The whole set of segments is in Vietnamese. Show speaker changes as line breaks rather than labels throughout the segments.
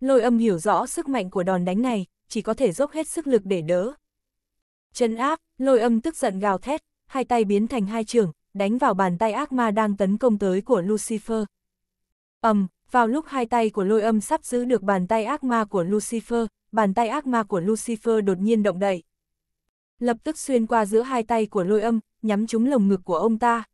Lôi âm hiểu rõ sức mạnh của đòn đánh này, chỉ có thể dốc hết sức lực để đỡ. Chân áp, lôi âm tức giận gào thét, hai tay biến thành hai trường, đánh vào bàn tay ác ma đang tấn công tới của Lucifer. ầm, vào lúc hai tay của lôi âm sắp giữ được bàn tay ác ma của Lucifer, bàn tay ác ma của Lucifer đột nhiên động đậy. Lập tức xuyên qua giữa hai tay của lôi âm, nhắm trúng lồng ngực của ông ta.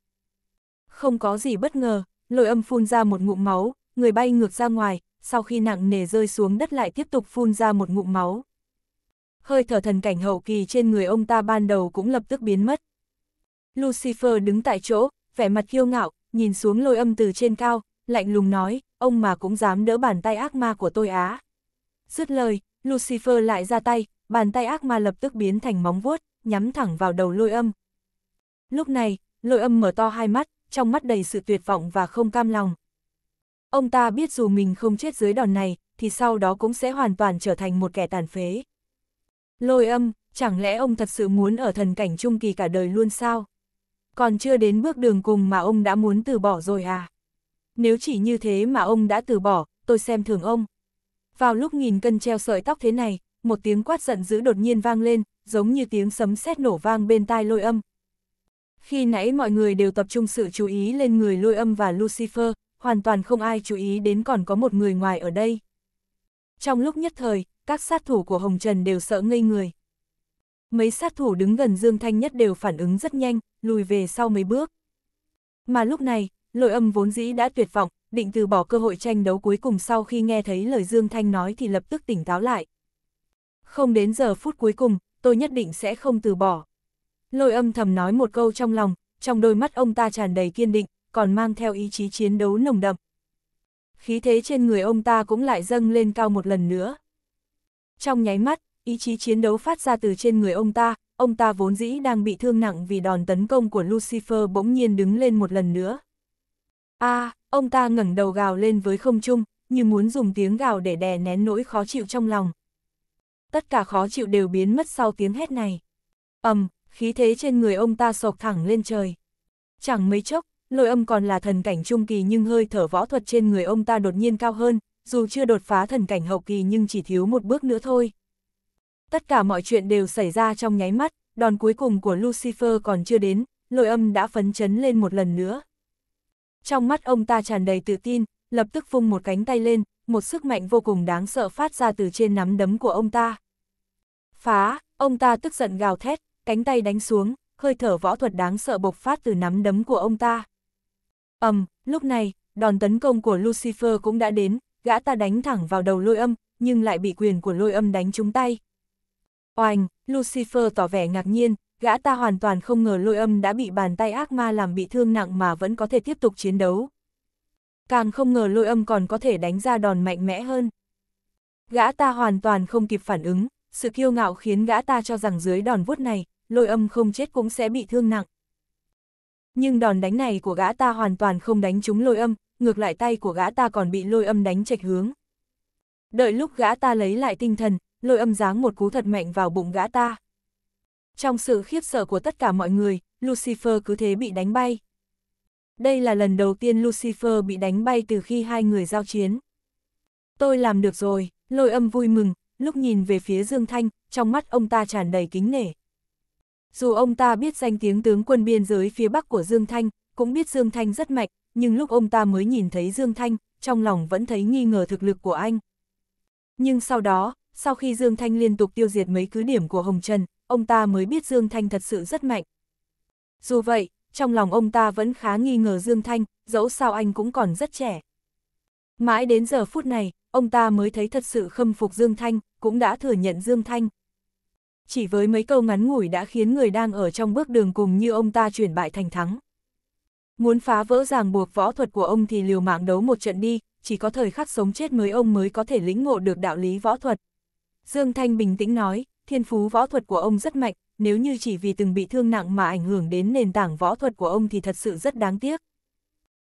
Không có gì bất ngờ, lôi âm phun ra một ngụm máu, người bay ngược ra ngoài, sau khi nặng nề rơi xuống đất lại tiếp tục phun ra một ngụm máu. Hơi thở thần cảnh hậu kỳ trên người ông ta ban đầu cũng lập tức biến mất. Lucifer đứng tại chỗ, vẻ mặt kiêu ngạo, nhìn xuống lôi âm từ trên cao, lạnh lùng nói, ông mà cũng dám đỡ bàn tay ác ma của tôi á. Dứt lời, Lucifer lại ra tay, bàn tay ác ma lập tức biến thành móng vuốt, nhắm thẳng vào đầu lôi âm. Lúc này, lôi âm mở to hai mắt, trong mắt đầy sự tuyệt vọng và không cam lòng. Ông ta biết dù mình không chết dưới đòn này, thì sau đó cũng sẽ hoàn toàn trở thành một kẻ tàn phế. Lôi âm, chẳng lẽ ông thật sự muốn ở thần cảnh trung kỳ cả đời luôn sao? Còn chưa đến bước đường cùng mà ông đã muốn từ bỏ rồi à? Nếu chỉ như thế mà ông đã từ bỏ, tôi xem thường ông. Vào lúc nghìn cân treo sợi tóc thế này, một tiếng quát giận dữ đột nhiên vang lên, giống như tiếng sấm sét nổ vang bên tai lôi âm. Khi nãy mọi người đều tập trung sự chú ý lên người lôi âm và Lucifer, hoàn toàn không ai chú ý đến còn có một người ngoài ở đây. Trong lúc nhất thời, các sát thủ của Hồng Trần đều sợ ngây người. Mấy sát thủ đứng gần Dương Thanh Nhất đều phản ứng rất nhanh, lùi về sau mấy bước. Mà lúc này, lôi âm vốn dĩ đã tuyệt vọng, định từ bỏ cơ hội tranh đấu cuối cùng sau khi nghe thấy lời Dương Thanh nói thì lập tức tỉnh táo lại. Không đến giờ phút cuối cùng, tôi nhất định sẽ không từ bỏ. Lôi âm thầm nói một câu trong lòng, trong đôi mắt ông ta tràn đầy kiên định, còn mang theo ý chí chiến đấu nồng đậm. Khí thế trên người ông ta cũng lại dâng lên cao một lần nữa. Trong nháy mắt, ý chí chiến đấu phát ra từ trên người ông ta, ông ta vốn dĩ đang bị thương nặng vì đòn tấn công của Lucifer bỗng nhiên đứng lên một lần nữa. a à, ông ta ngẩng đầu gào lên với không trung, như muốn dùng tiếng gào để đè nén nỗi khó chịu trong lòng. Tất cả khó chịu đều biến mất sau tiếng hét này. ầm, khí thế trên người ông ta sộc thẳng lên trời. Chẳng mấy chốc, lôi âm còn là thần cảnh trung kỳ nhưng hơi thở võ thuật trên người ông ta đột nhiên cao hơn, dù chưa đột phá thần cảnh hậu kỳ nhưng chỉ thiếu một bước nữa thôi. Tất cả mọi chuyện đều xảy ra trong nháy mắt, đòn cuối cùng của Lucifer còn chưa đến, lôi âm đã phấn chấn lên một lần nữa. Trong mắt ông ta tràn đầy tự tin, lập tức vung một cánh tay lên, một sức mạnh vô cùng đáng sợ phát ra từ trên nắm đấm của ông ta. Phá, ông ta tức giận gào thét, cánh tay đánh xuống, hơi thở võ thuật đáng sợ bộc phát từ nắm đấm của ông ta. Ầm, um, lúc này, đòn tấn công của Lucifer cũng đã đến, gã ta đánh thẳng vào đầu lôi âm, nhưng lại bị quyền của lôi âm đánh trúng tay. Oanh, Lucifer tỏ vẻ ngạc nhiên, gã ta hoàn toàn không ngờ lôi âm đã bị bàn tay ác ma làm bị thương nặng mà vẫn có thể tiếp tục chiến đấu. Càng không ngờ lôi âm còn có thể đánh ra đòn mạnh mẽ hơn. Gã ta hoàn toàn không kịp phản ứng, sự kiêu ngạo khiến gã ta cho rằng dưới đòn vuốt này, lôi âm không chết cũng sẽ bị thương nặng. Nhưng đòn đánh này của gã ta hoàn toàn không đánh trúng lôi âm, ngược lại tay của gã ta còn bị lôi âm đánh chệch hướng. Đợi lúc gã ta lấy lại tinh thần, lôi âm giáng một cú thật mạnh vào bụng gã ta. Trong sự khiếp sợ của tất cả mọi người, Lucifer cứ thế bị đánh bay. Đây là lần đầu tiên Lucifer bị đánh bay từ khi hai người giao chiến. Tôi làm được rồi, lôi âm vui mừng, lúc nhìn về phía Dương Thanh, trong mắt ông ta tràn đầy kính nể. Dù ông ta biết danh tiếng tướng quân biên giới phía bắc của Dương Thanh, cũng biết Dương Thanh rất mạnh, nhưng lúc ông ta mới nhìn thấy Dương Thanh, trong lòng vẫn thấy nghi ngờ thực lực của anh. Nhưng sau đó, sau khi Dương Thanh liên tục tiêu diệt mấy cứ điểm của Hồng Trần, ông ta mới biết Dương Thanh thật sự rất mạnh. Dù vậy, trong lòng ông ta vẫn khá nghi ngờ Dương Thanh, dẫu sao anh cũng còn rất trẻ. Mãi đến giờ phút này, ông ta mới thấy thật sự khâm phục Dương Thanh, cũng đã thừa nhận Dương Thanh chỉ với mấy câu ngắn ngủi đã khiến người đang ở trong bước đường cùng như ông ta chuyển bại thành thắng. Muốn phá vỡ ràng buộc võ thuật của ông thì liều mạng đấu một trận đi, chỉ có thời khắc sống chết mới ông mới có thể lĩnh ngộ được đạo lý võ thuật. Dương Thanh bình tĩnh nói, thiên phú võ thuật của ông rất mạnh, nếu như chỉ vì từng bị thương nặng mà ảnh hưởng đến nền tảng võ thuật của ông thì thật sự rất đáng tiếc.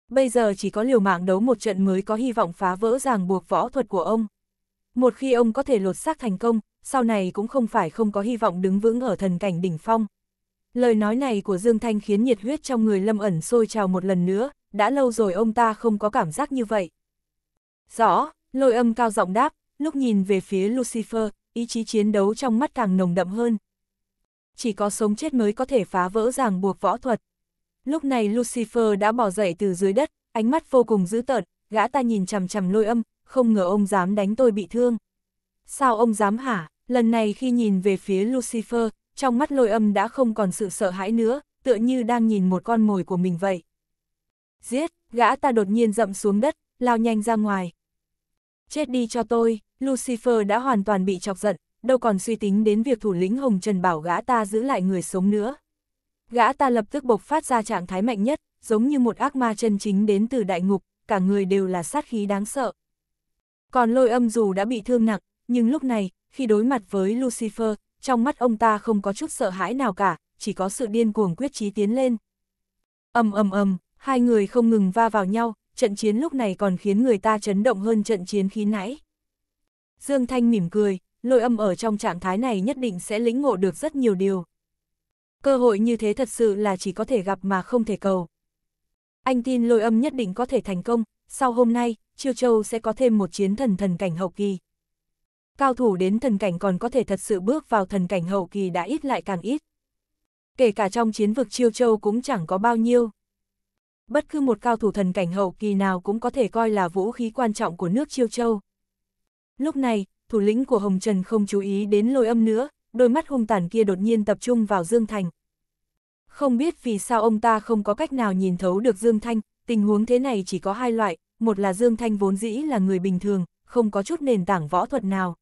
Bây giờ chỉ có liều mạng đấu một trận mới có hy vọng phá vỡ ràng buộc võ thuật của ông. Một khi ông có thể lột xác thành công, sau này cũng không phải không có hy vọng đứng vững ở thần cảnh đỉnh phong. Lời nói này của Dương Thanh khiến nhiệt huyết trong người lâm ẩn sôi trào một lần nữa, đã lâu rồi ông ta không có cảm giác như vậy. Rõ, lôi âm cao giọng đáp, lúc nhìn về phía Lucifer, ý chí chiến đấu trong mắt càng nồng đậm hơn. Chỉ có sống chết mới có thể phá vỡ ràng buộc võ thuật. Lúc này Lucifer đã bỏ dậy từ dưới đất, ánh mắt vô cùng dữ tợn, gã ta nhìn chằm chằm lôi âm, không ngờ ông dám đánh tôi bị thương. Sao ông dám hả? lần này khi nhìn về phía Lucifer, trong mắt lôi âm đã không còn sự sợ hãi nữa, tựa như đang nhìn một con mồi của mình vậy. Giết, gã ta đột nhiên rậm xuống đất, lao nhanh ra ngoài. Chết đi cho tôi, Lucifer đã hoàn toàn bị chọc giận, đâu còn suy tính đến việc thủ lĩnh Hồng Trần bảo gã ta giữ lại người sống nữa. Gã ta lập tức bộc phát ra trạng thái mạnh nhất, giống như một ác ma chân chính đến từ đại ngục, cả người đều là sát khí đáng sợ. Còn lôi âm dù đã bị thương nặng, nhưng lúc này, khi đối mặt với Lucifer, trong mắt ông ta không có chút sợ hãi nào cả, chỉ có sự điên cuồng quyết chí tiến lên. ầm ầm ầm, hai người không ngừng va vào nhau, trận chiến lúc này còn khiến người ta chấn động hơn trận chiến khi nãy. Dương Thanh mỉm cười, lôi âm ở trong trạng thái này nhất định sẽ lĩnh ngộ được rất nhiều điều. Cơ hội như thế thật sự là chỉ có thể gặp mà không thể cầu. Anh tin lôi âm nhất định có thể thành công, sau hôm nay, Chiêu Châu sẽ có thêm một chiến thần thần cảnh hậu kỳ, cao thủ đến thần cảnh còn có thể thật sự bước vào thần cảnh hậu kỳ đã ít lại càng ít. Kể cả trong chiến vực chiêu châu cũng chẳng có bao nhiêu. Bất cứ một cao thủ thần cảnh hậu kỳ nào cũng có thể coi là vũ khí quan trọng của nước chiêu châu. Lúc này, thủ lĩnh của Hồng Trần không chú ý đến lôi âm nữa, đôi mắt hung tàn kia đột nhiên tập trung vào Dương Thành. Không biết vì sao ông ta không có cách nào nhìn thấu được Dương Thanh, tình huống thế này chỉ có hai loại, một là Dương Thanh vốn dĩ là người bình thường, không có chút nền tảng võ thuật nào,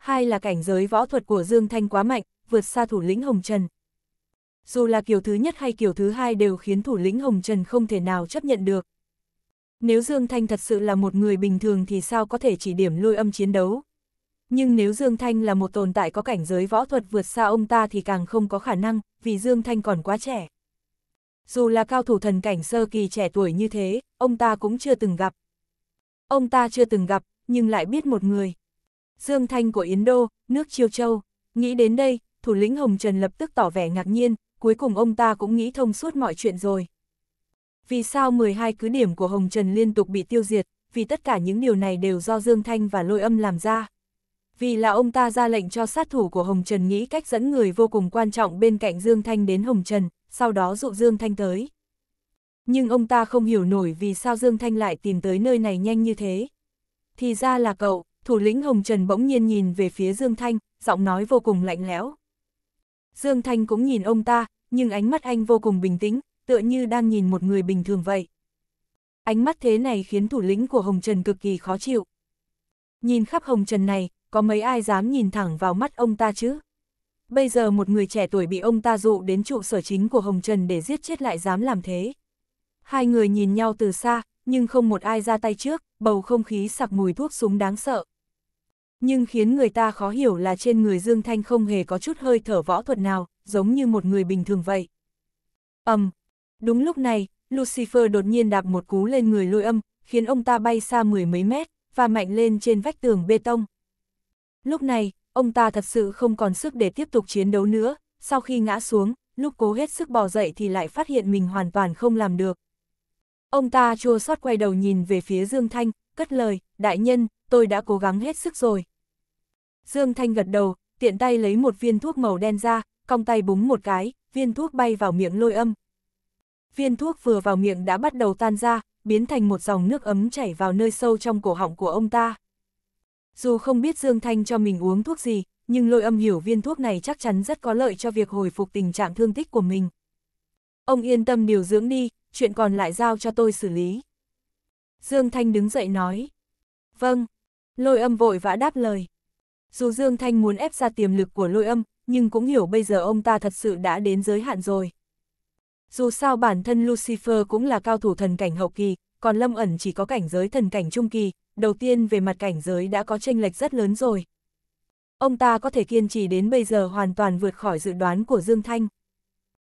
hai là cảnh giới võ thuật của Dương Thanh quá mạnh, vượt xa thủ lĩnh Hồng Trần. Dù là kiểu thứ nhất hay kiểu thứ hai đều khiến thủ lĩnh Hồng Trần không thể nào chấp nhận được. Nếu Dương Thanh thật sự là một người bình thường thì sao có thể chỉ điểm lôi âm chiến đấu. Nhưng nếu Dương Thanh là một tồn tại có cảnh giới võ thuật vượt xa ông ta thì càng không có khả năng, vì Dương Thanh còn quá trẻ. Dù là cao thủ thần cảnh sơ kỳ trẻ tuổi như thế, ông ta cũng chưa từng gặp. Ông ta chưa từng gặp, nhưng lại biết một người. Dương Thanh của Yến Đô, nước Chiêu Châu. Nghĩ đến đây, thủ lĩnh Hồng Trần lập tức tỏ vẻ ngạc nhiên, cuối cùng ông ta cũng nghĩ thông suốt mọi chuyện rồi. Vì sao 12 cứ điểm của Hồng Trần liên tục bị tiêu diệt, vì tất cả những điều này đều do Dương Thanh và Lôi Âm làm ra. Vì là ông ta ra lệnh cho sát thủ của Hồng Trần nghĩ cách dẫn người vô cùng quan trọng bên cạnh Dương Thanh đến Hồng Trần, sau đó dụ Dương Thanh tới. Nhưng ông ta không hiểu nổi vì sao Dương Thanh lại tìm tới nơi này nhanh như thế. Thì ra là cậu, thủ lĩnh Hồng Trần bỗng nhiên nhìn về phía Dương Thanh, giọng nói vô cùng lạnh lẽo. Dương Thanh cũng nhìn ông ta, nhưng ánh mắt anh vô cùng bình tĩnh, tựa như đang nhìn một người bình thường vậy. Ánh mắt thế này khiến thủ lĩnh của Hồng Trần cực kỳ khó chịu. Nhìn khắp Hồng Trần này, có mấy ai dám nhìn thẳng vào mắt ông ta chứ? Bây giờ một người trẻ tuổi bị ông ta dụ đến trụ sở chính của Hồng Trần để giết chết lại dám làm thế. Hai người nhìn nhau từ xa, nhưng không một ai ra tay trước, bầu không khí sặc mùi thuốc súng đáng sợ. Nhưng khiến người ta khó hiểu là trên người Dương Thanh không hề có chút hơi thở võ thuật nào, giống như một người bình thường vậy. Ầm. Um, đúng lúc này, Lucifer đột nhiên đạp một cú lên người lôi âm, khiến ông ta bay xa mười mấy mét, và mạnh lên trên vách tường bê tông. Lúc này, ông ta thật sự không còn sức để tiếp tục chiến đấu nữa, sau khi ngã xuống, lúc cố hết sức bò dậy thì lại phát hiện mình hoàn toàn không làm được. Ông ta chua xót quay đầu nhìn về phía Dương Thanh, cất lời, đại nhân, tôi đã cố gắng hết sức rồi. Dương Thanh gật đầu, tiện tay lấy một viên thuốc màu đen ra, cong tay búng một cái, viên thuốc bay vào miệng lôi âm. Viên thuốc vừa vào miệng đã bắt đầu tan ra, biến thành một dòng nước ấm chảy vào nơi sâu trong cổ họng của ông ta. Dù không biết Dương Thanh cho mình uống thuốc gì, nhưng lôi âm hiểu viên thuốc này chắc chắn rất có lợi cho việc hồi phục tình trạng thương tích của mình. Ông yên tâm điều dưỡng đi, chuyện còn lại giao cho tôi xử lý. Dương Thanh đứng dậy nói. Vâng, lôi âm vội vã đáp lời. Dù Dương Thanh muốn ép ra tiềm lực của lôi âm, nhưng cũng hiểu bây giờ ông ta thật sự đã đến giới hạn rồi. Dù sao bản thân Lucifer cũng là cao thủ thần cảnh hậu kỳ, còn Lâm ẩn chỉ có cảnh giới thần cảnh trung kỳ, đầu tiên về mặt cảnh giới đã có tranh lệch rất lớn rồi. Ông ta có thể kiên trì đến bây giờ hoàn toàn vượt khỏi dự đoán của Dương Thanh.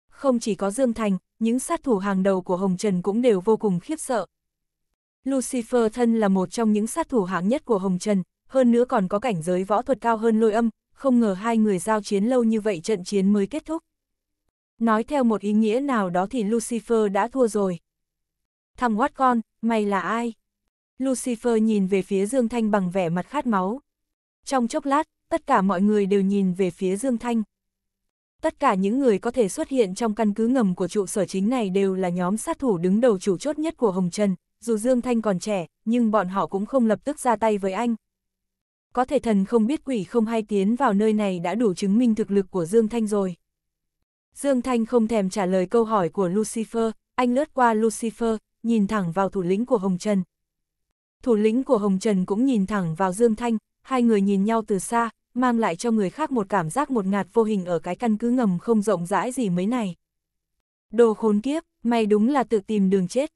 Không chỉ có Dương Thanh những sát thủ hàng đầu của Hồng Trần cũng đều vô cùng khiếp sợ. Lucifer thân là một trong những sát thủ hạng nhất của Hồng Trần, hơn nữa còn có cảnh giới võ thuật cao hơn lôi âm, không ngờ hai người giao chiến lâu như vậy trận chiến mới kết thúc. Nói theo một ý nghĩa nào đó thì Lucifer đã thua rồi. Thằng What con, mày là ai? Lucifer nhìn về phía Dương Thanh bằng vẻ mặt khát máu. Trong chốc lát, tất cả mọi người đều nhìn về phía Dương Thanh tất cả những người có thể xuất hiện trong căn cứ ngầm của trụ sở chính này đều là nhóm sát thủ đứng đầu chủ chốt nhất của Hồng Trần, dù Dương Thanh còn trẻ, nhưng bọn họ cũng không lập tức ra tay với anh. Có thể thần không biết quỷ không hay tiến vào nơi này đã đủ chứng minh thực lực của Dương Thanh rồi. Dương Thanh không thèm trả lời câu hỏi của Lucifer, anh lướt qua Lucifer, nhìn thẳng vào thủ lĩnh của Hồng Trần. Thủ lĩnh của Hồng Trần cũng nhìn thẳng vào Dương Thanh, hai người nhìn nhau từ xa, mang lại cho người khác một cảm giác một ngạt vô hình ở cái căn cứ ngầm không rộng rãi gì mới này. Đồ khốn kiếp, may đúng là tự tìm đường chết.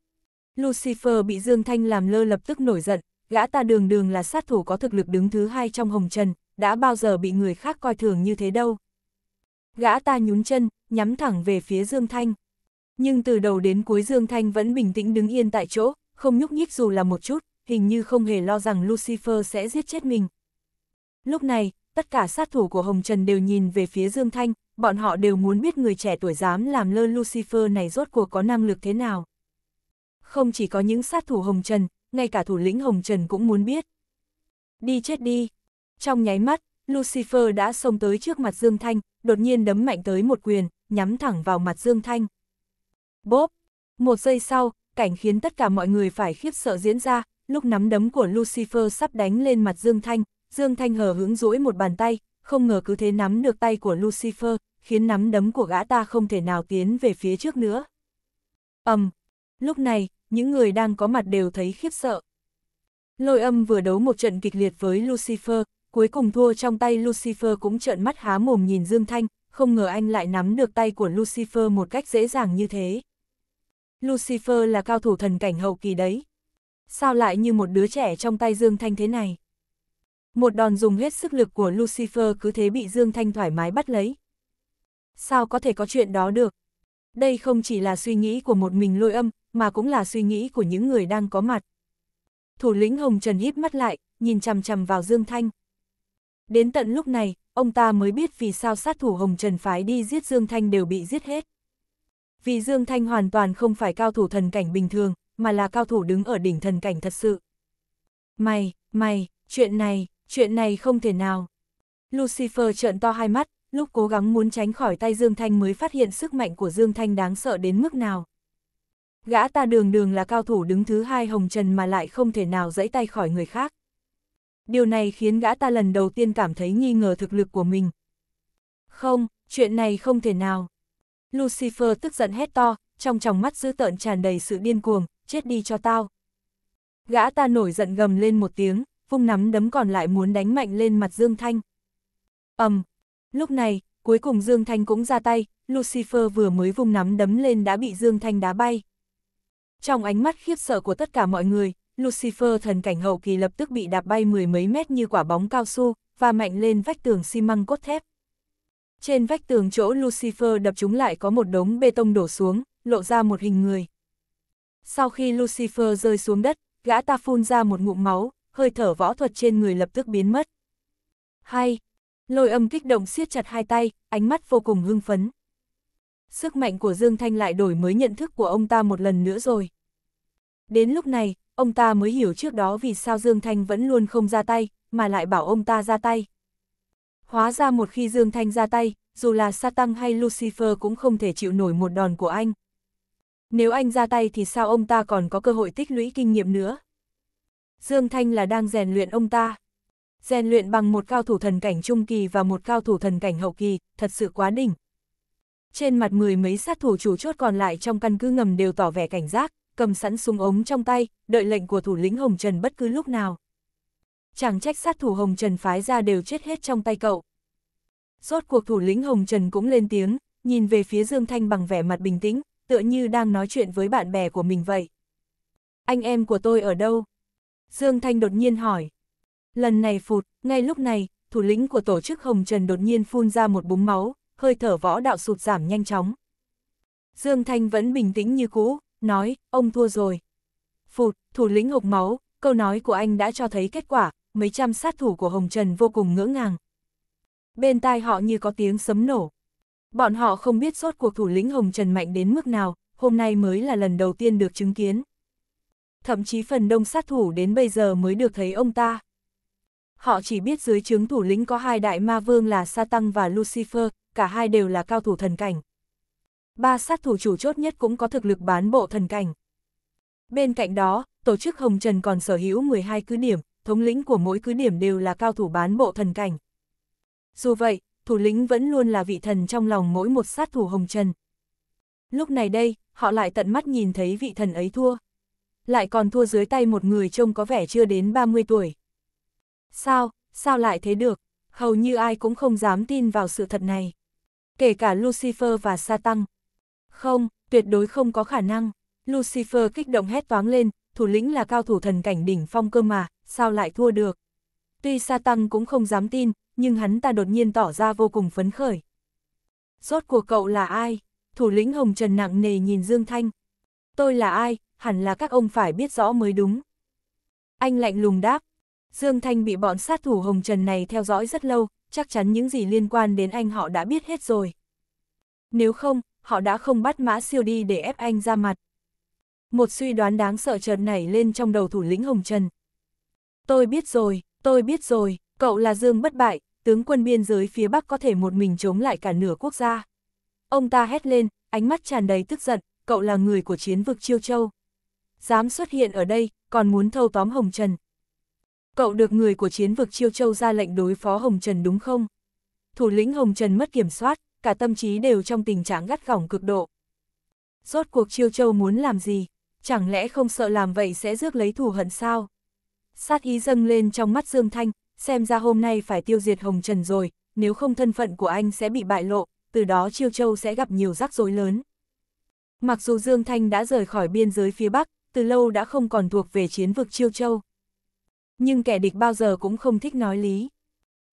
Lucifer bị Dương Thanh làm lơ lập tức nổi giận, gã ta đường đường là sát thủ có thực lực đứng thứ hai trong hồng trần, đã bao giờ bị người khác coi thường như thế đâu. Gã ta nhún chân, nhắm thẳng về phía Dương Thanh. Nhưng từ đầu đến cuối Dương Thanh vẫn bình tĩnh đứng yên tại chỗ, không nhúc nhích dù là một chút, hình như không hề lo rằng Lucifer sẽ giết chết mình. Lúc này, tất cả sát thủ của Hồng Trần đều nhìn về phía Dương Thanh, bọn họ đều muốn biết người trẻ tuổi dám làm lơ Lucifer này rốt cuộc có năng lực thế nào. Không chỉ có những sát thủ Hồng Trần, ngay cả thủ lĩnh Hồng Trần cũng muốn biết. Đi chết đi. Trong nháy mắt, Lucifer đã xông tới trước mặt Dương Thanh, đột nhiên đấm mạnh tới một quyền, nhắm thẳng vào mặt Dương Thanh. Bốp! Một giây sau, cảnh khiến tất cả mọi người phải khiếp sợ diễn ra, lúc nắm đấm của Lucifer sắp đánh lên mặt Dương Thanh, Dương Thanh Hờ hướng duỗi một bàn tay, không ngờ cứ thế nắm được tay của Lucifer, khiến nắm đấm của gã ta không thể nào tiến về phía trước nữa. ầm, um, lúc này, những người đang có mặt đều thấy khiếp sợ. Lôi âm vừa đấu một trận kịch liệt với Lucifer, cuối cùng thua trong tay Lucifer cũng trợn mắt há mồm nhìn Dương Thanh, không ngờ anh lại nắm được tay của Lucifer một cách dễ dàng như thế. Lucifer là cao thủ thần cảnh hậu kỳ đấy. Sao lại như một đứa trẻ trong tay Dương Thanh thế này? một đòn dùng hết sức lực của Lucifer cứ thế bị Dương Thanh thoải mái bắt lấy. Sao có thể có chuyện đó được? Đây không chỉ là suy nghĩ của một mình lôi âm, mà cũng là suy nghĩ của những người đang có mặt. Thủ lĩnh Hồng Trần híp mắt lại, nhìn chằm chằm vào Dương Thanh. Đến tận lúc này, ông ta mới biết vì sao sát thủ Hồng Trần phái đi giết Dương Thanh đều bị giết hết. Vì Dương Thanh hoàn toàn không phải cao thủ thần cảnh bình thường, mà là cao thủ đứng ở đỉnh thần cảnh thật sự. Mày, mày, chuyện này, chuyện này không thể nào. Lucifer trợn to hai mắt, lúc cố gắng muốn tránh khỏi tay Dương Thanh mới phát hiện sức mạnh của Dương Thanh đáng sợ đến mức nào. Gã ta đường đường là cao thủ đứng thứ hai hồng trần mà lại không thể nào dẫy tay khỏi người khác. Điều này khiến gã ta lần đầu tiên cảm thấy nghi ngờ thực lực của mình. Không, chuyện này không thể nào. Lucifer tức giận hét to, trong tròng mắt dữ tợn tràn đầy sự điên cuồng, chết đi cho tao. Gã ta nổi giận gầm lên một tiếng, vung nắm đấm còn lại muốn đánh mạnh lên mặt Dương Thanh. ầm, um, lúc này, cuối cùng Dương Thanh cũng ra tay, Lucifer vừa mới vung nắm đấm lên đã bị Dương Thanh đá bay. Trong ánh mắt khiếp sợ của tất cả mọi người, Lucifer thần cảnh hậu kỳ lập tức bị đạp bay mười mấy mét như quả bóng cao su, và mạnh lên vách tường xi măng cốt thép. Trên vách tường chỗ Lucifer đập chúng lại có một đống bê tông đổ xuống, lộ ra một hình người. Sau khi Lucifer rơi xuống đất, gã ta phun ra một ngụm máu, hơi thở võ thuật trên người lập tức biến mất. hai lôi âm kích động siết chặt hai tay, ánh mắt vô cùng hưng phấn. Sức mạnh của Dương Thanh lại đổi mới nhận thức của ông ta một lần nữa rồi. Đến lúc này, ông ta mới hiểu trước đó vì sao Dương Thanh vẫn luôn không ra tay, mà lại bảo ông ta ra tay. Hóa ra một khi Dương Thanh ra tay, dù là Satan hay Lucifer cũng không thể chịu nổi một đòn của anh. Nếu anh ra tay thì sao ông ta còn có cơ hội tích lũy kinh nghiệm nữa? Dương Thanh là đang rèn luyện ông ta. Rèn luyện bằng một cao thủ thần cảnh trung kỳ và một cao thủ thần cảnh hậu kỳ, thật sự quá đỉnh. Trên mặt mười mấy sát thủ chủ chốt còn lại trong căn cứ ngầm đều tỏ vẻ cảnh giác, cầm sẵn súng ống trong tay, đợi lệnh của thủ lĩnh Hồng Trần bất cứ lúc nào. Chẳng trách sát thủ Hồng Trần phái ra đều chết hết trong tay cậu. Rốt cuộc thủ lĩnh Hồng Trần cũng lên tiếng, nhìn về phía Dương Thanh bằng vẻ mặt bình tĩnh, tựa như đang nói chuyện với bạn bè của mình vậy. Anh em của tôi ở đâu? Dương Thanh đột nhiên hỏi. Lần này phụt, ngay lúc này, thủ lĩnh của tổ chức Hồng Trần đột nhiên phun ra một búng máu, hơi thở võ đạo sụt giảm nhanh chóng. Dương Thanh vẫn bình tĩnh như cũ, nói, ông thua rồi. Phụt, thủ lĩnh hộc máu, câu nói của anh đã cho thấy kết quả, mấy trăm sát thủ của Hồng Trần vô cùng ngỡ ngàng. Bên tai họ như có tiếng sấm nổ. Bọn họ không biết rốt cuộc thủ lĩnh Hồng Trần mạnh đến mức nào, hôm nay mới là lần đầu tiên được chứng kiến thậm chí phần đông sát thủ đến bây giờ mới được thấy ông ta. Họ chỉ biết dưới chướng thủ lĩnh có hai đại ma vương là Satan và Lucifer, cả hai đều là cao thủ thần cảnh. Ba sát thủ chủ chốt nhất cũng có thực lực bán bộ thần cảnh. Bên cạnh đó, tổ chức Hồng Trần còn sở hữu 12 cứ điểm, thống lĩnh của mỗi cứ điểm đều là cao thủ bán bộ thần cảnh. Dù vậy, thủ lĩnh vẫn luôn là vị thần trong lòng mỗi một sát thủ Hồng Trần. Lúc này đây, họ lại tận mắt nhìn thấy vị thần ấy thua lại còn thua dưới tay một người trông có vẻ chưa đến 30 tuổi. Sao, sao lại thế được? Hầu như ai cũng không dám tin vào sự thật này. Kể cả Lucifer và Satan. Không, tuyệt đối không có khả năng. Lucifer kích động hét toáng lên, thủ lĩnh là cao thủ thần cảnh đỉnh phong cơ mà, sao lại thua được? Tuy Satan cũng không dám tin, nhưng hắn ta đột nhiên tỏ ra vô cùng phấn khởi. Rốt của cậu là ai? Thủ lĩnh Hồng Trần nặng nề nhìn Dương Thanh tôi là ai, hẳn là các ông phải biết rõ mới đúng. Anh lạnh lùng đáp, Dương Thanh bị bọn sát thủ Hồng Trần này theo dõi rất lâu, chắc chắn những gì liên quan đến anh họ đã biết hết rồi. Nếu không, họ đã không bắt mã siêu đi để ép anh ra mặt. Một suy đoán đáng sợ chợt nảy lên trong đầu thủ lĩnh Hồng Trần. Tôi biết rồi, tôi biết rồi, cậu là Dương bất bại, tướng quân biên giới phía Bắc có thể một mình chống lại cả nửa quốc gia. Ông ta hét lên, ánh mắt tràn đầy tức giận, cậu là người của chiến vực Chiêu Châu. Dám xuất hiện ở đây, còn muốn thâu tóm Hồng Trần. Cậu được người của chiến vực Chiêu Châu ra lệnh đối phó Hồng Trần đúng không? Thủ lĩnh Hồng Trần mất kiểm soát, cả tâm trí đều trong tình trạng gắt gỏng cực độ. Rốt cuộc Chiêu Châu muốn làm gì? Chẳng lẽ không sợ làm vậy sẽ rước lấy thù hận sao? Sát ý dâng lên trong mắt Dương Thanh, xem ra hôm nay phải tiêu diệt Hồng Trần rồi, nếu không thân phận của anh sẽ bị bại lộ, từ đó Chiêu Châu sẽ gặp nhiều rắc rối lớn. Mặc dù Dương Thanh đã rời khỏi biên giới phía Bắc, từ lâu đã không còn thuộc về chiến vực Chiêu Châu. Nhưng kẻ địch bao giờ cũng không thích nói lý.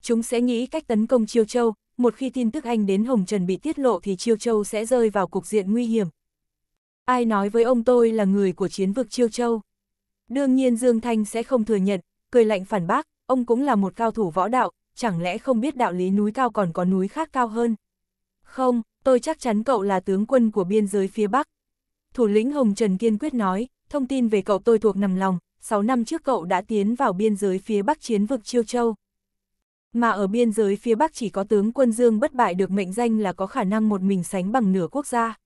Chúng sẽ nghĩ cách tấn công Chiêu Châu, một khi tin tức anh đến Hồng Trần bị tiết lộ thì Chiêu Châu sẽ rơi vào cục diện nguy hiểm. Ai nói với ông tôi là người của chiến vực Chiêu Châu? Đương nhiên Dương Thanh sẽ không thừa nhận, cười lạnh phản bác, ông cũng là một cao thủ võ đạo, chẳng lẽ không biết đạo lý núi cao còn có núi khác cao hơn? Không, tôi chắc chắn cậu là tướng quân của biên giới phía Bắc. Thủ lĩnh Hồng Trần kiên quyết nói, thông tin về cậu tôi thuộc nằm lòng, 6 năm trước cậu đã tiến vào biên giới phía Bắc chiến vực Chiêu Châu. Mà ở biên giới phía Bắc chỉ có tướng quân Dương bất bại được mệnh danh là có khả năng một mình sánh bằng nửa quốc gia.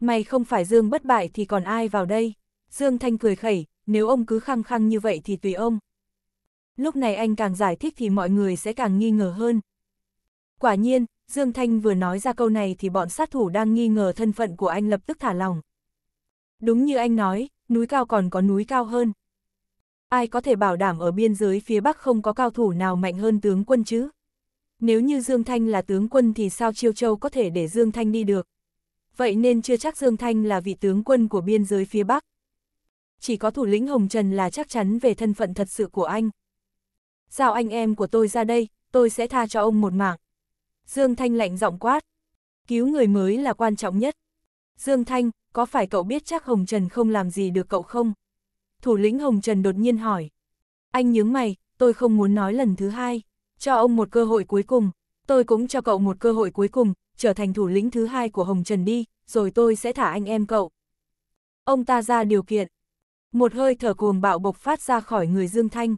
mày không phải Dương bất bại thì còn ai vào đây? Dương Thanh cười khẩy, nếu ông cứ khăng khăng như vậy thì tùy ông. Lúc này anh càng giải thích thì mọi người sẽ càng nghi ngờ hơn. Quả nhiên, Dương Thanh vừa nói ra câu này thì bọn sát thủ đang nghi ngờ thân phận của anh lập tức thả lòng. Đúng như anh nói, núi cao còn có núi cao hơn. Ai có thể bảo đảm ở biên giới phía Bắc không có cao thủ nào mạnh hơn tướng quân chứ? Nếu như Dương Thanh là tướng quân thì sao Chiêu Châu có thể để Dương Thanh đi được? Vậy nên chưa chắc Dương Thanh là vị tướng quân của biên giới phía Bắc. Chỉ có thủ lĩnh Hồng Trần là chắc chắn về thân phận thật sự của anh. Giao anh em của tôi ra đây, tôi sẽ tha cho ông một mạng. Dương Thanh lạnh giọng quát. Cứu người mới là quan trọng nhất. Dương Thanh, có phải cậu biết chắc Hồng Trần không làm gì được cậu không? Thủ lĩnh Hồng Trần đột nhiên hỏi. Anh nhướng mày, tôi không muốn nói lần thứ hai. Cho ông một cơ hội cuối cùng. Tôi cũng cho cậu một cơ hội cuối cùng, trở thành thủ lĩnh thứ hai của Hồng Trần đi, rồi tôi sẽ thả anh em cậu. Ông ta ra điều kiện. Một hơi thở cuồng bạo bộc phát ra khỏi người Dương Thanh.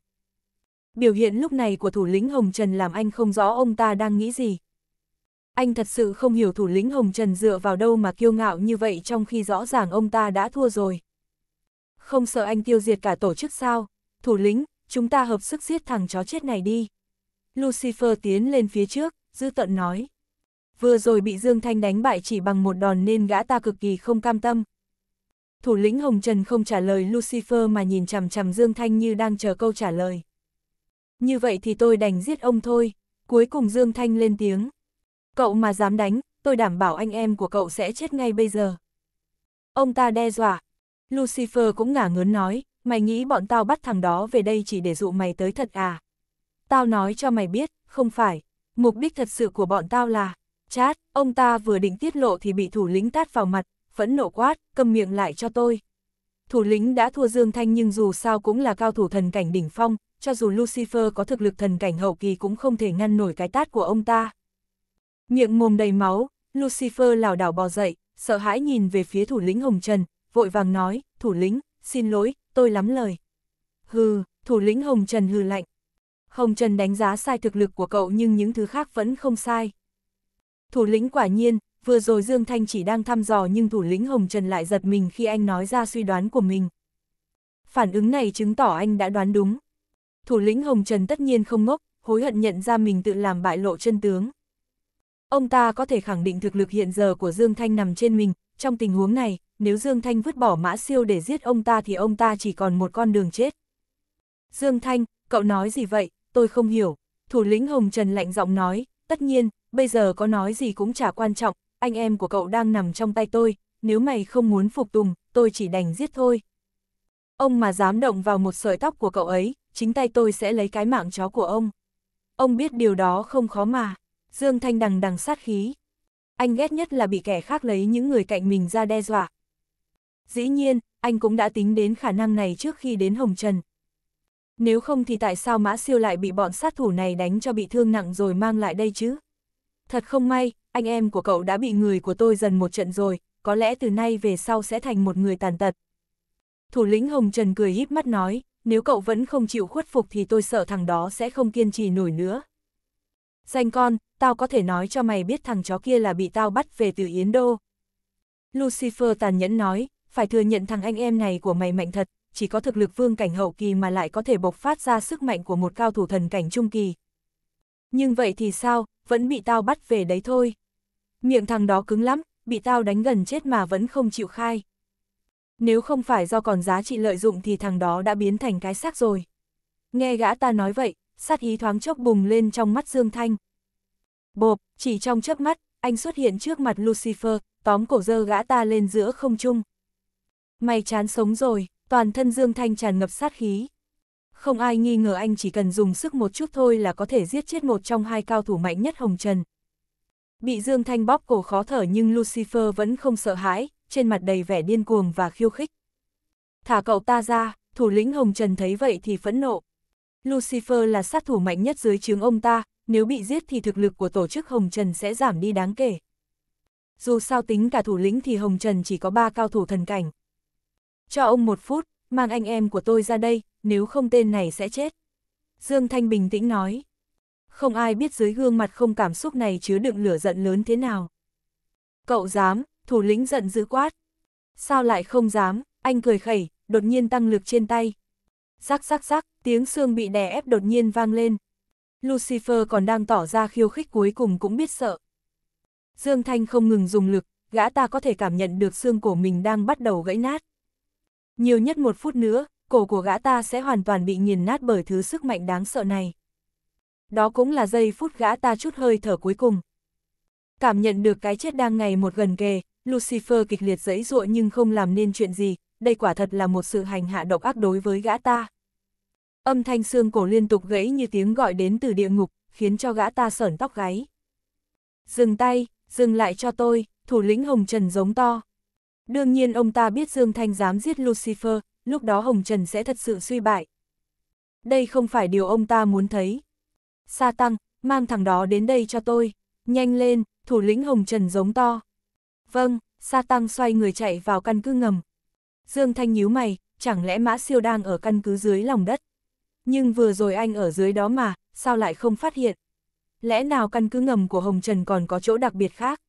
Biểu hiện lúc này của thủ lĩnh Hồng Trần làm anh không rõ ông ta đang nghĩ gì. Anh thật sự không hiểu thủ lĩnh Hồng Trần dựa vào đâu mà kiêu ngạo như vậy trong khi rõ ràng ông ta đã thua rồi. Không sợ anh tiêu diệt cả tổ chức sao? Thủ lĩnh, chúng ta hợp sức giết thằng chó chết này đi. Lucifer tiến lên phía trước, dư tận nói. Vừa rồi bị Dương Thanh đánh bại chỉ bằng một đòn nên gã ta cực kỳ không cam tâm. Thủ lĩnh Hồng Trần không trả lời Lucifer mà nhìn chằm chằm Dương Thanh như đang chờ câu trả lời. Như vậy thì tôi đành giết ông thôi. Cuối cùng Dương Thanh lên tiếng. Cậu mà dám đánh, tôi đảm bảo anh em của cậu sẽ chết ngay bây giờ. Ông ta đe dọa. Lucifer cũng ngả ngớn nói, mày nghĩ bọn tao bắt thằng đó về đây chỉ để dụ mày tới thật à? Tao nói cho mày biết, không phải. Mục đích thật sự của bọn tao là, chát, ông ta vừa định tiết lộ thì bị thủ lĩnh tát vào mặt, phẫn nộ quát, cầm miệng lại cho tôi. Thủ lĩnh đã thua Dương Thanh nhưng dù sao cũng là cao thủ thần cảnh đỉnh phong, cho dù Lucifer có thực lực thần cảnh hậu kỳ cũng không thể ngăn nổi cái tát của ông ta. Miệng mồm đầy máu, Lucifer lảo đảo bò dậy, sợ hãi nhìn về phía thủ lĩnh Hồng Trần, vội vàng nói, thủ lĩnh, xin lỗi, tôi lắm lời. Hừ, thủ lĩnh Hồng Trần hừ lạnh. Hồng Trần đánh giá sai thực lực của cậu nhưng những thứ khác vẫn không sai. Thủ lĩnh quả nhiên, vừa rồi Dương Thanh chỉ đang thăm dò nhưng thủ lĩnh Hồng Trần lại giật mình khi anh nói ra suy đoán của mình. Phản ứng này chứng tỏ anh đã đoán đúng. Thủ lĩnh Hồng Trần tất nhiên không ngốc, hối hận nhận ra mình tự làm bại lộ chân tướng. Ông ta có thể khẳng định thực lực hiện giờ của Dương Thanh nằm trên mình, trong tình huống này, nếu Dương Thanh vứt bỏ mã siêu để giết ông ta thì ông ta chỉ còn một con đường chết. Dương Thanh, cậu nói gì vậy, tôi không hiểu. Thủ lĩnh Hồng Trần lạnh giọng nói, tất nhiên, bây giờ có nói gì cũng chả quan trọng, anh em của cậu đang nằm trong tay tôi, nếu mày không muốn phục tùng, tôi chỉ đành giết thôi. Ông mà dám động vào một sợi tóc của cậu ấy, chính tay tôi sẽ lấy cái mạng chó của ông. Ông biết điều đó không khó mà. Dương Thanh đằng đằng sát khí. Anh ghét nhất là bị kẻ khác lấy những người cạnh mình ra đe dọa. Dĩ nhiên, anh cũng đã tính đến khả năng này trước khi đến Hồng Trần. Nếu không thì tại sao Mã Siêu lại bị bọn sát thủ này đánh cho bị thương nặng rồi mang lại đây chứ? Thật không may, anh em của cậu đã bị người của tôi dần một trận rồi, có lẽ từ nay về sau sẽ thành một người tàn tật. Thủ lĩnh Hồng Trần cười híp mắt nói, nếu cậu vẫn không chịu khuất phục thì tôi sợ thằng đó sẽ không kiên trì nổi nữa. Danh con, tao có thể nói cho mày biết thằng chó kia là bị tao bắt về từ Yến Đô. Lucifer tàn nhẫn nói, phải thừa nhận thằng anh em này của mày mạnh thật, chỉ có thực lực vương cảnh hậu kỳ mà lại có thể bộc phát ra sức mạnh của một cao thủ thần cảnh trung kỳ. Nhưng vậy thì sao, vẫn bị tao bắt về đấy thôi. Miệng thằng đó cứng lắm, bị tao đánh gần chết mà vẫn không chịu khai. Nếu không phải do còn giá trị lợi dụng thì thằng đó đã biến thành cái xác rồi. Nghe gã ta nói vậy, sát ý thoáng chốc bùng lên trong mắt Dương Thanh, Bộp, chỉ trong chớp mắt, anh xuất hiện trước mặt Lucifer, tóm cổ dơ gã ta lên giữa không trung. mày chán sống rồi, toàn thân Dương Thanh tràn ngập sát khí. Không ai nghi ngờ anh chỉ cần dùng sức một chút thôi là có thể giết chết một trong hai cao thủ mạnh nhất Hồng Trần. Bị Dương Thanh bóp cổ khó thở nhưng Lucifer vẫn không sợ hãi, trên mặt đầy vẻ điên cuồng và khiêu khích. Thả cậu ta ra, thủ lĩnh Hồng Trần thấy vậy thì phẫn nộ. Lucifer là sát thủ mạnh nhất dưới trướng ông ta, nếu bị giết thì thực lực của tổ chức Hồng Trần sẽ giảm đi đáng kể. Dù sao tính cả thủ lĩnh thì Hồng Trần chỉ có ba cao thủ thần cảnh. Cho ông một phút, mang anh em của tôi ra đây, nếu không tên này sẽ chết. Dương Thanh bình tĩnh nói. Không ai biết dưới gương mặt không cảm xúc này chứa đựng lửa giận lớn thế nào. Cậu dám, thủ lĩnh giận dữ quát. Sao lại không dám, anh cười khẩy, đột nhiên tăng lực trên tay. Rắc rắc rắc, tiếng xương bị đè ép đột nhiên vang lên. Lucifer còn đang tỏ ra khiêu khích cuối cùng cũng biết sợ. Dương Thanh không ngừng dùng lực, gã ta có thể cảm nhận được xương cổ mình đang bắt đầu gãy nát. Nhiều nhất một phút nữa, cổ của gã ta sẽ hoàn toàn bị nghiền nát bởi thứ sức mạnh đáng sợ này. Đó cũng là giây phút gã ta chút hơi thở cuối cùng. Cảm nhận được cái chết đang ngày một gần kề, Lucifer kịch liệt giãy dụa nhưng không làm nên chuyện gì, đây quả thật là một sự hành hạ độc ác đối với gã ta. Âm thanh xương cổ liên tục gãy như tiếng gọi đến từ địa ngục, khiến cho gã ta sởn tóc gáy. Dừng tay, dừng lại cho tôi, thủ lĩnh Hồng Trần giống to. Đương nhiên ông ta biết Dương Thanh dám giết Lucifer, lúc đó Hồng Trần sẽ thật sự suy bại. Đây không phải điều ông ta muốn thấy. Sa Tăng, mang thằng đó đến đây cho tôi, nhanh lên, thủ lĩnh Hồng Trần giống to. Vâng, Sa Tăng xoay người chạy vào căn cứ ngầm. Dương Thanh nhíu mày, chẳng lẽ Mã Siêu đang ở căn cứ dưới lòng đất? Nhưng vừa rồi anh ở dưới đó mà, sao lại không phát hiện? Lẽ nào căn cứ ngầm của Hồng Trần còn có chỗ đặc biệt khác?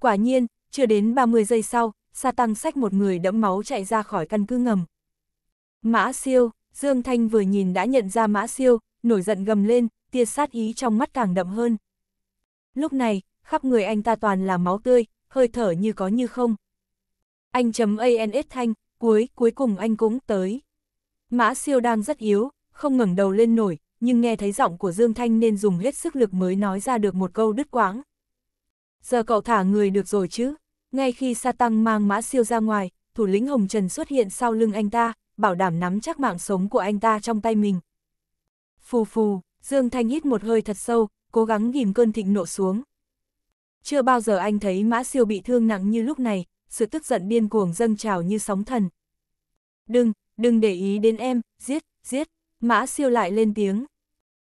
Quả nhiên, chưa đến 30 giây sau, Sa Tăng sách một người đẫm máu chạy ra khỏi căn cứ ngầm. Mã siêu, Dương Thanh vừa nhìn đã nhận ra mã siêu, nổi giận gầm lên, tia sát ý trong mắt càng đậm hơn. Lúc này, khắp người anh ta toàn là máu tươi, hơi thở như có như không. Anh chấm ans thanh, cuối, cuối cùng anh cũng tới. Mã siêu đang rất yếu, không ngẩng đầu lên nổi, nhưng nghe thấy giọng của Dương Thanh nên dùng hết sức lực mới nói ra được một câu đứt quãng. Giờ cậu thả người được rồi chứ? Ngay khi sa tăng mang mã siêu ra ngoài, thủ lĩnh Hồng Trần xuất hiện sau lưng anh ta, bảo đảm nắm chắc mạng sống của anh ta trong tay mình. Phù phù, Dương Thanh hít một hơi thật sâu, cố gắng ghim cơn thịnh nộ xuống. Chưa bao giờ anh thấy mã siêu bị thương nặng như lúc này, sự tức giận điên cuồng dâng trào như sóng thần. Đừng, đừng để ý đến em, giết, giết. Mã siêu lại lên tiếng.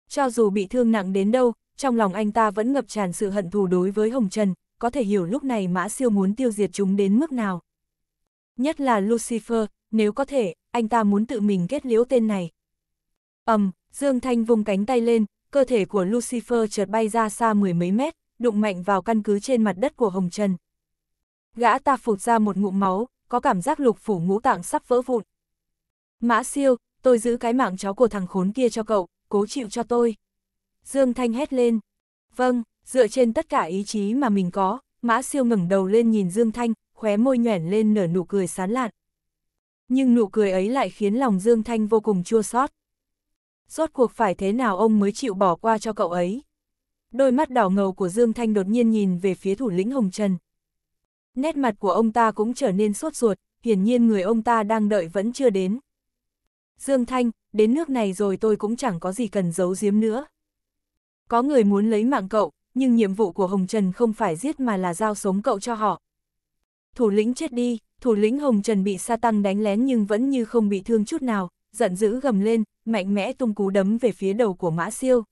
Cho dù bị thương nặng đến đâu, trong lòng anh ta vẫn ngập tràn sự hận thù đối với Hồng Trần, có thể hiểu lúc này mã siêu muốn tiêu diệt chúng đến mức nào. Nhất là Lucifer, nếu có thể, anh ta muốn tự mình kết liễu tên này. ầm, um, Dương Thanh vùng cánh tay lên, cơ thể của Lucifer chợt bay ra xa mười mấy mét, đụng mạnh vào căn cứ trên mặt đất của Hồng Trần. Gã ta phụt ra một ngụm máu, có cảm giác lục phủ ngũ tạng sắp vỡ vụn. Mã siêu, tôi giữ cái mạng chó của thằng khốn kia cho cậu, cố chịu cho tôi. Dương Thanh hét lên. Vâng, dựa trên tất cả ý chí mà mình có, Mã Siêu ngẩng đầu lên nhìn Dương Thanh, khóe môi nhoẻn lên nở nụ cười sán lạn. Nhưng nụ cười ấy lại khiến lòng Dương Thanh vô cùng chua xót. Rốt cuộc phải thế nào ông mới chịu bỏ qua cho cậu ấy? Đôi mắt đỏ ngầu của Dương Thanh đột nhiên nhìn về phía thủ lĩnh Hồng Trần. Nét mặt của ông ta cũng trở nên sốt ruột, hiển nhiên người ông ta đang đợi vẫn chưa đến. Dương Thanh, đến nước này rồi tôi cũng chẳng có gì cần giấu giếm nữa. Có người muốn lấy mạng cậu, nhưng nhiệm vụ của Hồng Trần không phải giết mà là giao sống cậu cho họ. Thủ lĩnh chết đi, thủ lĩnh Hồng Trần bị sa tăng đánh lén nhưng vẫn như không bị thương chút nào, giận dữ gầm lên, mạnh mẽ tung cú đấm về phía đầu của mã siêu.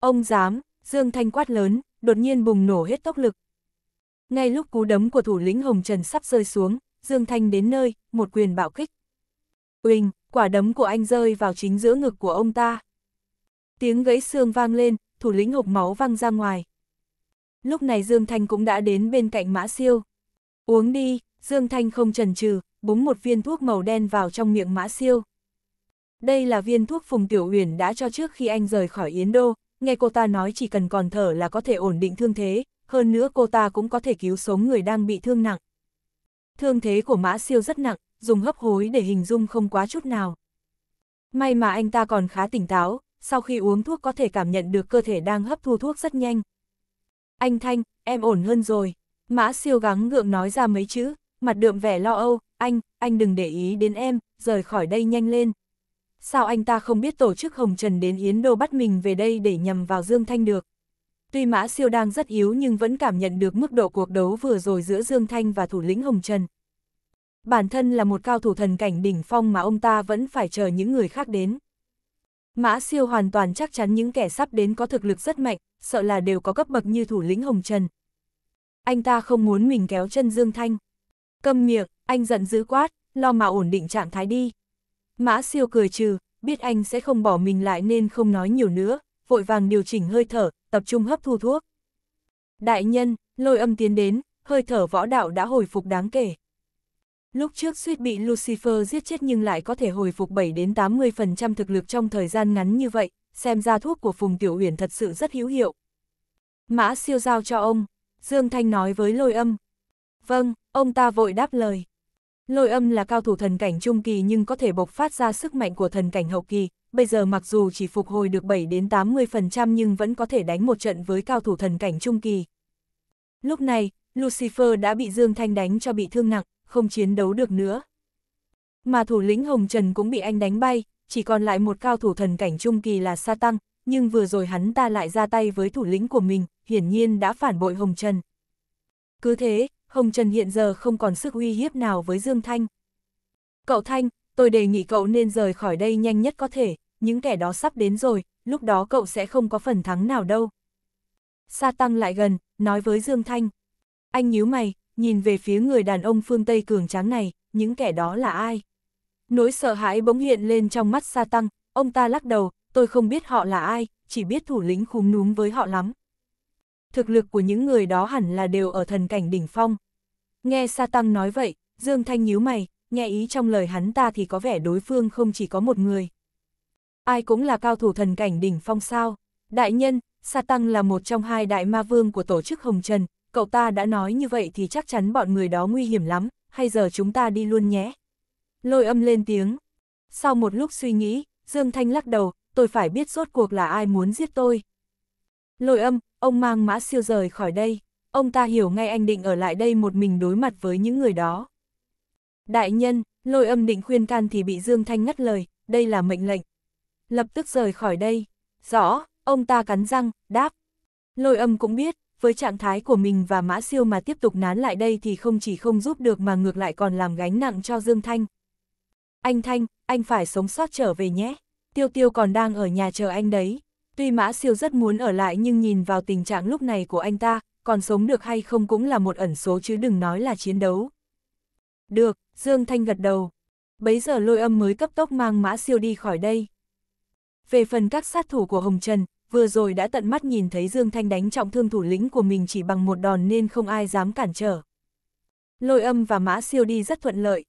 Ông dám, Dương Thanh quát lớn, đột nhiên bùng nổ hết tốc lực. Ngay lúc cú đấm của thủ lĩnh Hồng Trần sắp rơi xuống, Dương Thanh đến nơi, một quyền bạo kích. Uỳnh, quả đấm của anh rơi vào chính giữa ngực của ông ta. Tiếng gãy xương vang lên, thủ lĩnh hộp máu văng ra ngoài. Lúc này Dương Thanh cũng đã đến bên cạnh Mã Siêu. Uống đi, Dương Thanh không chần chừ, búng một viên thuốc màu đen vào trong miệng Mã Siêu. Đây là viên thuốc Phùng Tiểu Uyển đã cho trước khi anh rời khỏi Yến Đô, nghe cô ta nói chỉ cần còn thở là có thể ổn định thương thế, hơn nữa cô ta cũng có thể cứu sống người đang bị thương nặng. Thương thế của Mã Siêu rất nặng, dùng hấp hối để hình dung không quá chút nào. May mà anh ta còn khá tỉnh táo, sau khi uống thuốc có thể cảm nhận được cơ thể đang hấp thu thuốc rất nhanh. Anh Thanh, em ổn hơn rồi. Mã siêu gắng gượng nói ra mấy chữ, mặt đượm vẻ lo âu, anh, anh đừng để ý đến em, rời khỏi đây nhanh lên. Sao anh ta không biết tổ chức Hồng Trần đến Yến Đô bắt mình về đây để nhầm vào Dương Thanh được? Tuy Mã Siêu đang rất yếu nhưng vẫn cảm nhận được mức độ cuộc đấu vừa rồi giữa Dương Thanh và thủ lĩnh Hồng Trần bản thân là một cao thủ thần cảnh đỉnh phong mà ông ta vẫn phải chờ những người khác đến. Mã siêu hoàn toàn chắc chắn những kẻ sắp đến có thực lực rất mạnh, sợ là đều có cấp bậc như thủ lĩnh Hồng Trần. Anh ta không muốn mình kéo chân Dương Thanh. Câm miệng, anh giận dữ quát, lo mà ổn định trạng thái đi. Mã siêu cười trừ, biết anh sẽ không bỏ mình lại nên không nói nhiều nữa, vội vàng điều chỉnh hơi thở, tập trung hấp thu thuốc. Đại nhân, lôi âm tiến đến, hơi thở võ đạo đã hồi phục đáng kể. Lúc trước suýt bị Lucifer giết chết nhưng lại có thể hồi phục 7 đến 80% thực lực trong thời gian ngắn như vậy, xem ra thuốc của Phùng Tiểu Uyển thật sự rất hữu hiệu. Mã siêu giao cho ông, Dương Thanh nói với lôi âm. Vâng, ông ta vội đáp lời. Lôi âm là cao thủ thần cảnh trung kỳ nhưng có thể bộc phát ra sức mạnh của thần cảnh hậu kỳ, bây giờ mặc dù chỉ phục hồi được 7 đến 80% nhưng vẫn có thể đánh một trận với cao thủ thần cảnh trung kỳ. Lúc này, Lucifer đã bị Dương Thanh đánh cho bị thương nặng, không chiến đấu được nữa. Mà thủ lĩnh Hồng Trần cũng bị anh đánh bay, chỉ còn lại một cao thủ thần cảnh trung kỳ là Sa Tăng, nhưng vừa rồi hắn ta lại ra tay với thủ lĩnh của mình, hiển nhiên đã phản bội Hồng Trần. Cứ thế, Hồng Trần hiện giờ không còn sức uy hiếp nào với Dương Thanh. Cậu Thanh, tôi đề nghị cậu nên rời khỏi đây nhanh nhất có thể, những kẻ đó sắp đến rồi, lúc đó cậu sẽ không có phần thắng nào đâu. Sa Tăng lại gần, nói với Dương Thanh. Anh nhíu mày, nhìn về phía người đàn ông phương Tây cường tráng này, những kẻ đó là ai? Nỗi sợ hãi bỗng hiện lên trong mắt sa tăng, ông ta lắc đầu, tôi không biết họ là ai, chỉ biết thủ lĩnh khúm núm với họ lắm. Thực lực của những người đó hẳn là đều ở thần cảnh đỉnh phong. Nghe sa tăng nói vậy, Dương Thanh nhíu mày, nghe ý trong lời hắn ta thì có vẻ đối phương không chỉ có một người. Ai cũng là cao thủ thần cảnh đỉnh phong sao. Đại nhân, Sa Tăng là một trong hai đại ma vương của tổ chức Hồng Trần, cậu ta đã nói như vậy thì chắc chắn bọn người đó nguy hiểm lắm, hay giờ chúng ta đi luôn nhé. Lôi âm lên tiếng. Sau một lúc suy nghĩ, Dương Thanh lắc đầu, tôi phải biết rốt cuộc là ai muốn giết tôi. Lôi âm, ông mang mã siêu rời khỏi đây, ông ta hiểu ngay anh định ở lại đây một mình đối mặt với những người đó. Đại nhân, lôi âm định khuyên can thì bị Dương Thanh ngắt lời, đây là mệnh lệnh. Lập tức rời khỏi đây. Rõ, ông ta cắn răng, đáp. Lôi âm cũng biết, với trạng thái của mình và mã siêu mà tiếp tục nán lại đây thì không chỉ không giúp được mà ngược lại còn làm gánh nặng cho Dương Thanh. Anh Thanh, anh phải sống sót trở về nhé. Tiêu Tiêu còn đang ở nhà chờ anh đấy. Tuy mã siêu rất muốn ở lại nhưng nhìn vào tình trạng lúc này của anh ta, còn sống được hay không cũng là một ẩn số chứ đừng nói là chiến đấu. Được, Dương Thanh gật đầu. Bấy giờ lôi âm mới cấp tốc mang mã siêu đi khỏi đây. Về phần các sát thủ của Hồng Trần, vừa rồi đã tận mắt nhìn thấy Dương Thanh đánh trọng thương thủ lĩnh của mình chỉ bằng một đòn nên không ai dám cản trở. Lôi âm và mã siêu đi rất thuận lợi.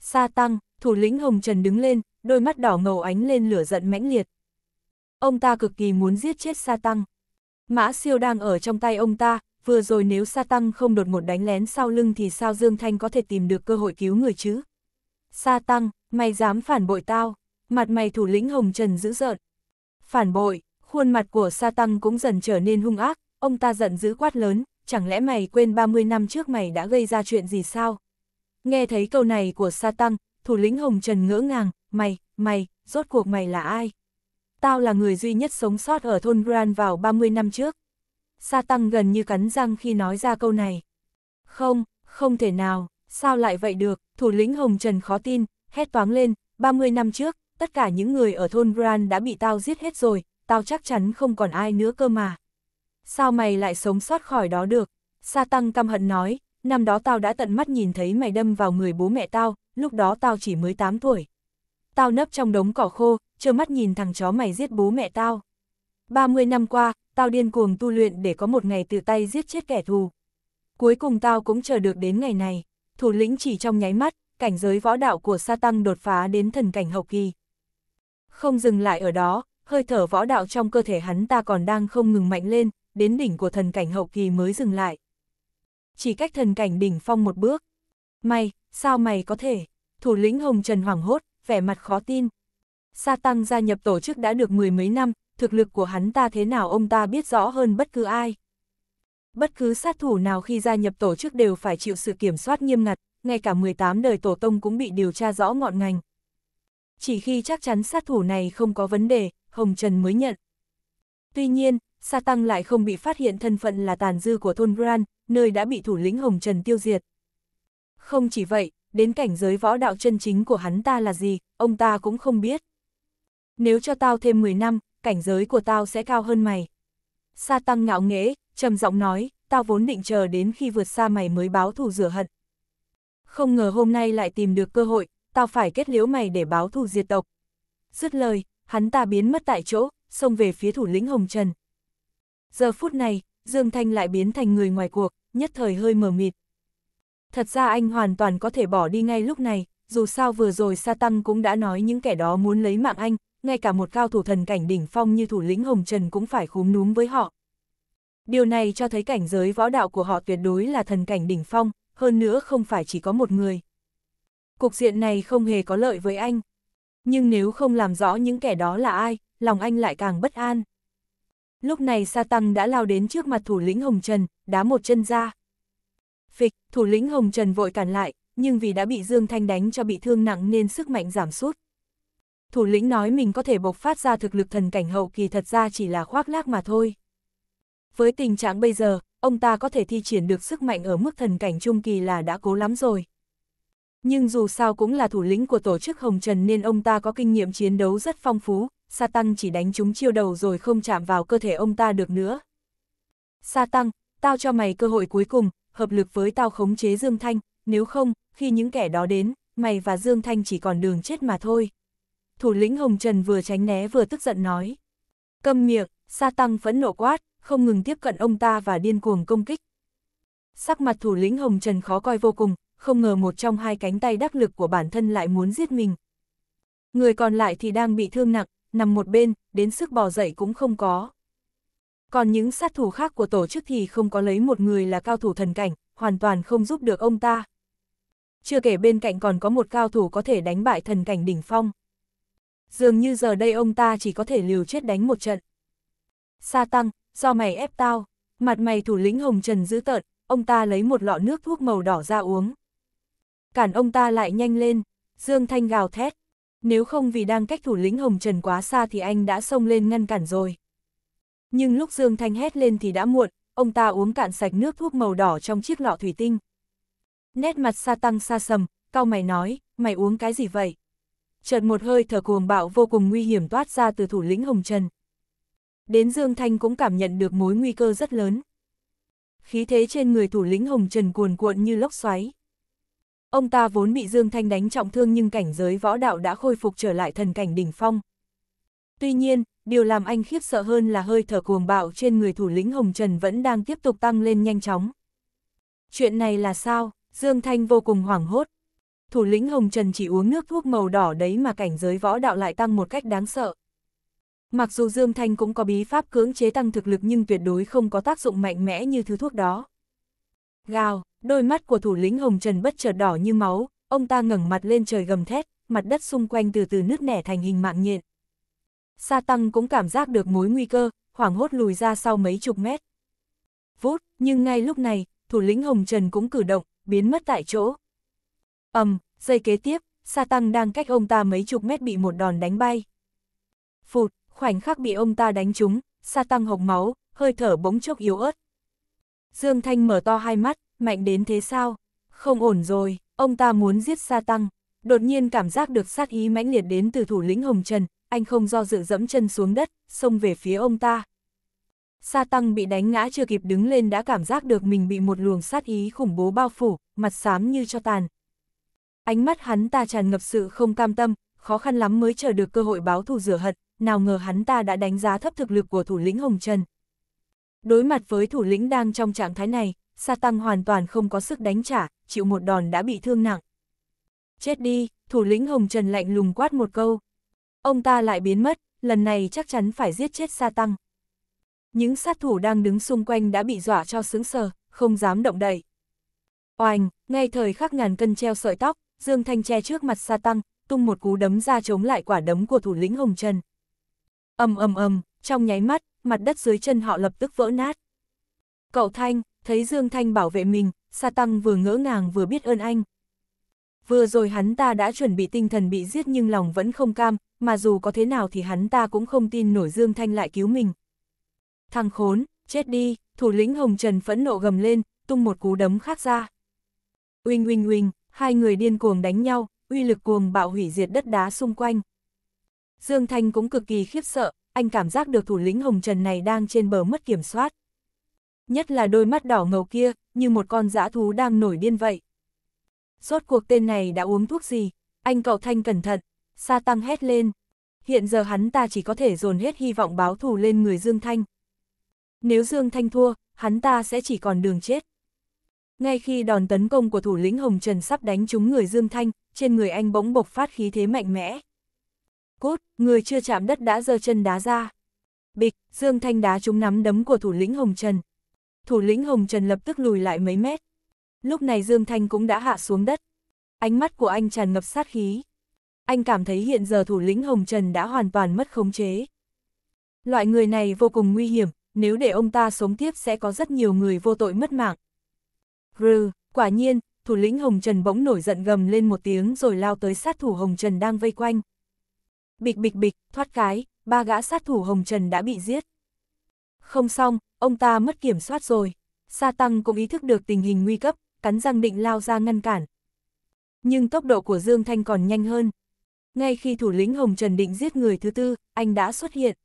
Sa tăng, thủ lĩnh Hồng Trần đứng lên, đôi mắt đỏ ngầu ánh lên lửa giận mãnh liệt. Ông ta cực kỳ muốn giết chết Sa tăng. Mã siêu đang ở trong tay ông ta, vừa rồi nếu Sa tăng không đột ngột đánh lén sau lưng thì sao Dương Thanh có thể tìm được cơ hội cứu người chứ? Sa tăng, mày dám phản bội tao, mặt mày thủ lĩnh Hồng Trần dữ dợn. Phản bội, Khuôn mặt của sa tăng cũng dần trở nên hung ác, ông ta giận dữ quát lớn, chẳng lẽ mày quên 30 năm trước mày đã gây ra chuyện gì sao? Nghe thấy câu này của sa tăng, thủ lĩnh Hồng Trần ngỡ ngàng, mày, mày, rốt cuộc mày là ai? Tao là người duy nhất sống sót ở thôn Gran vào 30 năm trước. Sa tăng gần như cắn răng khi nói ra câu này. Không, không thể nào, sao lại vậy được, thủ lĩnh Hồng Trần khó tin, hét toáng lên, 30 năm trước, tất cả những người ở thôn Gran đã bị tao giết hết rồi, tao chắc chắn không còn ai nữa cơ mà. Sao mày lại sống sót khỏi đó được? Sa Tăng căm hận nói, năm đó tao đã tận mắt nhìn thấy mày đâm vào người bố mẹ tao, lúc đó tao chỉ mới 8 tuổi. Tao nấp trong đống cỏ khô, trơ mắt nhìn thằng chó mày giết bố mẹ tao. 30 năm qua, tao điên cuồng tu luyện để có một ngày tự tay giết chết kẻ thù. Cuối cùng tao cũng chờ được đến ngày này, thủ lĩnh chỉ trong nháy mắt, cảnh giới võ đạo của Sa Tăng đột phá đến thần cảnh hậu kỳ. Không dừng lại ở đó, hơi thở võ đạo trong cơ thể hắn ta còn đang không ngừng mạnh lên, đến đỉnh của thần cảnh hậu kỳ mới dừng lại. Chỉ cách thần cảnh đỉnh phong một bước. Mày, sao mày có thể? Thủ lĩnh Hồng Trần hoảng hốt, vẻ mặt khó tin. Sa Tăng gia nhập tổ chức đã được mười mấy năm, thực lực của hắn ta thế nào ông ta biết rõ hơn bất cứ ai. Bất cứ sát thủ nào khi gia nhập tổ chức đều phải chịu sự kiểm soát nghiêm ngặt, ngay cả 18 đời tổ tông cũng bị điều tra rõ ngọn ngành. Chỉ khi chắc chắn sát thủ này không có vấn đề, Hồng Trần mới nhận. Tuy nhiên, Sa Tăng lại không bị phát hiện thân phận là tàn dư của thôn Gran, nơi đã bị thủ lĩnh Hồng Trần tiêu diệt. Không chỉ vậy, đến cảnh giới võ đạo chân chính của hắn ta là gì, ông ta cũng không biết. Nếu cho tao thêm 10 năm, cảnh giới của tao sẽ cao hơn mày. Sa Tăng ngạo nghễ, trầm giọng nói, tao vốn định chờ đến khi vượt xa mày mới báo thù rửa hận. Không ngờ hôm nay lại tìm được cơ hội, tao phải kết liễu mày để báo thù diệt tộc. Dứt lời, hắn ta biến mất tại chỗ, xông về phía thủ lĩnh Hồng Trần. Giờ phút này, Dương Thanh lại biến thành người ngoài cuộc, nhất thời hơi mờ mịt. Thật ra anh hoàn toàn có thể bỏ đi ngay lúc này, dù sao vừa rồi Sa Tăng cũng đã nói những kẻ đó muốn lấy mạng anh, ngay cả một cao thủ thần cảnh đỉnh phong như thủ lĩnh Hồng Trần cũng phải khúm núm với họ. Điều này cho thấy cảnh giới võ đạo của họ tuyệt đối là thần cảnh đỉnh phong, hơn nữa không phải chỉ có một người. Cục diện này không hề có lợi với anh. Nhưng nếu không làm rõ những kẻ đó là ai, lòng anh lại càng bất an. Lúc này Sa Tăng đã lao đến trước mặt thủ lĩnh Hồng Trần, đá một chân ra. Phịch, thủ lĩnh Hồng Trần vội cản lại, nhưng vì đã bị Dương Thanh đánh cho bị thương nặng nên sức mạnh giảm sút. Thủ lĩnh nói mình có thể bộc phát ra thực lực thần cảnh hậu kỳ thật ra chỉ là khoác lác mà thôi. Với tình trạng bây giờ, ông ta có thể thi triển được sức mạnh ở mức thần cảnh trung kỳ là đã cố lắm rồi. Nhưng dù sao cũng là thủ lĩnh của tổ chức Hồng Trần nên ông ta có kinh nghiệm chiến đấu rất phong phú, Sa Tăng chỉ đánh chúng chiêu đầu rồi không chạm vào cơ thể ông ta được nữa. Sa Tăng, tao cho mày cơ hội cuối cùng, hợp lực với tao khống chế Dương Thanh, nếu không, khi những kẻ đó đến, mày và Dương Thanh chỉ còn đường chết mà thôi. Thủ lĩnh Hồng Trần vừa tránh né vừa tức giận nói. Câm miệng, Sa Tăng phẫn nộ quát, không ngừng tiếp cận ông ta và điên cuồng công kích. Sắc mặt thủ lĩnh Hồng Trần khó coi vô cùng, không ngờ một trong hai cánh tay đắc lực của bản thân lại muốn giết mình. Người còn lại thì đang bị thương nặng, nằm một bên, đến sức bò dậy cũng không có. Còn những sát thủ khác của tổ chức thì không có lấy một người là cao thủ thần cảnh, hoàn toàn không giúp được ông ta. Chưa kể bên cạnh còn có một cao thủ có thể đánh bại thần cảnh đỉnh phong. Dường như giờ đây ông ta chỉ có thể liều chết đánh một trận. Sa tăng, do mày ép tao, mặt mày thủ lĩnh hồng trần dữ tợn, ông ta lấy một lọ nước thuốc màu đỏ ra uống cản ông ta lại nhanh lên, Dương Thanh gào thét. Nếu không vì đang cách thủ lĩnh Hồng Trần quá xa thì anh đã xông lên ngăn cản rồi. Nhưng lúc Dương Thanh hét lên thì đã muộn, ông ta uống cạn sạch nước thuốc màu đỏ trong chiếc lọ thủy tinh. Nét mặt sa tăng sa sầm, cao mày nói, mày uống cái gì vậy? Chợt một hơi thở cuồng bạo vô cùng nguy hiểm toát ra từ thủ lĩnh Hồng Trần. Đến Dương Thanh cũng cảm nhận được mối nguy cơ rất lớn. Khí thế trên người thủ lĩnh Hồng Trần cuồn cuộn như lốc xoáy. Ông ta vốn bị Dương Thanh đánh trọng thương nhưng cảnh giới võ đạo đã khôi phục trở lại thần cảnh đỉnh phong. Tuy nhiên, điều làm anh khiếp sợ hơn là hơi thở cuồng bạo trên người thủ lĩnh Hồng Trần vẫn đang tiếp tục tăng lên nhanh chóng. Chuyện này là sao? Dương Thanh vô cùng hoảng hốt. Thủ lĩnh Hồng Trần chỉ uống nước thuốc màu đỏ đấy mà cảnh giới võ đạo lại tăng một cách đáng sợ. Mặc dù Dương Thanh cũng có bí pháp cưỡng chế tăng thực lực nhưng tuyệt đối không có tác dụng mạnh mẽ như thứ thuốc đó. Gào, đôi mắt của thủ lĩnh Hồng Trần bất chợt đỏ như máu, ông ta ngẩng mặt lên trời gầm thét, mặt đất xung quanh từ từ nứt nẻ thành hình mạng nhện. Sa Tăng cũng cảm giác được mối nguy cơ, hoảng hốt lùi ra sau mấy chục mét. Vút, nhưng ngay lúc này, thủ lĩnh Hồng Trần cũng cử động, biến mất tại chỗ. ầm, giây kế tiếp, Sa Tăng đang cách ông ta mấy chục mét bị một đòn đánh bay. Phụt, khoảnh khắc bị ông ta đánh trúng, Sa Tăng hộc máu, hơi thở bỗng chốc yếu ớt, Dương Thanh mở to hai mắt, mạnh đến thế sao? Không ổn rồi, ông ta muốn giết Sa Tăng. Đột nhiên cảm giác được sát ý mãnh liệt đến từ thủ lĩnh Hồng Trần, anh không do dự dẫm chân xuống đất, xông về phía ông ta. Sa Tăng bị đánh ngã chưa kịp đứng lên đã cảm giác được mình bị một luồng sát ý khủng bố bao phủ, mặt xám như cho tàn. Ánh mắt hắn ta tràn ngập sự không cam tâm, khó khăn lắm mới chờ được cơ hội báo thù rửa hận, nào ngờ hắn ta đã đánh giá thấp thực lực của thủ lĩnh Hồng Trần, Đối mặt với thủ lĩnh đang trong trạng thái này, Sa Tăng hoàn toàn không có sức đánh trả, chịu một đòn đã bị thương nặng. Chết đi, thủ lĩnh Hồng Trần lạnh lùng quát một câu. Ông ta lại biến mất, lần này chắc chắn phải giết chết Sa Tăng. Những sát thủ đang đứng xung quanh đã bị dọa cho sướng sờ, không dám động đậy. oanh, ngay thời khắc ngàn cân treo sợi tóc, Dương Thanh che trước mặt Sa Tăng, tung một cú đấm ra chống lại quả đấm của thủ lĩnh Hồng Trần. Ầm ầm ầm, trong nháy mắt, mặt đất dưới chân họ lập tức vỡ nát. Cậu Thanh, thấy Dương Thanh bảo vệ mình, Sa Tăng vừa ngỡ ngàng vừa biết ơn anh. Vừa rồi hắn ta đã chuẩn bị tinh thần bị giết nhưng lòng vẫn không cam, mà dù có thế nào thì hắn ta cũng không tin nổi Dương Thanh lại cứu mình. Thằng khốn, chết đi, thủ lĩnh Hồng Trần phẫn nộ gầm lên, tung một cú đấm khác ra. Uinh uinh uinh, hai người điên cuồng đánh nhau, uy lực cuồng bạo hủy diệt đất đá xung quanh. Dương Thanh cũng cực kỳ khiếp sợ, anh cảm giác được thủ lĩnh Hồng Trần này đang trên bờ mất kiểm soát. Nhất là đôi mắt đỏ ngầu kia, như một con dã thú đang nổi điên vậy. Rốt cuộc tên này đã uống thuốc gì? Anh cậu Thanh cẩn thận, sa tăng hét lên. Hiện giờ hắn ta chỉ có thể dồn hết hy vọng báo thù lên người Dương Thanh. Nếu Dương Thanh thua, hắn ta sẽ chỉ còn đường chết. Ngay khi đòn tấn công của thủ lĩnh Hồng Trần sắp đánh trúng người Dương Thanh, trên người anh bỗng bộc phát khí thế mạnh mẽ. Cút, người chưa chạm đất đã giơ chân đá ra. Bịch, Dương Thanh đá trúng nắm đấm của thủ lĩnh Hồng Trần. Thủ lĩnh Hồng Trần lập tức lùi lại mấy mét. Lúc này Dương Thanh cũng đã hạ xuống đất. Ánh mắt của anh tràn ngập sát khí. Anh cảm thấy hiện giờ thủ lĩnh Hồng Trần đã hoàn toàn mất khống chế. Loại người này vô cùng nguy hiểm, nếu để ông ta sống tiếp sẽ có rất nhiều người vô tội mất mạng. Rừ, quả nhiên, thủ lĩnh Hồng Trần bỗng nổi giận gầm lên một tiếng rồi lao tới sát thủ Hồng Trần đang vây quanh. Bịch bịch bịch, thoát cái, ba gã sát thủ Hồng Trần đã bị giết. Không xong, ông ta mất kiểm soát rồi. Sa Tăng cũng ý thức được tình hình nguy cấp, cắn răng định lao ra ngăn cản. Nhưng tốc độ của Dương Thanh còn nhanh hơn. Ngay khi thủ lĩnh Hồng Trần định giết người thứ tư, anh đã xuất hiện.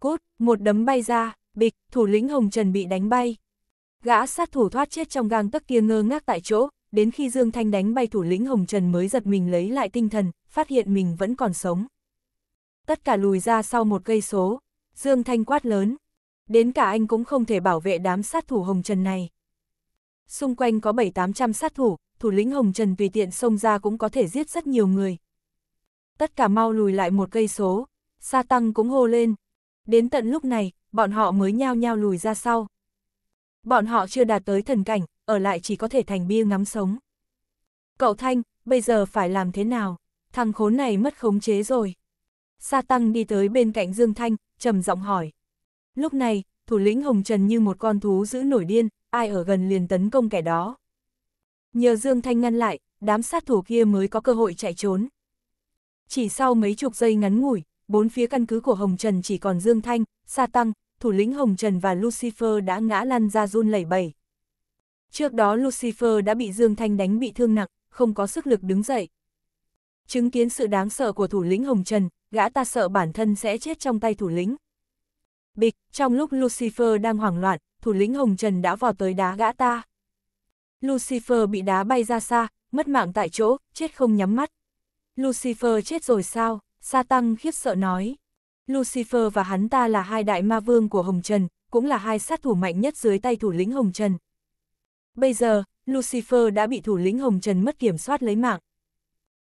cút một đấm bay ra, bịch, thủ lĩnh Hồng Trần bị đánh bay. Gã sát thủ thoát chết trong gang tấc kia ngơ ngác tại chỗ, đến khi Dương Thanh đánh bay thủ lĩnh Hồng Trần mới giật mình lấy lại tinh thần, phát hiện mình vẫn còn sống tất cả lùi ra sau một cây số, Dương Thanh quát lớn. Đến cả anh cũng không thể bảo vệ đám sát thủ Hồng Trần này. Xung quanh có 7-800 sát thủ, thủ lĩnh Hồng Trần tùy tiện xông ra cũng có thể giết rất nhiều người. Tất cả mau lùi lại một cây số, Sa Tăng cũng hô lên. Đến tận lúc này, bọn họ mới nhao nhao lùi ra sau. Bọn họ chưa đạt tới thần cảnh, ở lại chỉ có thể thành bia ngắm sống. Cậu Thanh, bây giờ phải làm thế nào? Thằng khốn này mất khống chế rồi. Sa Tăng đi tới bên cạnh Dương Thanh, trầm giọng hỏi. Lúc này, thủ lĩnh Hồng Trần như một con thú giữ nổi điên, ai ở gần liền tấn công kẻ đó. Nhờ Dương Thanh ngăn lại, đám sát thủ kia mới có cơ hội chạy trốn. Chỉ sau mấy chục giây ngắn ngủi, bốn phía căn cứ của Hồng Trần chỉ còn Dương Thanh, Sa Tăng, thủ lĩnh Hồng Trần và Lucifer đã ngã lăn ra run lẩy bẩy. Trước đó Lucifer đã bị Dương Thanh đánh bị thương nặng, không có sức lực đứng dậy. Chứng kiến sự đáng sợ của thủ lĩnh Hồng Trần, gã ta sợ bản thân sẽ chết trong tay thủ lĩnh. Bịch, trong lúc Lucifer đang hoảng loạn, thủ lĩnh Hồng Trần đã vò tới đá gã ta. Lucifer bị đá bay ra xa, mất mạng tại chỗ, chết không nhắm mắt. Lucifer chết rồi sao? Sa Tăng khiếp sợ nói. Lucifer và hắn ta là hai đại ma vương của Hồng Trần, cũng là hai sát thủ mạnh nhất dưới tay thủ lĩnh Hồng Trần. Bây giờ, Lucifer đã bị thủ lĩnh Hồng Trần mất kiểm soát lấy mạng.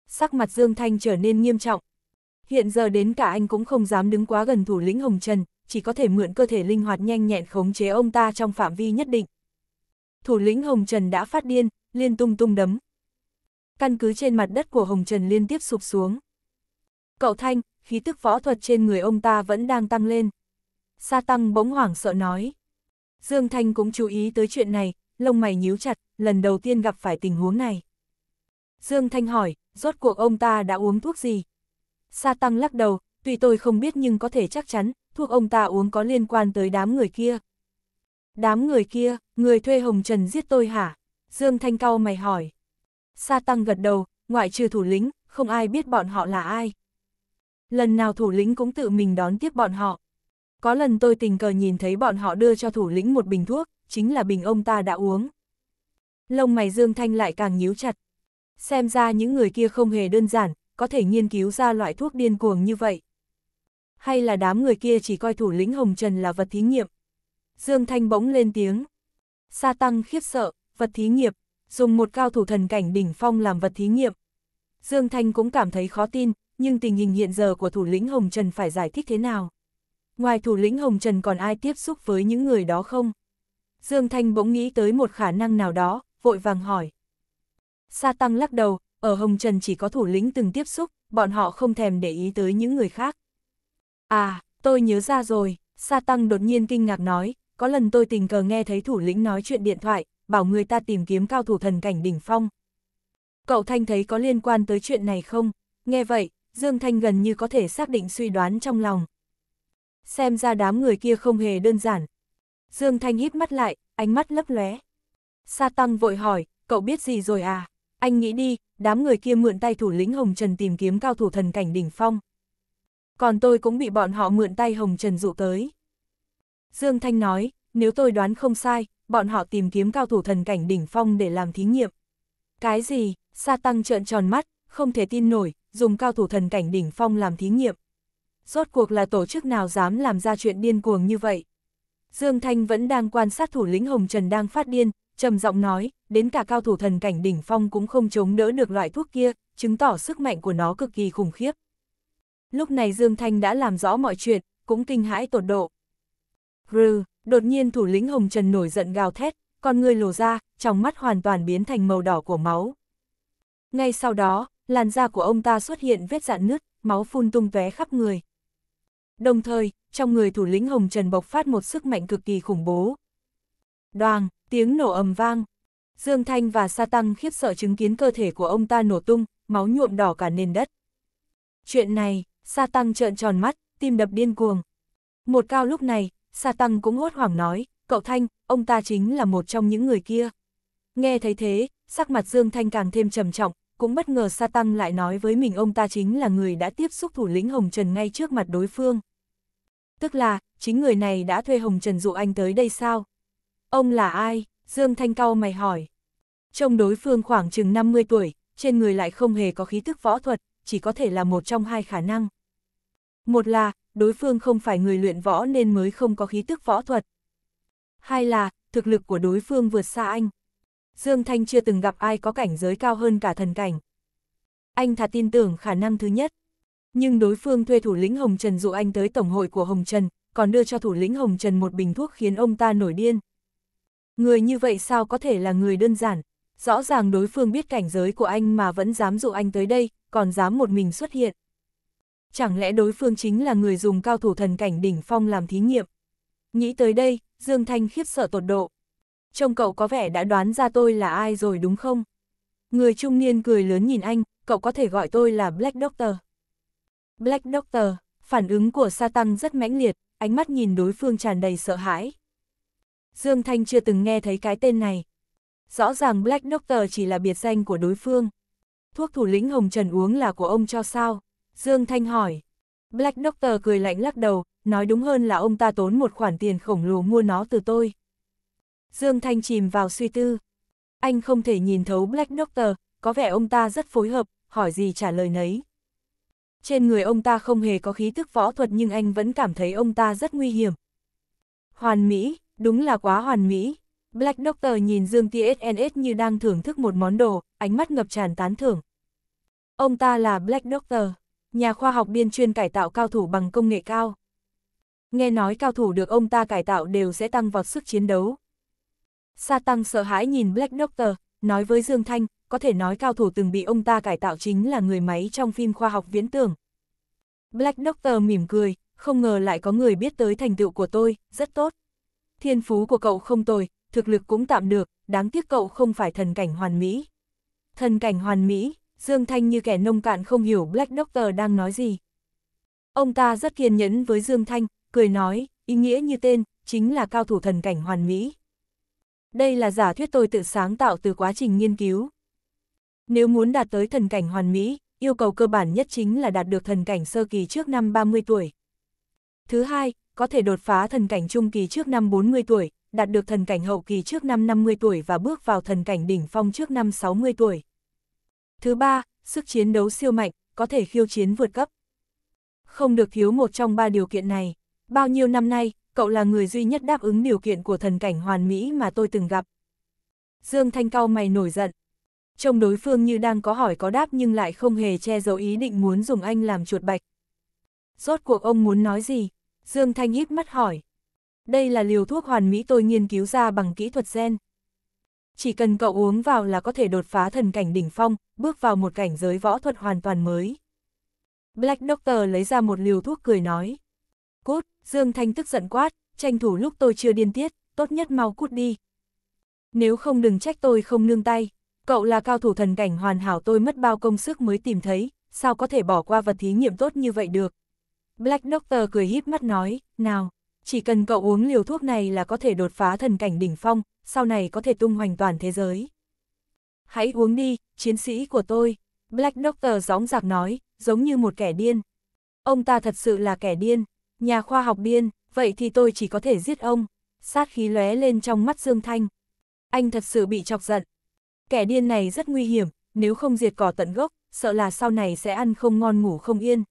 Sắc mặt Dương Thanh trở nên nghiêm trọng, Hiện giờ đến cả anh cũng không dám đứng quá gần thủ lĩnh Hồng Trần, chỉ có thể mượn cơ thể linh hoạt nhanh nhẹn khống chế ông ta trong phạm vi nhất định. Thủ lĩnh Hồng Trần đã phát điên, liên tung tung đấm. Căn cứ trên mặt đất của Hồng Trần liên tiếp sụp xuống. Cậu Thanh, khí tức võ thuật trên người ông ta vẫn đang tăng lên. Sa Tăng bỗng hoảng sợ nói. Dương Thanh cũng chú ý tới chuyện này, lông mày nhíu chặt, lần đầu tiên gặp phải tình huống này. Dương Thanh hỏi, rốt cuộc ông ta đã uống thuốc gì? Sa Tăng lắc đầu, tuy tôi không biết nhưng có thể chắc chắn, thuốc ông ta uống có liên quan tới đám người kia. Đám người kia, người thuê Hồng Trần giết tôi hả? Dương Thanh Cao mày hỏi. Sa Tăng gật đầu, ngoại trừ thủ lĩnh, không ai biết bọn họ là ai. Lần nào thủ lĩnh cũng tự mình đón tiếp bọn họ. Có lần tôi tình cờ nhìn thấy bọn họ đưa cho thủ lĩnh một bình thuốc, chính là bình ông ta đã uống. Lông mày Dương Thanh lại càng nhíu chặt. Xem ra những người kia không hề đơn giản, có thể nghiên cứu ra loại thuốc điên cuồng như vậy. Hay là đám người kia chỉ coi thủ lĩnh Hồng Trần là vật thí nghiệm. Dương Thanh bỗng lên tiếng. Sa Tăng khiếp sợ, vật thí nghiệm, dùng một cao thủ thần cảnh đỉnh phong làm vật thí nghiệm. Dương Thanh cũng cảm thấy khó tin, nhưng tình hình hiện giờ của thủ lĩnh Hồng Trần phải giải thích thế nào? Ngoài thủ lĩnh Hồng Trần còn ai tiếp xúc với những người đó không? Dương Thanh bỗng nghĩ tới một khả năng nào đó, vội vàng hỏi. Sa Tăng lắc đầu, ở Hồng Trần chỉ có thủ lĩnh từng tiếp xúc, bọn họ không thèm để ý tới những người khác. À, tôi nhớ ra rồi, Sa Tăng đột nhiên kinh ngạc nói, có lần tôi tình cờ nghe thấy thủ lĩnh nói chuyện điện thoại, bảo người ta tìm kiếm cao thủ thần cảnh đỉnh phong. Cậu Thanh thấy có liên quan tới chuyện này không? Nghe vậy, Dương Thanh gần như có thể xác định suy đoán trong lòng. Xem ra đám người kia không hề đơn giản. Dương Thanh híp mắt lại, ánh mắt lấp lóe. Sa Tăng vội hỏi, cậu biết gì rồi à? Anh nghĩ đi, đám người kia mượn tay thủ lĩnh Hồng Trần tìm kiếm cao thủ thần cảnh đỉnh phong. Còn tôi cũng bị bọn họ mượn tay Hồng Trần dụ tới. Dương Thanh nói, nếu tôi đoán không sai, bọn họ tìm kiếm cao thủ thần cảnh đỉnh phong để làm thí nghiệm. Cái gì, Sa Tăng trợn tròn mắt, không thể tin nổi, dùng cao thủ thần cảnh đỉnh phong làm thí nghiệm. Rốt cuộc là tổ chức nào dám làm ra chuyện điên cuồng như vậy? Dương Thanh vẫn đang quan sát thủ lĩnh Hồng Trần đang phát điên, trầm giọng nói, đến cả cao thủ thần cảnh đỉnh phong cũng không chống đỡ được loại thuốc kia, chứng tỏ sức mạnh của nó cực kỳ khủng khiếp. Lúc này Dương Thanh đã làm rõ mọi chuyện, cũng kinh hãi tột độ. Rừ, đột nhiên thủ lĩnh Hồng Trần nổi giận gào thét, con người lồ ra, trong mắt hoàn toàn biến thành màu đỏ của máu. Ngay sau đó, làn da của ông ta xuất hiện vết dạn nứt, máu phun tung tóe khắp người. Đồng thời, trong người thủ lĩnh Hồng Trần bộc phát một sức mạnh cực kỳ khủng bố. Đoàng, Tiếng nổ ầm vang. Dương Thanh và Sa Tăng khiếp sợ chứng kiến cơ thể của ông ta nổ tung, máu nhuộm đỏ cả nền đất. Chuyện này, Sa Tăng trợn tròn mắt, tim đập điên cuồng. Một cao lúc này, Sa Tăng cũng hốt hoảng nói, cậu Thanh, ông ta chính là một trong những người kia. Nghe thấy thế, sắc mặt Dương Thanh càng thêm trầm trọng, cũng bất ngờ Sa Tăng lại nói với mình ông ta chính là người đã tiếp xúc thủ lĩnh Hồng Trần ngay trước mặt đối phương. Tức là, chính người này đã thuê Hồng Trần dụ anh tới đây sao? Ông là ai? Dương Thanh cau mày hỏi. Trông đối phương khoảng chừng 50 tuổi, trên người lại không hề có khí tức võ thuật, chỉ có thể là một trong hai khả năng. Một là, đối phương không phải người luyện võ nên mới không có khí tức võ thuật. Hai là, thực lực của đối phương vượt xa anh. Dương Thanh chưa từng gặp ai có cảnh giới cao hơn cả thần cảnh. Anh thà tin tưởng khả năng thứ nhất. Nhưng đối phương thuê thủ lĩnh Hồng Trần dụ anh tới tổng hội của Hồng Trần, còn đưa cho thủ lĩnh Hồng Trần một bình thuốc khiến ông ta nổi điên, Người như vậy sao có thể là người đơn giản, rõ ràng đối phương biết cảnh giới của anh mà vẫn dám dụ anh tới đây, còn dám một mình xuất hiện. Chẳng lẽ đối phương chính là người dùng cao thủ thần cảnh đỉnh phong làm thí nghiệm? Nghĩ tới đây, Dương Thanh khiếp sợ tột độ. Trông cậu có vẻ đã đoán ra tôi là ai rồi đúng không? Người trung niên cười lớn nhìn anh, cậu có thể gọi tôi là Black Doctor. Black Doctor, phản ứng của Satan rất mãnh liệt, ánh mắt nhìn đối phương tràn đầy sợ hãi. Dương Thanh chưa từng nghe thấy cái tên này. Rõ ràng Black Doctor chỉ là biệt danh của đối phương. Thuốc thủ lĩnh Hồng Trần uống là của ông cho sao? Dương Thanh hỏi. Black Doctor cười lạnh lắc đầu, nói đúng hơn là ông ta tốn một khoản tiền khổng lồ mua nó từ tôi. Dương Thanh chìm vào suy tư. Anh không thể nhìn thấu Black Doctor, có vẻ ông ta rất phối hợp, hỏi gì trả lời nấy. Trên người ông ta không hề có khí thức võ thuật nhưng anh vẫn cảm thấy ông ta rất nguy hiểm. Hoàn Mỹ, Đúng là quá hoàn mỹ. Black Doctor nhìn Dương TSNS như đang thưởng thức một món đồ, ánh mắt ngập tràn tán thưởng. Ông ta là Black Doctor, nhà khoa học biên chuyên cải tạo cao thủ bằng công nghệ cao. Nghe nói cao thủ được ông ta cải tạo đều sẽ tăng vọt sức chiến đấu. Sa Tăng sợ hãi nhìn Black Doctor, nói với Dương Thanh, có thể nói cao thủ từng bị ông ta cải tạo chính là người máy trong phim khoa học viễn tưởng. Black Doctor mỉm cười, không ngờ lại có người biết tới thành tựu của tôi, rất tốt. Thiên phú của cậu không tồi, thực lực cũng tạm được, đáng tiếc cậu không phải thần cảnh hoàn mỹ. Thần cảnh hoàn mỹ, Dương Thanh như kẻ nông cạn không hiểu Black Doctor đang nói gì. Ông ta rất kiên nhẫn với Dương Thanh, cười nói, ý nghĩa như tên, chính là cao thủ thần cảnh hoàn mỹ. Đây là giả thuyết tôi tự sáng tạo từ quá trình nghiên cứu. Nếu muốn đạt tới thần cảnh hoàn mỹ, yêu cầu cơ bản nhất chính là đạt được thần cảnh sơ kỳ trước năm 30 tuổi. Thứ hai, có thể đột phá thần cảnh trung kỳ trước năm 40 tuổi, đạt được thần cảnh hậu kỳ trước năm 50 tuổi và bước vào thần cảnh đỉnh phong trước năm 60 tuổi. Thứ ba, sức chiến đấu siêu mạnh, có thể khiêu chiến vượt cấp. Không được thiếu một trong ba điều kiện này. Bao nhiêu năm nay, cậu là người duy nhất đáp ứng điều kiện của thần cảnh hoàn mỹ mà tôi từng gặp. Dương Thanh cao mày nổi giận. Trông đối phương như đang có hỏi có đáp nhưng lại không hề che giấu ý định muốn dùng anh làm chuột bạch. Rốt cuộc ông muốn nói gì? Dương Thanh híp mắt hỏi. Đây là liều thuốc hoàn mỹ tôi nghiên cứu ra bằng kỹ thuật gen. Chỉ cần cậu uống vào là có thể đột phá thần cảnh đỉnh phong, bước vào một cảnh giới võ thuật hoàn toàn mới. Black Doctor lấy ra một liều thuốc cười nói. Cút, Dương Thanh tức giận quát, tranh thủ lúc tôi chưa điên tiết, tốt nhất mau cút đi. Nếu không đừng trách tôi không nương tay, cậu là cao thủ thần cảnh hoàn hảo tôi mất bao công sức mới tìm thấy, sao có thể bỏ qua vật thí nghiệm tốt như vậy được. Black Doctor cười híp mắt nói, nào, chỉ cần cậu uống liều thuốc này là có thể đột phá thần cảnh đỉnh phong, sau này có thể tung hoành toàn thế giới. Hãy uống đi, chiến sĩ của tôi. Black Doctor gióng giạc nói, giống như một kẻ điên. Ông ta thật sự là kẻ điên, nhà khoa học điên, vậy thì tôi chỉ có thể giết ông. Sát khí lóe lên trong mắt Dương Thanh. Anh thật sự bị chọc giận. Kẻ điên này rất nguy hiểm, nếu không diệt cỏ tận gốc, sợ là sau này sẽ ăn không ngon ngủ không yên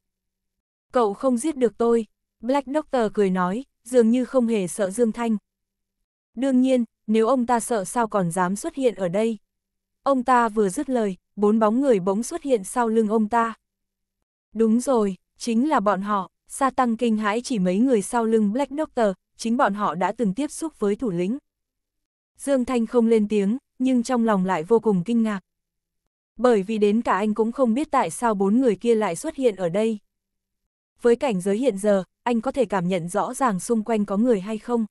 cậu không giết được tôi. Black Doctor cười nói, dường như không hề sợ Dương Thanh. Đương nhiên, nếu ông ta sợ sao còn dám xuất hiện ở đây. Ông ta vừa dứt lời, bốn bóng người bỗng xuất hiện sau lưng ông ta. Đúng rồi, chính là bọn họ, Sa Tăng kinh hãi chỉ mấy người sau lưng Black Doctor, chính bọn họ đã từng tiếp xúc với thủ lĩnh. Dương Thanh không lên tiếng, nhưng trong lòng lại vô cùng kinh ngạc. Bởi vì đến cả anh cũng không biết tại sao bốn người kia lại xuất hiện ở đây với cảnh giới hiện giờ, anh có thể cảm nhận rõ ràng xung quanh có người hay không.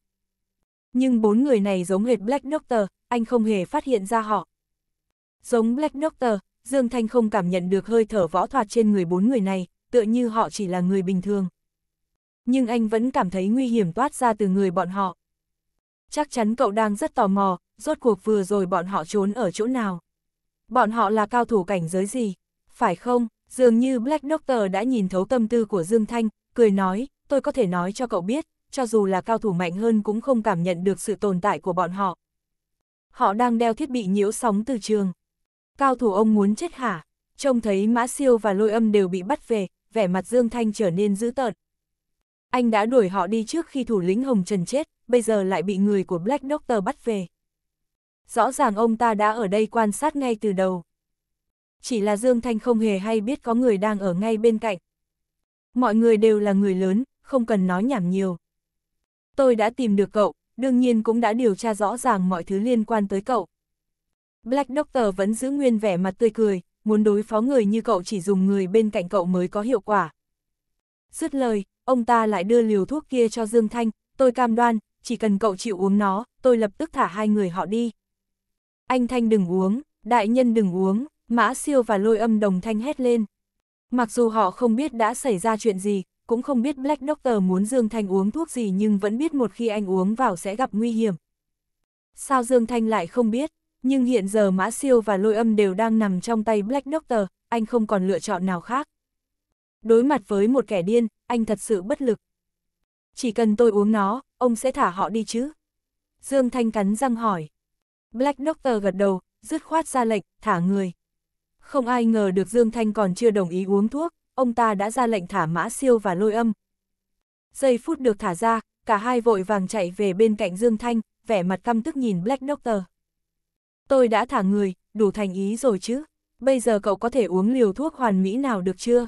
Nhưng bốn người này giống hệt Black Doctor, anh không hề phát hiện ra họ. Giống Black Doctor, Dương Thanh không cảm nhận được hơi thở võ thoạt trên người bốn người này, tựa như họ chỉ là người bình thường. Nhưng anh vẫn cảm thấy nguy hiểm toát ra từ người bọn họ. Chắc chắn cậu đang rất tò mò, rốt cuộc vừa rồi bọn họ trốn ở chỗ nào. Bọn họ là cao thủ cảnh giới gì, phải không? Dường như Black Doctor đã nhìn thấu tâm tư của Dương Thanh, cười nói, tôi có thể nói cho cậu biết, cho dù là cao thủ mạnh hơn cũng không cảm nhận được sự tồn tại của bọn họ. Họ đang đeo thiết bị nhiễu sóng từ trường. Cao thủ ông muốn chết hả? Trông thấy Mã Siêu và Lôi Âm đều bị bắt về, vẻ mặt Dương Thanh trở nên dữ tợn. Anh đã đuổi họ đi trước khi thủ lĩnh Hồng Trần chết, bây giờ lại bị người của Black Doctor bắt về. Rõ ràng ông ta đã ở đây quan sát ngay từ đầu chỉ là Dương Thanh không hề hay biết có người đang ở ngay bên cạnh. Mọi người đều là người lớn, không cần nói nhảm nhiều. Tôi đã tìm được cậu, đương nhiên cũng đã điều tra rõ ràng mọi thứ liên quan tới cậu. Black Doctor vẫn giữ nguyên vẻ mặt tươi cười, muốn đối phó người như cậu chỉ dùng người bên cạnh cậu mới có hiệu quả. Dứt lời, ông ta lại đưa liều thuốc kia cho Dương Thanh, tôi cam đoan, chỉ cần cậu chịu uống nó, tôi lập tức thả hai người họ đi. Anh Thanh đừng uống, đại nhân đừng uống, Mã siêu và lôi âm đồng thanh hét lên. Mặc dù họ không biết đã xảy ra chuyện gì, cũng không biết Black Doctor muốn Dương Thanh uống thuốc gì nhưng vẫn biết một khi anh uống vào sẽ gặp nguy hiểm. Sao Dương Thanh lại không biết, nhưng hiện giờ Mã Siêu và Lôi Âm đều đang nằm trong tay Black Doctor, anh không còn lựa chọn nào khác. Đối mặt với một kẻ điên, anh thật sự bất lực. Chỉ cần tôi uống nó, ông sẽ thả họ đi chứ? Dương Thanh cắn răng hỏi. Black Doctor gật đầu, dứt khoát ra lệnh, thả người. Không ai ngờ được Dương Thanh còn chưa đồng ý uống thuốc, ông ta đã ra lệnh thả mã siêu và lôi âm. Giây phút được thả ra, cả hai vội vàng chạy về bên cạnh Dương Thanh, vẻ mặt căm tức nhìn Black Doctor. Tôi đã thả người, đủ thành ý rồi chứ, bây giờ cậu có thể uống liều thuốc hoàn mỹ nào được chưa?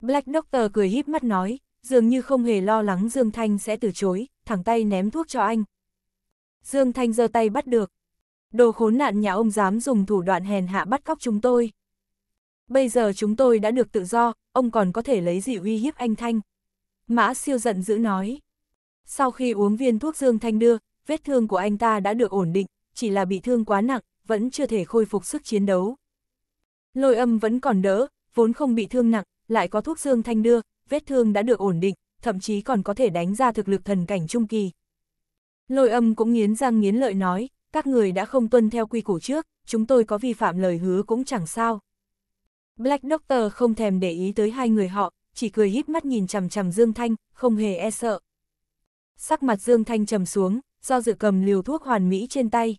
Black Doctor cười híp mắt nói, dường như không hề lo lắng Dương Thanh sẽ từ chối, thẳng tay ném thuốc cho anh. Dương Thanh giơ tay bắt được. Đồ khốn nạn nhà ông dám dùng thủ đoạn hèn hạ bắt cóc chúng tôi bây giờ chúng tôi đã được tự do, ông còn có thể lấy gì uy hiếp anh Thanh. Mã siêu giận dữ nói. Sau khi uống viên thuốc Dương Thanh đưa, vết thương của anh ta đã được ổn định, chỉ là bị thương quá nặng, vẫn chưa thể khôi phục sức chiến đấu. Lôi âm vẫn còn đỡ, vốn không bị thương nặng, lại có thuốc Dương Thanh đưa, vết thương đã được ổn định, thậm chí còn có thể đánh ra thực lực thần cảnh trung kỳ. Lôi âm cũng nghiến răng nghiến lợi nói, các người đã không tuân theo quy củ trước, chúng tôi có vi phạm lời hứa cũng chẳng sao. Black Doctor không thèm để ý tới hai người họ, chỉ cười híp mắt nhìn chằm chằm Dương Thanh, không hề e sợ. Sắc mặt Dương Thanh trầm xuống, do dự cầm liều thuốc hoàn mỹ trên tay.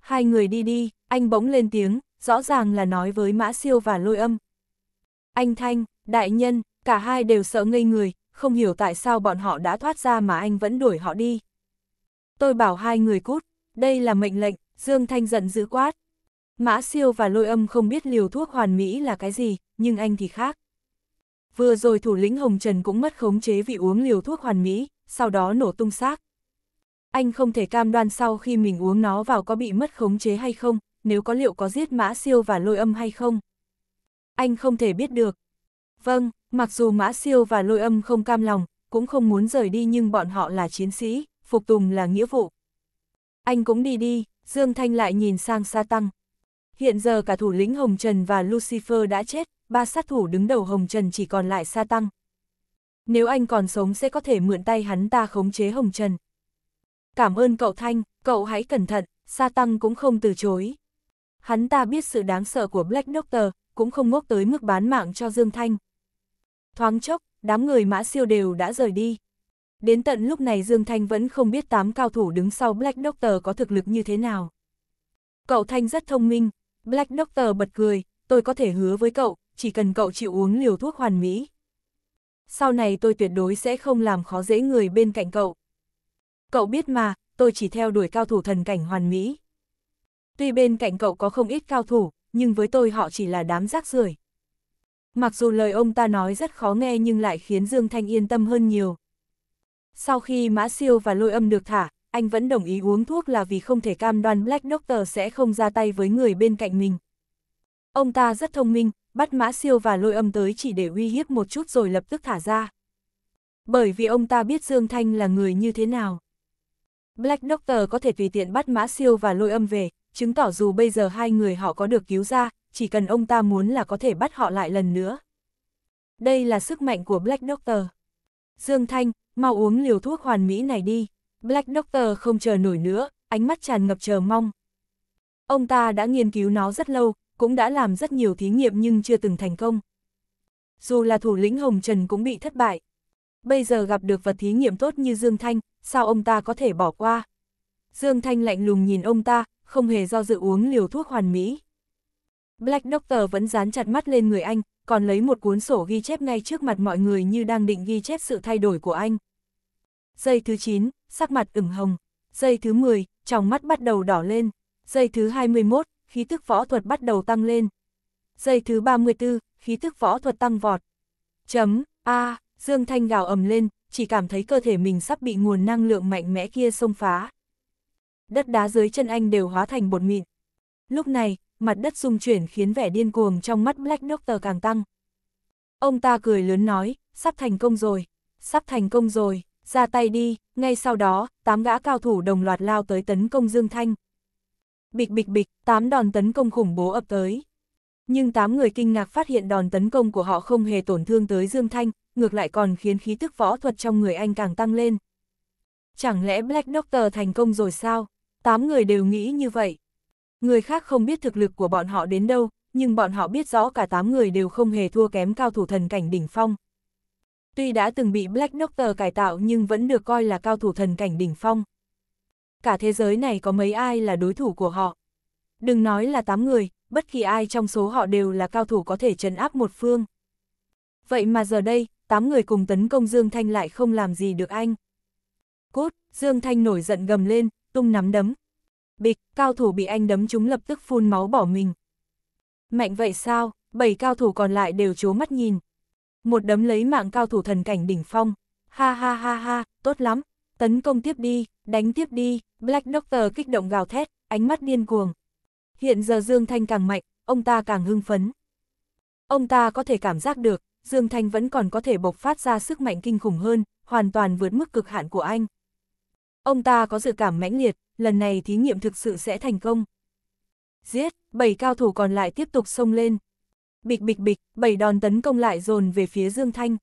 Hai người đi đi, anh bỗng lên tiếng, rõ ràng là nói với Mã Siêu và Lôi Âm. Anh Thanh, Đại Nhân, cả hai đều sợ ngây người, không hiểu tại sao bọn họ đã thoát ra mà anh vẫn đuổi họ đi. Tôi bảo hai người cút, đây là mệnh lệnh, Dương Thanh giận dữ quát. Mã siêu và lôi âm không biết liều thuốc hoàn mỹ là cái gì, nhưng anh thì khác. Vừa rồi thủ lĩnh Hồng Trần cũng mất khống chế vì uống liều thuốc hoàn mỹ, sau đó nổ tung xác. Anh không thể cam đoan sau khi mình uống nó vào có bị mất khống chế hay không, nếu có liệu có giết mã siêu và lôi âm hay không. Anh không thể biết được. Vâng, mặc dù mã siêu và lôi âm không cam lòng, cũng không muốn rời đi nhưng bọn họ là chiến sĩ, phục tùng là nghĩa vụ. Anh cũng đi đi, Dương Thanh lại nhìn sang Sa Tăng, Hiện giờ cả thủ lĩnh Hồng Trần và Lucifer đã chết, ba sát thủ đứng đầu Hồng Trần chỉ còn lại sa tăng. Nếu anh còn sống sẽ có thể mượn tay hắn ta khống chế Hồng Trần. Cảm ơn cậu Thanh, cậu hãy cẩn thận, sa tăng cũng không từ chối. Hắn ta biết sự đáng sợ của Black Doctor, cũng không ngốc tới mức bán mạng cho Dương Thanh. Thoáng chốc, đám người mã siêu đều đã rời đi. Đến tận lúc này Dương Thanh vẫn không biết tám cao thủ đứng sau Black Doctor có thực lực như thế nào. Cậu Thanh rất thông minh, Black Doctor bật cười, tôi có thể hứa với cậu, chỉ cần cậu chịu uống liều thuốc hoàn mỹ. Sau này tôi tuyệt đối sẽ không làm khó dễ người bên cạnh cậu. Cậu biết mà, tôi chỉ theo đuổi cao thủ thần cảnh hoàn mỹ. Tuy bên cạnh cậu có không ít cao thủ, nhưng với tôi họ chỉ là đám rác rưởi. Mặc dù lời ông ta nói rất khó nghe nhưng lại khiến Dương Thanh yên tâm hơn nhiều. Sau khi Mã Siêu và Lôi Âm được thả, anh vẫn đồng ý uống thuốc là vì không thể cam đoan Black Doctor sẽ không ra tay với người bên cạnh mình. Ông ta rất thông minh, bắt mã siêu và lôi âm tới chỉ để uy hiếp một chút rồi lập tức thả ra. Bởi vì ông ta biết Dương Thanh là người như thế nào. Black Doctor có thể tùy tiện bắt mã siêu và lôi âm về, chứng tỏ dù bây giờ hai người họ có được cứu ra, chỉ cần ông ta muốn là có thể bắt họ lại lần nữa. Đây là sức mạnh của Black Doctor. Dương Thanh, mau uống liều thuốc hoàn mỹ này đi. Black Doctor không chờ nổi nữa, ánh mắt tràn ngập chờ mong. Ông ta đã nghiên cứu nó rất lâu, cũng đã làm rất nhiều thí nghiệm nhưng chưa từng thành công. Dù là thủ lĩnh Hồng Trần cũng bị thất bại. Bây giờ gặp được vật thí nghiệm tốt như Dương Thanh, sao ông ta có thể bỏ qua? Dương Thanh lạnh lùng nhìn ông ta, không hề do dự uống liều thuốc hoàn mỹ. Black Doctor vẫn dán chặt mắt lên người anh, còn lấy một cuốn sổ ghi chép ngay trước mặt mọi người như đang định ghi chép sự thay đổi của anh. Giây thứ 9, sắc mặt ửng hồng. Giây thứ 10, trong mắt bắt đầu đỏ lên. Giây thứ 21, khí tức võ thuật bắt đầu tăng lên. Giây thứ 34, khí tức võ thuật tăng vọt. Chấm, A, Dương Thanh gào ầm lên, chỉ cảm thấy cơ thể mình sắp bị nguồn năng lượng mạnh mẽ kia xông phá. Đất đá dưới chân anh đều hóa thành bột mịn. Lúc này, mặt đất rung chuyển khiến vẻ điên cuồng trong mắt Black Doctor càng tăng. Ông ta cười lớn nói, sắp thành công rồi, sắp thành công rồi ra tay đi, ngay sau đó, tám gã cao thủ đồng loạt lao tới tấn công Dương Thanh. Bịch bịch bịch, tám đòn tấn công khủng bố ập tới. Nhưng tám người kinh ngạc phát hiện đòn tấn công của họ không hề tổn thương tới Dương Thanh, ngược lại còn khiến khí tức võ thuật trong người anh càng tăng lên. Chẳng lẽ Black Doctor thành công rồi sao? Tám người đều nghĩ như vậy. Người khác không biết thực lực của bọn họ đến đâu, nhưng bọn họ biết rõ cả tám người đều không hề thua kém cao thủ thần cảnh đỉnh phong tuy đã từng bị Black Nocter cải tạo nhưng vẫn được coi là cao thủ thần cảnh đỉnh phong. Cả thế giới này có mấy ai là đối thủ của họ. Đừng nói là 8 người, bất kỳ ai trong số họ đều là cao thủ có thể trấn áp một phương. Vậy mà giờ đây, 8 người cùng tấn công Dương Thanh lại không làm gì được anh. Cốt, Dương Thanh nổi giận gầm lên, tung nắm đấm. Bịch, cao thủ bị anh đấm chúng lập tức phun máu bỏ mình. Mạnh vậy sao, bảy cao thủ còn lại đều chố mắt nhìn, một đấm lấy mạng cao thủ thần cảnh đỉnh phong. Ha ha ha ha, tốt lắm, tấn công tiếp đi, đánh tiếp đi, Black Doctor kích động gào thét, ánh mắt điên cuồng. Hiện giờ Dương Thanh càng mạnh, ông ta càng hưng phấn. Ông ta có thể cảm giác được, Dương Thanh vẫn còn có thể bộc phát ra sức mạnh kinh khủng hơn, hoàn toàn vượt mức cực hạn của anh. Ông ta có dự cảm mãnh liệt, lần này thí nghiệm thực sự sẽ thành công. Giết, bảy cao thủ còn lại tiếp tục xông lên, bịch bịch bịch, bảy đòn tấn công lại dồn về phía Dương Thanh.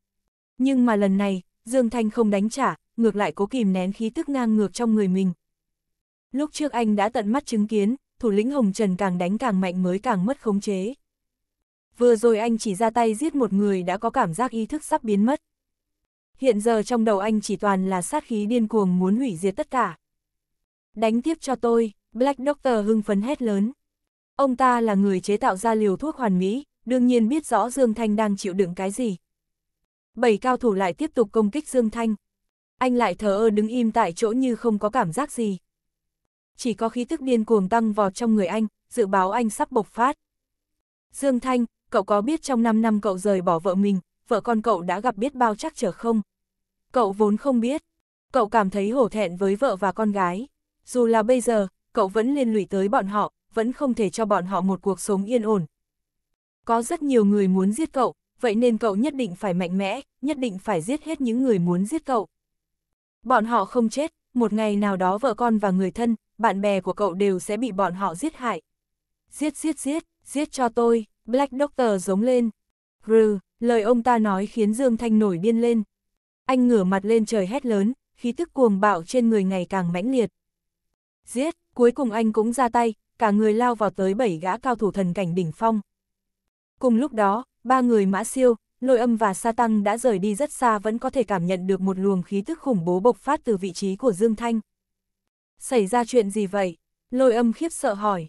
Nhưng mà lần này, Dương Thanh không đánh trả, ngược lại cố kìm nén khí tức ngang ngược trong người mình. Lúc trước anh đã tận mắt chứng kiến, thủ lĩnh Hồng Trần càng đánh càng mạnh mới càng mất khống chế. Vừa rồi anh chỉ ra tay giết một người đã có cảm giác ý thức sắp biến mất. Hiện giờ trong đầu anh chỉ toàn là sát khí điên cuồng muốn hủy diệt tất cả. Đánh tiếp cho tôi, Black Doctor hưng phấn hét lớn. Ông ta là người chế tạo ra liều thuốc hoàn mỹ, đương nhiên biết rõ Dương Thanh đang chịu đựng cái gì. Bảy cao thủ lại tiếp tục công kích Dương Thanh. Anh lại thờ ơ đứng im tại chỗ như không có cảm giác gì. Chỉ có khí tức điên cuồng tăng vọt trong người anh, dự báo anh sắp bộc phát. Dương Thanh, cậu có biết trong 5 năm cậu rời bỏ vợ mình, vợ con cậu đã gặp biết bao trắc trở không? Cậu vốn không biết. Cậu cảm thấy hổ thẹn với vợ và con gái. Dù là bây giờ, cậu vẫn liên lụy tới bọn họ, vẫn không thể cho bọn họ một cuộc sống yên ổn, có rất nhiều người muốn giết cậu, vậy nên cậu nhất định phải mạnh mẽ, nhất định phải giết hết những người muốn giết cậu. Bọn họ không chết, một ngày nào đó vợ con và người thân, bạn bè của cậu đều sẽ bị bọn họ giết hại. Giết giết giết, giết cho tôi, Black Doctor giống lên. Rừ, lời ông ta nói khiến Dương Thanh nổi điên lên. Anh ngửa mặt lên trời hét lớn, khí tức cuồng bạo trên người ngày càng mãnh liệt. Giết, cuối cùng anh cũng ra tay, cả người lao vào tới bảy gã cao thủ thần cảnh đỉnh phong. Cùng lúc đó, ba người mã siêu, lôi âm và sa tăng đã rời đi rất xa vẫn có thể cảm nhận được một luồng khí tức khủng bố bộc phát từ vị trí của Dương Thanh. Xảy ra chuyện gì vậy? Lôi âm khiếp sợ hỏi.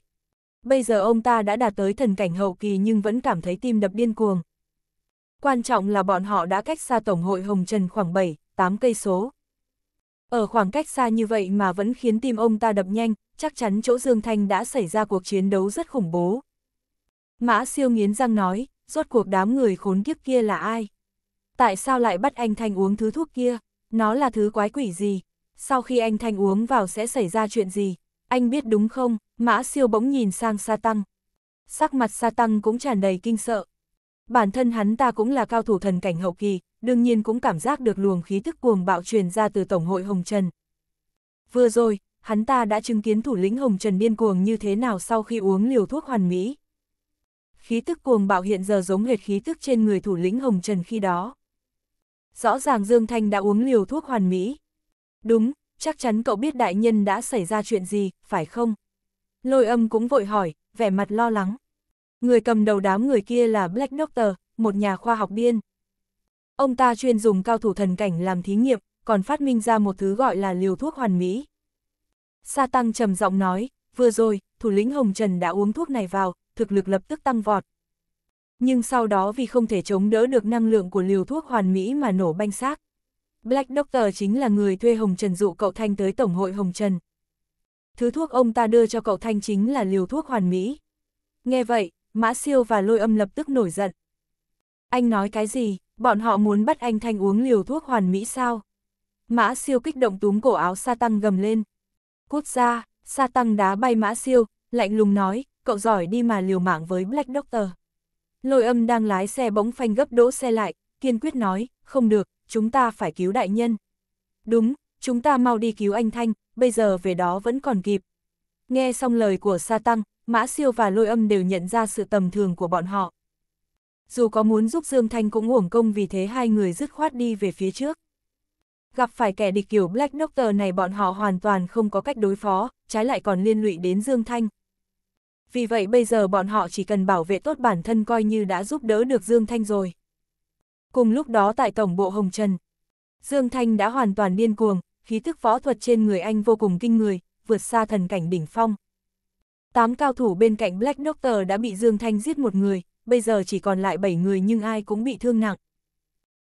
Bây giờ ông ta đã đạt tới thần cảnh hậu kỳ nhưng vẫn cảm thấy tim đập điên cuồng. Quan trọng là bọn họ đã cách xa Tổng hội Hồng Trần khoảng 7, 8 cây số. Ở khoảng cách xa như vậy mà vẫn khiến tim ông ta đập nhanh, chắc chắn chỗ Dương Thanh đã xảy ra cuộc chiến đấu rất khủng bố. Mã siêu nghiến răng nói, rốt cuộc đám người khốn kiếp kia là ai? Tại sao lại bắt anh Thanh uống thứ thuốc kia? Nó là thứ quái quỷ gì? Sau khi anh Thanh uống vào sẽ xảy ra chuyện gì? Anh biết đúng không? Mã siêu bỗng nhìn sang sa tăng. Sắc mặt sa tăng cũng tràn đầy kinh sợ. Bản thân hắn ta cũng là cao thủ thần cảnh hậu kỳ, đương nhiên cũng cảm giác được luồng khí thức cuồng bạo truyền ra từ Tổng hội Hồng Trần. Vừa rồi, hắn ta đã chứng kiến thủ lĩnh Hồng Trần điên cuồng như thế nào sau khi uống liều thuốc hoàn mỹ khí tức cuồng bạo hiện giờ giống hệt khí tức trên người thủ lĩnh Hồng Trần khi đó. Rõ ràng Dương Thanh đã uống liều thuốc hoàn mỹ. Đúng, chắc chắn cậu biết đại nhân đã xảy ra chuyện gì, phải không? Lôi âm cũng vội hỏi, vẻ mặt lo lắng. Người cầm đầu đám người kia là Black Doctor, một nhà khoa học điên. Ông ta chuyên dùng cao thủ thần cảnh làm thí nghiệm, còn phát minh ra một thứ gọi là liều thuốc hoàn mỹ. Sa Tăng trầm giọng nói, vừa rồi, thủ lĩnh Hồng Trần đã uống thuốc này vào, thực lực lập tức tăng vọt. Nhưng sau đó vì không thể chống đỡ được năng lượng của liều thuốc hoàn mỹ mà nổ banh xác. Black Doctor chính là người thuê Hồng Trần dụ cậu Thanh tới Tổng hội Hồng Trần. Thứ thuốc ông ta đưa cho cậu Thanh chính là liều thuốc hoàn mỹ. Nghe vậy, Mã Siêu và Lôi Âm lập tức nổi giận. Anh nói cái gì, bọn họ muốn bắt anh Thanh uống liều thuốc hoàn mỹ sao? Mã Siêu kích động túm cổ áo Sa Tăng gầm lên. Cút ra, Sa Tăng đá bay Mã Siêu, lạnh lùng nói, cậu giỏi đi mà liều mạng với Black Doctor. Lôi âm đang lái xe bỗng phanh gấp đỗ xe lại, kiên quyết nói, không được, chúng ta phải cứu đại nhân. Đúng, chúng ta mau đi cứu anh Thanh, bây giờ về đó vẫn còn kịp. Nghe xong lời của Sa Tăng, Mã Siêu và Lôi âm đều nhận ra sự tầm thường của bọn họ. Dù có muốn giúp Dương Thanh cũng uổng công vì thế hai người dứt khoát đi về phía trước. Gặp phải kẻ địch kiểu Black Doctor này bọn họ hoàn toàn không có cách đối phó, trái lại còn liên lụy đến Dương Thanh vì vậy bây giờ bọn họ chỉ cần bảo vệ tốt bản thân coi như đã giúp đỡ được Dương Thanh rồi. Cùng lúc đó tại Tổng bộ Hồng Trần, Dương Thanh đã hoàn toàn điên cuồng, khí thức võ thuật trên người anh vô cùng kinh người, vượt xa thần cảnh đỉnh phong. Tám cao thủ bên cạnh Black Doctor đã bị Dương Thanh giết một người, bây giờ chỉ còn lại bảy người nhưng ai cũng bị thương nặng.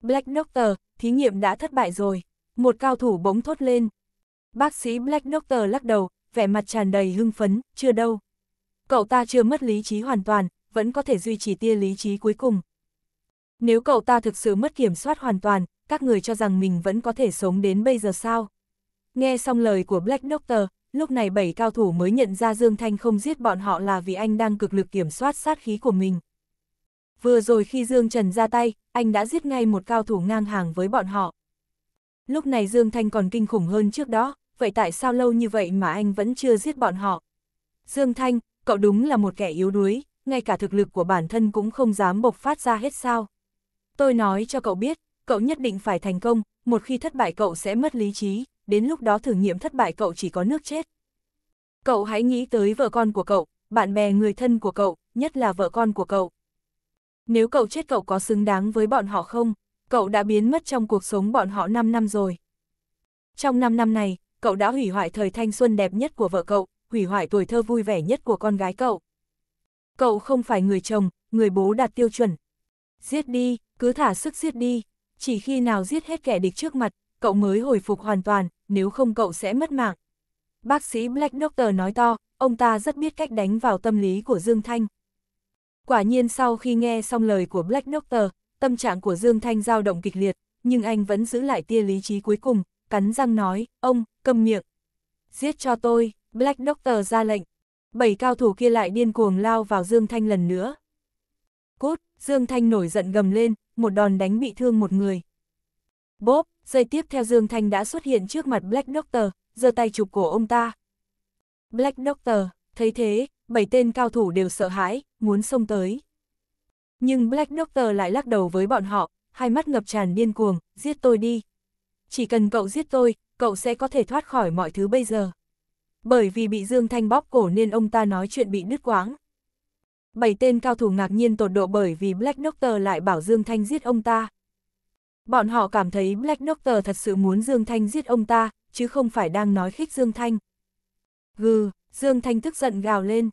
Black Doctor, thí nghiệm đã thất bại rồi. Một cao thủ bỗng thốt lên. Bác sĩ Black Doctor lắc đầu, vẻ mặt tràn đầy hưng phấn, chưa đâu cậu ta chưa mất lý trí hoàn toàn, vẫn có thể duy trì tia lý trí cuối cùng. Nếu cậu ta thực sự mất kiểm soát hoàn toàn, các người cho rằng mình vẫn có thể sống đến bây giờ sao? Nghe xong lời của Black Doctor, lúc này bảy cao thủ mới nhận ra Dương Thanh không giết bọn họ là vì anh đang cực lực kiểm soát sát khí của mình. Vừa rồi khi Dương Trần ra tay, anh đã giết ngay một cao thủ ngang hàng với bọn họ. Lúc này Dương Thanh còn kinh khủng hơn trước đó, vậy tại sao lâu như vậy mà anh vẫn chưa giết bọn họ? Dương Thanh, cậu đúng là một kẻ yếu đuối, ngay cả thực lực của bản thân cũng không dám bộc phát ra hết sao. Tôi nói cho cậu biết, cậu nhất định phải thành công, một khi thất bại cậu sẽ mất lý trí, đến lúc đó thử nghiệm thất bại cậu chỉ có nước chết. Cậu hãy nghĩ tới vợ con của cậu, bạn bè người thân của cậu, nhất là vợ con của cậu. Nếu cậu chết cậu có xứng đáng với bọn họ không? Cậu đã biến mất trong cuộc sống bọn họ 5 năm rồi. Trong 5 năm này, cậu đã hủy hoại thời thanh xuân đẹp nhất của vợ cậu, hủy hoại tuổi thơ vui vẻ nhất của con gái cậu. Cậu không phải người chồng, người bố đạt tiêu chuẩn. Giết đi, cứ thả sức giết đi, chỉ khi nào giết hết kẻ địch trước mặt, cậu mới hồi phục hoàn toàn, nếu không cậu sẽ mất mạng. Bác sĩ Black Doctor nói to, ông ta rất biết cách đánh vào tâm lý của Dương Thanh. Quả nhiên sau khi nghe xong lời của Black Doctor, tâm trạng của Dương Thanh dao động kịch liệt, nhưng anh vẫn giữ lại tia lý trí cuối cùng, cắn răng nói, ông, câm miệng. Giết cho tôi. Black Doctor ra lệnh. Bảy cao thủ kia lại điên cuồng lao vào Dương Thanh lần nữa. Cốt, Dương Thanh nổi giận gầm lên, một đòn đánh bị thương một người. Bốp, giây tiếp theo Dương Thanh đã xuất hiện trước mặt Black Doctor, giơ tay chụp cổ ông ta. Black Doctor, thấy thế, bảy tên cao thủ đều sợ hãi, muốn xông tới. Nhưng Black Doctor lại lắc đầu với bọn họ, hai mắt ngập tràn điên cuồng, giết tôi đi. Chỉ cần cậu giết tôi, cậu sẽ có thể thoát khỏi mọi thứ bây giờ. Bởi vì bị Dương Thanh bóp cổ nên ông ta nói chuyện bị đứt quáng. Bảy tên cao thủ ngạc nhiên tột độ bởi vì Black Doctor lại bảo Dương Thanh giết ông ta. Bọn họ cảm thấy Black Doctor thật sự muốn Dương Thanh giết ông ta, chứ không phải đang nói khích Dương Thanh. Gừ, Dương Thanh tức giận gào lên.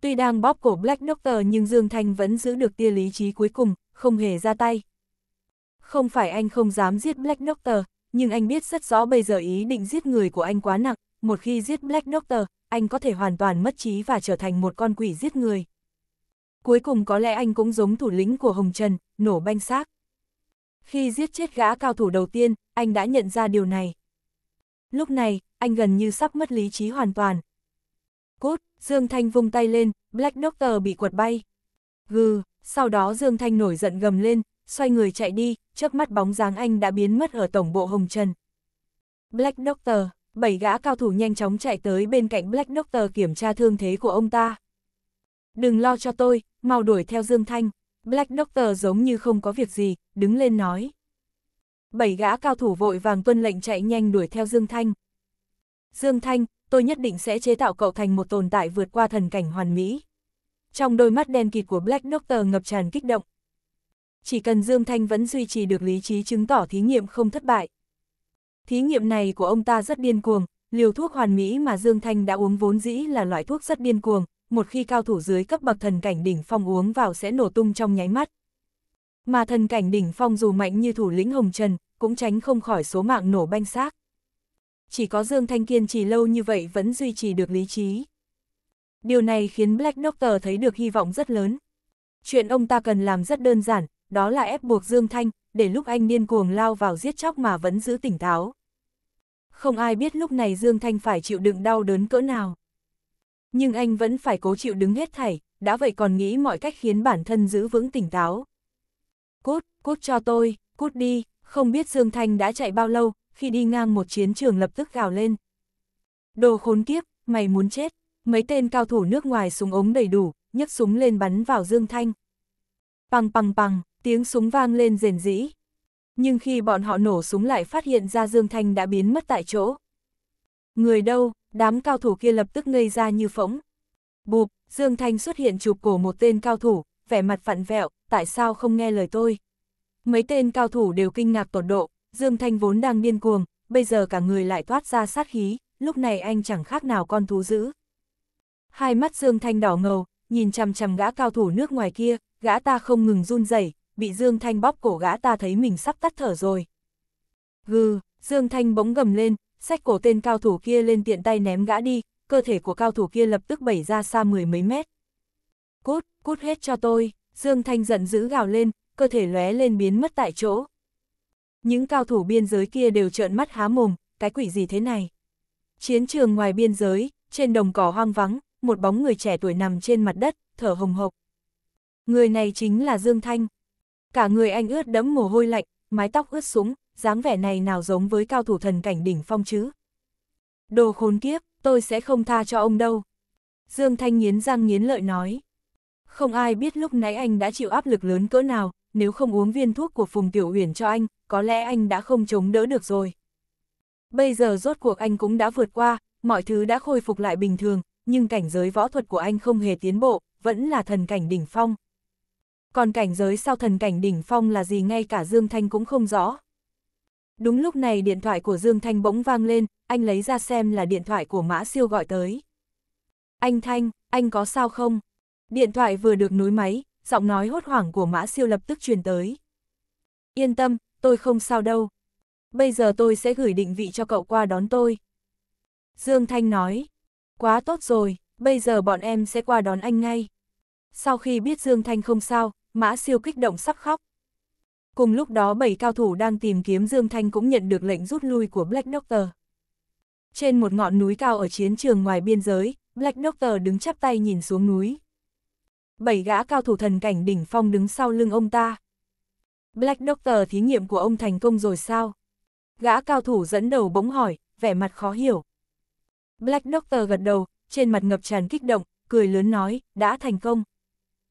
Tuy đang bóp cổ Black Doctor nhưng Dương Thanh vẫn giữ được tia lý trí cuối cùng, không hề ra tay. Không phải anh không dám giết Black Doctor, nhưng anh biết rất rõ bây giờ ý định giết người của anh quá nặng, một khi giết Black Doctor, anh có thể hoàn toàn mất trí và trở thành một con quỷ giết người. Cuối cùng có lẽ anh cũng giống thủ lĩnh của Hồng Trần, nổ banh xác. Khi giết chết gã cao thủ đầu tiên, anh đã nhận ra điều này. Lúc này, anh gần như sắp mất lý trí hoàn toàn. Cốt, Dương Thanh vung tay lên, Black Doctor bị quật bay. Gừ, sau đó Dương Thanh nổi giận gầm lên, xoay người chạy đi, trước mắt bóng dáng anh đã biến mất ở tổng bộ Hồng Trần. Black Doctor bảy gã cao thủ nhanh chóng chạy tới bên cạnh Black Doctor kiểm tra thương thế của ông ta. Đừng lo cho tôi, mau đuổi theo Dương Thanh. Black Doctor giống như không có việc gì, đứng lên nói. Bảy gã cao thủ vội vàng tuân lệnh chạy nhanh đuổi theo Dương Thanh. Dương Thanh, tôi nhất định sẽ chế tạo cậu thành một tồn tại vượt qua thần cảnh hoàn mỹ. Trong đôi mắt đen kịt của Black Doctor ngập tràn kích động. Chỉ cần Dương Thanh vẫn duy trì được lý trí chứng tỏ thí nghiệm không thất bại, Thí nghiệm này của ông ta rất điên cuồng, liều thuốc hoàn mỹ mà Dương Thanh đã uống vốn dĩ là loại thuốc rất điên cuồng, một khi cao thủ dưới cấp bậc thần cảnh đỉnh phong uống vào sẽ nổ tung trong nháy mắt. Mà thần cảnh đỉnh phong dù mạnh như thủ lĩnh Hồng Trần, cũng tránh không khỏi số mạng nổ banh xác. Chỉ có Dương Thanh kiên trì lâu như vậy vẫn duy trì được lý trí. Điều này khiến Black Doctor thấy được hy vọng rất lớn. Chuyện ông ta cần làm rất đơn giản, đó là ép buộc Dương Thanh, để lúc anh điên cuồng lao vào giết chóc mà vẫn giữ tỉnh táo. Không ai biết lúc này Dương Thanh phải chịu đựng đau đớn cỡ nào. Nhưng anh vẫn phải cố chịu đứng hết thảy, đã vậy còn nghĩ mọi cách khiến bản thân giữ vững tỉnh táo. Cút, cút cho tôi, cút đi, không biết Dương Thanh đã chạy bao lâu, khi đi ngang một chiến trường lập tức gào lên. Đồ khốn kiếp, mày muốn chết, mấy tên cao thủ nước ngoài súng ống đầy đủ, nhấc súng lên bắn vào Dương Thanh. păng păng păng tiếng súng vang lên rền rĩ. Nhưng khi bọn họ nổ súng lại phát hiện ra Dương Thanh đã biến mất tại chỗ. Người đâu, đám cao thủ kia lập tức ngây ra như phỗng. Bụp, Dương Thanh xuất hiện chụp cổ một tên cao thủ, vẻ mặt vặn vẹo, tại sao không nghe lời tôi? Mấy tên cao thủ đều kinh ngạc tột độ, Dương Thanh vốn đang điên cuồng, bây giờ cả người lại toát ra sát khí, lúc này anh chẳng khác nào con thú dữ. Hai mắt Dương Thanh đỏ ngầu, nhìn chằm chằm gã cao thủ nước ngoài kia, gã ta không ngừng run rẩy, bị Dương Thanh bóp cổ gã ta thấy mình sắp tắt thở rồi. Gừ, Dương Thanh bỗng gầm lên, sách cổ tên cao thủ kia lên tiện tay ném gã đi, cơ thể của cao thủ kia lập tức bẩy ra xa mười mấy mét. Cút, cút hết cho tôi, Dương Thanh giận dữ gào lên, cơ thể lóe lên biến mất tại chỗ. Những cao thủ biên giới kia đều trợn mắt há mồm, cái quỷ gì thế này? Chiến trường ngoài biên giới, trên đồng cỏ hoang vắng, một bóng người trẻ tuổi nằm trên mặt đất, thở hồng hộc. Người này chính là Dương Thanh, Cả người anh ướt đẫm mồ hôi lạnh, mái tóc ướt súng, dáng vẻ này nào giống với cao thủ thần cảnh đỉnh phong chứ. Đồ khốn kiếp, tôi sẽ không tha cho ông đâu. Dương Thanh nghiến răng nghiến lợi nói. Không ai biết lúc nãy anh đã chịu áp lực lớn cỡ nào, nếu không uống viên thuốc của Phùng Tiểu Uyển cho anh, có lẽ anh đã không chống đỡ được rồi. Bây giờ rốt cuộc anh cũng đã vượt qua, mọi thứ đã khôi phục lại bình thường, nhưng cảnh giới võ thuật của anh không hề tiến bộ, vẫn là thần cảnh đỉnh phong còn cảnh giới sau thần cảnh đỉnh phong là gì ngay cả Dương Thanh cũng không rõ. Đúng lúc này điện thoại của Dương Thanh bỗng vang lên, anh lấy ra xem là điện thoại của Mã Siêu gọi tới. Anh Thanh, anh có sao không? Điện thoại vừa được nối máy, giọng nói hốt hoảng của Mã Siêu lập tức truyền tới. Yên tâm, tôi không sao đâu. Bây giờ tôi sẽ gửi định vị cho cậu qua đón tôi. Dương Thanh nói, quá tốt rồi, bây giờ bọn em sẽ qua đón anh ngay. Sau khi biết Dương Thanh không sao, Mã siêu kích động sắp khóc. Cùng lúc đó bảy cao thủ đang tìm kiếm Dương Thanh cũng nhận được lệnh rút lui của Black Doctor. Trên một ngọn núi cao ở chiến trường ngoài biên giới, Black Doctor đứng chắp tay nhìn xuống núi. Bảy gã cao thủ thần cảnh đỉnh phong đứng sau lưng ông ta. Black Doctor thí nghiệm của ông thành công rồi sao? Gã cao thủ dẫn đầu bỗng hỏi, vẻ mặt khó hiểu. Black Doctor gật đầu, trên mặt ngập tràn kích động, cười lớn nói, đã thành công.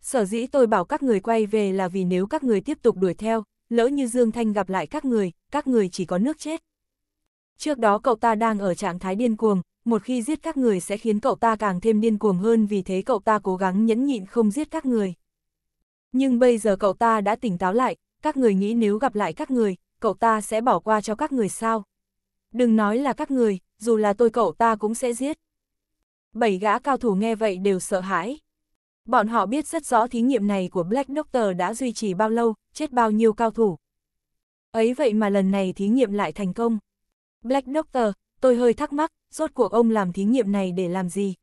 Sở dĩ tôi bảo các người quay về là vì nếu các người tiếp tục đuổi theo, lỡ như Dương Thanh gặp lại các người, các người chỉ có nước chết. Trước đó cậu ta đang ở trạng thái điên cuồng, một khi giết các người sẽ khiến cậu ta càng thêm điên cuồng hơn vì thế cậu ta cố gắng nhẫn nhịn không giết các người. Nhưng bây giờ cậu ta đã tỉnh táo lại, các người nghĩ nếu gặp lại các người, cậu ta sẽ bỏ qua cho các người sao? Đừng nói là các người, dù là tôi cậu ta cũng sẽ giết. Bảy gã cao thủ nghe vậy đều sợ hãi. Bọn họ biết rất rõ thí nghiệm này của Black Doctor đã duy trì bao lâu, chết bao nhiêu cao thủ. Ấy vậy mà lần này thí nghiệm lại thành công. Black Doctor, tôi hơi thắc mắc, rốt cuộc ông làm thí nghiệm này để làm gì?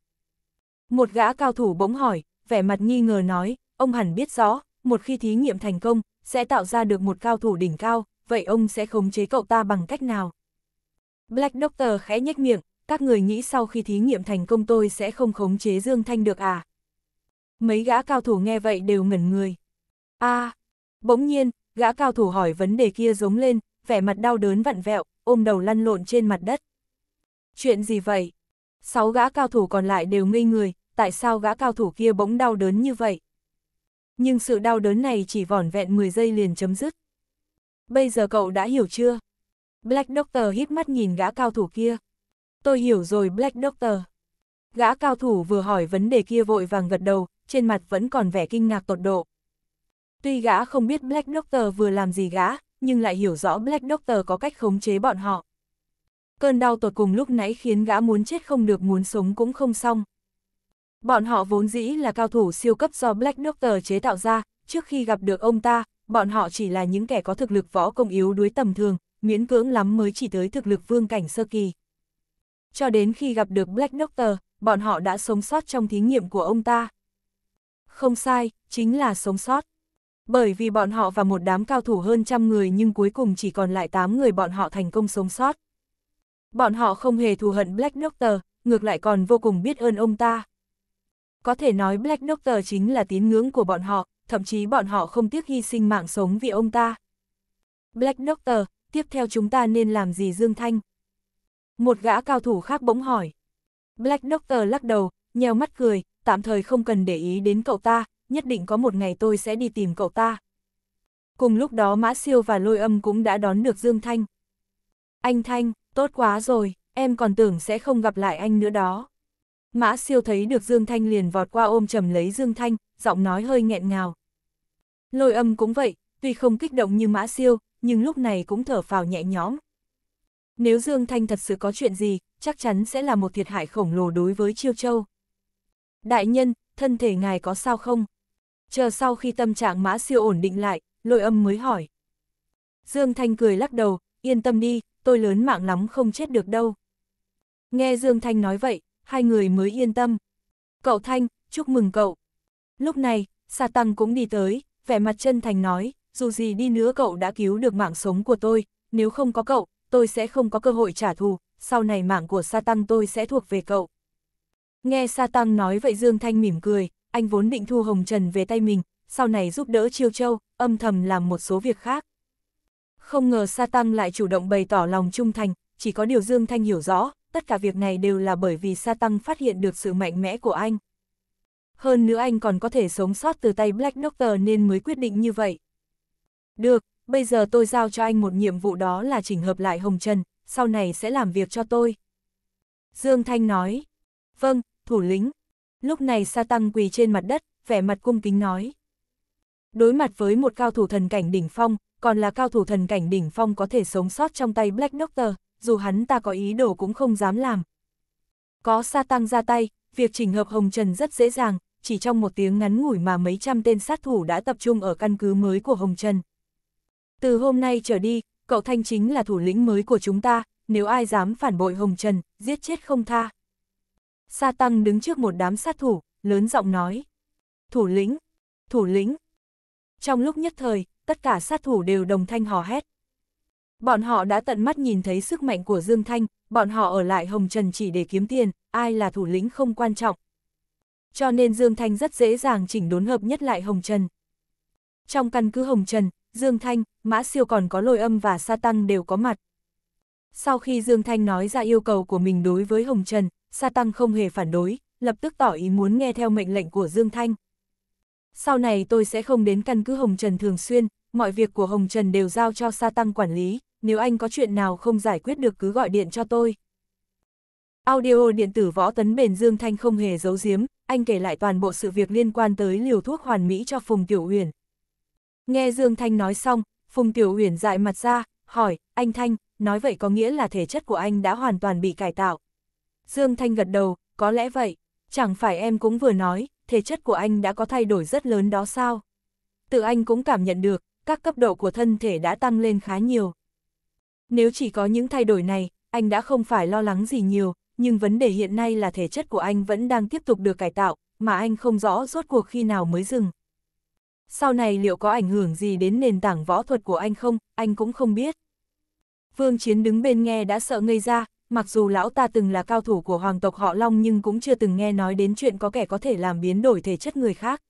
Một gã cao thủ bỗng hỏi, vẻ mặt nghi ngờ nói, ông hẳn biết rõ, một khi thí nghiệm thành công, sẽ tạo ra được một cao thủ đỉnh cao, vậy ông sẽ khống chế cậu ta bằng cách nào? Black Doctor khẽ nhếch miệng, các người nghĩ sau khi thí nghiệm thành công tôi sẽ không khống chế Dương Thanh được à? mấy gã cao thủ nghe vậy đều ngẩn người. a à, bỗng nhiên, gã cao thủ hỏi vấn đề kia giống lên, vẻ mặt đau đớn vặn vẹo, ôm đầu lăn lộn trên mặt đất. Chuyện gì vậy? Sáu gã cao thủ còn lại đều ngây người, tại sao gã cao thủ kia bỗng đau đớn như vậy? Nhưng sự đau đớn này chỉ vỏn vẹn 10 giây liền chấm dứt. Bây giờ cậu đã hiểu chưa? Black Doctor hít mắt nhìn gã cao thủ kia. Tôi hiểu rồi Black Doctor. Gã cao thủ vừa hỏi vấn đề kia vội vàng gật đầu, trên mặt vẫn còn vẻ kinh ngạc tột độ. Tuy gã không biết Black Doctor vừa làm gì gã, nhưng lại hiểu rõ Black Doctor có cách khống chế bọn họ. Cơn đau tột cùng lúc nãy khiến gã muốn chết không được muốn sống cũng không xong. Bọn họ vốn dĩ là cao thủ siêu cấp do Black Doctor chế tạo ra, trước khi gặp được ông ta, bọn họ chỉ là những kẻ có thực lực võ công yếu đuối tầm thường, miễn cưỡng lắm mới chỉ tới thực lực vương cảnh sơ kỳ. Cho đến khi gặp được Black Doctor, bọn họ đã sống sót trong thí nghiệm của ông ta. Không sai, chính là sống sót. Bởi vì bọn họ và một đám cao thủ hơn trăm người nhưng cuối cùng chỉ còn lại 8 người bọn họ thành công sống sót. Bọn họ không hề thù hận Black Doctor, ngược lại còn vô cùng biết ơn ông ta. Có thể nói Black Doctor chính là tín ngưỡng của bọn họ, thậm chí bọn họ không tiếc hy sinh mạng sống vì ông ta. Black Doctor, tiếp theo chúng ta nên làm gì Dương Thanh? Một gã cao thủ khác bỗng hỏi. Black Doctor lắc đầu, nheo mắt cười, tạm thời không cần để ý đến cậu ta, nhất định có một ngày tôi sẽ đi tìm cậu ta. Cùng lúc đó Mã Siêu và Lôi Âm cũng đã đón được Dương Thanh. Anh Thanh, tốt quá rồi, em còn tưởng sẽ không gặp lại anh nữa đó. Mã Siêu thấy được Dương Thanh liền vọt qua ôm chầm lấy Dương Thanh, giọng nói hơi nghẹn ngào. Lôi âm cũng vậy, tuy không kích động như Mã Siêu, nhưng lúc này cũng thở phào nhẹ nhõm. Nếu Dương Thanh thật sự có chuyện gì, chắc chắn sẽ là một thiệt hại khổng lồ đối với Chiêu Châu. Đại nhân, thân thể ngài có sao không? Chờ sau khi tâm trạng mã siêu ổn định lại, lội âm mới hỏi. Dương Thanh cười lắc đầu, yên tâm đi, tôi lớn mạng lắm không chết được đâu. Nghe Dương Thanh nói vậy, hai người mới yên tâm. Cậu Thanh, chúc mừng cậu. Lúc này, Sa Tăng cũng đi tới, vẻ mặt chân thành nói, dù gì đi nữa cậu đã cứu được mạng sống của tôi, nếu không có cậu, tôi sẽ không có cơ hội trả thù, sau này mạng của Sa Tăng tôi sẽ thuộc về cậu. Nghe Sa Tăng nói vậy Dương Thanh mỉm cười, anh vốn định thu Hồng Trần về tay mình, sau này giúp đỡ Chiêu Châu, âm thầm làm một số việc khác. Không ngờ Sa Tăng lại chủ động bày tỏ lòng trung thành, chỉ có điều Dương Thanh hiểu rõ, tất cả việc này đều là bởi vì Sa Tăng phát hiện được sự mạnh mẽ của anh. Hơn nữa anh còn có thể sống sót từ tay Black Doctor nên mới quyết định như vậy. Được, bây giờ tôi giao cho anh một nhiệm vụ đó là chỉnh hợp lại Hồng Trần, sau này sẽ làm việc cho tôi. Dương Thanh nói, vâng, thủ lĩnh. Lúc này sa tăng quỳ trên mặt đất, vẻ mặt cung kính nói. Đối mặt với một cao thủ thần cảnh đỉnh phong, còn là cao thủ thần cảnh đỉnh phong có thể sống sót trong tay Black Doctor, dù hắn ta có ý đồ cũng không dám làm. Có sa tăng ra tay, việc chỉnh hợp Hồng Trần rất dễ dàng, chỉ trong một tiếng ngắn ngủi mà mấy trăm tên sát thủ đã tập trung ở căn cứ mới của Hồng Trần. Từ hôm nay trở đi, cậu Thanh chính là thủ lĩnh mới của chúng ta, nếu ai dám phản bội Hồng Trần, giết chết không tha. Sa Tăng đứng trước một đám sát thủ, lớn giọng nói. Thủ lĩnh, thủ lĩnh. Trong lúc nhất thời, tất cả sát thủ đều đồng thanh hò hét. Bọn họ đã tận mắt nhìn thấy sức mạnh của Dương Thanh, bọn họ ở lại Hồng Trần chỉ để kiếm tiền, ai là thủ lĩnh không quan trọng. Cho nên Dương Thanh rất dễ dàng chỉnh đốn hợp nhất lại Hồng Trần. Trong căn cứ Hồng Trần, Dương Thanh, Mã Siêu còn có lôi âm và Sa Tăng đều có mặt. Sau khi Dương Thanh nói ra yêu cầu của mình đối với Hồng Trần, Sa Tăng không hề phản đối, lập tức tỏ ý muốn nghe theo mệnh lệnh của Dương Thanh. Sau này tôi sẽ không đến căn cứ Hồng Trần thường xuyên, mọi việc của Hồng Trần đều giao cho Sa Tăng quản lý, nếu anh có chuyện nào không giải quyết được cứ gọi điện cho tôi. Audio điện tử võ tấn bền Dương Thanh không hề giấu giếm, anh kể lại toàn bộ sự việc liên quan tới liều thuốc hoàn mỹ cho Phùng Tiểu Huyền. Nghe Dương Thanh nói xong, Phùng Tiểu Huyền dại mặt ra, hỏi, anh Thanh, nói vậy có nghĩa là thể chất của anh đã hoàn toàn bị cải tạo. Dương Thanh gật đầu, có lẽ vậy, chẳng phải em cũng vừa nói, thể chất của anh đã có thay đổi rất lớn đó sao? Tự anh cũng cảm nhận được, các cấp độ của thân thể đã tăng lên khá nhiều. Nếu chỉ có những thay đổi này, anh đã không phải lo lắng gì nhiều, nhưng vấn đề hiện nay là thể chất của anh vẫn đang tiếp tục được cải tạo, mà anh không rõ rốt cuộc khi nào mới dừng. Sau này liệu có ảnh hưởng gì đến nền tảng võ thuật của anh không, anh cũng không biết. Vương Chiến đứng bên nghe đã sợ ngây ra, mặc dù lão ta từng là cao thủ của hoàng tộc họ Long nhưng cũng chưa từng nghe nói đến chuyện có kẻ có thể làm biến đổi thể chất người khác.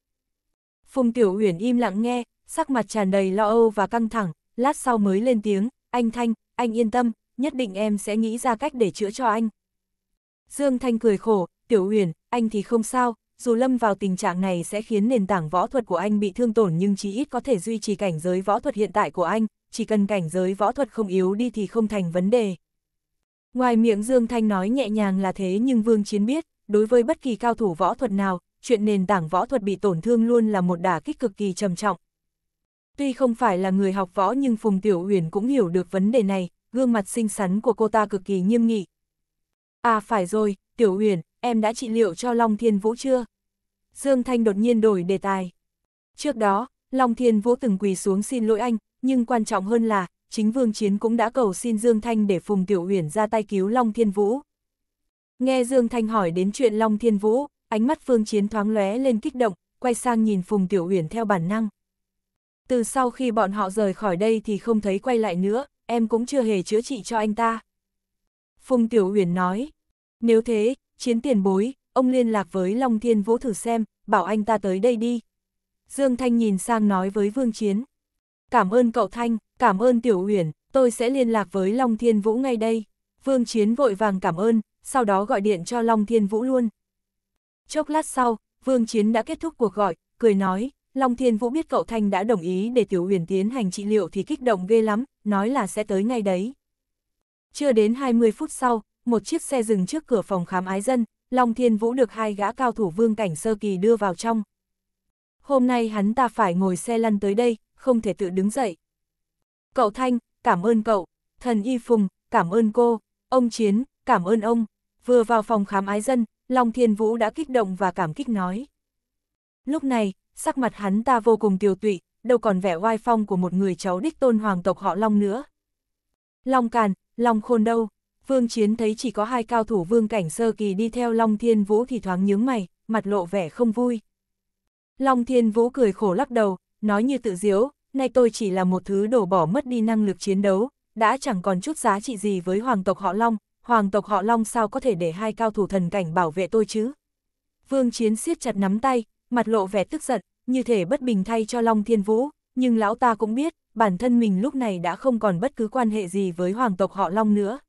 Phùng Tiểu Uyển im lặng nghe, sắc mặt tràn đầy lo âu và căng thẳng, lát sau mới lên tiếng, anh Thanh, anh yên tâm, nhất định em sẽ nghĩ ra cách để chữa cho anh. Dương Thanh cười khổ, Tiểu Uyển, anh thì không sao, dù lâm vào tình trạng này sẽ khiến nền tảng võ thuật của anh bị thương tổn nhưng chí ít có thể duy trì cảnh giới võ thuật hiện tại của anh, chỉ cần cảnh giới võ thuật không yếu đi thì không thành vấn đề. Ngoài miệng Dương Thanh nói nhẹ nhàng là thế nhưng Vương Chiến biết, đối với bất kỳ cao thủ võ thuật nào, chuyện nền tảng võ thuật bị tổn thương luôn là một đả kích cực kỳ trầm trọng. Tuy không phải là người học võ nhưng Phùng Tiểu uyển cũng hiểu được vấn đề này, gương mặt xinh xắn của cô ta cực kỳ nghiêm nghị. À phải rồi, Tiểu uyển em đã trị liệu cho Long Thiên Vũ chưa? Dương Thanh đột nhiên đổi đề tài. Trước đó, Long Thiên Vũ từng quỳ xuống xin lỗi anh, nhưng quan trọng hơn là, chính Vương Chiến cũng đã cầu xin Dương Thanh để Phùng Tiểu Uyển ra tay cứu Long Thiên Vũ. Nghe Dương Thanh hỏi đến chuyện Long Thiên Vũ, ánh mắt Vương Chiến thoáng lóe lên kích động, quay sang nhìn Phùng Tiểu Uyển theo bản năng. Từ sau khi bọn họ rời khỏi đây thì không thấy quay lại nữa, em cũng chưa hề chữa trị cho anh ta. Phùng Tiểu Uyển nói, nếu thế, chiến tiền bối, ông liên lạc với Long Thiên Vũ thử xem, bảo anh ta tới đây đi. Dương Thanh nhìn sang nói với Vương Chiến cảm ơn cậu Thanh, cảm ơn Tiểu Uyển, tôi sẽ liên lạc với Long Thiên Vũ ngay đây. Vương Chiến vội vàng cảm ơn, sau đó gọi điện cho Long Thiên Vũ luôn. Chốc lát sau, Vương Chiến đã kết thúc cuộc gọi, cười nói, Long Thiên Vũ biết cậu Thanh đã đồng ý để Tiểu Uyển tiến hành trị liệu thì kích động ghê lắm, nói là sẽ tới ngay đấy. Chưa đến 20 phút sau, một chiếc xe dừng trước cửa phòng khám ái dân, Long Thiên Vũ được hai gã cao thủ vương cảnh sơ kỳ đưa vào trong. Hôm nay hắn ta phải ngồi xe lăn tới đây, không thể tự đứng dậy. Cậu Thanh, cảm ơn cậu, thần y Phùng, cảm ơn cô, ông Chiến, cảm ơn ông. Vừa vào phòng khám ái dân, Long Thiên Vũ đã kích động và cảm kích nói. Lúc này, sắc mặt hắn ta vô cùng tiêu tụy, đâu còn vẻ oai phong của một người cháu đích tôn hoàng tộc họ Long nữa. Long Càn, Long Khôn đâu? Vương Chiến thấy chỉ có hai cao thủ vương cảnh sơ kỳ đi theo Long Thiên Vũ thì thoáng nhướng mày, mặt lộ vẻ không vui. Long Thiên Vũ cười khổ lắc đầu, nói như tự diếu, nay tôi chỉ là một thứ đổ bỏ mất đi năng lực chiến đấu, đã chẳng còn chút giá trị gì với hoàng tộc họ Long, hoàng tộc họ Long sao có thể để hai cao thủ thần cảnh bảo vệ tôi chứ? Vương Chiến siết chặt nắm tay, mặt lộ vẻ tức giận, như thể bất bình thay cho Long Thiên Vũ, nhưng lão ta cũng biết, bản thân mình lúc này đã không còn bất cứ quan hệ gì với hoàng tộc họ Long nữa.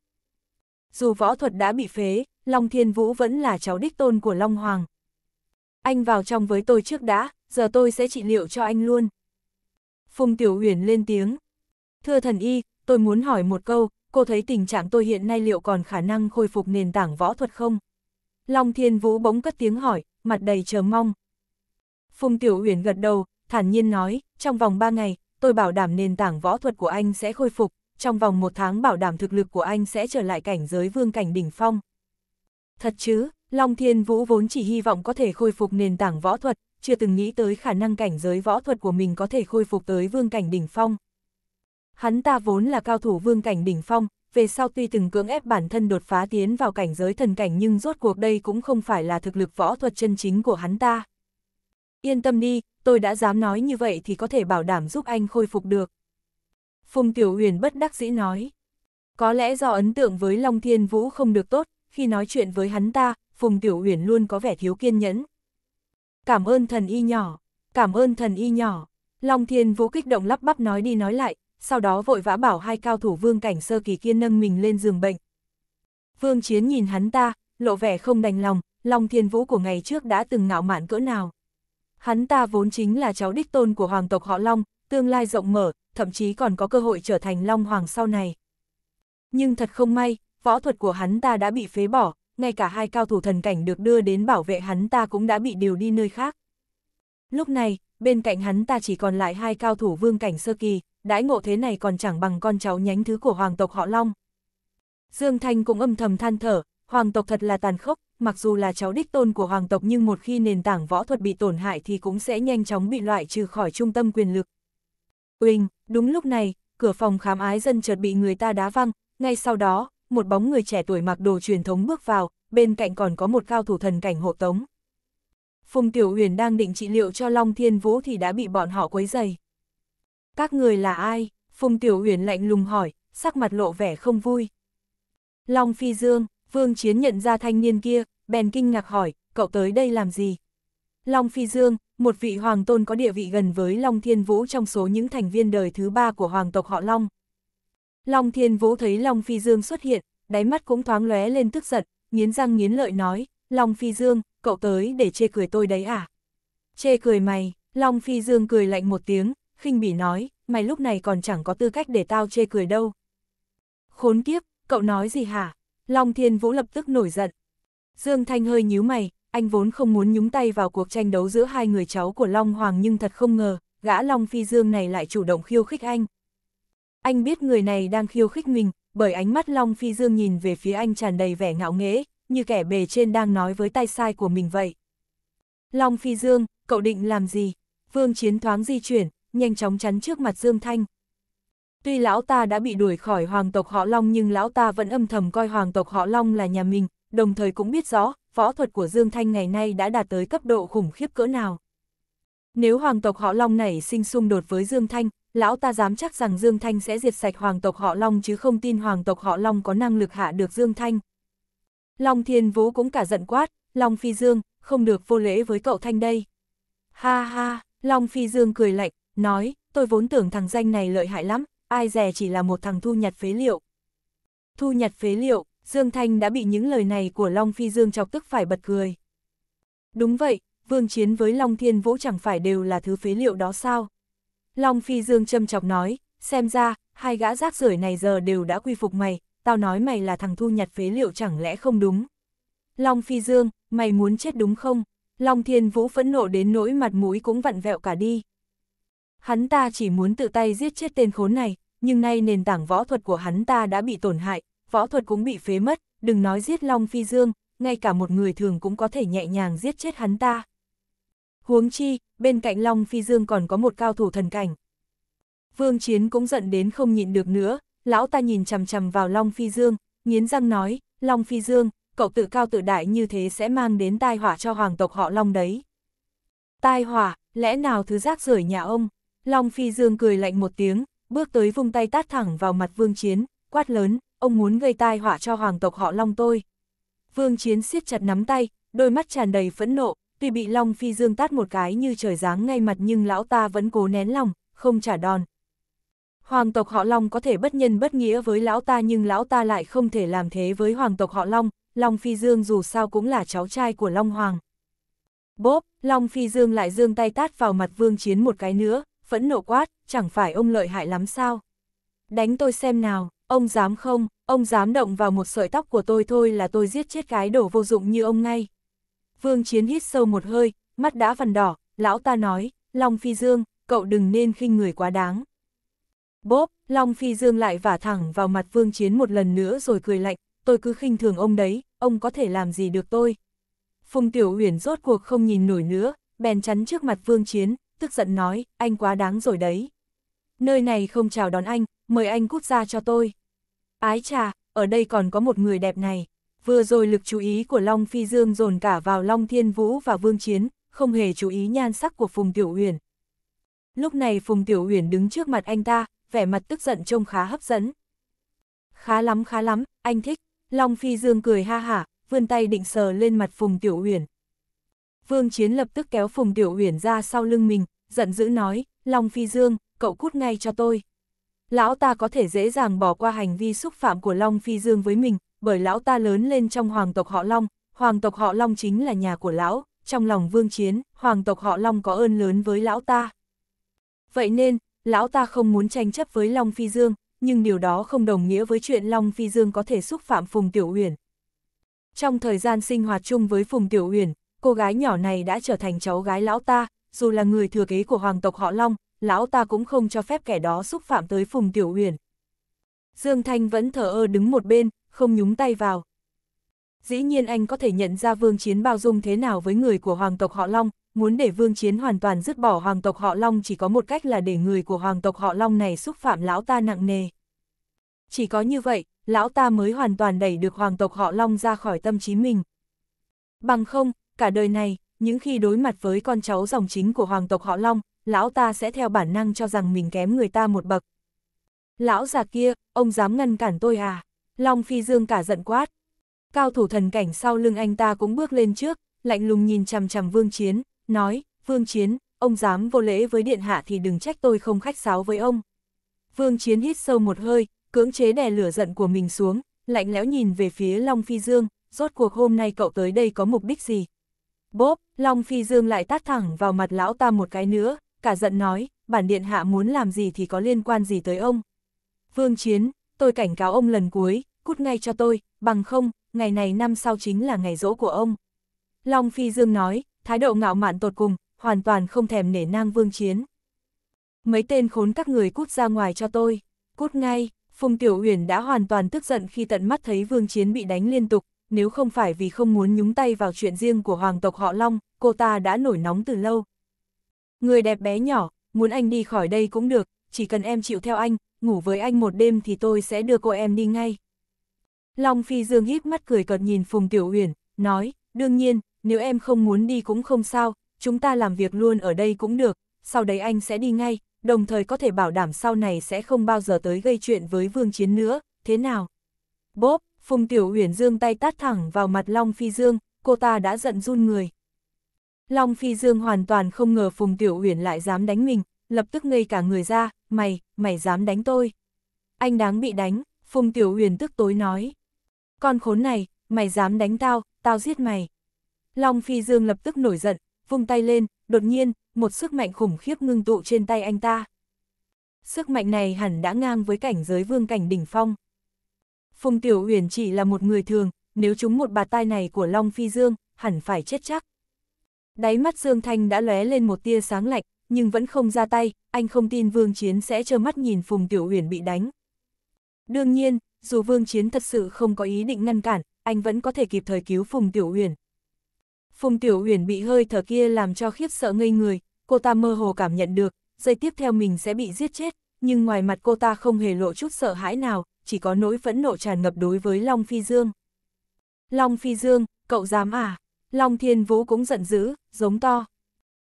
Dù võ thuật đã bị phế, Long Thiên Vũ vẫn là cháu đích tôn của Long Hoàng. Anh vào trong với tôi trước đã, giờ tôi sẽ trị liệu cho anh luôn. Phùng Tiểu Huyền lên tiếng. Thưa thần y, tôi muốn hỏi một câu, cô thấy tình trạng tôi hiện nay liệu còn khả năng khôi phục nền tảng võ thuật không? Long Thiên Vũ bỗng cất tiếng hỏi, mặt đầy chờ mong. Phùng Tiểu Huyền gật đầu, thản nhiên nói, trong vòng 3 ngày, tôi bảo đảm nền tảng võ thuật của anh sẽ khôi phục, trong vòng một tháng bảo đảm thực lực của anh sẽ trở lại cảnh giới vương cảnh đỉnh phong. Thật chứ, Long Thiên Vũ vốn chỉ hy vọng có thể khôi phục nền tảng võ thuật, chưa từng nghĩ tới khả năng cảnh giới võ thuật của mình có thể khôi phục tới vương cảnh đỉnh phong. Hắn ta vốn là cao thủ vương cảnh đỉnh phong, về sau tuy từng cưỡng ép bản thân đột phá tiến vào cảnh giới thần cảnh nhưng rốt cuộc đây cũng không phải là thực lực võ thuật chân chính của hắn ta. Yên tâm đi, tôi đã dám nói như vậy thì có thể bảo đảm giúp anh khôi phục được. Phùng Tiểu Huyền bất đắc dĩ nói. Có lẽ do ấn tượng với Long Thiên Vũ không được tốt, khi nói chuyện với hắn ta, Phùng Tiểu Huyền luôn có vẻ thiếu kiên nhẫn, Cảm ơn thần y nhỏ, cảm ơn thần y nhỏ. Long Thiên Vũ kích động lắp bắp nói đi nói lại, sau đó vội vã bảo hai cao thủ vương cảnh sơ kỳ kia nâng mình lên giường bệnh. Vương Chiến nhìn hắn ta, lộ vẻ không đành lòng, Long Thiên Vũ của ngày trước đã từng ngạo mạn cỡ nào. Hắn ta vốn chính là cháu đích tôn của hoàng tộc họ Long, tương lai rộng mở, thậm chí còn có cơ hội trở thành Long Hoàng sau này. Nhưng thật không may, võ thuật của hắn ta đã bị phế bỏ, ngay cả hai cao thủ thần cảnh được đưa đến bảo vệ hắn ta cũng đã bị điều đi nơi khác. Lúc này, bên cạnh hắn ta chỉ còn lại hai cao thủ vương cảnh sơ kỳ, đãi ngộ thế này còn chẳng bằng con cháu nhánh thứ của hoàng tộc họ Long. Dương Thanh cũng âm thầm than thở, hoàng tộc thật là tàn khốc, mặc dù là cháu đích tôn của hoàng tộc nhưng một khi nền tảng võ thuật bị tổn hại thì cũng sẽ nhanh chóng bị loại trừ khỏi trung tâm quyền lực. Uỳnh, đúng lúc này, cửa phòng khám ái dân chợt bị người ta đá văng, ngay sau đó, một bóng người trẻ tuổi mặc đồ truyền thống bước vào, bên cạnh còn có một cao thủ thần cảnh hộ tống. Phùng Tiểu Huyền đang định trị liệu cho Long Thiên Vũ thì đã bị bọn họ quấy dày. Các người là ai? Phùng Tiểu Huyền lạnh lùng hỏi, sắc mặt lộ vẻ không vui. Long Phi Dương, Vương Chiến nhận ra thanh niên kia, bèn kinh ngạc hỏi, cậu tới đây làm gì? Long Phi Dương, một vị hoàng tôn có địa vị gần với Long Thiên Vũ trong số những thành viên đời thứ ba của hoàng tộc họ Long, Long Thiên Vũ thấy Long Phi Dương xuất hiện, đáy mắt cũng thoáng lóe lên tức giận, nghiến răng nghiến lợi nói, Long Phi Dương, cậu tới để chê cười tôi đấy à? Chê cười mày, Long Phi Dương cười lạnh một tiếng, khinh bỉ nói, mày lúc này còn chẳng có tư cách để tao chê cười đâu. Khốn kiếp, cậu nói gì hả? Long Thiên Vũ lập tức nổi giận. Dương Thanh hơi nhíu mày, anh vốn không muốn nhúng tay vào cuộc tranh đấu giữa hai người cháu của Long Hoàng nhưng thật không ngờ, gã Long Phi Dương này lại chủ động khiêu khích anh, anh biết người này đang khiêu khích mình, bởi ánh mắt Long Phi Dương nhìn về phía anh tràn đầy vẻ ngạo nghễ, như kẻ bề trên đang nói với tay sai của mình vậy. Long Phi Dương, cậu định làm gì? Vương Chiến thoáng di chuyển, nhanh chóng chắn trước mặt Dương Thanh. Tuy lão ta đã bị đuổi khỏi hoàng tộc họ Long nhưng lão ta vẫn âm thầm coi hoàng tộc họ Long là nhà mình, đồng thời cũng biết rõ, võ thuật của Dương Thanh ngày nay đã đạt tới cấp độ khủng khiếp cỡ nào. Nếu hoàng tộc họ Long này sinh xung đột với Dương Thanh, lão ta dám chắc rằng Dương Thanh sẽ diệt sạch hoàng tộc họ Long chứ không tin hoàng tộc họ Long có năng lực hạ được Dương Thanh. Long Thiên Vũ cũng cả giận quát, Long Phi Dương, không được vô lễ với cậu Thanh đây. Ha ha, Long Phi Dương cười lạnh, nói, tôi vốn tưởng thằng danh này lợi hại lắm, ai dè chỉ là một thằng thu nhặt phế liệu. Thu nhặt phế liệu, Dương Thanh đã bị những lời này của Long Phi Dương chọc tức phải bật cười. Đúng vậy, vương chiến với Long Thiên Vũ chẳng phải đều là thứ phế liệu đó sao? Long Phi Dương châm chọc nói, xem ra, hai gã rác rưởi này giờ đều đã quy phục mày, tao nói mày là thằng thu nhặt phế liệu chẳng lẽ không đúng. Long Phi Dương, mày muốn chết đúng không? Long Thiên Vũ phẫn nộ đến nỗi mặt mũi cũng vặn vẹo cả đi. Hắn ta chỉ muốn tự tay giết chết tên khốn này, nhưng nay nền tảng võ thuật của hắn ta đã bị tổn hại, võ thuật cũng bị phế mất, đừng nói giết Long Phi Dương, ngay cả một người thường cũng có thể nhẹ nhàng giết chết hắn ta. Huống chi, bên cạnh Long Phi Dương còn có một cao thủ thần cảnh. Vương Chiến cũng giận đến không nhịn được nữa, lão ta nhìn chằm chằm vào Long Phi Dương, nghiến răng nói, Long Phi Dương, cậu tự cao tự đại như thế sẽ mang đến tai họa cho hoàng tộc họ Long đấy. Tai họa, lẽ nào thứ rác rưởi nhà ông? Long Phi Dương cười lạnh một tiếng, bước tới vung tay tát thẳng vào mặt Vương Chiến, quát lớn, ông muốn gây tai họa cho hoàng tộc họ Long tôi. Vương Chiến siết chặt nắm tay, đôi mắt tràn đầy phẫn nộ, Tuy bị Long Phi Dương tát một cái như trời giáng ngay mặt nhưng lão ta vẫn cố nén lòng, không trả đòn. Hoàng tộc họ Long có thể bất nhân bất nghĩa với lão ta nhưng lão ta lại không thể làm thế với hoàng tộc họ Long, Long Phi Dương dù sao cũng là cháu trai của Long Hoàng. Bốp, Long Phi Dương lại dương tay tát vào mặt Vương Chiến một cái nữa, phẫn nộ quát, chẳng phải ông lợi hại lắm sao? Đánh tôi xem nào, ông dám không, ông dám động vào một sợi tóc của tôi thôi là tôi giết chết cái đổ vô dụng như ông ngay. Vương Chiến hít sâu một hơi, mắt đã vằn đỏ, lão ta nói, Long Phi Dương, cậu đừng nên khinh người quá đáng. Bốp, Long Phi Dương lại vả thẳng vào mặt Vương Chiến một lần nữa rồi cười lạnh, tôi cứ khinh thường ông đấy, ông có thể làm gì được tôi. Phùng Tiểu Uyển rốt cuộc không nhìn nổi nữa, bèn chắn trước mặt Vương Chiến, tức giận nói, anh quá đáng rồi đấy. Nơi này không chào đón anh, mời anh cút ra cho tôi. Ái trà, ở đây còn có một người đẹp này vừa rồi lực chú ý của Long Phi Dương dồn cả vào Long Thiên Vũ và Vương Chiến, không hề chú ý nhan sắc của Phùng Tiểu Uyển. Lúc này Phùng Tiểu Uyển đứng trước mặt anh ta, vẻ mặt tức giận trông khá hấp dẫn. Khá lắm khá lắm, anh thích. Long Phi Dương cười ha hả, vươn tay định sờ lên mặt Phùng Tiểu Uyển. Vương Chiến lập tức kéo Phùng Tiểu Uyển ra sau lưng mình, giận dữ nói, Long Phi Dương, cậu cút ngay cho tôi. Lão ta có thể dễ dàng bỏ qua hành vi xúc phạm của Long Phi Dương với mình, bởi lão ta lớn lên trong hoàng tộc họ Long, hoàng tộc họ Long chính là nhà của lão, trong lòng vương chiến, hoàng tộc họ Long có ơn lớn với lão ta. Vậy nên, lão ta không muốn tranh chấp với Long Phi Dương, nhưng điều đó không đồng nghĩa với chuyện Long Phi Dương có thể xúc phạm Phùng Tiểu Uyển. Trong thời gian sinh hoạt chung với Phùng Tiểu Uyển, cô gái nhỏ này đã trở thành cháu gái lão ta, dù là người thừa kế của hoàng tộc họ Long, lão ta cũng không cho phép kẻ đó xúc phạm tới Phùng Tiểu Uyển. Dương Thanh vẫn thở ơ đứng một bên, không nhúng tay vào. Dĩ nhiên anh có thể nhận ra vương chiến bao dung thế nào với người của hoàng tộc họ Long, muốn để vương chiến hoàn toàn dứt bỏ hoàng tộc họ Long chỉ có một cách là để người của hoàng tộc họ Long này xúc phạm lão ta nặng nề. Chỉ có như vậy, lão ta mới hoàn toàn đẩy được hoàng tộc họ Long ra khỏi tâm trí mình. Bằng không, cả đời này, những khi đối mặt với con cháu dòng chính của hoàng tộc họ Long, lão ta sẽ theo bản năng cho rằng mình kém người ta một bậc. Lão già kia, ông dám ngăn cản tôi à? Long Phi Dương cả giận quát. Cao thủ thần cảnh sau lưng anh ta cũng bước lên trước, lạnh lùng nhìn chằm chằm Vương Chiến, nói, Vương Chiến, ông dám vô lễ với điện hạ thì đừng trách tôi không khách sáo với ông. Vương Chiến hít sâu một hơi, cưỡng chế đè lửa giận của mình xuống, lạnh lẽo nhìn về phía Long Phi Dương, rốt cuộc hôm nay cậu tới đây có mục đích gì? Bốp, Long Phi Dương lại tát thẳng vào mặt lão ta một cái nữa, cả giận nói, bản điện hạ muốn làm gì thì có liên quan gì tới ông. Vương Chiến, tôi cảnh cáo ông lần cuối, cút ngay cho tôi, bằng không, ngày này năm sau chính là ngày rỗ của ông. Long Phi Dương nói, thái độ ngạo mạn tột cùng, hoàn toàn không thèm nể nang vương chiến. Mấy tên khốn các người cút ra ngoài cho tôi, cút ngay, Phùng Tiểu Uyển đã hoàn toàn tức giận khi tận mắt thấy vương chiến bị đánh liên tục, nếu không phải vì không muốn nhúng tay vào chuyện riêng của hoàng tộc họ Long, cô ta đã nổi nóng từ lâu. Người đẹp bé nhỏ, muốn anh đi khỏi đây cũng được, chỉ cần em chịu theo anh, ngủ với anh một đêm thì tôi sẽ đưa cô em đi ngay. Long Phi Dương híp mắt cười cợt nhìn Phùng Tiểu Uyển, nói, đương nhiên, nếu em không muốn đi cũng không sao, chúng ta làm việc luôn ở đây cũng được, sau đấy anh sẽ đi ngay, đồng thời có thể bảo đảm sau này sẽ không bao giờ tới gây chuyện với Vương Chiến nữa, thế nào? Bốp, Phùng Tiểu Uyển Dương tay tát thẳng vào mặt Long Phi Dương, cô ta đã giận run người. Long Phi Dương hoàn toàn không ngờ Phùng Tiểu Uyển lại dám đánh mình, lập tức ngây cả người ra, mày, mày dám đánh tôi. Anh đáng bị đánh, Phùng Tiểu uyển tức tối nói. Con khốn này, mày dám đánh tao, tao giết mày. Long Phi Dương lập tức nổi giận, vung tay lên, đột nhiên, một sức mạnh khủng khiếp ngưng tụ trên tay anh ta. Sức mạnh này hẳn đã ngang với cảnh giới vương cảnh đỉnh phong. Phùng Tiểu uyển chỉ là một người thường, nếu chúng một bà tai này của Long Phi Dương, hẳn phải chết chắc. Đáy mắt Dương Thanh đã lóe lên một tia sáng lạnh, nhưng vẫn không ra tay, anh không tin Vương Chiến sẽ trơ mắt nhìn Phùng Tiểu Huyền bị đánh. Đương nhiên, dù Vương Chiến thật sự không có ý định ngăn cản, anh vẫn có thể kịp thời cứu Phùng Tiểu Huyền. Phùng Tiểu Huyền bị hơi thở kia làm cho khiếp sợ ngây người, cô ta mơ hồ cảm nhận được, giây tiếp theo mình sẽ bị giết chết, nhưng ngoài mặt cô ta không hề lộ chút sợ hãi nào, chỉ có nỗi phẫn nộ tràn ngập đối với Long Phi Dương. Long Phi Dương, cậu dám à? Long Thiên Vũ cũng giận dữ, giống to.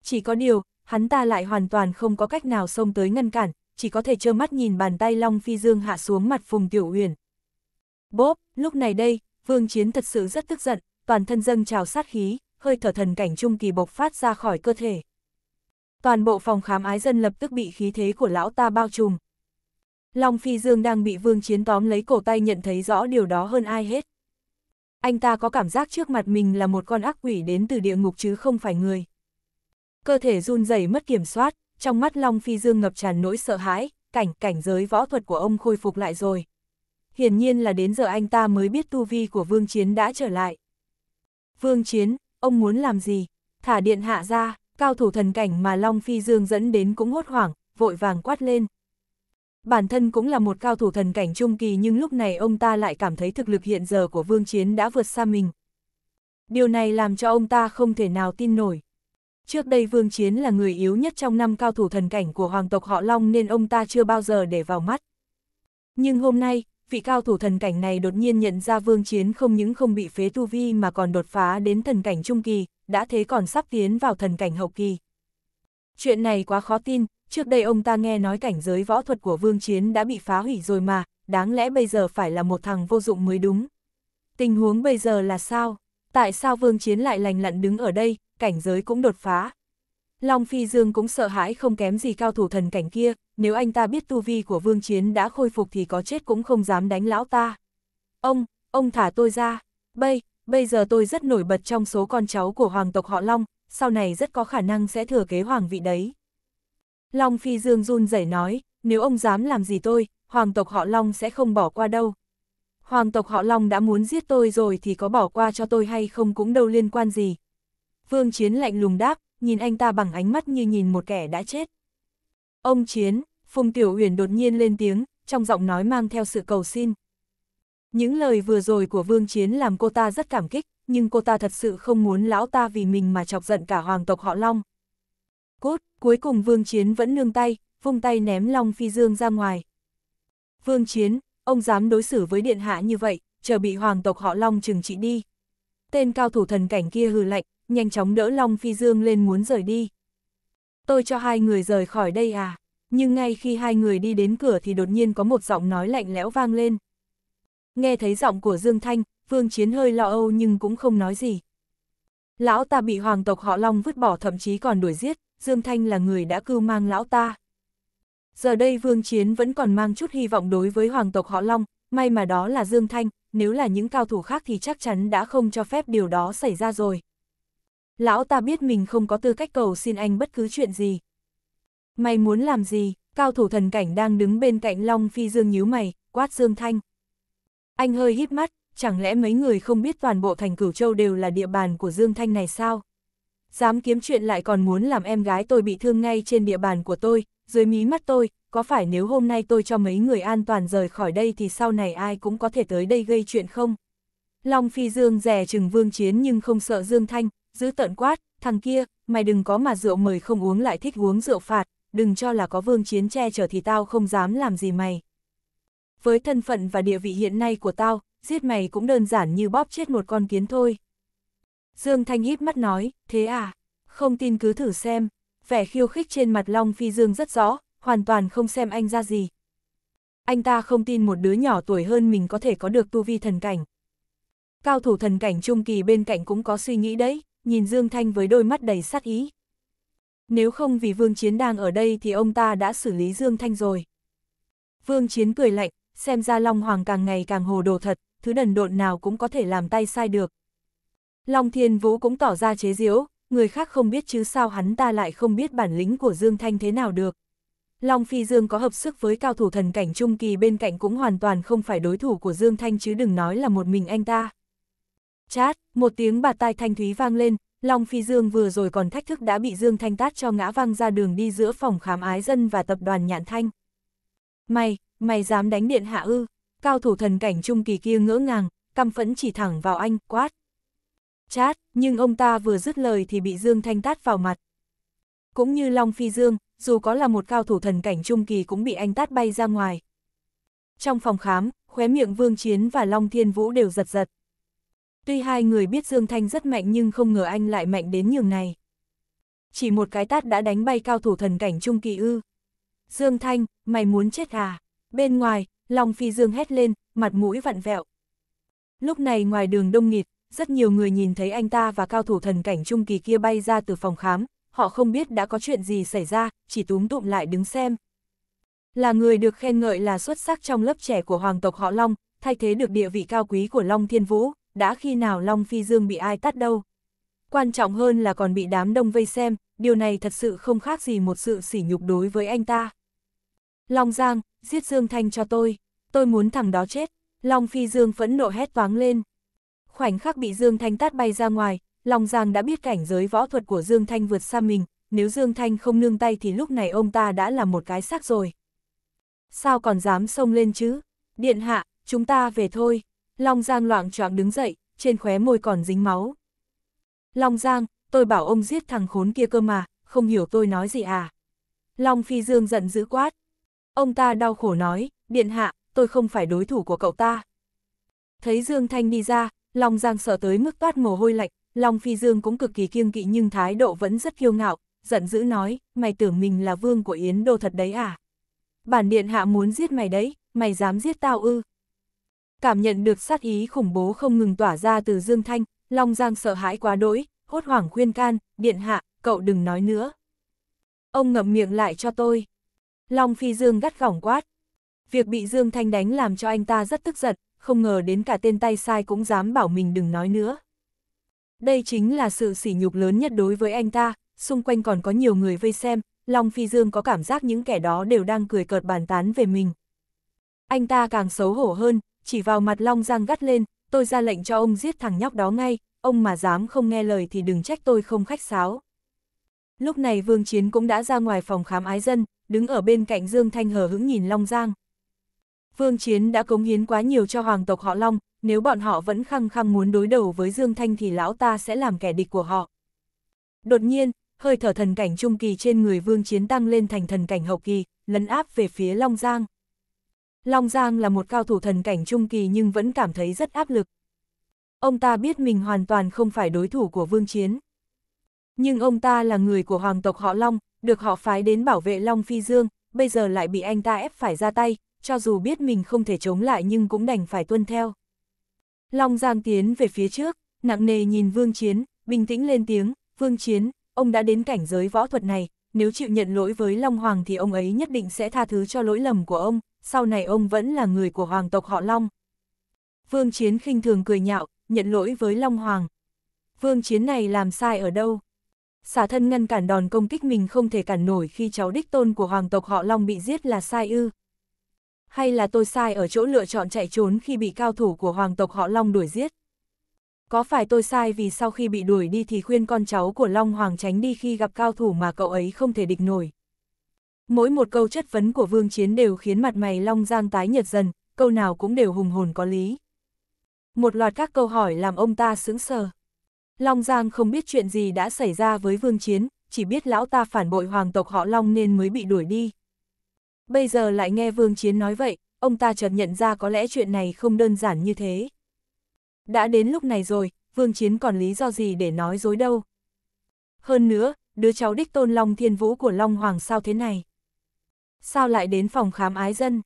Chỉ có điều, hắn ta lại hoàn toàn không có cách nào xông tới ngăn cản, chỉ có thể trơ mắt nhìn bàn tay Long Phi Dương hạ xuống mặt Phùng Tiểu Uyển. Bốp, lúc này đây, Vương Chiến thật sự rất tức giận, toàn thân dâng trào sát khí, hơi thở thần cảnh trung kỳ bộc phát ra khỏi cơ thể. Toàn bộ phòng khám ái dân lập tức bị khí thế của lão ta bao trùm. Long Phi Dương đang bị Vương Chiến tóm lấy cổ tay nhận thấy rõ điều đó hơn ai hết. Anh ta có cảm giác trước mặt mình là một con ác quỷ đến từ địa ngục chứ không phải người cơ thể run rẩy mất kiểm soát, trong mắt Long Phi Dương ngập tràn nỗi sợ hãi, cảnh cảnh giới võ thuật của ông khôi phục lại rồi. Hiển nhiên là đến giờ anh ta mới biết tu vi của Vương Chiến đã trở lại. Vương Chiến, ông muốn làm gì? Thả điện hạ ra, cao thủ thần cảnh mà Long Phi Dương dẫn đến cũng hốt hoảng, vội vàng quát lên. Bản thân cũng là một cao thủ thần cảnh trung kỳ nhưng lúc này ông ta lại cảm thấy thực lực hiện giờ của Vương Chiến đã vượt xa mình. Điều này làm cho ông ta không thể nào tin nổi. Trước đây Vương Chiến là người yếu nhất trong năm cao thủ thần cảnh của hoàng tộc họ Long nên ông ta chưa bao giờ để vào mắt. Nhưng hôm nay, vị cao thủ thần cảnh này đột nhiên nhận ra Vương Chiến không những không bị phế tu vi mà còn đột phá đến thần cảnh trung kỳ, đã thế còn sắp tiến vào thần cảnh hậu kỳ. Chuyện này quá khó tin, trước đây ông ta nghe nói cảnh giới võ thuật của Vương Chiến đã bị phá hủy rồi mà, đáng lẽ bây giờ phải là một thằng vô dụng mới đúng. Tình huống bây giờ là sao? Tại sao Vương Chiến lại lành lặn đứng ở đây, cảnh giới cũng đột phá. Long Phi Dương cũng sợ hãi không kém gì cao thủ thần cảnh kia, nếu anh ta biết tu vi của Vương Chiến đã khôi phục thì có chết cũng không dám đánh lão ta. Ông, ông thả tôi ra, bây, bây giờ tôi rất nổi bật trong số con cháu của hoàng tộc họ Long, sau này rất có khả năng sẽ thừa kế hoàng vị đấy. Long Phi Dương run rẩy nói, nếu ông dám làm gì tôi, hoàng tộc họ Long sẽ không bỏ qua đâu hoàng tộc họ Long đã muốn giết tôi rồi thì có bỏ qua cho tôi hay không cũng đâu liên quan gì. Vương Chiến lạnh lùng đáp, nhìn anh ta bằng ánh mắt như nhìn một kẻ đã chết. Ông Chiến, Phùng Tiểu Uyển đột nhiên lên tiếng, trong giọng nói mang theo sự cầu xin. Những lời vừa rồi của Vương Chiến làm cô ta rất cảm kích, nhưng cô ta thật sự không muốn lão ta vì mình mà chọc giận cả hoàng tộc họ Long. Cốt, cuối cùng Vương Chiến vẫn nương tay, vung tay ném Long Phi Dương ra ngoài. Vương Chiến, ông dám đối xử với điện hạ như vậy, chờ bị hoàng tộc họ Long trừng trị đi. Tên cao thủ thần cảnh kia hừ lạnh, nhanh chóng đỡ Long Phi Dương lên muốn rời đi. Tôi cho hai người rời khỏi đây à? Nhưng ngay khi hai người đi đến cửa thì đột nhiên có một giọng nói lạnh lẽo vang lên. Nghe thấy giọng của Dương Thanh, Vương Chiến hơi lo âu nhưng cũng không nói gì. Lão ta bị hoàng tộc họ Long vứt bỏ thậm chí còn đuổi giết, Dương Thanh là người đã cưu mang lão ta. Giờ đây Vương Chiến vẫn còn mang chút hy vọng đối với hoàng tộc họ Long, may mà đó là Dương Thanh, nếu là những cao thủ khác thì chắc chắn đã không cho phép điều đó xảy ra rồi. Lão ta biết mình không có tư cách cầu xin anh bất cứ chuyện gì. Mày muốn làm gì? Cao thủ thần cảnh đang đứng bên cạnh Long Phi Dương nhíu mày, quát Dương Thanh. Anh hơi híp mắt, chẳng lẽ mấy người không biết toàn bộ thành Cửu Châu đều là địa bàn của Dương Thanh này sao? Dám kiếm chuyện lại còn muốn làm em gái tôi bị thương ngay trên địa bàn của tôi, dưới mí mắt tôi, có phải nếu hôm nay tôi cho mấy người an toàn rời khỏi đây thì sau này ai cũng có thể tới đây gây chuyện không? Long Phi Dương rẻ chừng vương chiến nhưng không sợ Dương Thanh, giữ tận quát, thằng kia, mày đừng có mà rượu mời không uống lại thích uống rượu phạt, đừng cho là có vương chiến che chở thì tao không dám làm gì mày. Với thân phận và địa vị hiện nay của tao, giết mày cũng đơn giản như bóp chết một con kiến thôi. Dương Thanh híp mắt nói, thế à, không tin cứ thử xem, vẻ khiêu khích trên mặt Long Phi Dương rất rõ, hoàn toàn không xem anh ra gì. Anh ta không tin một đứa nhỏ tuổi hơn mình có thể có được tu vi thần cảnh. Cao thủ thần cảnh trung kỳ bên cạnh cũng có suy nghĩ đấy, nhìn Dương Thanh với đôi mắt đầy sát ý. Nếu không vì Vương Chiến đang ở đây thì ông ta đã xử lý Dương Thanh rồi. Vương Chiến cười lạnh, xem ra Long Hoàng càng ngày càng hồ đồ thật, thứ đần độn nào cũng có thể làm tay sai được. Long Thiên Vũ cũng tỏ ra chế giễu, người khác không biết chứ sao hắn ta lại không biết bản lĩnh của Dương Thanh thế nào được. Long Phi Dương có hợp sức với cao thủ thần cảnh trung kỳ bên cạnh cũng hoàn toàn không phải đối thủ của Dương Thanh chứ đừng nói là một mình anh ta. Chát, một tiếng bà tai thanh thúy vang lên, Long Phi Dương vừa rồi còn thách thức đã bị Dương Thanh tát cho ngã văng ra đường đi giữa phòng khám ái dân và tập đoàn Nhạn Thanh. Mày, mày dám đánh điện hạ ư, cao thủ thần cảnh trung kỳ kia ngỡ ngàng, căm phẫn chỉ thẳng vào anh, quát chát, nhưng ông ta vừa dứt lời thì bị Dương Thanh tát vào mặt. Cũng như Long Phi Dương, dù có là một cao thủ thần cảnh trung kỳ cũng bị anh tát bay ra ngoài. Trong phòng khám, khóe miệng Vương Chiến và Long Thiên Vũ đều giật giật. Tuy hai người biết Dương Thanh rất mạnh nhưng không ngờ anh lại mạnh đến nhường này. Chỉ một cái tát đã đánh bay cao thủ thần cảnh trung kỳ ư. Dương Thanh, mày muốn chết à? Bên ngoài, Long Phi Dương hét lên, mặt mũi vặn vẹo. Lúc này ngoài đường đông nghịt, rất nhiều người nhìn thấy anh ta và cao thủ thần cảnh trung kỳ kia bay ra từ phòng khám, họ không biết đã có chuyện gì xảy ra, chỉ túm tụm lại đứng xem. Là người được khen ngợi là xuất sắc trong lớp trẻ của hoàng tộc họ Long, thay thế được địa vị cao quý của Long Thiên Vũ, đã khi nào Long Phi Dương bị ai tắt đâu. Quan trọng hơn là còn bị đám đông vây xem, điều này thật sự không khác gì một sự sỉ nhục đối với anh ta. Long Giang, giết Dương Thanh cho tôi, tôi muốn thằng đó chết. Long Phi Dương phẫn nộ hét toáng lên khoảnh khắc bị Dương Thanh tát bay ra ngoài, Long Giang đã biết cảnh giới võ thuật của Dương Thanh vượt xa mình, nếu Dương Thanh không nương tay thì lúc này ông ta đã là một cái xác rồi. Sao còn dám xông lên chứ? Điện hạ, chúng ta về thôi. Long Giang loạn choạng đứng dậy, trên khóe môi còn dính máu. Long Giang, tôi bảo ông giết thằng khốn kia cơ mà, không hiểu tôi nói gì à? Long Phi Dương giận dữ quát. Ông ta đau khổ nói, điện hạ, tôi không phải đối thủ của cậu ta. Thấy Dương Thanh đi ra, Long Giang sợ tới mức toát mồ hôi lạnh, Long Phi Dương cũng cực kỳ kiêng kỵ nhưng thái độ vẫn rất kiêu ngạo, giận dữ nói, mày tưởng mình là vương của Yến Đô thật đấy à? Bản điện hạ muốn giết mày đấy, mày dám giết tao ư? Cảm nhận được sát ý khủng bố không ngừng tỏa ra từ Dương Thanh, Long Giang sợ hãi quá đỗi, hốt hoảng khuyên can, điện hạ, cậu đừng nói nữa. Ông ngậm miệng lại cho tôi. Long Phi Dương gắt gỏng quát. Việc bị Dương Thanh đánh làm cho anh ta rất tức giận, không ngờ đến cả tên tay sai cũng dám bảo mình đừng nói nữa. Đây chính là sự sỉ nhục lớn nhất đối với anh ta, xung quanh còn có nhiều người vây xem, Long Phi Dương có cảm giác những kẻ đó đều đang cười cợt bàn tán về mình. Anh ta càng xấu hổ hơn, chỉ vào mặt Long Giang gắt lên, tôi ra lệnh cho ông giết thằng nhóc đó ngay, ông mà dám không nghe lời thì đừng trách tôi không khách sáo. Lúc này Vương Chiến cũng đã ra ngoài phòng khám ái dân, đứng ở bên cạnh Dương Thanh hờ hững nhìn Long Giang. Vương Chiến đã cống hiến quá nhiều cho hoàng tộc họ Long, nếu bọn họ vẫn khăng khăng muốn đối đầu với Dương Thanh thì lão ta sẽ làm kẻ địch của họ. Đột nhiên, hơi thở thần cảnh trung kỳ trên người Vương Chiến tăng lên thành thần cảnh hậu kỳ, lấn áp về phía Long Giang. Long Giang là một cao thủ thần cảnh trung kỳ nhưng vẫn cảm thấy rất áp lực. Ông ta biết mình hoàn toàn không phải đối thủ của Vương Chiến. Nhưng ông ta là người của hoàng tộc họ Long, được họ phái đến bảo vệ Long Phi Dương, bây giờ lại bị anh ta ép phải ra tay, cho dù biết mình không thể chống lại nhưng cũng đành phải tuân theo. Long Giang tiến về phía trước, nặng nề nhìn Vương Chiến, bình tĩnh lên tiếng, Vương Chiến, ông đã đến cảnh giới võ thuật này, nếu chịu nhận lỗi với Long Hoàng thì ông ấy nhất định sẽ tha thứ cho lỗi lầm của ông, sau này ông vẫn là người của hoàng tộc họ Long. Vương Chiến khinh thường cười nhạo, nhận lỗi với Long Hoàng. Vương Chiến này làm sai ở đâu? Xả thân ngăn cản đòn công kích mình không thể cản nổi khi cháu đích tôn của hoàng tộc họ Long bị giết là sai ư hay là tôi sai ở chỗ lựa chọn chạy trốn khi bị cao thủ của hoàng tộc họ Long đuổi giết? Có phải tôi sai vì sau khi bị đuổi đi thì khuyên con cháu của Long Hoàng tránh đi khi gặp cao thủ mà cậu ấy không thể địch nổi? Mỗi một câu chất vấn của Vương Chiến đều khiến mặt mày Long Giang tái nhợt dần, câu nào cũng đều hùng hồn có lý. Một loạt các câu hỏi làm ông ta sững sờ. Long Giang không biết chuyện gì đã xảy ra với Vương Chiến, chỉ biết lão ta phản bội hoàng tộc họ Long nên mới bị đuổi đi. Bây giờ lại nghe Vương Chiến nói vậy, ông ta chợt nhận ra có lẽ chuyện này không đơn giản như thế. Đã đến lúc này rồi, Vương Chiến còn lý do gì để nói dối đâu. Hơn nữa, đứa cháu đích tôn Long Thiên Vũ của Long Hoàng sao thế này? Sao lại đến phòng khám ái dân?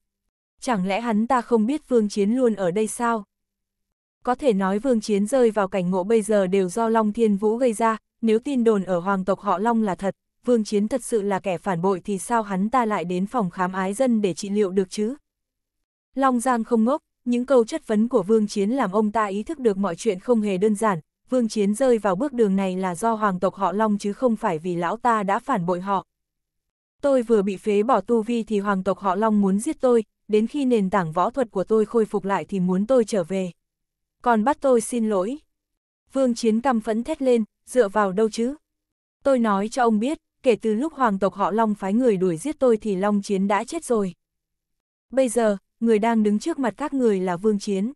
Chẳng lẽ hắn ta không biết Vương Chiến luôn ở đây sao? Có thể nói Vương Chiến rơi vào cảnh ngộ bây giờ đều do Long Thiên Vũ gây ra, nếu tin đồn ở hoàng tộc họ Long là thật, vương chiến thật sự là kẻ phản bội thì sao hắn ta lại đến phòng khám ái dân để trị liệu được chứ? Long Giang không ngốc, những câu chất vấn của vương chiến làm ông ta ý thức được mọi chuyện không hề đơn giản, vương chiến rơi vào bước đường này là do hoàng tộc họ Long chứ không phải vì lão ta đã phản bội họ. Tôi vừa bị phế bỏ tu vi thì hoàng tộc họ Long muốn giết tôi, đến khi nền tảng võ thuật của tôi khôi phục lại thì muốn tôi trở về. Còn bắt tôi xin lỗi. Vương Chiến căm phẫn thét lên, dựa vào đâu chứ? Tôi nói cho ông biết, kể từ lúc hoàng tộc họ Long phái người đuổi giết tôi thì Long Chiến đã chết rồi. Bây giờ, người đang đứng trước mặt các người là Vương Chiến.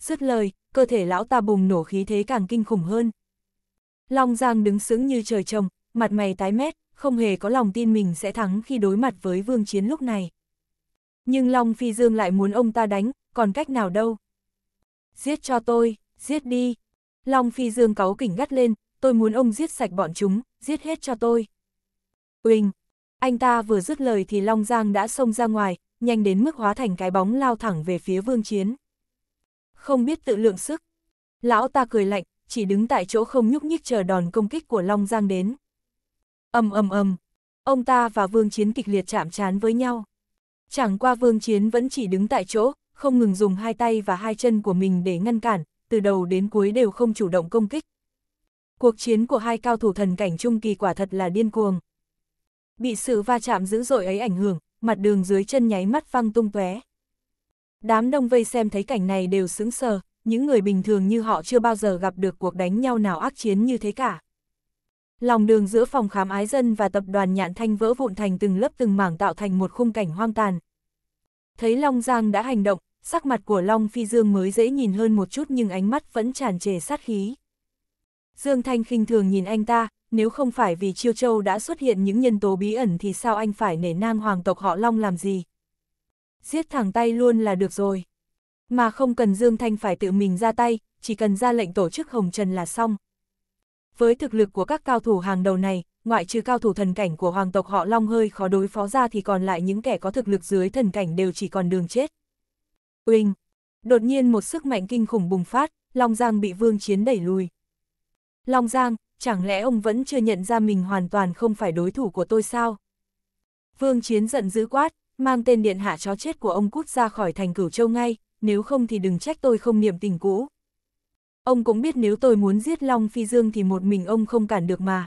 Dứt lời, cơ thể lão ta bùng nổ khí thế càng kinh khủng hơn. Long Giang đứng sững như trời trồng, mặt mày tái mét, không hề có lòng tin mình sẽ thắng khi đối mặt với Vương Chiến lúc này. Nhưng Long Phi Dương lại muốn ông ta đánh, còn cách nào đâu. Giết cho tôi, giết đi. Long Phi Dương cáu kỉnh gắt lên, tôi muốn ông giết sạch bọn chúng, giết hết cho tôi. Uỳnh! Anh ta vừa dứt lời thì Long Giang đã xông ra ngoài, nhanh đến mức hóa thành cái bóng lao thẳng về phía vương chiến. Không biết tự lượng sức. Lão ta cười lạnh, chỉ đứng tại chỗ không nhúc nhích chờ đòn công kích của Long Giang đến. ầm ầm ầm, ông ta và Vương Chiến kịch liệt chạm chán với nhau. Chẳng qua Vương Chiến vẫn chỉ đứng tại chỗ, không ngừng dùng hai tay và hai chân của mình để ngăn cản, từ đầu đến cuối đều không chủ động công kích, cuộc chiến của hai cao thủ thần cảnh trung kỳ quả thật là điên cuồng. Bị sự va chạm dữ dội ấy ảnh hưởng, mặt đường dưới chân nháy mắt văng tung tóe. Đám đông vây xem thấy cảnh này đều sững sờ, những người bình thường như họ chưa bao giờ gặp được cuộc đánh nhau nào ác chiến như thế cả. Lòng đường giữa phòng khám ái dân và tập đoàn nhạn thanh vỡ vụn thành từng lớp từng mảng tạo thành một khung cảnh hoang tàn. Thấy Long Giang đã hành động, sắc mặt của Long Phi Dương mới dễ nhìn hơn một chút nhưng ánh mắt vẫn tràn trề sát khí. Dương Thanh khinh thường nhìn anh ta, nếu không phải vì Chiêu Châu đã xuất hiện những nhân tố bí ẩn thì sao anh phải nể nang hoàng tộc họ Long làm gì? Giết thẳng tay luôn là được rồi. Mà không cần Dương Thanh phải tự mình ra tay, chỉ cần ra lệnh tổ chức Hồng Trần là xong. Với thực lực của các cao thủ hàng đầu này, ngoại trừ cao thủ thần cảnh của hoàng tộc họ Long hơi khó đối phó ra thì còn lại những kẻ có thực lực dưới thần cảnh đều chỉ còn đường chết. Uỳnh! Đột nhiên một sức mạnh kinh khủng bùng phát, Long Giang bị vương chiến đẩy lùi. Long Giang, chẳng lẽ ông vẫn chưa nhận ra mình hoàn toàn không phải đối thủ của tôi sao? Vương Chiến giận dữ quát, mang tên điện hạ chó chết của ông cút ra khỏi thành cửu châu ngay, nếu không thì đừng trách tôi không niệm tình cũ. Ông cũng biết nếu tôi muốn giết Long Phi Dương thì một mình ông không cản được mà.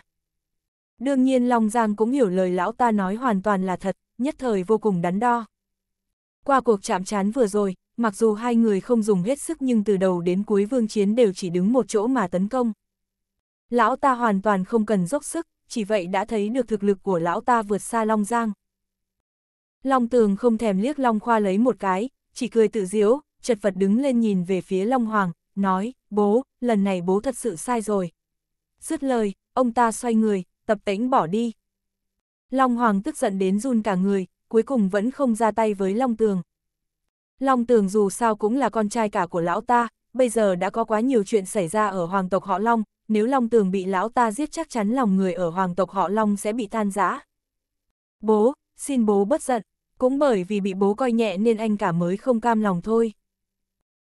Đương nhiên Long Giang cũng hiểu lời lão ta nói hoàn toàn là thật, nhất thời vô cùng đắn đo. Qua cuộc chạm chán vừa rồi, mặc dù hai người không dùng hết sức nhưng từ đầu đến cuối vương chiến đều chỉ đứng một chỗ mà tấn công. Lão ta hoàn toàn không cần dốc sức, chỉ vậy đã thấy được thực lực của lão ta vượt xa Long Giang. Long Tường không thèm liếc Long Khoa lấy một cái, chỉ cười tự diễu, chật vật đứng lên nhìn về phía Long Hoàng, nói, bố, lần này bố thật sự sai rồi. Dứt lời, ông ta xoay người, tập tĩnh bỏ đi. Long Hoàng tức giận đến run cả người, cuối cùng vẫn không ra tay với Long Tường. Long Tường dù sao cũng là con trai cả của lão ta, bây giờ đã có quá nhiều chuyện xảy ra ở hoàng tộc họ Long, nếu Long Tường bị lão ta giết chắc chắn lòng người ở hoàng tộc họ Long sẽ bị tan rã. Bố, xin bố bất giận, cũng bởi vì bị bố coi nhẹ nên anh cả mới không cam lòng thôi.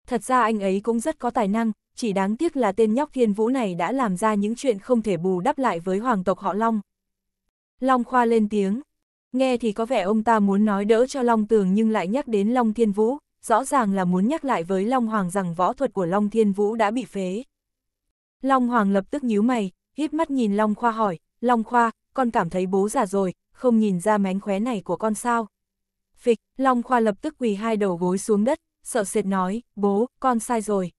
Thật ra anh ấy cũng rất có tài năng, chỉ đáng tiếc là tên nhóc thiên vũ này đã làm ra những chuyện không thể bù đắp lại với hoàng tộc họ Long. Long Khoa lên tiếng, nghe thì có vẻ ông ta muốn nói đỡ cho Long Tường nhưng lại nhắc đến Long Thiên Vũ, rõ ràng là muốn nhắc lại với Long Hoàng rằng võ thuật của Long Thiên Vũ đã bị phế. Long Hoàng lập tức nhíu mày, híp mắt nhìn Long Khoa hỏi, Long Khoa, con cảm thấy bố già rồi, không nhìn ra mánh khóe này của con sao. Phịch, Long Khoa lập tức quỳ hai đầu gối xuống đất, sợ sệt nói, bố, con sai rồi.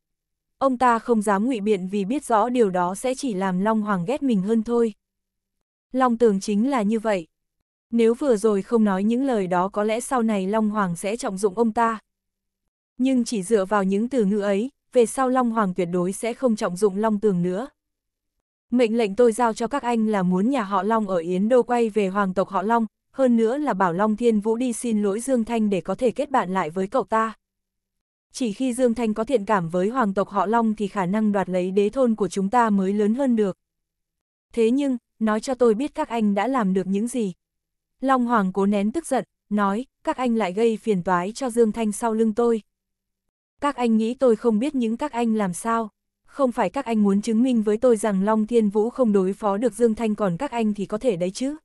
Ông ta không dám ngụy biện vì biết rõ điều đó sẽ chỉ làm Long Hoàng ghét mình hơn thôi. Long Tường chính là như vậy. Nếu vừa rồi không nói những lời đó có lẽ sau này Long Hoàng sẽ trọng dụng ông ta. Nhưng chỉ dựa vào những từ ngữ ấy, về sau Long Hoàng tuyệt đối sẽ không trọng dụng Long Tường nữa. Mệnh lệnh tôi giao cho các anh là muốn nhà họ Long ở Yến Đô quay về Hoàng tộc họ Long, hơn nữa là bảo Long Thiên Vũ đi xin lỗi Dương Thanh để có thể kết bạn lại với cậu ta. Chỉ khi Dương Thanh có thiện cảm với Hoàng tộc họ Long thì khả năng đoạt lấy đế thôn của chúng ta mới lớn hơn được. Thế nhưng, nói cho tôi biết các anh đã làm được những gì. Long Hoàng cố nén tức giận, nói, các anh lại gây phiền toái cho Dương Thanh sau lưng tôi các anh nghĩ tôi không biết những các anh làm sao. Không phải các anh muốn chứng minh với tôi rằng Long Thiên Vũ không đối phó được Dương Thanh còn các anh thì có thể đấy chứ.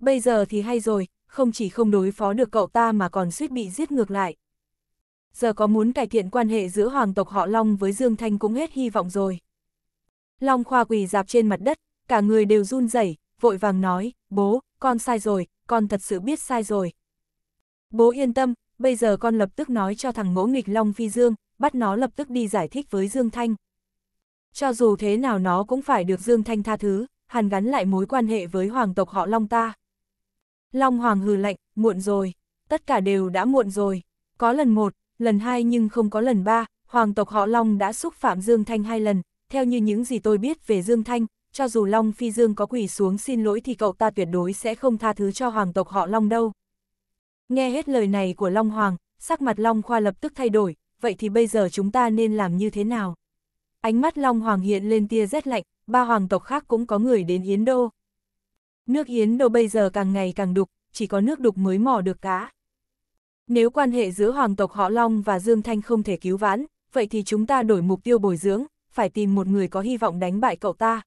Bây giờ thì hay rồi, không chỉ không đối phó được cậu ta mà còn suýt bị giết ngược lại. Giờ có muốn cải thiện quan hệ giữa hoàng tộc họ Long với Dương Thanh cũng hết hy vọng rồi. Long Khoa quỳ dạp trên mặt đất, cả người đều run rẩy, vội vàng nói, bố, con sai rồi, con thật sự biết sai rồi. Bố yên tâm, bây giờ con lập tức nói cho thằng ngỗ nghịch Long Phi Dương, bắt nó lập tức đi giải thích với Dương Thanh. Cho dù thế nào nó cũng phải được Dương Thanh tha thứ, hàn gắn lại mối quan hệ với hoàng tộc họ Long ta. Long Hoàng hừ lạnh, muộn rồi, tất cả đều đã muộn rồi, có lần một, lần hai nhưng không có lần ba, hoàng tộc họ Long đã xúc phạm Dương Thanh hai lần, theo như những gì tôi biết về Dương Thanh, cho dù Long Phi Dương có quỷ xuống xin lỗi thì cậu ta tuyệt đối sẽ không tha thứ cho hoàng tộc họ Long đâu. Nghe hết lời này của Long Hoàng, sắc mặt Long Khoa lập tức thay đổi, vậy thì bây giờ chúng ta nên làm như thế nào? Ánh mắt Long Hoàng hiện lên tia rét lạnh, ba hoàng tộc khác cũng có người đến Yến Đô. Nước Yến Đô bây giờ càng ngày càng đục, chỉ có nước đục mới mò được cá. Nếu quan hệ giữa hoàng tộc họ Long và Dương Thanh không thể cứu vãn, vậy thì chúng ta đổi mục tiêu bồi dưỡng, phải tìm một người có hy vọng đánh bại cậu ta.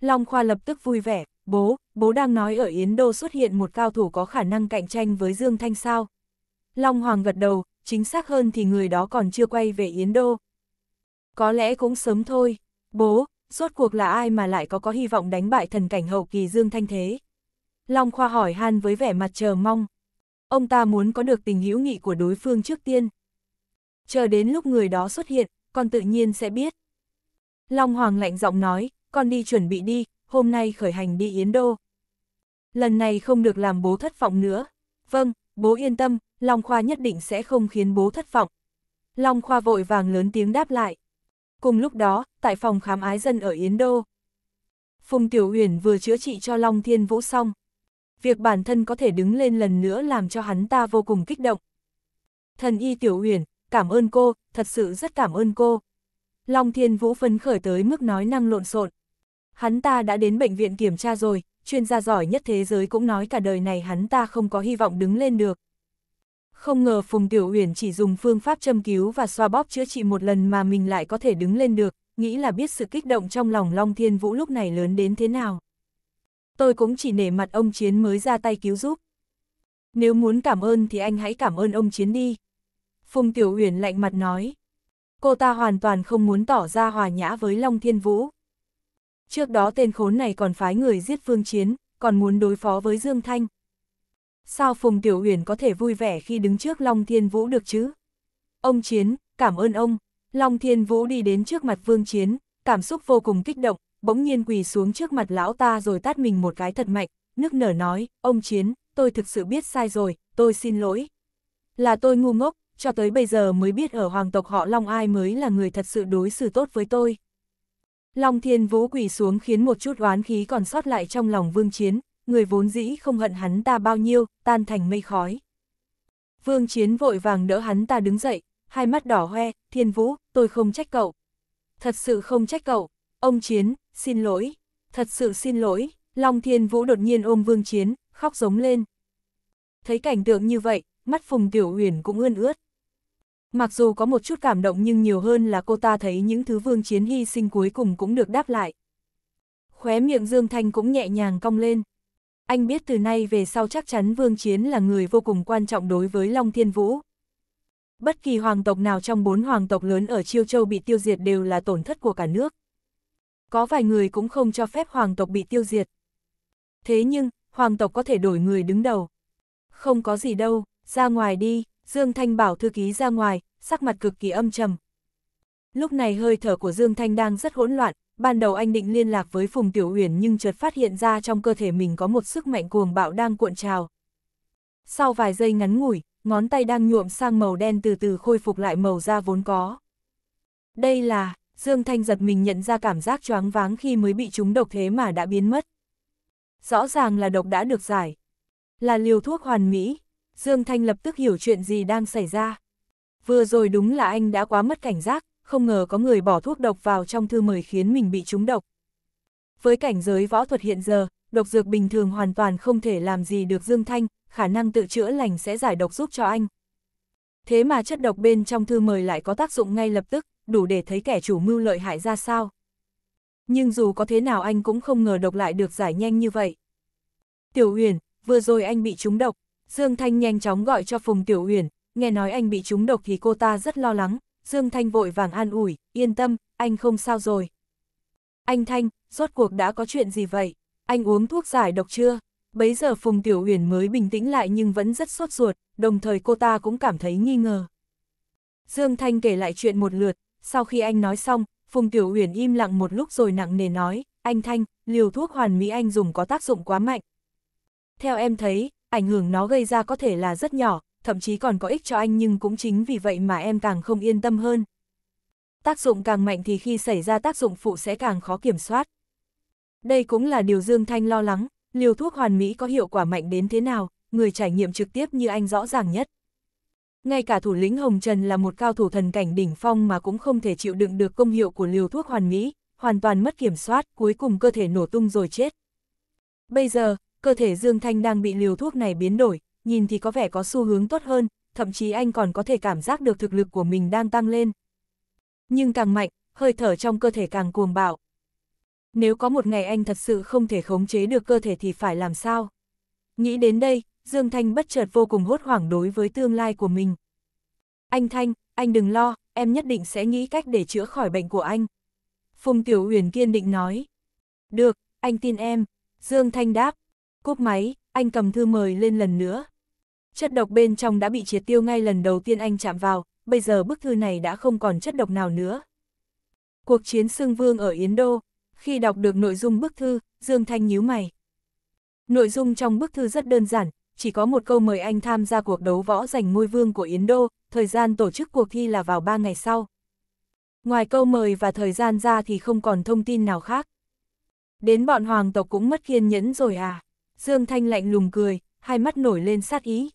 Long Khoa lập tức vui vẻ, bố, bố đang nói ở Yến Đô xuất hiện một cao thủ có khả năng cạnh tranh với Dương Thanh sao. Long Hoàng gật đầu, chính xác hơn thì người đó còn chưa quay về Yến Đô. Có lẽ cũng sớm thôi, bố, rốt cuộc là ai mà lại có có hy vọng đánh bại thần cảnh hậu kỳ Dương Thanh thế? Long Khoa hỏi han với vẻ mặt chờ mong. Ông ta muốn có được tình hữu nghị của đối phương trước tiên. Chờ đến lúc người đó xuất hiện, con tự nhiên sẽ biết. Long Hoàng lạnh giọng nói, con đi chuẩn bị đi, hôm nay khởi hành đi Yến Đô. Lần này không được làm bố thất vọng nữa. Vâng, bố yên tâm, Long Khoa nhất định sẽ không khiến bố thất vọng. Long Khoa vội vàng lớn tiếng đáp lại. Cùng lúc đó, tại phòng khám ái dân ở Yến Đô. Phùng Tiểu Uyển vừa chữa trị cho Long Thiên Vũ xong. Việc bản thân có thể đứng lên lần nữa làm cho hắn ta vô cùng kích động. Thần y Tiểu Uyển, cảm ơn cô, thật sự rất cảm ơn cô. Long Thiên Vũ phấn khởi tới mức nói năng lộn xộn hắn ta đã đến bệnh viện kiểm tra rồi, chuyên gia giỏi nhất thế giới cũng nói cả đời này hắn ta không có hy vọng đứng lên được. Không ngờ Phùng Tiểu Uyển chỉ dùng phương pháp châm cứu và xoa bóp chữa trị một lần mà mình lại có thể đứng lên được, nghĩ là biết sự kích động trong lòng Long Thiên Vũ lúc này lớn đến thế nào. Tôi cũng chỉ nể mặt ông Chiến mới ra tay cứu giúp. Nếu muốn cảm ơn thì anh hãy cảm ơn ông Chiến đi. Phùng Tiểu Uyển lạnh mặt nói. Cô ta hoàn toàn không muốn tỏ ra hòa nhã với Long Thiên Vũ. Trước đó tên khốn này còn phái người giết Phương Chiến, còn muốn đối phó với Dương Thanh. Sao Phùng Tiểu Huyền có thể vui vẻ khi đứng trước Long Thiên Vũ được chứ? Ông Chiến, cảm ơn ông. Long Thiên Vũ đi đến trước mặt Vương Chiến, cảm xúc vô cùng kích động, bỗng nhiên quỳ xuống trước mặt lão ta rồi tát mình một cái thật mạnh, nước nở nói, ông Chiến, tôi thực sự biết sai rồi, tôi xin lỗi. Là tôi ngu ngốc, cho tới bây giờ mới biết ở hoàng tộc họ Long ai mới là người thật sự đối xử tốt với tôi. Long Thiên Vũ quỳ xuống khiến một chút oán khí còn sót lại trong lòng Vương Chiến, người vốn dĩ không hận hắn ta bao nhiêu, tan thành mây khói. Vương Chiến vội vàng đỡ hắn ta đứng dậy, hai mắt đỏ hoe, Thiên Vũ, tôi không trách cậu. Thật sự không trách cậu, ông Chiến, xin lỗi, thật sự xin lỗi, Long Thiên Vũ đột nhiên ôm Vương Chiến, khóc giống lên. Thấy cảnh tượng như vậy, mắt Phùng Tiểu Huyền cũng ươn ướt. Mặc dù có một chút cảm động nhưng nhiều hơn là cô ta thấy những thứ vương chiến hy sinh cuối cùng cũng được đáp lại. Khóe miệng Dương Thanh cũng nhẹ nhàng cong lên. Anh biết từ nay về sau chắc chắn vương chiến là người vô cùng quan trọng đối với Long Thiên Vũ. Bất kỳ hoàng tộc nào trong bốn hoàng tộc lớn ở Chiêu Châu bị tiêu diệt đều là tổn thất của cả nước. Có vài người cũng không cho phép hoàng tộc bị tiêu diệt. Thế nhưng, hoàng tộc có thể đổi người đứng đầu. Không có gì đâu, ra ngoài đi. Dương Thanh bảo thư ký ra ngoài, sắc mặt cực kỳ âm trầm. Lúc này hơi thở của Dương Thanh đang rất hỗn loạn, ban đầu anh định liên lạc với Phùng Tiểu Uyển nhưng chợt phát hiện ra trong cơ thể mình có một sức mạnh cuồng bạo đang cuộn trào. Sau vài giây ngắn ngủi, ngón tay đang nhuộm sang màu đen từ từ khôi phục lại màu da vốn có. Đây là, Dương Thanh giật mình nhận ra cảm giác choáng váng khi mới bị trúng độc thế mà đã biến mất. Rõ ràng là độc đã được giải. Là liều thuốc hoàn mỹ. Dương Thanh lập tức hiểu chuyện gì đang xảy ra. Vừa rồi đúng là anh đã quá mất cảnh giác, không ngờ có người bỏ thuốc độc vào trong thư mời khiến mình bị trúng độc. Với cảnh giới võ thuật hiện giờ, độc dược bình thường hoàn toàn không thể làm gì được Dương Thanh, khả năng tự chữa lành sẽ giải độc giúp cho anh. Thế mà chất độc bên trong thư mời lại có tác dụng ngay lập tức, đủ để thấy kẻ chủ mưu lợi hại ra sao. Nhưng dù có thế nào anh cũng không ngờ độc lại được giải nhanh như vậy. Tiểu Uyển, vừa rồi anh bị trúng độc, Dương Thanh nhanh chóng gọi cho Phùng Tiểu Uyển, nghe nói anh bị trúng độc thì cô ta rất lo lắng, Dương Thanh vội vàng an ủi, yên tâm, anh không sao rồi. Anh Thanh, rốt cuộc đã có chuyện gì vậy? Anh uống thuốc giải độc chưa? Bấy giờ Phùng Tiểu Uyển mới bình tĩnh lại nhưng vẫn rất sốt ruột, đồng thời cô ta cũng cảm thấy nghi ngờ. Dương Thanh kể lại chuyện một lượt, sau khi anh nói xong, Phùng Tiểu Uyển im lặng một lúc rồi nặng nề nói, anh Thanh, liều thuốc hoàn mỹ anh dùng có tác dụng quá mạnh. Theo em thấy, ảnh hưởng nó gây ra có thể là rất nhỏ, thậm chí còn có ích cho anh nhưng cũng chính vì vậy mà em càng không yên tâm hơn. Tác dụng càng mạnh thì khi xảy ra tác dụng phụ sẽ càng khó kiểm soát. Đây cũng là điều Dương Thanh lo lắng, liều thuốc hoàn mỹ có hiệu quả mạnh đến thế nào, người trải nghiệm trực tiếp như anh rõ ràng nhất. Ngay cả thủ lĩnh Hồng Trần là một cao thủ thần cảnh đỉnh phong mà cũng không thể chịu đựng được công hiệu của liều thuốc hoàn mỹ, hoàn toàn mất kiểm soát, cuối cùng cơ thể nổ tung rồi chết. Bây giờ, cơ thể Dương Thanh đang bị liều thuốc này biến đổi, nhìn thì có vẻ có xu hướng tốt hơn, thậm chí anh còn có thể cảm giác được thực lực của mình đang tăng lên. Nhưng càng mạnh, hơi thở trong cơ thể càng cuồng bạo. Nếu có một ngày anh thật sự không thể khống chế được cơ thể thì phải làm sao? Nghĩ đến đây, Dương Thanh bất chợt vô cùng hốt hoảng đối với tương lai của mình. Anh Thanh, anh đừng lo, em nhất định sẽ nghĩ cách để chữa khỏi bệnh của anh. Phùng Tiểu Uyển kiên định nói. Được, anh tin em. Dương Thanh đáp. Cúp máy, anh cầm thư mời lên lần nữa. Chất độc bên trong đã bị triệt tiêu ngay lần đầu tiên anh chạm vào, bây giờ bức thư này đã không còn chất độc nào nữa. Cuộc chiến xương vương ở Yến Đô, khi đọc được nội dung bức thư, Dương Thanh nhíu mày. Nội dung trong bức thư rất đơn giản, chỉ có một câu mời anh tham gia cuộc đấu võ giành ngôi vương của Yến Đô, thời gian tổ chức cuộc thi là vào 3 ngày sau. Ngoài câu mời và thời gian ra thì không còn thông tin nào khác. Đến bọn hoàng tộc cũng mất kiên nhẫn rồi à? Dương Thanh lạnh lùng cười, hai mắt nổi lên sát ý.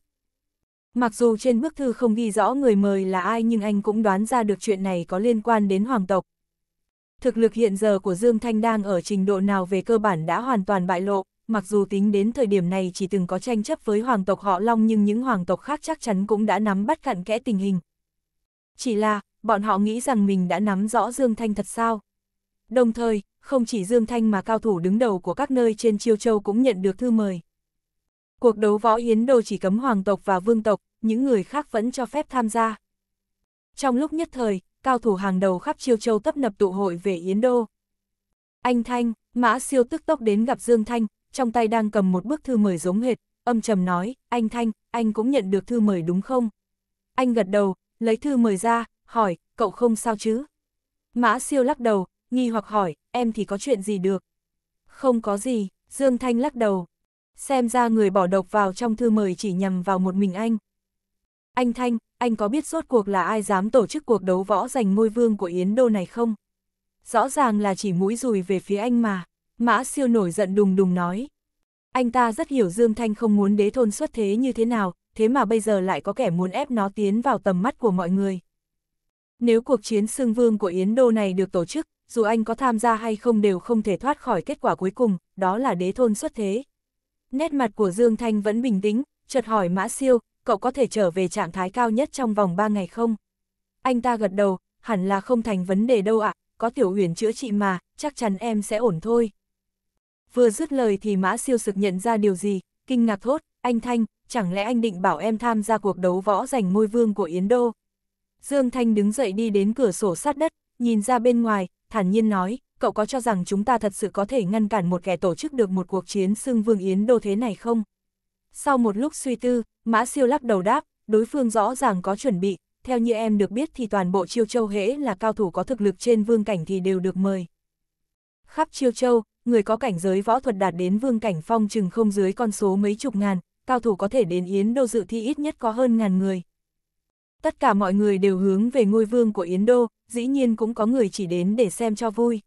Mặc dù trên bức thư không ghi rõ người mời là ai nhưng anh cũng đoán ra được chuyện này có liên quan đến hoàng tộc. Thực lực hiện giờ của Dương Thanh đang ở trình độ nào về cơ bản đã hoàn toàn bại lộ, mặc dù tính đến thời điểm này chỉ từng có tranh chấp với hoàng tộc họ Long nhưng những hoàng tộc khác chắc chắn cũng đã nắm bắt cặn kẽ tình hình. Chỉ là, bọn họ nghĩ rằng mình đã nắm rõ Dương Thanh thật sao. Đồng thời, không chỉ Dương Thanh mà cao thủ đứng đầu của các nơi trên Chiêu Châu cũng nhận được thư mời. Cuộc đấu võ Yến Đô chỉ cấm hoàng tộc và vương tộc, những người khác vẫn cho phép tham gia. Trong lúc nhất thời, cao thủ hàng đầu khắp Chiêu Châu tấp nập tụ hội về Yến Đô. Anh Thanh, Mã Siêu tức tốc đến gặp Dương Thanh, trong tay đang cầm một bức thư mời giống hệt, âm trầm nói, anh Thanh, anh cũng nhận được thư mời đúng không? Anh gật đầu, lấy thư mời ra, hỏi, cậu không sao chứ? Mã Siêu lắc đầu, nghi hoặc hỏi, em thì có chuyện gì được? Không có gì, Dương Thanh lắc đầu. Xem ra người bỏ độc vào trong thư mời chỉ nhằm vào một mình anh. Anh Thanh, anh có biết suốt cuộc là ai dám tổ chức cuộc đấu võ giành ngôi vương của Yến Đô này không? Rõ ràng là chỉ mũi dùi về phía anh mà. Mã siêu nổi giận đùng đùng nói. Anh ta rất hiểu Dương Thanh không muốn đế thôn xuất thế như thế nào, thế mà bây giờ lại có kẻ muốn ép nó tiến vào tầm mắt của mọi người. Nếu cuộc chiến xương vương của Yến Đô này được tổ chức, dù anh có tham gia hay không đều không thể thoát khỏi kết quả cuối cùng, đó là đế thôn xuất thế. Nét mặt của Dương Thanh vẫn bình tĩnh, chợt hỏi Mã Siêu, cậu có thể trở về trạng thái cao nhất trong vòng 3 ngày không? Anh ta gật đầu, hẳn là không thành vấn đề đâu ạ, có tiểu huyền chữa trị mà, chắc chắn em sẽ ổn thôi. Vừa dứt lời thì Mã Siêu sực nhận ra điều gì, kinh ngạc thốt, anh Thanh, chẳng lẽ anh định bảo em tham gia cuộc đấu võ giành ngôi vương của Yến Đô? Dương Thanh đứng dậy đi đến cửa sổ sát đất, nhìn ra bên ngoài, thản nhiên nói, cậu có cho rằng chúng ta thật sự có thể ngăn cản một kẻ tổ chức được một cuộc chiến xưng vương yến đô thế này không? Sau một lúc suy tư, Mã Siêu lắc đầu đáp, đối phương rõ ràng có chuẩn bị, theo như em được biết thì toàn bộ Chiêu Châu hễ là cao thủ có thực lực trên vương cảnh thì đều được mời. Khắp Chiêu Châu, người có cảnh giới võ thuật đạt đến vương cảnh phong chừng không dưới con số mấy chục ngàn, cao thủ có thể đến Yến Đô dự thi ít nhất có hơn ngàn người. Tất cả mọi người đều hướng về ngôi vương của Yến Đô, dĩ nhiên cũng có người chỉ đến để xem cho vui.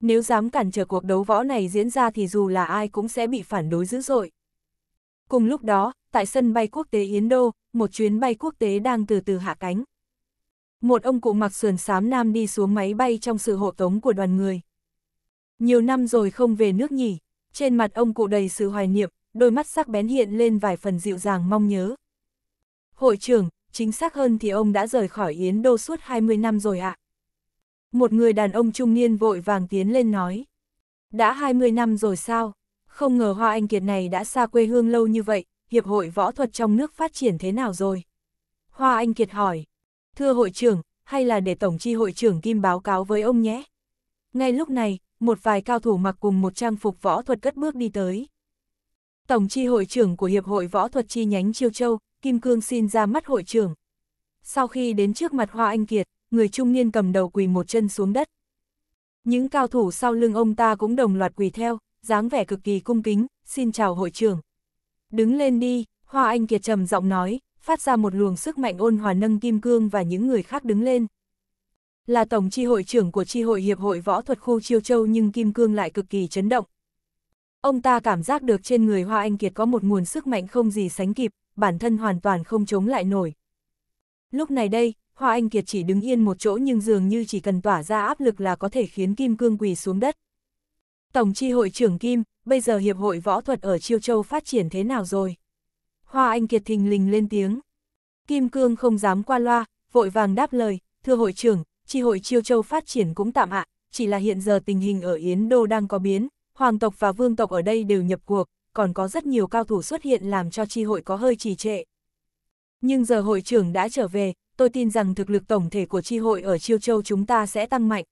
Nếu dám cản trở cuộc đấu võ này diễn ra thì dù là ai cũng sẽ bị phản đối dữ dội. Cùng lúc đó, tại sân bay quốc tế Yến Đô, một chuyến bay quốc tế đang từ từ hạ cánh. Một ông cụ mặc sườn xám nam đi xuống máy bay trong sự hộ tống của đoàn người. Nhiều năm rồi không về nước nhỉ, trên mặt ông cụ đầy sự hoài niệm, đôi mắt sắc bén hiện lên vài phần dịu dàng mong nhớ. Hội trưởng, chính xác hơn thì ông đã rời khỏi Yến Đô suốt 20 năm rồi ạ. À. Một người đàn ông trung niên vội vàng tiến lên nói. Đã 20 năm rồi sao? Không ngờ Hoa Anh Kiệt này đã xa quê hương lâu như vậy, Hiệp hội Võ thuật trong nước phát triển thế nào rồi? Hoa Anh Kiệt hỏi. Thưa hội trưởng, hay là để Tổng chi hội trưởng Kim báo cáo với ông nhé? Ngay lúc này, một vài cao thủ mặc cùng một trang phục võ thuật cất bước đi tới. Tổng chi hội trưởng của Hiệp hội Võ thuật chi nhánh Chiêu Châu, Kim Cương xin ra mắt hội trưởng. Sau khi đến trước mặt Hoa Anh Kiệt, người trung niên cầm đầu quỳ một chân xuống đất. Những cao thủ sau lưng ông ta cũng đồng loạt quỳ theo, dáng vẻ cực kỳ cung kính, xin chào hội trưởng. Đứng lên đi, Hoa Anh Kiệt trầm giọng nói, phát ra một luồng sức mạnh ôn hòa nâng Kim Cương và những người khác đứng lên. Là tổng chi hội trưởng của chi hội Hiệp hội Võ thuật khu Chiêu Châu nhưng Kim Cương lại cực kỳ chấn động, Ông ta cảm giác được trên người Hoa Anh Kiệt có một nguồn sức mạnh không gì sánh kịp, bản thân hoàn toàn không chống lại nổi. Lúc này đây, Hoa Anh Kiệt chỉ đứng yên một chỗ nhưng dường như chỉ cần tỏa ra áp lực là có thể khiến Kim Cương quỳ xuống đất. Tổng chi hội trưởng Kim, bây giờ Hiệp hội Võ thuật ở Chiêu Châu phát triển thế nào rồi? Hoa Anh Kiệt thình lình lên tiếng. Kim Cương không dám qua loa, vội vàng đáp lời, thưa hội trưởng, chi hội Chiêu Châu phát triển cũng tạm ạ, chỉ là hiện giờ tình hình ở Yến Đô đang có biến, hoàng tộc và vương tộc ở đây đều nhập cuộc, còn có rất nhiều cao thủ xuất hiện làm cho chi hội có hơi trì trệ. Nhưng giờ hội trưởng đã trở về, tôi tin rằng thực lực tổng thể của chi hội ở Chiêu Châu chúng ta sẽ tăng mạnh.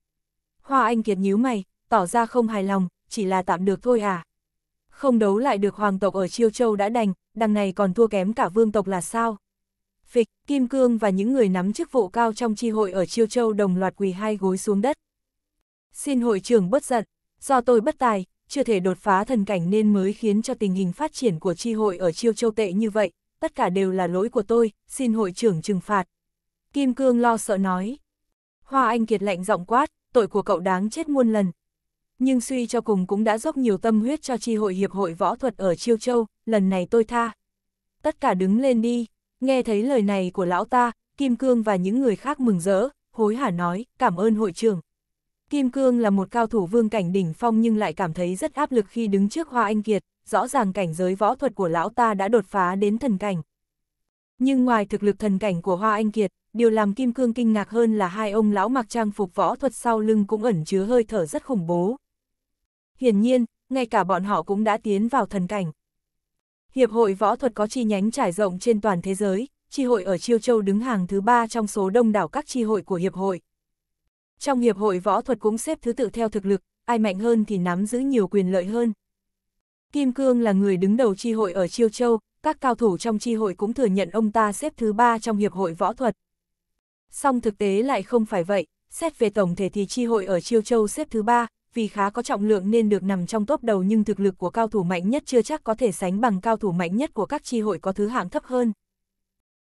Hoa Anh Kiệt nhíu mày, tỏ ra không hài lòng, chỉ là tạm được thôi à. Không đấu lại được hoàng tộc ở Chiêu Châu đã đành, đằng này còn thua kém cả vương tộc là sao? Phịch, Kim Cương và những người nắm chức vụ cao trong chi hội ở Chiêu Châu đồng loạt quỳ hai gối xuống đất. Xin hội trưởng bất giận, do tôi bất tài, chưa thể đột phá thần cảnh nên mới khiến cho tình hình phát triển của chi hội ở chiêu châu tệ như vậy, tất cả đều là lỗi của tôi, xin hội trưởng trừng phạt. Kim Cương lo sợ nói. Hoa Anh Kiệt lạnh giọng quát, tội của cậu đáng chết muôn lần. Nhưng suy cho cùng cũng đã dốc nhiều tâm huyết cho chi hội hiệp hội võ thuật ở Chiêu Châu, lần này tôi tha. Tất cả đứng lên đi, nghe thấy lời này của lão ta, Kim Cương và những người khác mừng rỡ, hối hả nói, cảm ơn hội trưởng. Kim Cương là một cao thủ vương cảnh đỉnh phong nhưng lại cảm thấy rất áp lực khi đứng trước Hoa Anh Kiệt, rõ ràng cảnh giới võ thuật của lão ta đã đột phá đến thần cảnh. Nhưng ngoài thực lực thần cảnh của Hoa Anh Kiệt, điều làm Kim Cương kinh ngạc hơn là hai ông lão mặc trang phục võ thuật sau lưng cũng ẩn chứa hơi thở rất khủng bố. Hiển nhiên, ngay cả bọn họ cũng đã tiến vào thần cảnh. Hiệp hội võ thuật có chi nhánh trải rộng trên toàn thế giới, chi hội ở Chiêu Châu đứng hàng thứ ba trong số đông đảo các chi hội của hiệp hội, trong hiệp hội võ thuật cũng xếp thứ tự theo thực lực, ai mạnh hơn thì nắm giữ nhiều quyền lợi hơn. Kim Cương là người đứng đầu chi hội ở Chiêu Châu, các cao thủ trong chi hội cũng thừa nhận ông ta xếp thứ ba trong hiệp hội võ thuật. Song thực tế lại không phải vậy, xét về tổng thể thì chi hội ở Chiêu Châu xếp thứ ba, vì khá có trọng lượng nên được nằm trong top đầu nhưng thực lực của cao thủ mạnh nhất chưa chắc có thể sánh bằng cao thủ mạnh nhất của các chi hội có thứ hạng thấp hơn.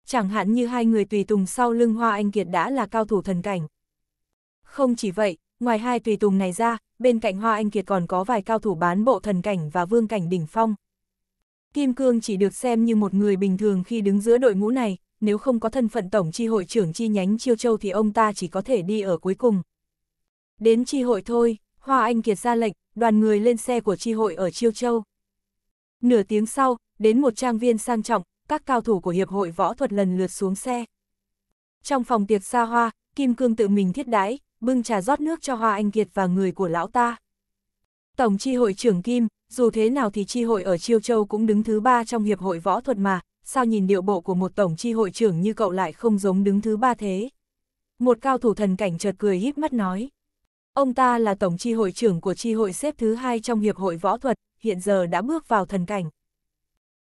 Chẳng hạn như hai người tùy tùng sau lưng Hoa Anh Kiệt đã là cao thủ thần cảnh. Không chỉ vậy, ngoài hai tùy tùng này ra, bên cạnh Hoa Anh Kiệt còn có vài cao thủ bán bộ thần cảnh và vương cảnh đỉnh phong. Kim Cương chỉ được xem như một người bình thường khi đứng giữa đội ngũ này, nếu không có thân phận tổng chi hội trưởng chi nhánh Chiêu Châu thì ông ta chỉ có thể đi ở cuối cùng. Đến chi hội thôi, Hoa Anh Kiệt ra lệnh, đoàn người lên xe của chi hội ở Chiêu Châu. Nửa tiếng sau, đến một trang viên sang trọng, các cao thủ của Hiệp hội Võ thuật lần lượt xuống xe. Trong phòng tiệc xa hoa, Kim Cương tự mình thiết đãi, bưng trà rót nước cho Hoa Anh Kiệt và người của lão ta. Tổng chi hội trưởng Kim, dù thế nào thì chi hội ở Chiêu Châu cũng đứng thứ ba trong hiệp hội võ thuật mà, sao nhìn điệu bộ của một tổng chi hội trưởng như cậu lại không giống đứng thứ ba thế? Một cao thủ thần cảnh chợt cười híp mắt nói. Ông ta là tổng chi hội trưởng của chi hội xếp thứ hai trong hiệp hội võ thuật, hiện giờ đã bước vào thần cảnh.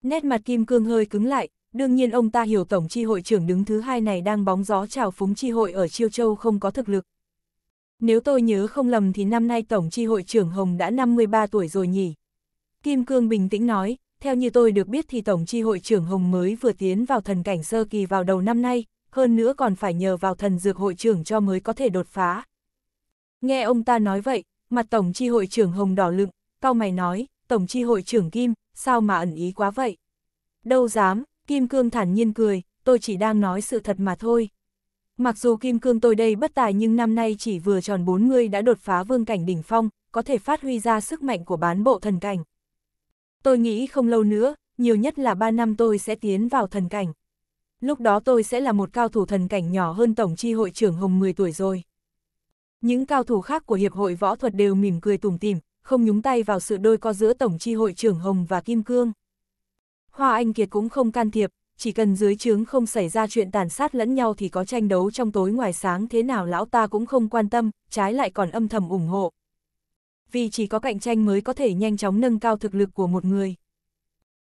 Nét mặt Kim Cương hơi cứng lại, đương nhiên ông ta hiểu tổng chi hội trưởng đứng thứ hai này đang bóng gió chào phúng chi hội ở Chiêu Châu không có thực lực, nếu tôi nhớ không lầm thì năm nay Tổng Chi hội trưởng Hồng đã 53 tuổi rồi nhỉ. Kim Cương bình tĩnh nói, theo như tôi được biết thì Tổng Chi hội trưởng Hồng mới vừa tiến vào thần cảnh sơ kỳ vào đầu năm nay, hơn nữa còn phải nhờ vào thần dược hội trưởng cho mới có thể đột phá. Nghe ông ta nói vậy, mặt Tổng Chi hội trưởng Hồng đỏ lựng, cao mày nói, Tổng Chi hội trưởng Kim, sao mà ẩn ý quá vậy? Đâu dám, Kim Cương thản nhiên cười, tôi chỉ đang nói sự thật mà thôi. Mặc dù kim cương tôi đây bất tài nhưng năm nay chỉ vừa tròn 40 đã đột phá vương cảnh đỉnh phong, có thể phát huy ra sức mạnh của bán bộ thần cảnh. Tôi nghĩ không lâu nữa, nhiều nhất là 3 năm tôi sẽ tiến vào thần cảnh. Lúc đó tôi sẽ là một cao thủ thần cảnh nhỏ hơn tổng chi hội trưởng Hồng 10 tuổi rồi. Những cao thủ khác của Hiệp hội Võ thuật đều mỉm cười tùng tìm không nhúng tay vào sự đôi co giữa tổng chi hội trưởng Hồng và Kim Cương. Hoa Anh Kiệt cũng không can thiệp, chỉ cần dưới trướng không xảy ra chuyện tàn sát lẫn nhau thì có tranh đấu trong tối ngoài sáng thế nào lão ta cũng không quan tâm, trái lại còn âm thầm ủng hộ. Vì chỉ có cạnh tranh mới có thể nhanh chóng nâng cao thực lực của một người.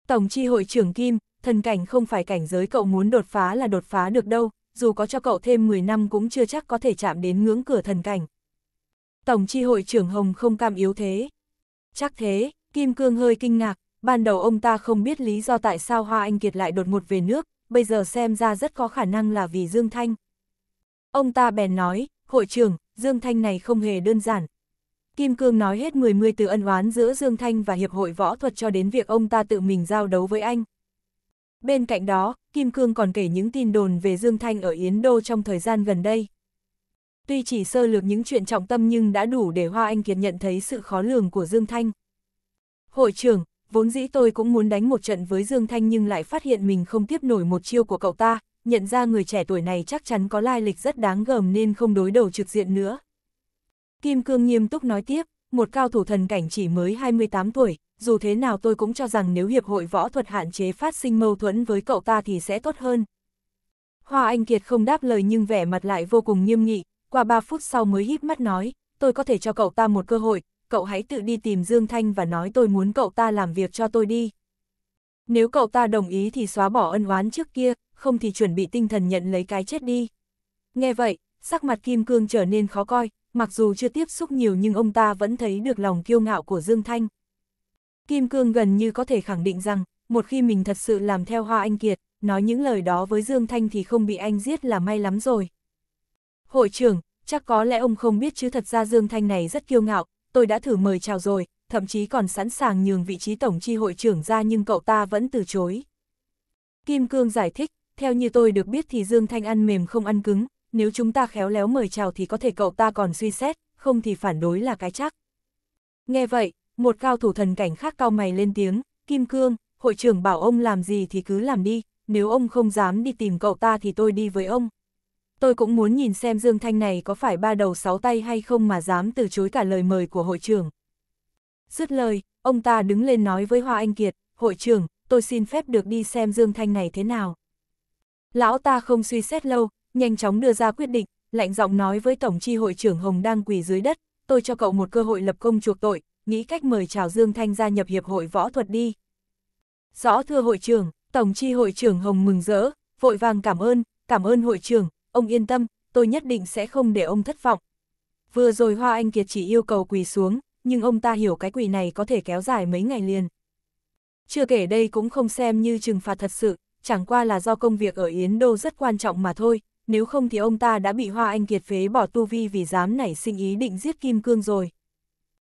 Tổng chi hội trưởng Kim, thần cảnh không phải cảnh giới cậu muốn đột phá là đột phá được đâu, dù có cho cậu thêm 10 năm cũng chưa chắc có thể chạm đến ngưỡng cửa thần cảnh. Tổng chi hội trưởng Hồng không cam yếu thế. Chắc thế, Kim Cương hơi kinh ngạc, ban đầu ông ta không biết lý do tại sao Hoa Anh Kiệt lại đột ngột về nước, bây giờ xem ra rất có khả năng là vì Dương Thanh. Ông ta bèn nói, hội trưởng, Dương Thanh này không hề đơn giản. Kim Cương nói hết mười mươi từ ân oán giữa Dương Thanh và Hiệp hội Võ thuật cho đến việc ông ta tự mình giao đấu với anh. Bên cạnh đó, Kim Cương còn kể những tin đồn về Dương Thanh ở Yến Đô trong thời gian gần đây. Tuy chỉ sơ lược những chuyện trọng tâm nhưng đã đủ để Hoa Anh Kiệt nhận thấy sự khó lường của Dương Thanh. Hội trưởng, vốn dĩ tôi cũng muốn đánh một trận với Dương Thanh nhưng lại phát hiện mình không tiếp nổi một chiêu của cậu ta, nhận ra người trẻ tuổi này chắc chắn có lai lịch rất đáng gờm nên không đối đầu trực diện nữa. Kim Cương nghiêm túc nói tiếp, một cao thủ thần cảnh chỉ mới 28 tuổi, dù thế nào tôi cũng cho rằng nếu Hiệp hội Võ thuật hạn chế phát sinh mâu thuẫn với cậu ta thì sẽ tốt hơn. Hoa Anh Kiệt không đáp lời nhưng vẻ mặt lại vô cùng nghiêm nghị, qua 3 phút sau mới híp mắt nói, tôi có thể cho cậu ta một cơ hội, cậu hãy tự đi tìm Dương Thanh và nói tôi muốn cậu ta làm việc cho tôi đi. Nếu cậu ta đồng ý thì xóa bỏ ân oán trước kia, không thì chuẩn bị tinh thần nhận lấy cái chết đi. Nghe vậy, sắc mặt Kim Cương trở nên khó coi, mặc dù chưa tiếp xúc nhiều nhưng ông ta vẫn thấy được lòng kiêu ngạo của Dương Thanh. Kim Cương gần như có thể khẳng định rằng, một khi mình thật sự làm theo Hoa Anh Kiệt, nói những lời đó với Dương Thanh thì không bị anh giết là may lắm rồi. Hội trưởng, chắc có lẽ ông không biết chứ thật ra Dương Thanh này rất kiêu ngạo, tôi đã thử mời chào rồi, thậm chí còn sẵn sàng nhường vị trí tổng chi hội trưởng ra nhưng cậu ta vẫn từ chối. Kim Cương giải thích, theo như tôi được biết thì Dương Thanh ăn mềm không ăn cứng, nếu chúng ta khéo léo mời chào thì có thể cậu ta còn suy xét, không thì phản đối là cái chắc. Nghe vậy, một cao thủ thần cảnh khác cao mày lên tiếng, Kim Cương, hội trưởng bảo ông làm gì thì cứ làm đi, nếu ông không dám đi tìm cậu ta thì tôi đi với ông. Tôi cũng muốn nhìn xem Dương Thanh này có phải ba đầu sáu tay hay không mà dám từ chối cả lời mời của hội trưởng. Dứt lời, ông ta đứng lên nói với Hoa Anh Kiệt, hội trưởng, tôi xin phép được đi xem Dương Thanh này thế nào. Lão ta không suy xét lâu, nhanh chóng đưa ra quyết định, lạnh giọng nói với Tổng chi hội trưởng Hồng đang quỳ dưới đất, tôi cho cậu một cơ hội lập công chuộc tội, nghĩ cách mời chào Dương Thanh gia nhập Hiệp hội Võ thuật đi. Rõ thưa hội trưởng, Tổng chi hội trưởng Hồng mừng rỡ, vội vàng cảm ơn, cảm ơn hội trưởng, ông yên tâm, tôi nhất định sẽ không để ông thất vọng. Vừa rồi Hoa Anh Kiệt chỉ yêu cầu quỳ xuống, nhưng ông ta hiểu cái quỳ này có thể kéo dài mấy ngày liền. Chưa kể đây cũng không xem như trừng phạt thật sự, chẳng qua là do công việc ở Yến Đô rất quan trọng mà thôi, nếu không thì ông ta đã bị Hoa Anh Kiệt phế bỏ tu vi vì dám nảy sinh ý định giết Kim Cương rồi.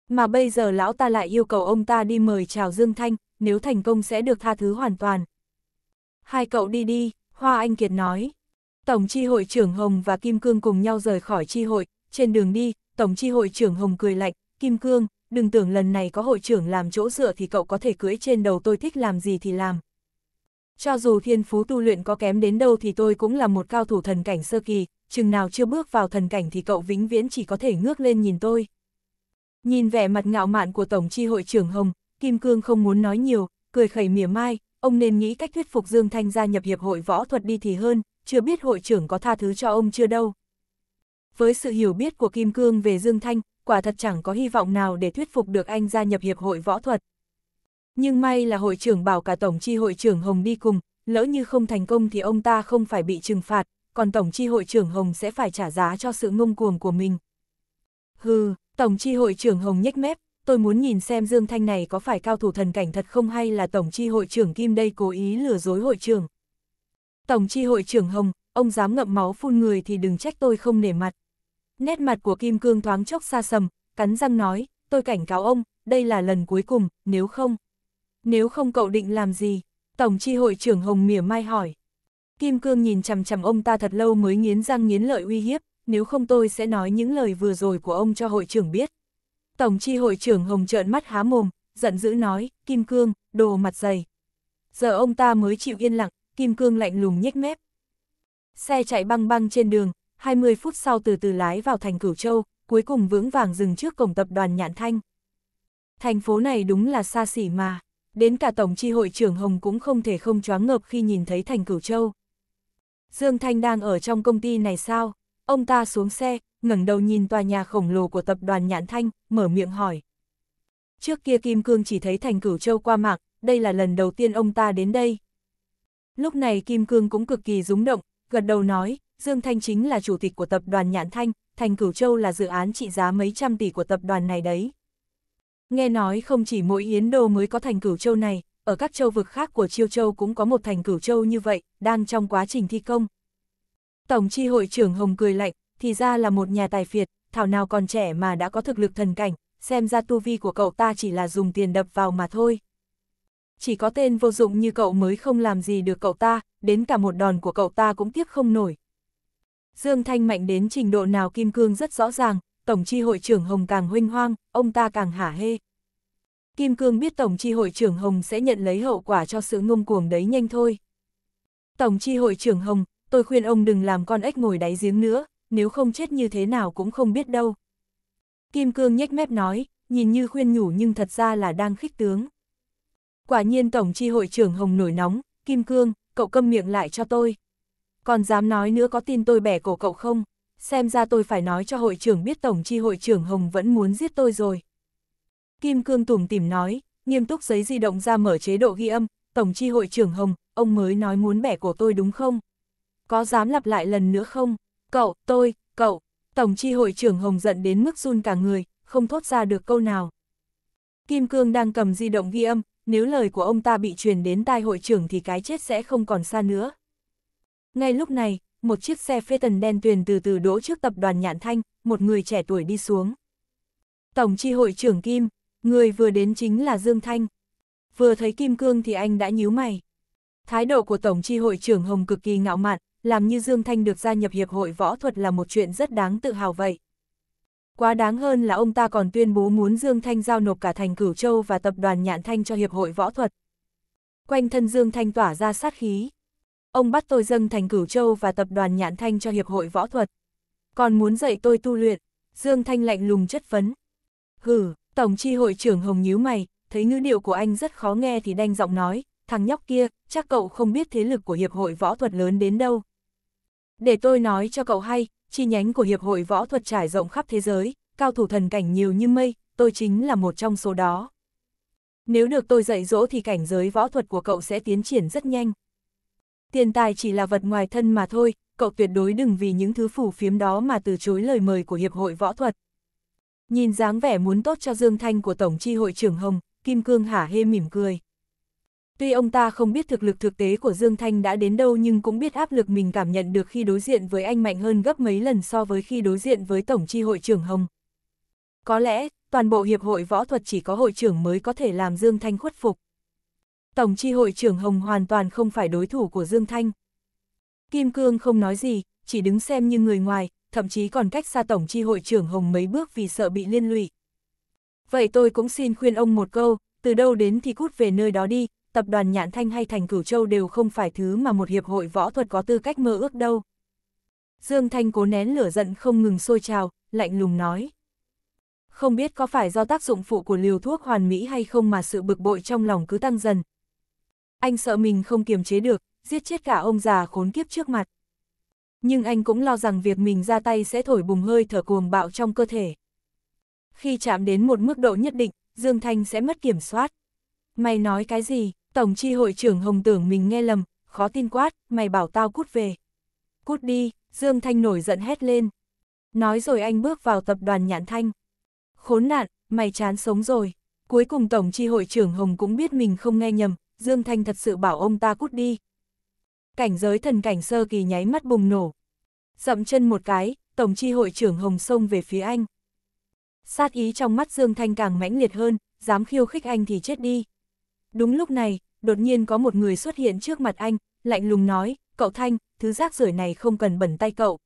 Mà bây giờ lão ta lại yêu cầu ông ta đi mời chào Dương Thanh, nếu thành công sẽ được tha thứ hoàn toàn. Hai cậu đi đi, Hoa Anh Kiệt nói. Tổng chi hội trưởng Hồng và Kim Cương cùng nhau rời khỏi chi hội, trên đường đi, tổng chi hội trưởng Hồng cười lạnh, Kim Cương, đừng tưởng lần này có hội trưởng làm chỗ dựa thì cậu có thể cưỡi trên đầu tôi thích làm gì thì làm. Cho dù thiên phú tu luyện có kém đến đâu thì tôi cũng là một cao thủ thần cảnh sơ kỳ, chừng nào chưa bước vào thần cảnh thì cậu vĩnh viễn chỉ có thể ngước lên nhìn tôi. Nhìn vẻ mặt ngạo mạn của Tổng chi hội trưởng Hồng, Kim Cương không muốn nói nhiều, cười khẩy mỉa mai, ông nên nghĩ cách thuyết phục Dương Thanh gia nhập hiệp hội võ thuật đi thì hơn, chưa biết hội trưởng có tha thứ cho ông chưa đâu. Với sự hiểu biết của Kim Cương về Dương Thanh, quả thật chẳng có hy vọng nào để thuyết phục được anh gia nhập hiệp hội võ thuật. Nhưng may là hội trưởng bảo cả tổng chi hội trưởng Hồng đi cùng, lỡ như không thành công thì ông ta không phải bị trừng phạt, còn tổng chi hội trưởng Hồng sẽ phải trả giá cho sự ngông cuồng của mình. Hừ, tổng chi hội trưởng Hồng nhếch mép, tôi muốn nhìn xem Dương Thanh này có phải cao thủ thần cảnh thật không hay là tổng chi hội trưởng Kim đây cố ý lừa dối hội trưởng. Tổng chi hội trưởng Hồng, ông dám ngậm máu phun người thì đừng trách tôi không nể mặt. Nét mặt của Kim Cương thoáng chốc xa sầm, cắn răng nói, tôi cảnh cáo ông, đây là lần cuối cùng, nếu không. Nếu không cậu định làm gì? Tổng chi hội trưởng Hồng mỉa mai hỏi. Kim Cương nhìn chằm chằm ông ta thật lâu mới nghiến răng nghiến lợi uy hiếp, nếu không tôi sẽ nói những lời vừa rồi của ông cho hội trưởng biết. Tổng chi hội trưởng Hồng trợn mắt há mồm, giận dữ nói, Kim Cương, đồ mặt dày. Giờ ông ta mới chịu yên lặng, Kim Cương lạnh lùng nhếch mép. Xe chạy băng băng trên đường, 20 phút sau từ từ lái vào thành Cửu Châu, cuối cùng vững vàng dừng trước cổng tập đoàn Nhạn Thanh. Thành phố này đúng là xa xỉ mà, đến cả Tổng tri hội trưởng Hồng cũng không thể không choáng ngợp khi nhìn thấy thành Cửu Châu. Dương Thanh đang ở trong công ty này sao? Ông ta xuống xe, ngẩng đầu nhìn tòa nhà khổng lồ của tập đoàn Nhạn Thanh, mở miệng hỏi. Trước kia Kim Cương chỉ thấy thành Cửu Châu qua mạng, đây là lần đầu tiên ông ta đến đây, Lúc này Kim Cương cũng cực kỳ rúng động, gật đầu nói, Dương Thanh chính là chủ tịch của tập đoàn Nhãn Thanh, Thành Cửu Châu là dự án trị giá mấy trăm tỷ của tập đoàn này đấy. Nghe nói không chỉ mỗi Yến Đô mới có Thành Cửu Châu này, ở các châu vực khác của Chiêu Châu cũng có một Thành Cửu Châu như vậy, đang trong quá trình thi công. Tổng tri hội trưởng Hồng cười lạnh, thì ra là một nhà tài phiệt, thảo nào còn trẻ mà đã có thực lực thần cảnh, xem ra tu vi của cậu ta chỉ là dùng tiền đập vào mà thôi chỉ có tên vô dụng như cậu mới không làm gì được cậu ta, đến cả một đòn của cậu ta cũng tiếp không nổi. Dương Thanh mạnh đến trình độ nào Kim Cương rất rõ ràng, Tổng chi hội trưởng Hồng càng huynh hoang, ông ta càng hả hê. Kim Cương biết Tổng chi hội trưởng Hồng sẽ nhận lấy hậu quả cho sự ngông cuồng đấy nhanh thôi. Tổng chi hội trưởng Hồng, tôi khuyên ông đừng làm con ếch ngồi đáy giếng nữa, nếu không chết như thế nào cũng không biết đâu. Kim Cương nhếch mép nói, nhìn như khuyên nhủ nhưng thật ra là đang khích tướng. Quả nhiên Tổng Chi hội trưởng Hồng nổi nóng, Kim Cương, cậu câm miệng lại cho tôi. Còn dám nói nữa có tin tôi bẻ cổ cậu không? Xem ra tôi phải nói cho hội trưởng biết Tổng Chi hội trưởng Hồng vẫn muốn giết tôi rồi. Kim Cương tủm tìm nói, nghiêm túc giấy di động ra mở chế độ ghi âm, Tổng Chi hội trưởng Hồng, ông mới nói muốn bẻ cổ tôi đúng không? Có dám lặp lại lần nữa không? Cậu, tôi, cậu, Tổng Chi hội trưởng Hồng giận đến mức run cả người, không thốt ra được câu nào. Kim Cương đang cầm di động ghi âm, nếu lời của ông ta bị truyền đến tai hội trưởng thì cái chết sẽ không còn xa nữa. Ngay lúc này, một chiếc xe phê tần đen tuyền từ từ đỗ trước tập đoàn Nhạn Thanh, một người trẻ tuổi đi xuống. Tổng chi hội trưởng Kim, người vừa đến chính là Dương Thanh. Vừa thấy Kim Cương thì anh đã nhíu mày. Thái độ của Tổng chi hội trưởng Hồng cực kỳ ngạo mạn, làm như Dương Thanh được gia nhập Hiệp hội Võ thuật là một chuyện rất đáng tự hào vậy. Quá đáng hơn là ông ta còn tuyên bố muốn Dương Thanh giao nộp cả thành Cửu Châu và tập đoàn Nhạn Thanh cho Hiệp hội Võ thuật. Quanh thân Dương Thanh tỏa ra sát khí. Ông bắt tôi dâng thành Cửu Châu và tập đoàn Nhạn Thanh cho Hiệp hội Võ thuật. Còn muốn dạy tôi tu luyện, Dương Thanh lạnh lùng chất vấn. Hử, Tổng chi hội trưởng Hồng nhíu mày, thấy ngữ điệu của anh rất khó nghe thì đanh giọng nói, thằng nhóc kia, chắc cậu không biết thế lực của Hiệp hội Võ thuật lớn đến đâu, để tôi nói cho cậu hay, chi nhánh của Hiệp hội Võ thuật trải rộng khắp thế giới, cao thủ thần cảnh nhiều như mây, tôi chính là một trong số đó. Nếu được tôi dạy dỗ thì cảnh giới võ thuật của cậu sẽ tiến triển rất nhanh. Tiền tài chỉ là vật ngoài thân mà thôi, cậu tuyệt đối đừng vì những thứ phủ phiếm đó mà từ chối lời mời của Hiệp hội Võ thuật. Nhìn dáng vẻ muốn tốt cho Dương Thanh của Tổng tri hội trưởng Hồng, Kim Cương hả hê mỉm cười. Tuy ông ta không biết thực lực thực tế của Dương Thanh đã đến đâu nhưng cũng biết áp lực mình cảm nhận được khi đối diện với anh mạnh hơn gấp mấy lần so với khi đối diện với Tổng chi hội trưởng Hồng. Có lẽ, toàn bộ hiệp hội võ thuật chỉ có hội trưởng mới có thể làm Dương Thanh khuất phục. Tổng chi hội trưởng Hồng hoàn toàn không phải đối thủ của Dương Thanh. Kim Cương không nói gì, chỉ đứng xem như người ngoài, thậm chí còn cách xa Tổng chi hội trưởng Hồng mấy bước vì sợ bị liên lụy. Vậy tôi cũng xin khuyên ông một câu, từ đâu đến thì cút về nơi đó đi, tập đoàn Nhạn Thanh hay Thành Cửu Châu đều không phải thứ mà một hiệp hội võ thuật có tư cách mơ ước đâu. Dương Thanh cố nén lửa giận không ngừng sôi trào, lạnh lùng nói. Không biết có phải do tác dụng phụ của liều thuốc hoàn mỹ hay không mà sự bực bội trong lòng cứ tăng dần. Anh sợ mình không kiềm chế được, giết chết cả ông già khốn kiếp trước mặt. Nhưng anh cũng lo rằng việc mình ra tay sẽ thổi bùng hơi thở cuồng bạo trong cơ thể. Khi chạm đến một mức độ nhất định, Dương Thanh sẽ mất kiểm soát. Mày nói cái gì? Tổng chi hội trưởng Hồng tưởng mình nghe lầm, khó tin quát, mày bảo tao cút về. Cút đi, Dương Thanh nổi giận hét lên. Nói rồi anh bước vào tập đoàn Nhãn Thanh. Khốn nạn, mày chán sống rồi. Cuối cùng Tổng chi hội trưởng Hồng cũng biết mình không nghe nhầm, Dương Thanh thật sự bảo ông ta cút đi. Cảnh giới thần cảnh sơ kỳ nháy mắt bùng nổ. Dậm chân một cái, Tổng chi hội trưởng Hồng xông về phía anh. Sát ý trong mắt Dương Thanh càng mãnh liệt hơn, dám khiêu khích anh thì chết đi. Đúng lúc này, đột nhiên có một người xuất hiện trước mặt anh, lạnh lùng nói, cậu Thanh, thứ rác rưởi này không cần bẩn tay cậu.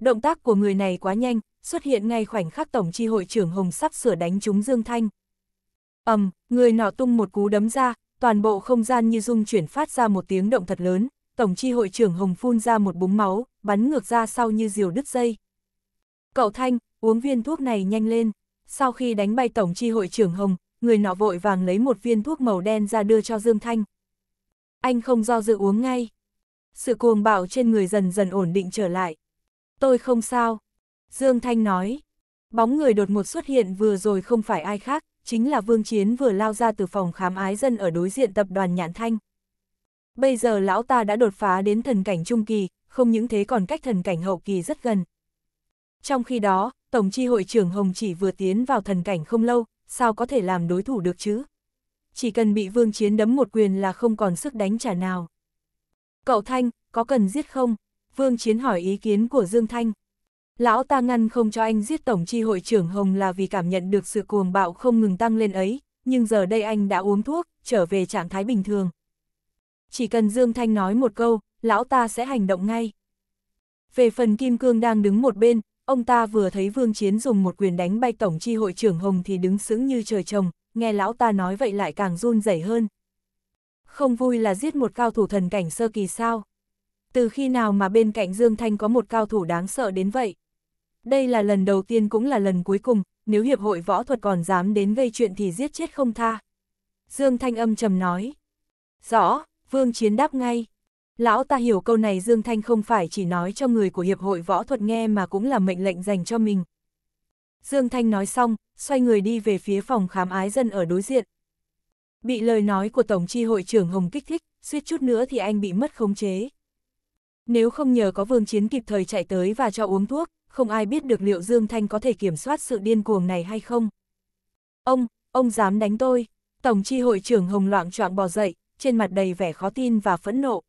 Động tác của người này quá nhanh, xuất hiện ngay khoảnh khắc Tổng chi hội trưởng Hồng sắp sửa đánh trúng Dương Thanh. ầm, um, người nọ tung một cú đấm ra, toàn bộ không gian như rung chuyển phát ra một tiếng động thật lớn, Tổng chi hội trưởng Hồng phun ra một búng máu, bắn ngược ra sau như diều đứt dây. Cậu Thanh, uống viên thuốc này nhanh lên. Sau khi đánh bay Tổng chi hội trưởng Hồng, người nọ vội vàng lấy một viên thuốc màu đen ra đưa cho Dương Thanh. Anh không do dự uống ngay. Sự cuồng bạo trên người dần dần ổn định trở lại. Tôi không sao. Dương Thanh nói. Bóng người đột ngột xuất hiện vừa rồi không phải ai khác, chính là Vương Chiến vừa lao ra từ phòng khám ái dân ở đối diện tập đoàn Nhãn Thanh. Bây giờ lão ta đã đột phá đến thần cảnh trung kỳ, không những thế còn cách thần cảnh hậu kỳ rất gần. Trong khi đó, Tổng tri hội trưởng Hồng chỉ vừa tiến vào thần cảnh không lâu, sao có thể làm đối thủ được chứ? Chỉ cần bị vương chiến đấm một quyền là không còn sức đánh trả nào. Cậu Thanh, có cần giết không? Vương chiến hỏi ý kiến của Dương Thanh. Lão ta ngăn không cho anh giết tổng chi hội trưởng Hồng là vì cảm nhận được sự cuồng bạo không ngừng tăng lên ấy, nhưng giờ đây anh đã uống thuốc, trở về trạng thái bình thường. Chỉ cần Dương Thanh nói một câu, lão ta sẽ hành động ngay. Về phần Kim Cương đang đứng một bên, Ông ta vừa thấy Vương Chiến dùng một quyền đánh bay tổng chi hội trưởng Hồng thì đứng sững như trời trồng, nghe lão ta nói vậy lại càng run rẩy hơn. Không vui là giết một cao thủ thần cảnh sơ kỳ sao? Từ khi nào mà bên cạnh Dương Thanh có một cao thủ đáng sợ đến vậy? Đây là lần đầu tiên cũng là lần cuối cùng, nếu hiệp hội võ thuật còn dám đến gây chuyện thì giết chết không tha. Dương Thanh âm trầm nói. Rõ, Vương Chiến đáp ngay. Lão ta hiểu câu này Dương Thanh không phải chỉ nói cho người của Hiệp hội Võ thuật nghe mà cũng là mệnh lệnh dành cho mình. Dương Thanh nói xong, xoay người đi về phía phòng khám ái dân ở đối diện. Bị lời nói của Tổng tri hội trưởng Hồng kích thích, suýt chút nữa thì anh bị mất khống chế. Nếu không nhờ có vương chiến kịp thời chạy tới và cho uống thuốc, không ai biết được liệu Dương Thanh có thể kiểm soát sự điên cuồng này hay không. Ông, ông dám đánh tôi. Tổng tri hội trưởng Hồng loạn choạng bò dậy, trên mặt đầy vẻ khó tin và phẫn nộ.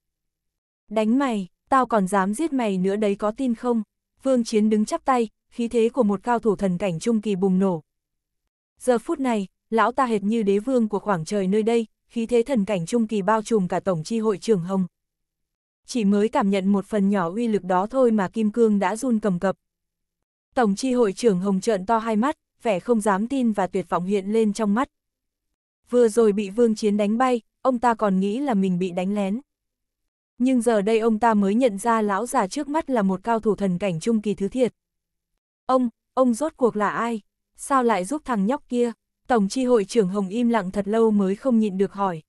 Đánh mày, tao còn dám giết mày nữa đấy có tin không? Vương Chiến đứng chắp tay, khí thế của một cao thủ thần cảnh trung kỳ bùng nổ. Giờ phút này, lão ta hệt như đế vương của khoảng trời nơi đây, khí thế thần cảnh trung kỳ bao trùm cả tổng chi hội trưởng Hồng. Chỉ mới cảm nhận một phần nhỏ uy lực đó thôi mà Kim Cương đã run cầm cập. Tổng chi hội trưởng Hồng trợn to hai mắt, vẻ không dám tin và tuyệt vọng hiện lên trong mắt. Vừa rồi bị Vương Chiến đánh bay, ông ta còn nghĩ là mình bị đánh lén nhưng giờ đây ông ta mới nhận ra lão già trước mắt là một cao thủ thần cảnh trung kỳ thứ thiệt. Ông, ông rốt cuộc là ai? Sao lại giúp thằng nhóc kia? Tổng tri hội trưởng Hồng im lặng thật lâu mới không nhịn được hỏi.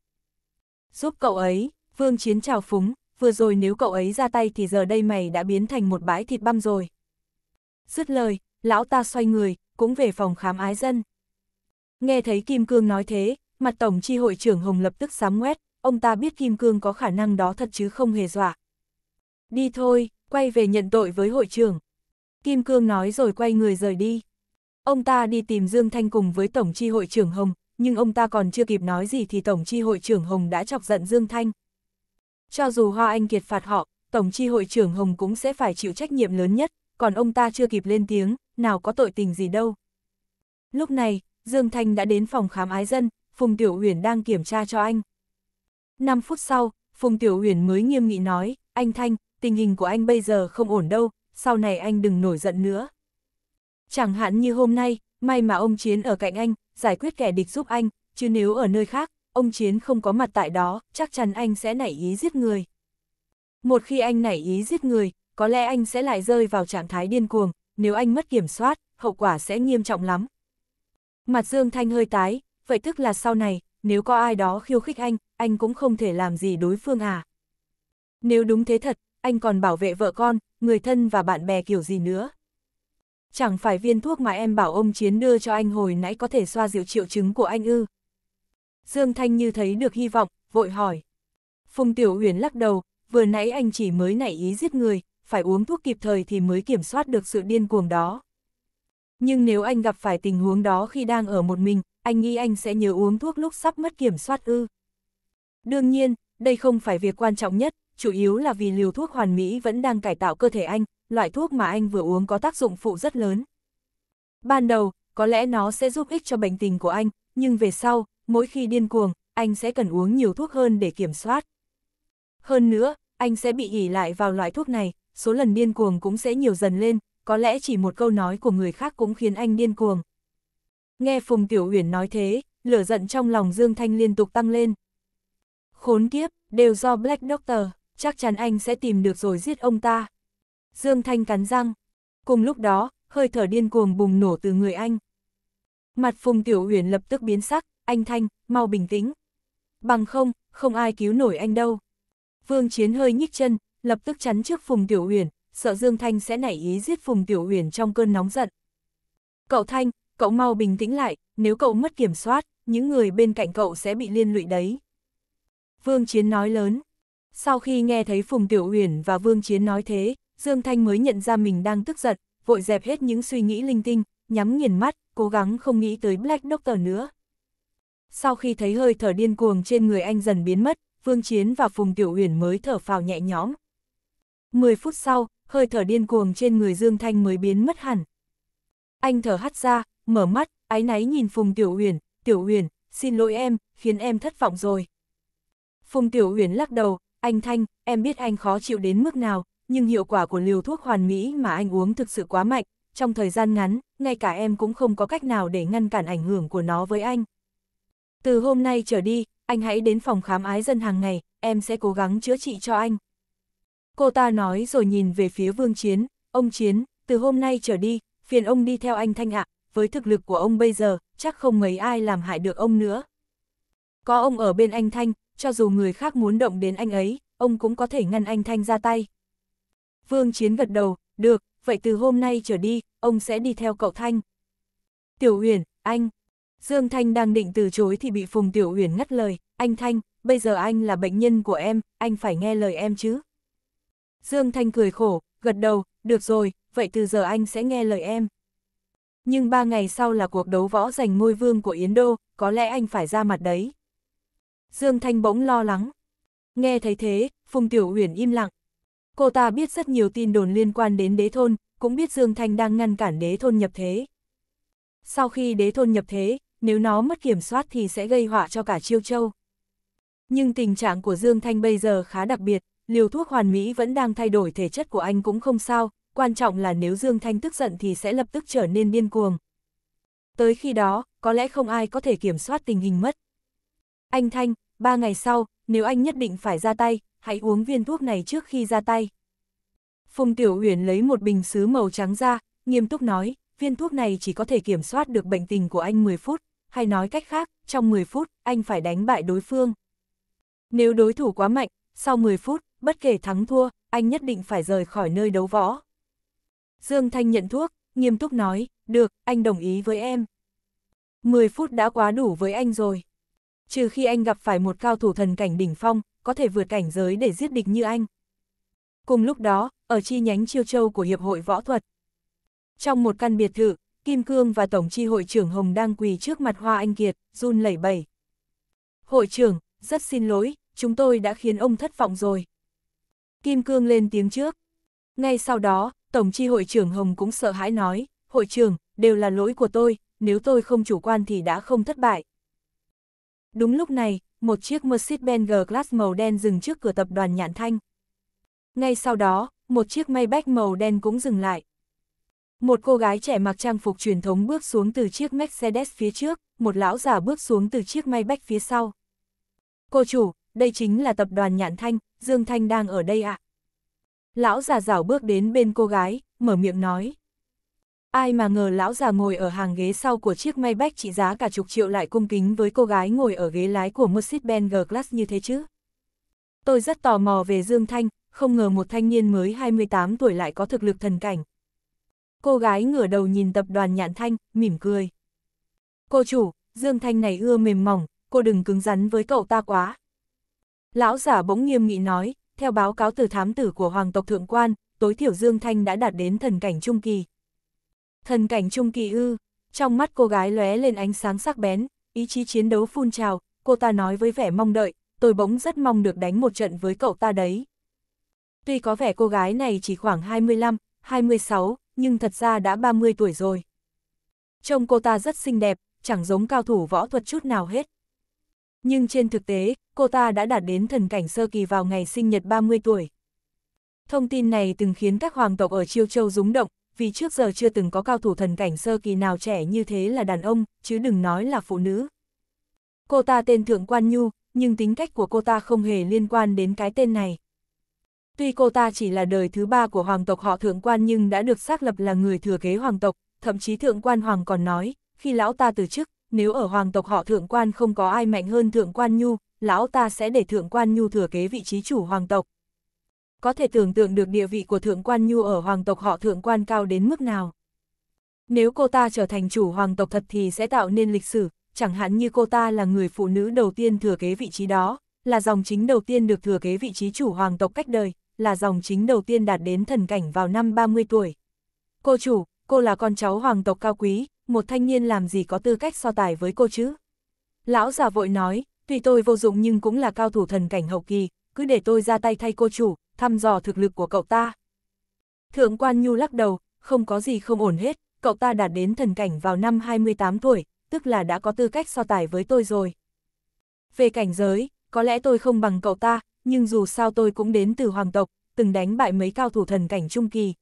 Giúp cậu ấy, Vương Chiến chào phúng, vừa rồi nếu cậu ấy ra tay thì giờ đây mày đã biến thành một bãi thịt băm rồi. Dứt lời, lão ta xoay người, cũng về phòng khám ái dân. Nghe thấy Kim Cương nói thế, mặt tổng tri hội trưởng Hồng lập tức sám ngoét, ông ta biết Kim Cương có khả năng đó thật chứ không hề dọa. Đi thôi, quay về nhận tội với hội trưởng. Kim Cương nói rồi quay người rời đi. Ông ta đi tìm Dương Thanh cùng với Tổng chi hội trưởng Hồng, nhưng ông ta còn chưa kịp nói gì thì Tổng chi hội trưởng Hồng đã chọc giận Dương Thanh. Cho dù Hoa Anh Kiệt phạt họ, Tổng chi hội trưởng Hồng cũng sẽ phải chịu trách nhiệm lớn nhất, còn ông ta chưa kịp lên tiếng, nào có tội tình gì đâu. Lúc này, Dương Thanh đã đến phòng khám ái dân, Phùng Tiểu Huyền đang kiểm tra cho anh. 5 phút sau, Phùng Tiểu Huyền mới nghiêm nghị nói, anh Thanh, tình hình của anh bây giờ không ổn đâu, sau này anh đừng nổi giận nữa. Chẳng hạn như hôm nay, may mà ông Chiến ở cạnh anh, giải quyết kẻ địch giúp anh, chứ nếu ở nơi khác, ông Chiến không có mặt tại đó, chắc chắn anh sẽ nảy ý giết người. Một khi anh nảy ý giết người, có lẽ anh sẽ lại rơi vào trạng thái điên cuồng, nếu anh mất kiểm soát, hậu quả sẽ nghiêm trọng lắm. Mặt Dương Thanh hơi tái, vậy tức là sau này, nếu có ai đó khiêu khích anh, anh cũng không thể làm gì đối phương à. Nếu đúng thế thật, anh còn bảo vệ vợ con, người thân và bạn bè kiểu gì nữa. Chẳng phải viên thuốc mà em bảo ông Chiến đưa cho anh hồi nãy có thể xoa dịu triệu chứng của anh ư. Dương Thanh như thấy được hy vọng, vội hỏi. Phùng Tiểu Huyền lắc đầu, vừa nãy anh chỉ mới nảy ý giết người, phải uống thuốc kịp thời thì mới kiểm soát được sự điên cuồng đó. Nhưng nếu anh gặp phải tình huống đó khi đang ở một mình, anh nghĩ anh sẽ nhớ uống thuốc lúc sắp mất kiểm soát ư. Đương nhiên, đây không phải việc quan trọng nhất, chủ yếu là vì liều thuốc hoàn mỹ vẫn đang cải tạo cơ thể anh, loại thuốc mà anh vừa uống có tác dụng phụ rất lớn. Ban đầu, có lẽ nó sẽ giúp ích cho bệnh tình của anh, nhưng về sau, mỗi khi điên cuồng, anh sẽ cần uống nhiều thuốc hơn để kiểm soát. Hơn nữa, anh sẽ bị ỉ lại vào loại thuốc này, số lần điên cuồng cũng sẽ nhiều dần lên, có lẽ chỉ một câu nói của người khác cũng khiến anh điên cuồng. Nghe Phùng Tiểu Uyển nói thế, lửa giận trong lòng Dương Thanh liên tục tăng lên. Khốn kiếp, đều do Black Doctor, chắc chắn anh sẽ tìm được rồi giết ông ta. Dương Thanh cắn răng. Cùng lúc đó, hơi thở điên cuồng bùng nổ từ người anh. Mặt Phùng Tiểu Uyển lập tức biến sắc, anh Thanh, mau bình tĩnh. Bằng không, không ai cứu nổi anh đâu. Vương Chiến hơi nhích chân, lập tức chắn trước Phùng Tiểu Uyển, sợ Dương Thanh sẽ nảy ý giết Phùng Tiểu Uyển trong cơn nóng giận. Cậu Thanh, cậu mau bình tĩnh lại, nếu cậu mất kiểm soát, những người bên cạnh cậu sẽ bị liên lụy đấy. Vương Chiến nói lớn. Sau khi nghe thấy Phùng Tiểu Uyển và Vương Chiến nói thế, Dương Thanh mới nhận ra mình đang tức giận, vội dẹp hết những suy nghĩ linh tinh, nhắm nghiền mắt, cố gắng không nghĩ tới Black Doctor nữa. Sau khi thấy hơi thở điên cuồng trên người anh dần biến mất, Vương Chiến và Phùng Tiểu Uyển mới thở phào nhẹ nhõm. 10 phút sau, hơi thở điên cuồng trên người Dương Thanh mới biến mất hẳn. Anh thở hắt ra, mở mắt, áy náy nhìn Phùng Tiểu Uyển, "Tiểu Uyển, xin lỗi em, khiến em thất vọng rồi." Phùng Tiểu Huyền lắc đầu, anh Thanh, em biết anh khó chịu đến mức nào, nhưng hiệu quả của liều thuốc hoàn mỹ mà anh uống thực sự quá mạnh, trong thời gian ngắn, ngay cả em cũng không có cách nào để ngăn cản ảnh hưởng của nó với anh. Từ hôm nay trở đi, anh hãy đến phòng khám ái dân hàng ngày, em sẽ cố gắng chữa trị cho anh. Cô ta nói rồi nhìn về phía Vương Chiến, ông Chiến, từ hôm nay trở đi, phiền ông đi theo anh Thanh ạ, với thực lực của ông bây giờ, chắc không mấy ai làm hại được ông nữa. Có ông ở bên anh Thanh, cho dù người khác muốn động đến anh ấy, ông cũng có thể ngăn anh Thanh ra tay. Vương Chiến gật đầu, được, vậy từ hôm nay trở đi, ông sẽ đi theo cậu Thanh. Tiểu Uyển, anh. Dương Thanh đang định từ chối thì bị Phùng Tiểu Uyển ngắt lời, anh Thanh, bây giờ anh là bệnh nhân của em, anh phải nghe lời em chứ. Dương Thanh cười khổ, gật đầu, được rồi, vậy từ giờ anh sẽ nghe lời em. Nhưng ba ngày sau là cuộc đấu võ giành ngôi vương của Yến Đô, có lẽ anh phải ra mặt đấy. Dương Thanh bỗng lo lắng. Nghe thấy thế, Phùng Tiểu Uyển im lặng. Cô ta biết rất nhiều tin đồn liên quan đến đế thôn, cũng biết Dương Thanh đang ngăn cản đế thôn nhập thế. Sau khi đế thôn nhập thế, nếu nó mất kiểm soát thì sẽ gây họa cho cả Chiêu Châu. Nhưng tình trạng của Dương Thanh bây giờ khá đặc biệt, liều thuốc hoàn mỹ vẫn đang thay đổi thể chất của anh cũng không sao, quan trọng là nếu Dương Thanh tức giận thì sẽ lập tức trở nên điên cuồng. Tới khi đó, có lẽ không ai có thể kiểm soát tình hình mất. Anh Thanh, ba ngày sau, nếu anh nhất định phải ra tay, hãy uống viên thuốc này trước khi ra tay. Phùng Tiểu Uyển lấy một bình xứ màu trắng ra, nghiêm túc nói, viên thuốc này chỉ có thể kiểm soát được bệnh tình của anh 10 phút, hay nói cách khác, trong 10 phút, anh phải đánh bại đối phương. Nếu đối thủ quá mạnh, sau 10 phút, bất kể thắng thua, anh nhất định phải rời khỏi nơi đấu võ. Dương Thanh nhận thuốc, nghiêm túc nói, được, anh đồng ý với em. 10 phút đã quá đủ với anh rồi trừ khi anh gặp phải một cao thủ thần cảnh đỉnh phong, có thể vượt cảnh giới để giết địch như anh. Cùng lúc đó, ở chi nhánh Chiêu Châu của Hiệp hội Võ thuật. Trong một căn biệt thự, Kim Cương và Tổng chi hội trưởng Hồng đang quỳ trước mặt Hoa Anh Kiệt, run lẩy bẩy. Hội trưởng, rất xin lỗi, chúng tôi đã khiến ông thất vọng rồi. Kim Cương lên tiếng trước. Ngay sau đó, Tổng chi hội trưởng Hồng cũng sợ hãi nói, hội trưởng, đều là lỗi của tôi, nếu tôi không chủ quan thì đã không thất bại. Đúng lúc này, một chiếc Mercedes-Benz G-Class màu đen dừng trước cửa tập đoàn Nhạn Thanh. Ngay sau đó, một chiếc Maybach màu đen cũng dừng lại. Một cô gái trẻ mặc trang phục truyền thống bước xuống từ chiếc Mercedes phía trước, một lão già bước xuống từ chiếc Maybach phía sau. Cô chủ, đây chính là tập đoàn Nhạn Thanh, Dương Thanh đang ở đây ạ. À. Lão già rảo bước đến bên cô gái, mở miệng nói. Ai mà ngờ lão già ngồi ở hàng ghế sau của chiếc may bách trị giá cả chục triệu lại cung kính với cô gái ngồi ở ghế lái của Mercedes-Benz G-Class như thế chứ. Tôi rất tò mò về Dương Thanh, không ngờ một thanh niên mới 28 tuổi lại có thực lực thần cảnh. Cô gái ngửa đầu nhìn tập đoàn Nhạn Thanh, mỉm cười. Cô chủ, Dương Thanh này ưa mềm mỏng, cô đừng cứng rắn với cậu ta quá. Lão giả bỗng nghiêm nghị nói, theo báo cáo từ thám tử của Hoàng tộc Thượng Quan, tối thiểu Dương Thanh đã đạt đến thần cảnh trung kỳ, Thần cảnh trung kỳ ư, trong mắt cô gái lóe lên ánh sáng sắc bén, ý chí chiến đấu phun trào, cô ta nói với vẻ mong đợi, tôi bỗng rất mong được đánh một trận với cậu ta đấy. Tuy có vẻ cô gái này chỉ khoảng 25, 26, nhưng thật ra đã 30 tuổi rồi. Trông cô ta rất xinh đẹp, chẳng giống cao thủ võ thuật chút nào hết. Nhưng trên thực tế, cô ta đã đạt đến thần cảnh sơ kỳ vào ngày sinh nhật 30 tuổi. Thông tin này từng khiến các hoàng tộc ở Chiêu Châu rúng động, vì trước giờ chưa từng có cao thủ thần cảnh sơ kỳ nào trẻ như thế là đàn ông, chứ đừng nói là phụ nữ. Cô ta tên Thượng Quan Nhu, nhưng tính cách của cô ta không hề liên quan đến cái tên này. Tuy cô ta chỉ là đời thứ ba của hoàng tộc họ Thượng Quan nhưng đã được xác lập là người thừa kế hoàng tộc, thậm chí Thượng Quan Hoàng còn nói, khi lão ta từ chức, nếu ở hoàng tộc họ Thượng Quan không có ai mạnh hơn Thượng Quan Nhu, lão ta sẽ để Thượng Quan Nhu thừa kế vị trí chủ hoàng tộc, có thể tưởng tượng được địa vị của thượng quan Nhu ở hoàng tộc họ thượng quan cao đến mức nào. Nếu cô ta trở thành chủ hoàng tộc thật thì sẽ tạo nên lịch sử, chẳng hạn như cô ta là người phụ nữ đầu tiên thừa kế vị trí đó, là dòng chính đầu tiên được thừa kế vị trí chủ hoàng tộc cách đời, là dòng chính đầu tiên đạt đến thần cảnh vào năm 30 tuổi. Cô chủ, cô là con cháu hoàng tộc cao quý, một thanh niên làm gì có tư cách so tài với cô chứ? Lão già vội nói, tuy tôi vô dụng nhưng cũng là cao thủ thần cảnh hậu kỳ, cứ để tôi ra tay thay cô chủ, thăm dò thực lực của cậu ta. Thượng quan Nhu lắc đầu, không có gì không ổn hết, cậu ta đạt đến thần cảnh vào năm 28 tuổi, tức là đã có tư cách so tài với tôi rồi. Về cảnh giới, có lẽ tôi không bằng cậu ta, nhưng dù sao tôi cũng đến từ hoàng tộc, từng đánh bại mấy cao thủ thần cảnh trung kỳ.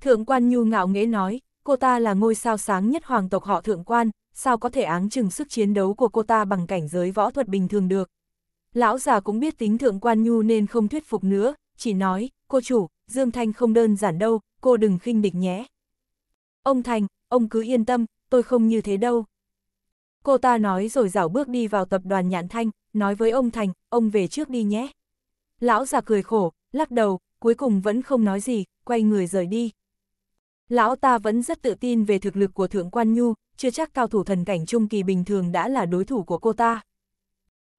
Thượng quan Nhu ngạo nghễ nói, cô ta là ngôi sao sáng nhất hoàng tộc họ thượng quan, sao có thể áng chừng sức chiến đấu của cô ta bằng cảnh giới võ thuật bình thường được. Lão già cũng biết tính thượng quan nhu nên không thuyết phục nữa, chỉ nói, cô chủ, Dương Thanh không đơn giản đâu, cô đừng khinh địch nhé. Ông Thành, ông cứ yên tâm, tôi không như thế đâu. Cô ta nói rồi dảo bước đi vào tập đoàn Nhạn Thanh, nói với ông Thành, ông về trước đi nhé. Lão già cười khổ, lắc đầu, cuối cùng vẫn không nói gì, quay người rời đi. Lão ta vẫn rất tự tin về thực lực của Thượng Quan Nhu, chưa chắc cao thủ thần cảnh trung kỳ bình thường đã là đối thủ của cô ta.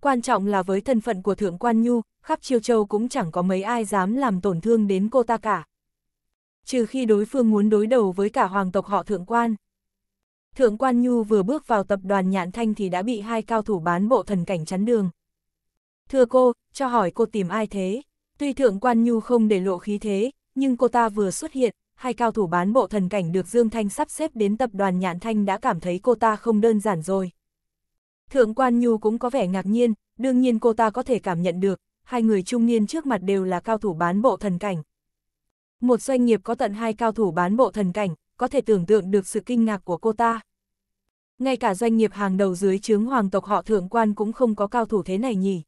Quan trọng là với thân phận của Thượng Quan Nhu, khắp chiêu châu cũng chẳng có mấy ai dám làm tổn thương đến cô ta cả. Trừ khi đối phương muốn đối đầu với cả hoàng tộc họ Thượng Quan. Thượng Quan Nhu vừa bước vào tập đoàn Nhạn Thanh thì đã bị hai cao thủ bán bộ thần cảnh chắn đường. Thưa cô, cho hỏi cô tìm ai thế? Tuy Thượng Quan Nhu không để lộ khí thế, nhưng cô ta vừa xuất hiện, hai cao thủ bán bộ thần cảnh được Dương Thanh sắp xếp đến tập đoàn Nhạn Thanh đã cảm thấy cô ta không đơn giản rồi. Thượng quan Nhu cũng có vẻ ngạc nhiên, đương nhiên cô ta có thể cảm nhận được, hai người trung niên trước mặt đều là cao thủ bán bộ thần cảnh. Một doanh nghiệp có tận hai cao thủ bán bộ thần cảnh, có thể tưởng tượng được sự kinh ngạc của cô ta. Ngay cả doanh nghiệp hàng đầu dưới chướng hoàng tộc họ thượng quan cũng không có cao thủ thế này nhỉ.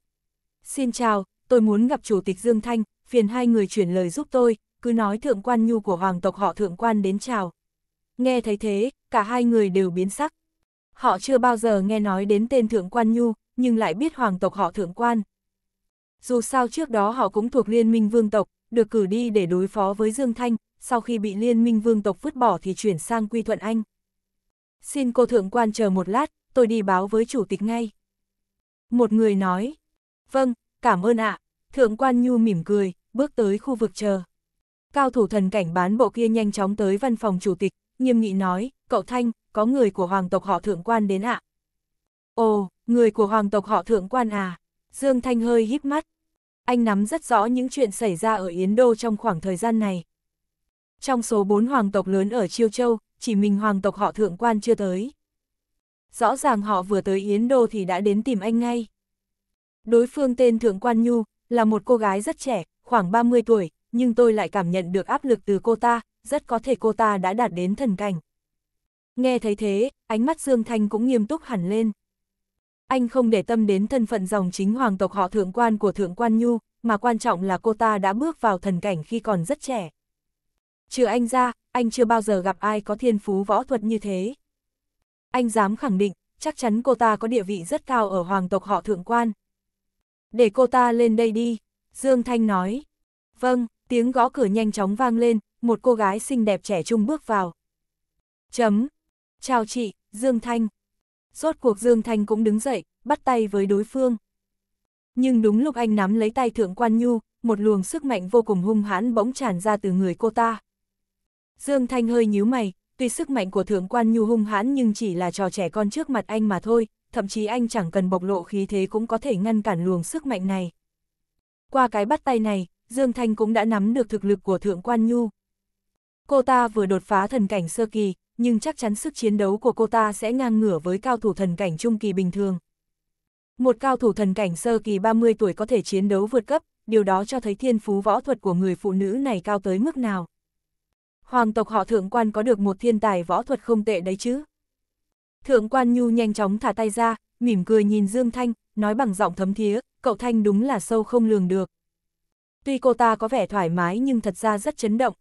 Xin chào, tôi muốn gặp Chủ tịch Dương Thanh, phiền hai người chuyển lời giúp tôi, cứ nói thượng quan nhu của hoàng tộc họ thượng quan đến chào. Nghe thấy thế, cả hai người đều biến sắc họ chưa bao giờ nghe nói đến tên Thượng Quan Nhu, nhưng lại biết hoàng tộc họ Thượng Quan. Dù sao trước đó họ cũng thuộc Liên minh Vương tộc, được cử đi để đối phó với Dương Thanh, sau khi bị Liên minh Vương tộc vứt bỏ thì chuyển sang Quy Thuận Anh. Xin cô Thượng Quan chờ một lát, tôi đi báo với Chủ tịch ngay. Một người nói, vâng, cảm ơn ạ, Thượng Quan Nhu mỉm cười, bước tới khu vực chờ. Cao thủ thần cảnh bán bộ kia nhanh chóng tới văn phòng Chủ tịch, nghiêm nghị nói, cậu Thanh, có người của hoàng tộc họ thượng quan đến ạ. À? Ồ, người của hoàng tộc họ thượng quan à? Dương Thanh hơi híp mắt. Anh nắm rất rõ những chuyện xảy ra ở Yến Đô trong khoảng thời gian này. Trong số bốn hoàng tộc lớn ở Chiêu Châu, chỉ mình hoàng tộc họ thượng quan chưa tới. Rõ ràng họ vừa tới Yến Đô thì đã đến tìm anh ngay. Đối phương tên Thượng Quan Nhu, là một cô gái rất trẻ, khoảng 30 tuổi, nhưng tôi lại cảm nhận được áp lực từ cô ta, rất có thể cô ta đã đạt đến thần cảnh. Nghe thấy thế, ánh mắt Dương Thanh cũng nghiêm túc hẳn lên. Anh không để tâm đến thân phận dòng chính hoàng tộc họ thượng quan của thượng quan Nhu, mà quan trọng là cô ta đã bước vào thần cảnh khi còn rất trẻ. Trừ anh ra, anh chưa bao giờ gặp ai có thiên phú võ thuật như thế. Anh dám khẳng định, chắc chắn cô ta có địa vị rất cao ở hoàng tộc họ thượng quan. Để cô ta lên đây đi, Dương Thanh nói. Vâng, tiếng gõ cửa nhanh chóng vang lên, một cô gái xinh đẹp trẻ trung bước vào. Chấm. Chào chị, Dương Thanh. Rốt cuộc Dương Thanh cũng đứng dậy, bắt tay với đối phương. Nhưng đúng lúc anh nắm lấy tay Thượng Quan Nhu, một luồng sức mạnh vô cùng hung hãn bỗng tràn ra từ người cô ta. Dương Thanh hơi nhíu mày, tuy sức mạnh của Thượng Quan Nhu hung hãn nhưng chỉ là trò trẻ con trước mặt anh mà thôi, thậm chí anh chẳng cần bộc lộ khí thế cũng có thể ngăn cản luồng sức mạnh này. Qua cái bắt tay này, Dương Thanh cũng đã nắm được thực lực của Thượng Quan Nhu. Cô ta vừa đột phá thần cảnh sơ kỳ, nhưng chắc chắn sức chiến đấu của cô ta sẽ ngang ngửa với cao thủ thần cảnh trung kỳ bình thường. Một cao thủ thần cảnh sơ kỳ 30 tuổi có thể chiến đấu vượt cấp, điều đó cho thấy thiên phú võ thuật của người phụ nữ này cao tới mức nào. Hoàng tộc họ thượng quan có được một thiên tài võ thuật không tệ đấy chứ. Thượng quan Nhu nhanh chóng thả tay ra, mỉm cười nhìn Dương Thanh, nói bằng giọng thấm thía, cậu Thanh đúng là sâu không lường được. Tuy cô ta có vẻ thoải mái nhưng thật ra rất chấn động,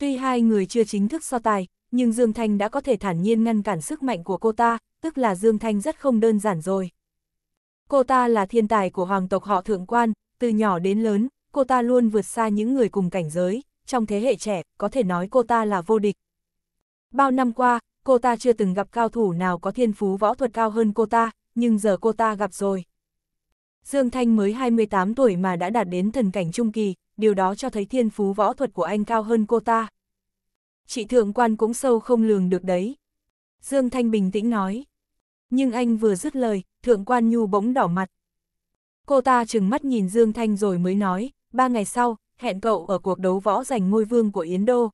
Tuy hai người chưa chính thức so tài, nhưng Dương Thanh đã có thể thản nhiên ngăn cản sức mạnh của cô ta, tức là Dương Thanh rất không đơn giản rồi. Cô ta là thiên tài của hoàng tộc họ thượng quan, từ nhỏ đến lớn, cô ta luôn vượt xa những người cùng cảnh giới, trong thế hệ trẻ, có thể nói cô ta là vô địch. Bao năm qua, cô ta chưa từng gặp cao thủ nào có thiên phú võ thuật cao hơn cô ta, nhưng giờ cô ta gặp rồi. Dương Thanh mới 28 tuổi mà đã đạt đến thần cảnh trung kỳ, điều đó cho thấy thiên phú võ thuật của anh cao hơn cô ta. Chị thượng quan cũng sâu không lường được đấy. Dương Thanh bình tĩnh nói. Nhưng anh vừa dứt lời, thượng quan nhu bỗng đỏ mặt. Cô ta chừng mắt nhìn Dương Thanh rồi mới nói, ba ngày sau, hẹn cậu ở cuộc đấu võ giành ngôi vương của Yến Đô.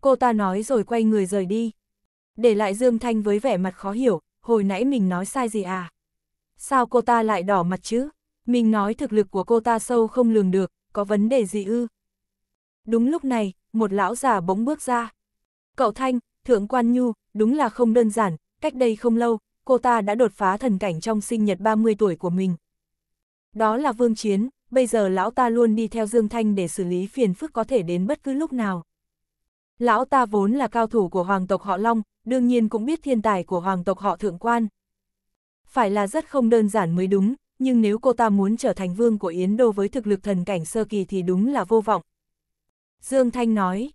Cô ta nói rồi quay người rời đi. Để lại Dương Thanh với vẻ mặt khó hiểu, hồi nãy mình nói sai gì à? Sao cô ta lại đỏ mặt chứ? Mình nói thực lực của cô ta sâu không lường được, có vấn đề gì ư? Đúng lúc này, một lão già bỗng bước ra. Cậu Thanh, Thượng Quan Nhu, đúng là không đơn giản, cách đây không lâu, cô ta đã đột phá thần cảnh trong sinh nhật 30 tuổi của mình. Đó là Vương Chiến, bây giờ lão ta luôn đi theo Dương Thanh để xử lý phiền phức có thể đến bất cứ lúc nào. Lão ta vốn là cao thủ của hoàng tộc họ Long, đương nhiên cũng biết thiên tài của hoàng tộc họ Thượng Quan. Phải là rất không đơn giản mới đúng, nhưng nếu cô ta muốn trở thành vương của Yến Đô với thực lực thần cảnh sơ kỳ thì đúng là vô vọng. Dương Thanh nói,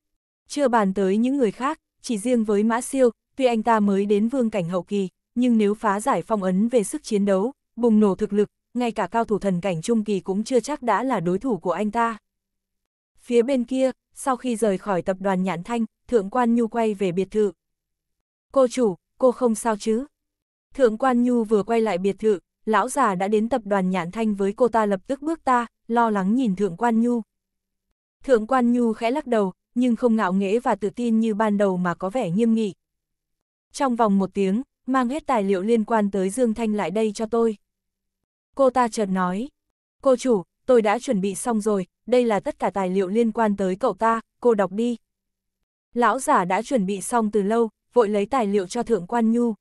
chưa bàn tới những người khác, chỉ riêng với Mã Siêu, tuy anh ta mới đến vương cảnh hậu kỳ, nhưng nếu phá giải phong ấn về sức chiến đấu, bùng nổ thực lực, ngay cả cao thủ thần cảnh trung kỳ cũng chưa chắc đã là đối thủ của anh ta. Phía bên kia, sau khi rời khỏi tập đoàn Nhãn Thanh, Thượng Quan Nhu quay về biệt thự. Cô chủ, cô không sao chứ? Thượng Quan Nhu vừa quay lại biệt thự, lão già đã đến tập đoàn nhạn thanh với cô ta lập tức bước ta, lo lắng nhìn Thượng Quan Nhu. Thượng Quan Nhu khẽ lắc đầu, nhưng không ngạo nghễ và tự tin như ban đầu mà có vẻ nghiêm nghị. Trong vòng một tiếng, mang hết tài liệu liên quan tới Dương Thanh lại đây cho tôi. Cô ta chợt nói, cô chủ, tôi đã chuẩn bị xong rồi, đây là tất cả tài liệu liên quan tới cậu ta, cô đọc đi. Lão giả đã chuẩn bị xong từ lâu, vội lấy tài liệu cho Thượng Quan Nhu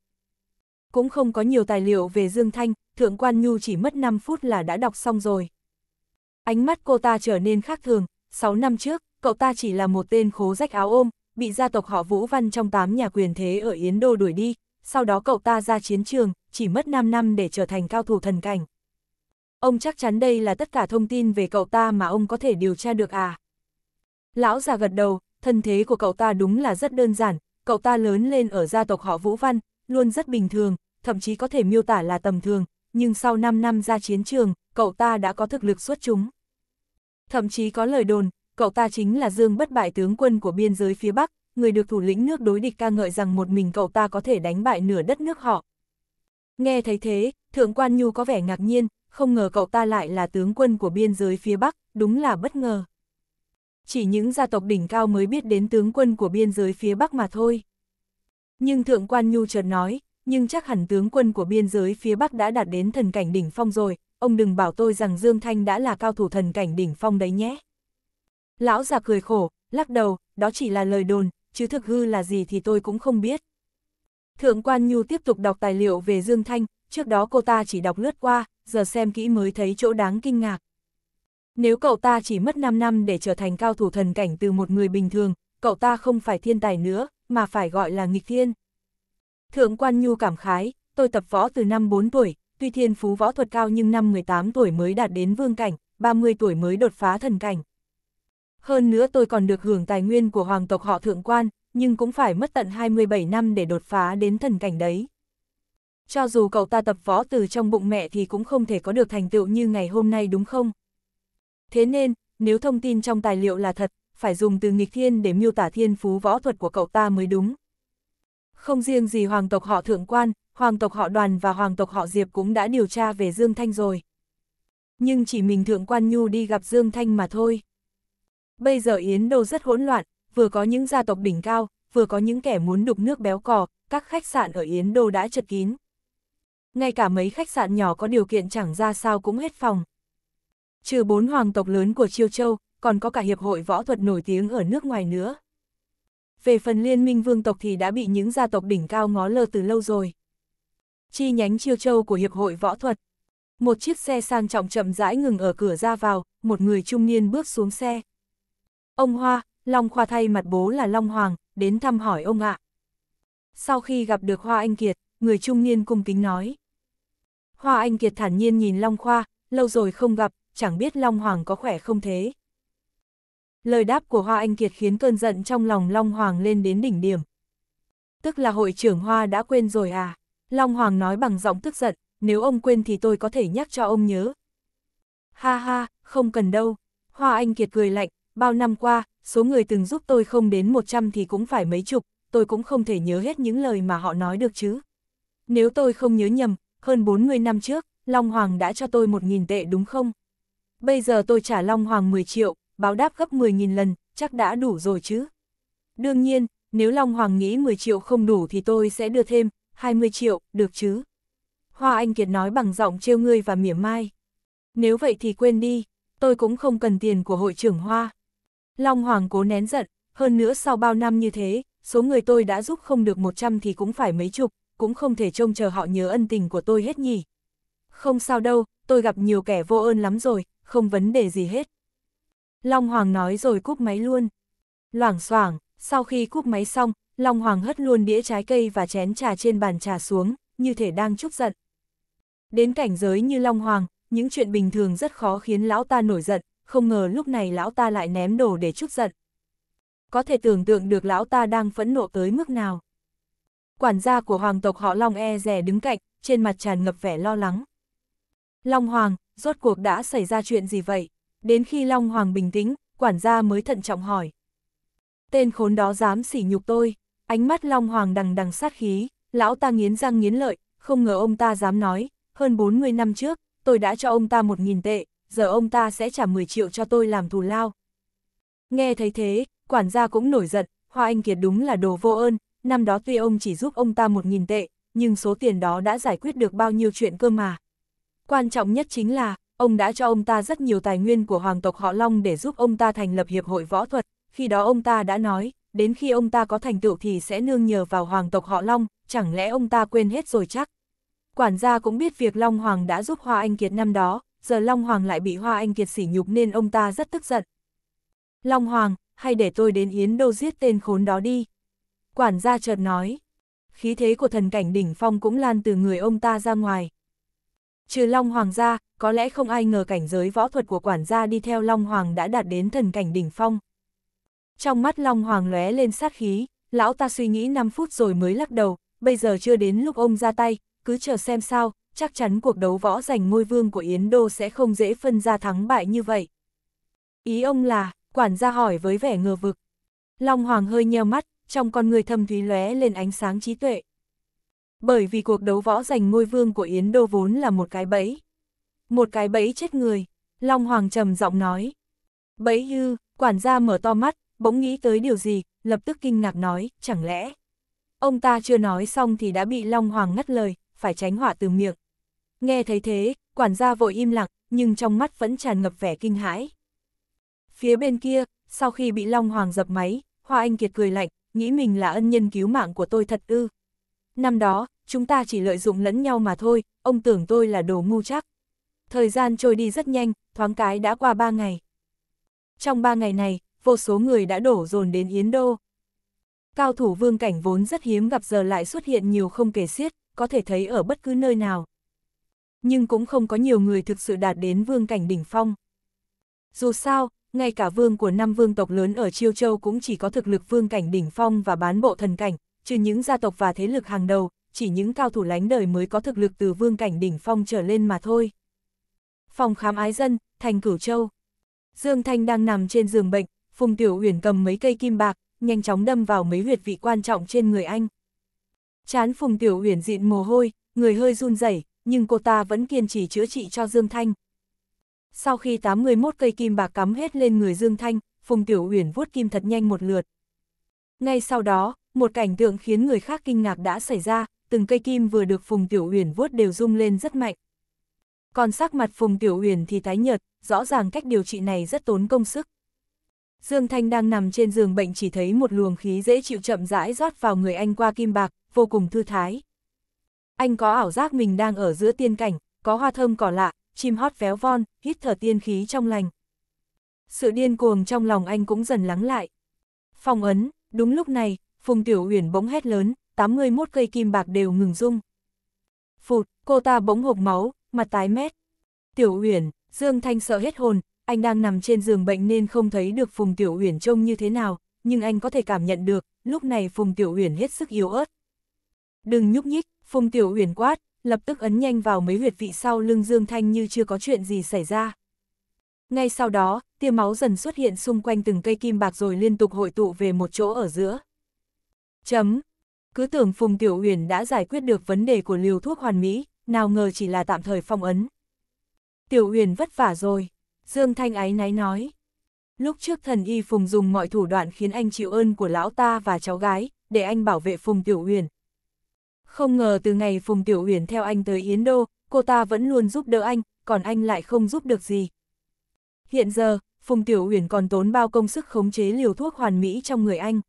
cũng không có nhiều tài liệu về Dương Thanh, Thượng Quan Nhu chỉ mất 5 phút là đã đọc xong rồi. Ánh mắt cô ta trở nên khác thường, 6 năm trước, cậu ta chỉ là một tên khố rách áo ôm, bị gia tộc họ Vũ Văn trong tám nhà quyền thế ở Yến Đô đuổi đi, sau đó cậu ta ra chiến trường, chỉ mất 5 năm để trở thành cao thủ thần cảnh. Ông chắc chắn đây là tất cả thông tin về cậu ta mà ông có thể điều tra được à? Lão già gật đầu, thân thế của cậu ta đúng là rất đơn giản, cậu ta lớn lên ở gia tộc họ Vũ Văn, luôn rất bình thường, thậm chí có thể miêu tả là tầm thường, nhưng sau 5 năm ra chiến trường, cậu ta đã có thực lực xuất chúng. Thậm chí có lời đồn, cậu ta chính là Dương bất bại tướng quân của biên giới phía Bắc, người được thủ lĩnh nước đối địch ca ngợi rằng một mình cậu ta có thể đánh bại nửa đất nước họ. Nghe thấy thế, Thượng Quan Nhu có vẻ ngạc nhiên, không ngờ cậu ta lại là tướng quân của biên giới phía Bắc, đúng là bất ngờ. Chỉ những gia tộc đỉnh cao mới biết đến tướng quân của biên giới phía Bắc mà thôi. Nhưng Thượng Quan Nhu chợt nói, nhưng chắc hẳn tướng quân của biên giới phía Bắc đã đạt đến thần cảnh đỉnh phong rồi, ông đừng bảo tôi rằng Dương Thanh đã là cao thủ thần cảnh đỉnh phong đấy nhé. Lão già cười khổ, lắc đầu, đó chỉ là lời đồn, chứ thực hư là gì thì tôi cũng không biết. Thượng quan Nhu tiếp tục đọc tài liệu về Dương Thanh, trước đó cô ta chỉ đọc lướt qua, giờ xem kỹ mới thấy chỗ đáng kinh ngạc. Nếu cậu ta chỉ mất 5 năm để trở thành cao thủ thần cảnh từ một người bình thường, cậu ta không phải thiên tài nữa, mà phải gọi là nghịch thiên. Thượng quan Nhu cảm khái, tôi tập võ từ năm 4 tuổi, tuy thiên phú võ thuật cao nhưng năm 18 tuổi mới đạt đến vương cảnh, 30 tuổi mới đột phá thần cảnh. Hơn nữa tôi còn được hưởng tài nguyên của hoàng tộc họ thượng quan, nhưng cũng phải mất tận 27 năm để đột phá đến thần cảnh đấy. Cho dù cậu ta tập võ từ trong bụng mẹ thì cũng không thể có được thành tựu như ngày hôm nay đúng không? Thế nên, nếu thông tin trong tài liệu là thật, phải dùng từ nghịch thiên để miêu tả thiên phú võ thuật của cậu ta mới đúng. Không riêng gì hoàng tộc họ thượng quan, hoàng tộc họ đoàn và hoàng tộc họ Diệp cũng đã điều tra về Dương Thanh rồi. Nhưng chỉ mình thượng quan Nhu đi gặp Dương Thanh mà thôi. Bây giờ Yến Đô rất hỗn loạn, vừa có những gia tộc đỉnh cao, vừa có những kẻ muốn đục nước béo cò, các khách sạn ở Yến Đô đã chật kín. Ngay cả mấy khách sạn nhỏ có điều kiện chẳng ra sao cũng hết phòng. Trừ bốn hoàng tộc lớn của Chiêu Châu, còn có cả hiệp hội võ thuật nổi tiếng ở nước ngoài nữa về phần liên minh vương tộc thì đã bị những gia tộc đỉnh cao ngó lơ từ lâu rồi. Chi nhánh chiêu châu của Hiệp hội Võ thuật. Một chiếc xe sang trọng chậm rãi ngừng ở cửa ra vào, một người trung niên bước xuống xe. Ông Hoa, Long Khoa thay mặt bố là Long Hoàng, đến thăm hỏi ông ạ. Sau khi gặp được Hoa Anh Kiệt, người trung niên cung kính nói. Hoa Anh Kiệt thản nhiên nhìn Long Khoa, lâu rồi không gặp, chẳng biết Long Hoàng có khỏe không thế. Lời đáp của Hoa Anh Kiệt khiến cơn giận trong lòng Long Hoàng lên đến đỉnh điểm. Tức là hội trưởng Hoa đã quên rồi à? Long Hoàng nói bằng giọng tức giận, nếu ông quên thì tôi có thể nhắc cho ông nhớ. Ha ha, không cần đâu. Hoa Anh Kiệt cười lạnh, bao năm qua, số người từng giúp tôi không đến 100 thì cũng phải mấy chục, tôi cũng không thể nhớ hết những lời mà họ nói được chứ. Nếu tôi không nhớ nhầm, hơn 40 năm trước, Long Hoàng đã cho tôi 1.000 tệ đúng không? Bây giờ tôi trả Long Hoàng 10 triệu, báo đáp gấp 10.000 lần, chắc đã đủ rồi chứ. Đương nhiên, nếu Long Hoàng nghĩ 10 triệu không đủ thì tôi sẽ đưa thêm, 20 triệu, được chứ. Hoa Anh Kiệt nói bằng giọng trêu ngươi và mỉa mai. Nếu vậy thì quên đi, tôi cũng không cần tiền của hội trưởng Hoa. Long Hoàng cố nén giận, hơn nữa sau bao năm như thế, số người tôi đã giúp không được 100 thì cũng phải mấy chục, cũng không thể trông chờ họ nhớ ân tình của tôi hết nhỉ. Không sao đâu, tôi gặp nhiều kẻ vô ơn lắm rồi, không vấn đề gì hết. Long Hoàng nói rồi cúp máy luôn. Loảng xoảng, sau khi cúp máy xong, Long Hoàng hất luôn đĩa trái cây và chén trà trên bàn trà xuống, như thể đang chúc giận. Đến cảnh giới như Long Hoàng, những chuyện bình thường rất khó khiến lão ta nổi giận, không ngờ lúc này lão ta lại ném đồ để chúc giận. Có thể tưởng tượng được lão ta đang phẫn nộ tới mức nào. Quản gia của hoàng tộc họ Long e rè đứng cạnh, trên mặt tràn ngập vẻ lo lắng. Long Hoàng, rốt cuộc đã xảy ra chuyện gì vậy? đến khi Long Hoàng bình tĩnh, quản gia mới thận trọng hỏi. Tên khốn đó dám sỉ nhục tôi, ánh mắt Long Hoàng đằng đằng sát khí, lão ta nghiến răng nghiến lợi, không ngờ ông ta dám nói, hơn 40 năm trước, tôi đã cho ông ta 1.000 tệ, giờ ông ta sẽ trả 10 triệu cho tôi làm thù lao. Nghe thấy thế, quản gia cũng nổi giận, Hoa Anh Kiệt đúng là đồ vô ơn, năm đó tuy ông chỉ giúp ông ta 1.000 tệ, nhưng số tiền đó đã giải quyết được bao nhiêu chuyện cơ mà. Quan trọng nhất chính là, ông đã cho ông ta rất nhiều tài nguyên của hoàng tộc họ Long để giúp ông ta thành lập hiệp hội võ thuật, khi đó ông ta đã nói, đến khi ông ta có thành tựu thì sẽ nương nhờ vào hoàng tộc họ Long, chẳng lẽ ông ta quên hết rồi chắc. Quản gia cũng biết việc Long Hoàng đã giúp Hoa Anh Kiệt năm đó, giờ Long Hoàng lại bị Hoa Anh Kiệt sỉ nhục nên ông ta rất tức giận. Long Hoàng, hay để tôi đến Yến Đô giết tên khốn đó đi. Quản gia chợt nói, khí thế của thần cảnh đỉnh phong cũng lan từ người ông ta ra ngoài, Trừ Long Hoàng gia, có lẽ không ai ngờ cảnh giới võ thuật của quản gia đi theo Long Hoàng đã đạt đến thần cảnh đỉnh phong. Trong mắt Long Hoàng lóe lên sát khí, lão ta suy nghĩ 5 phút rồi mới lắc đầu, bây giờ chưa đến lúc ông ra tay, cứ chờ xem sao, chắc chắn cuộc đấu võ giành ngôi vương của Yến Đô sẽ không dễ phân ra thắng bại như vậy. Ý ông là, quản gia hỏi với vẻ ngờ vực. Long Hoàng hơi nheo mắt, trong con người thâm thúy lóe lên ánh sáng trí tuệ bởi vì cuộc đấu võ giành ngôi vương của Yến Đô vốn là một cái bẫy. Một cái bẫy chết người, Long Hoàng trầm giọng nói. Bẫy hư, quản gia mở to mắt, bỗng nghĩ tới điều gì, lập tức kinh ngạc nói, chẳng lẽ. Ông ta chưa nói xong thì đã bị Long Hoàng ngắt lời, phải tránh họa từ miệng. Nghe thấy thế, quản gia vội im lặng, nhưng trong mắt vẫn tràn ngập vẻ kinh hãi. Phía bên kia, sau khi bị Long Hoàng dập máy, Hoa Anh Kiệt cười lạnh, nghĩ mình là ân nhân cứu mạng của tôi thật ư. Năm đó, chúng ta chỉ lợi dụng lẫn nhau mà thôi, ông tưởng tôi là đồ ngu chắc. Thời gian trôi đi rất nhanh, thoáng cái đã qua ba ngày. Trong ba ngày này, vô số người đã đổ dồn đến Yến Đô. Cao thủ vương cảnh vốn rất hiếm gặp giờ lại xuất hiện nhiều không kể xiết, có thể thấy ở bất cứ nơi nào. Nhưng cũng không có nhiều người thực sự đạt đến vương cảnh đỉnh phong. Dù sao, ngay cả vương của năm vương tộc lớn ở Chiêu Châu cũng chỉ có thực lực vương cảnh đỉnh phong và bán bộ thần cảnh, trừ những gia tộc và thế lực hàng đầu, chỉ những cao thủ lánh đời mới có thực lực từ vương cảnh đỉnh phong trở lên mà thôi. Phòng khám ái dân, thành cửu châu. Dương Thanh đang nằm trên giường bệnh, Phùng Tiểu Uyển cầm mấy cây kim bạc, nhanh chóng đâm vào mấy huyệt vị quan trọng trên người anh. Chán Phùng Tiểu Uyển dịn mồ hôi, người hơi run rẩy, nhưng cô ta vẫn kiên trì chữa trị cho Dương Thanh. Sau khi 81 cây kim bạc cắm hết lên người Dương Thanh, Phùng Tiểu Uyển vuốt kim thật nhanh một lượt. Ngay sau đó, một cảnh tượng khiến người khác kinh ngạc đã xảy ra, từng cây kim vừa được Phùng Tiểu Uyển vuốt đều rung lên rất mạnh. Còn sắc mặt Phùng Tiểu Uyển thì tái nhợt, rõ ràng cách điều trị này rất tốn công sức. Dương Thanh đang nằm trên giường bệnh chỉ thấy một luồng khí dễ chịu chậm rãi rót vào người anh qua kim bạc, vô cùng thư thái. Anh có ảo giác mình đang ở giữa tiên cảnh, có hoa thơm cỏ lạ, chim hót véo von, hít thở tiên khí trong lành. Sự điên cuồng trong lòng anh cũng dần lắng lại. Phong ấn, đúng lúc này, Phùng Tiểu Uyển bỗng hét lớn, 81 cây kim bạc đều ngừng rung. Phụt, cô ta bỗng hộp máu, mặt tái mét. Tiểu Uyển, Dương Thanh sợ hết hồn, anh đang nằm trên giường bệnh nên không thấy được Phùng Tiểu Uyển trông như thế nào, nhưng anh có thể cảm nhận được, lúc này Phùng Tiểu Uyển hết sức yếu ớt. Đừng nhúc nhích, Phùng Tiểu Uyển quát, lập tức ấn nhanh vào mấy huyệt vị sau lưng Dương Thanh như chưa có chuyện gì xảy ra. Ngay sau đó, tia máu dần xuất hiện xung quanh từng cây kim bạc rồi liên tục hội tụ về một chỗ ở giữa. Chấm, cứ tưởng Phùng Tiểu Uyển đã giải quyết được vấn đề của liều thuốc hoàn mỹ, nào ngờ chỉ là tạm thời phong ấn. Tiểu Uyển vất vả rồi, Dương Thanh ái náy nói. Lúc trước thần y Phùng dùng mọi thủ đoạn khiến anh chịu ơn của lão ta và cháu gái, để anh bảo vệ Phùng Tiểu Uyển. Không ngờ từ ngày Phùng Tiểu Uyển theo anh tới Yến Đô, cô ta vẫn luôn giúp đỡ anh, còn anh lại không giúp được gì. Hiện giờ, Phùng Tiểu Uyển còn tốn bao công sức khống chế liều thuốc hoàn mỹ trong người anh.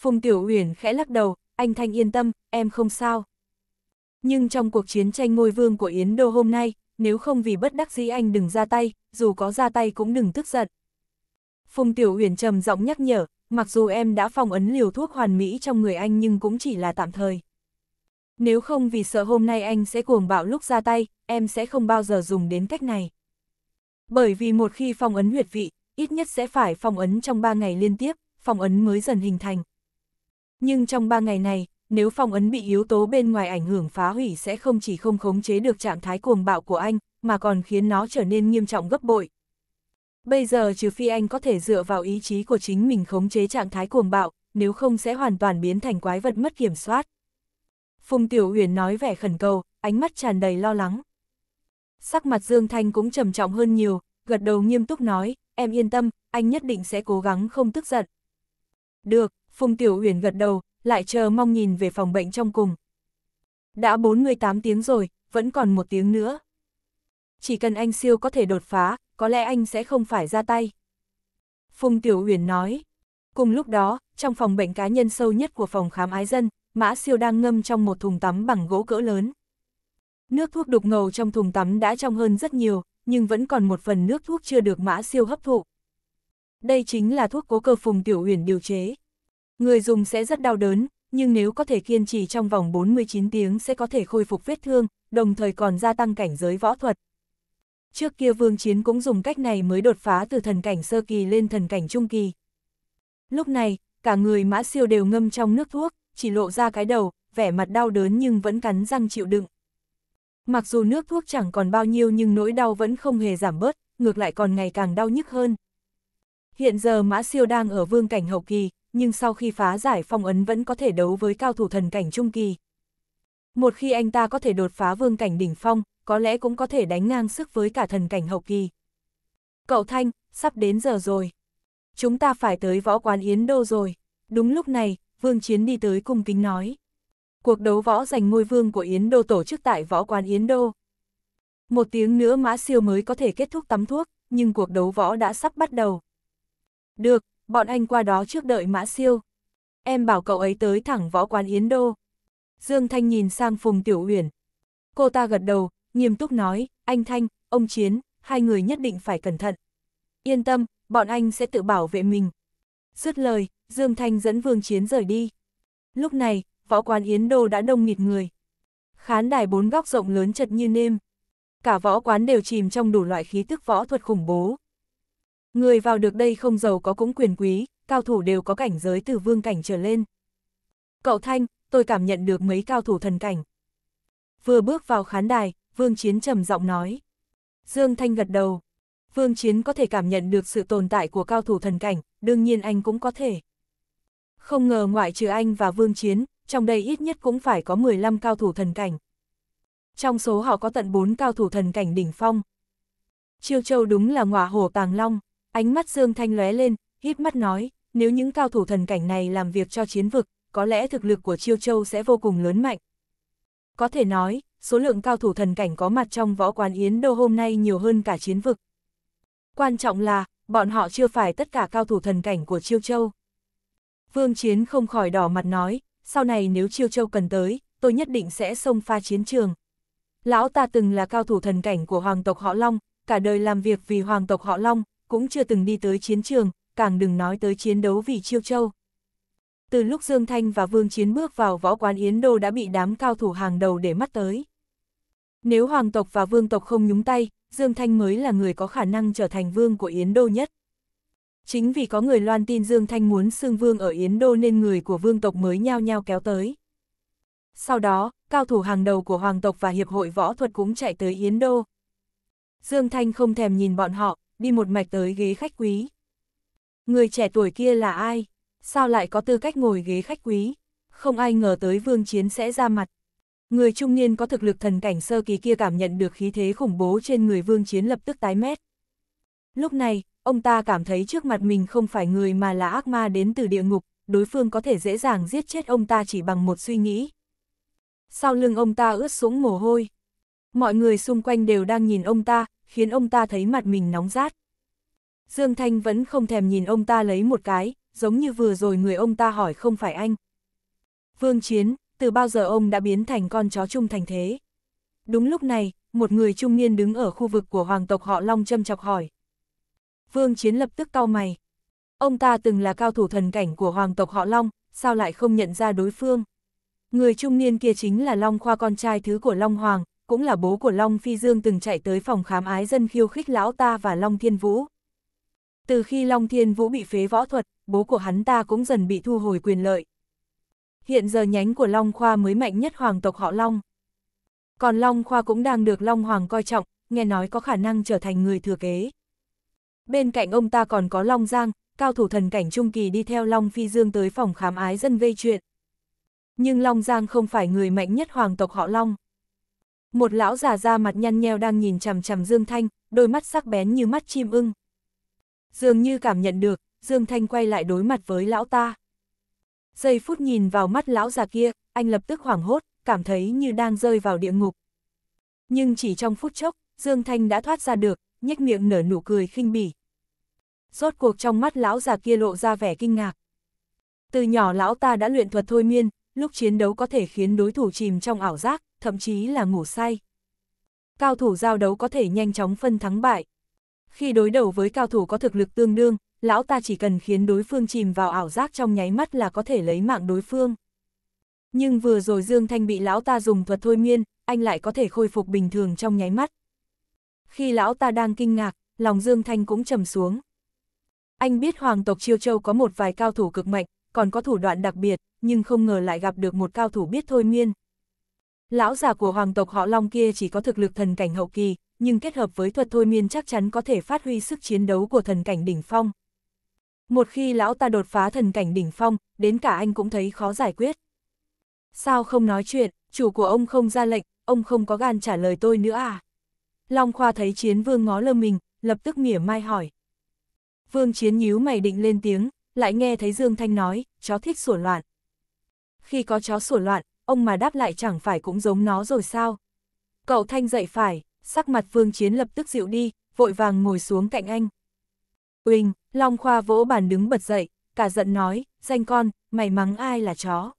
Phùng Tiểu Uyển khẽ lắc đầu, anh Thanh yên tâm, em không sao. Nhưng trong cuộc chiến tranh ngôi vương của Yến Đô hôm nay, nếu không vì bất đắc dĩ anh đừng ra tay, dù có ra tay cũng đừng tức giận. Phùng Tiểu Uyển trầm giọng nhắc nhở, mặc dù em đã phong ấn liều thuốc hoàn mỹ trong người anh nhưng cũng chỉ là tạm thời. Nếu không vì sợ hôm nay anh sẽ cuồng bạo lúc ra tay, em sẽ không bao giờ dùng đến cách này. Bởi vì một khi phong ấn huyệt vị, ít nhất sẽ phải phong ấn trong 3 ngày liên tiếp, phong ấn mới dần hình thành. Nhưng trong ba ngày này, nếu phong ấn bị yếu tố bên ngoài ảnh hưởng phá hủy sẽ không chỉ không khống chế được trạng thái cuồng bạo của anh, mà còn khiến nó trở nên nghiêm trọng gấp bội. Bây giờ trừ phi anh có thể dựa vào ý chí của chính mình khống chế trạng thái cuồng bạo, nếu không sẽ hoàn toàn biến thành quái vật mất kiểm soát. Phùng Tiểu uyển nói vẻ khẩn cầu, ánh mắt tràn đầy lo lắng. Sắc mặt Dương Thanh cũng trầm trọng hơn nhiều, gật đầu nghiêm túc nói, em yên tâm, anh nhất định sẽ cố gắng không tức giận. Được, Phùng Tiểu Uyển gật đầu, lại chờ mong nhìn về phòng bệnh trong cùng. Đã 48 tiếng rồi, vẫn còn một tiếng nữa. Chỉ cần anh siêu có thể đột phá, có lẽ anh sẽ không phải ra tay. Phùng Tiểu Uyển nói. Cùng lúc đó, trong phòng bệnh cá nhân sâu nhất của phòng khám ái dân, Mã Siêu đang ngâm trong một thùng tắm bằng gỗ cỡ lớn. Nước thuốc đục ngầu trong thùng tắm đã trong hơn rất nhiều, nhưng vẫn còn một phần nước thuốc chưa được Mã Siêu hấp thụ. Đây chính là thuốc cố cơ Phùng Tiểu Uyển điều chế. Người dùng sẽ rất đau đớn, nhưng nếu có thể kiên trì trong vòng 49 tiếng sẽ có thể khôi phục vết thương, đồng thời còn gia tăng cảnh giới võ thuật. Trước kia Vương Chiến cũng dùng cách này mới đột phá từ thần cảnh sơ kỳ lên thần cảnh trung kỳ. Lúc này, cả người mã siêu đều ngâm trong nước thuốc, chỉ lộ ra cái đầu, vẻ mặt đau đớn nhưng vẫn cắn răng chịu đựng. Mặc dù nước thuốc chẳng còn bao nhiêu nhưng nỗi đau vẫn không hề giảm bớt, ngược lại còn ngày càng đau nhức hơn. Hiện giờ mã siêu đang ở vương cảnh hậu kỳ, nhưng sau khi phá giải phong ấn vẫn có thể đấu với cao thủ thần cảnh trung kỳ. Một khi anh ta có thể đột phá vương cảnh đỉnh phong, có lẽ cũng có thể đánh ngang sức với cả thần cảnh hậu kỳ. Cậu Thanh, sắp đến giờ rồi. Chúng ta phải tới võ quán Yến Đô rồi. Đúng lúc này, Vương Chiến đi tới cung kính nói. Cuộc đấu võ giành ngôi vương của Yến Đô tổ chức tại võ quán Yến Đô. Một tiếng nữa mã siêu mới có thể kết thúc tắm thuốc, nhưng cuộc đấu võ đã sắp bắt đầu. Được, bọn anh qua đó trước đợi Mã Siêu. Em bảo cậu ấy tới thẳng võ quán Yến Đô. Dương Thanh nhìn sang Phùng Tiểu Uyển. Cô ta gật đầu, nghiêm túc nói, anh Thanh, ông Chiến, hai người nhất định phải cẩn thận. Yên tâm, bọn anh sẽ tự bảo vệ mình. Dứt lời, Dương Thanh dẫn Vương Chiến rời đi. Lúc này, võ quán Yến Đô đã đông nghịt người. Khán đài bốn góc rộng lớn chật như nêm. Cả võ quán đều chìm trong đủ loại khí tức võ thuật khủng bố. Người vào được đây không giàu có cũng quyền quý, cao thủ đều có cảnh giới từ vương cảnh trở lên. Cậu Thanh, tôi cảm nhận được mấy cao thủ thần cảnh. Vừa bước vào khán đài, Vương Chiến trầm giọng nói. Dương Thanh gật đầu. Vương Chiến có thể cảm nhận được sự tồn tại của cao thủ thần cảnh, đương nhiên anh cũng có thể. Không ngờ ngoại trừ anh và Vương Chiến, trong đây ít nhất cũng phải có 15 cao thủ thần cảnh. Trong số họ có tận 4 cao thủ thần cảnh đỉnh phong. Chiêu Châu đúng là ngọa hổ tàng long. Ánh mắt Dương Thanh lóe lên, hít mắt nói, nếu những cao thủ thần cảnh này làm việc cho chiến vực, có lẽ thực lực của Chiêu Châu sẽ vô cùng lớn mạnh. Có thể nói, số lượng cao thủ thần cảnh có mặt trong võ quán Yến Đô hôm nay nhiều hơn cả chiến vực. Quan trọng là, bọn họ chưa phải tất cả cao thủ thần cảnh của Chiêu Châu. Vương Chiến không khỏi đỏ mặt nói, sau này nếu Chiêu Châu cần tới, tôi nhất định sẽ xông pha chiến trường. Lão ta từng là cao thủ thần cảnh của hoàng tộc họ Long, cả đời làm việc vì hoàng tộc họ Long, cũng chưa từng đi tới chiến trường, càng đừng nói tới chiến đấu vì Chiêu Châu. Từ lúc Dương Thanh và Vương Chiến bước vào võ quán Yến Đô đã bị đám cao thủ hàng đầu để mắt tới. Nếu hoàng tộc và vương tộc không nhúng tay, Dương Thanh mới là người có khả năng trở thành vương của Yến Đô nhất. Chính vì có người loan tin Dương Thanh muốn xương vương ở Yến Đô nên người của vương tộc mới nhao nhao kéo tới. Sau đó, cao thủ hàng đầu của hoàng tộc và hiệp hội võ thuật cũng chạy tới Yến Đô. Dương Thanh không thèm nhìn bọn họ, đi một mạch tới ghế khách quý. Người trẻ tuổi kia là ai? Sao lại có tư cách ngồi ghế khách quý? Không ai ngờ tới vương chiến sẽ ra mặt. Người trung niên có thực lực thần cảnh sơ kỳ kia cảm nhận được khí thế khủng bố trên người vương chiến lập tức tái mét. Lúc này, ông ta cảm thấy trước mặt mình không phải người mà là ác ma đến từ địa ngục, đối phương có thể dễ dàng giết chết ông ta chỉ bằng một suy nghĩ. Sau lưng ông ta ướt sũng mồ hôi. Mọi người xung quanh đều đang nhìn ông ta, khiến ông ta thấy mặt mình nóng rát. Dương Thanh vẫn không thèm nhìn ông ta lấy một cái, giống như vừa rồi người ông ta hỏi không phải anh. Vương Chiến, từ bao giờ ông đã biến thành con chó chung thành thế? Đúng lúc này, một người trung niên đứng ở khu vực của hoàng tộc họ Long châm chọc hỏi. Vương Chiến lập tức cau mày. Ông ta từng là cao thủ thần cảnh của hoàng tộc họ Long, sao lại không nhận ra đối phương? Người trung niên kia chính là Long Khoa con trai thứ của Long Hoàng, cũng là bố của Long Phi Dương từng chạy tới phòng khám ái dân khiêu khích lão ta và Long Thiên Vũ. Từ khi Long Thiên Vũ bị phế võ thuật, bố của hắn ta cũng dần bị thu hồi quyền lợi. Hiện giờ nhánh của Long Khoa mới mạnh nhất hoàng tộc họ Long. Còn Long Khoa cũng đang được Long Hoàng coi trọng, nghe nói có khả năng trở thành người thừa kế. Bên cạnh ông ta còn có Long Giang, cao thủ thần cảnh Trung Kỳ đi theo Long Phi Dương tới phòng khám ái dân vây chuyện. Nhưng Long Giang không phải người mạnh nhất hoàng tộc họ Long. Một lão già da mặt nhăn nheo đang nhìn chằm chằm Dương Thanh, đôi mắt sắc bén như mắt chim ưng. Dường như cảm nhận được, Dương Thanh quay lại đối mặt với lão ta. Giây phút nhìn vào mắt lão già kia, anh lập tức hoảng hốt, cảm thấy như đang rơi vào địa ngục. Nhưng chỉ trong phút chốc, Dương Thanh đã thoát ra được, nhếch miệng nở nụ cười khinh bỉ. Rốt cuộc trong mắt lão già kia lộ ra vẻ kinh ngạc. Từ nhỏ lão ta đã luyện thuật thôi miên, lúc chiến đấu có thể khiến đối thủ chìm trong ảo giác, thậm chí là ngủ say. Cao thủ giao đấu có thể nhanh chóng phân thắng bại. Khi đối đầu với cao thủ có thực lực tương đương, lão ta chỉ cần khiến đối phương chìm vào ảo giác trong nháy mắt là có thể lấy mạng đối phương. Nhưng vừa rồi Dương Thanh bị lão ta dùng thuật thôi miên, anh lại có thể khôi phục bình thường trong nháy mắt. Khi lão ta đang kinh ngạc, lòng Dương Thanh cũng trầm xuống. Anh biết hoàng tộc Chiêu Châu có một vài cao thủ cực mạnh, còn có thủ đoạn đặc biệt, nhưng không ngờ lại gặp được một cao thủ biết thôi miên. Lão già của hoàng tộc họ Long kia chỉ có thực lực thần cảnh hậu kỳ, nhưng kết hợp với thuật thôi miên chắc chắn có thể phát huy sức chiến đấu của thần cảnh đỉnh phong. Một khi lão ta đột phá thần cảnh đỉnh phong, đến cả anh cũng thấy khó giải quyết. Sao không nói chuyện, chủ của ông không ra lệnh, ông không có gan trả lời tôi nữa à? Long Khoa thấy chiến vương ngó lơ mình, lập tức mỉa mai hỏi. Vương chiến nhíu mày định lên tiếng, lại nghe thấy Dương Thanh nói, chó thích sủa loạn. Khi có chó sủa loạn, ông mà đáp lại chẳng phải cũng giống nó rồi sao? Cậu Thanh dậy phải, sắc mặt Phương Chiến lập tức dịu đi, vội vàng ngồi xuống cạnh anh. Uỳnh, Long Khoa vỗ bàn đứng bật dậy, cả giận nói, danh con, mày mắng ai là chó.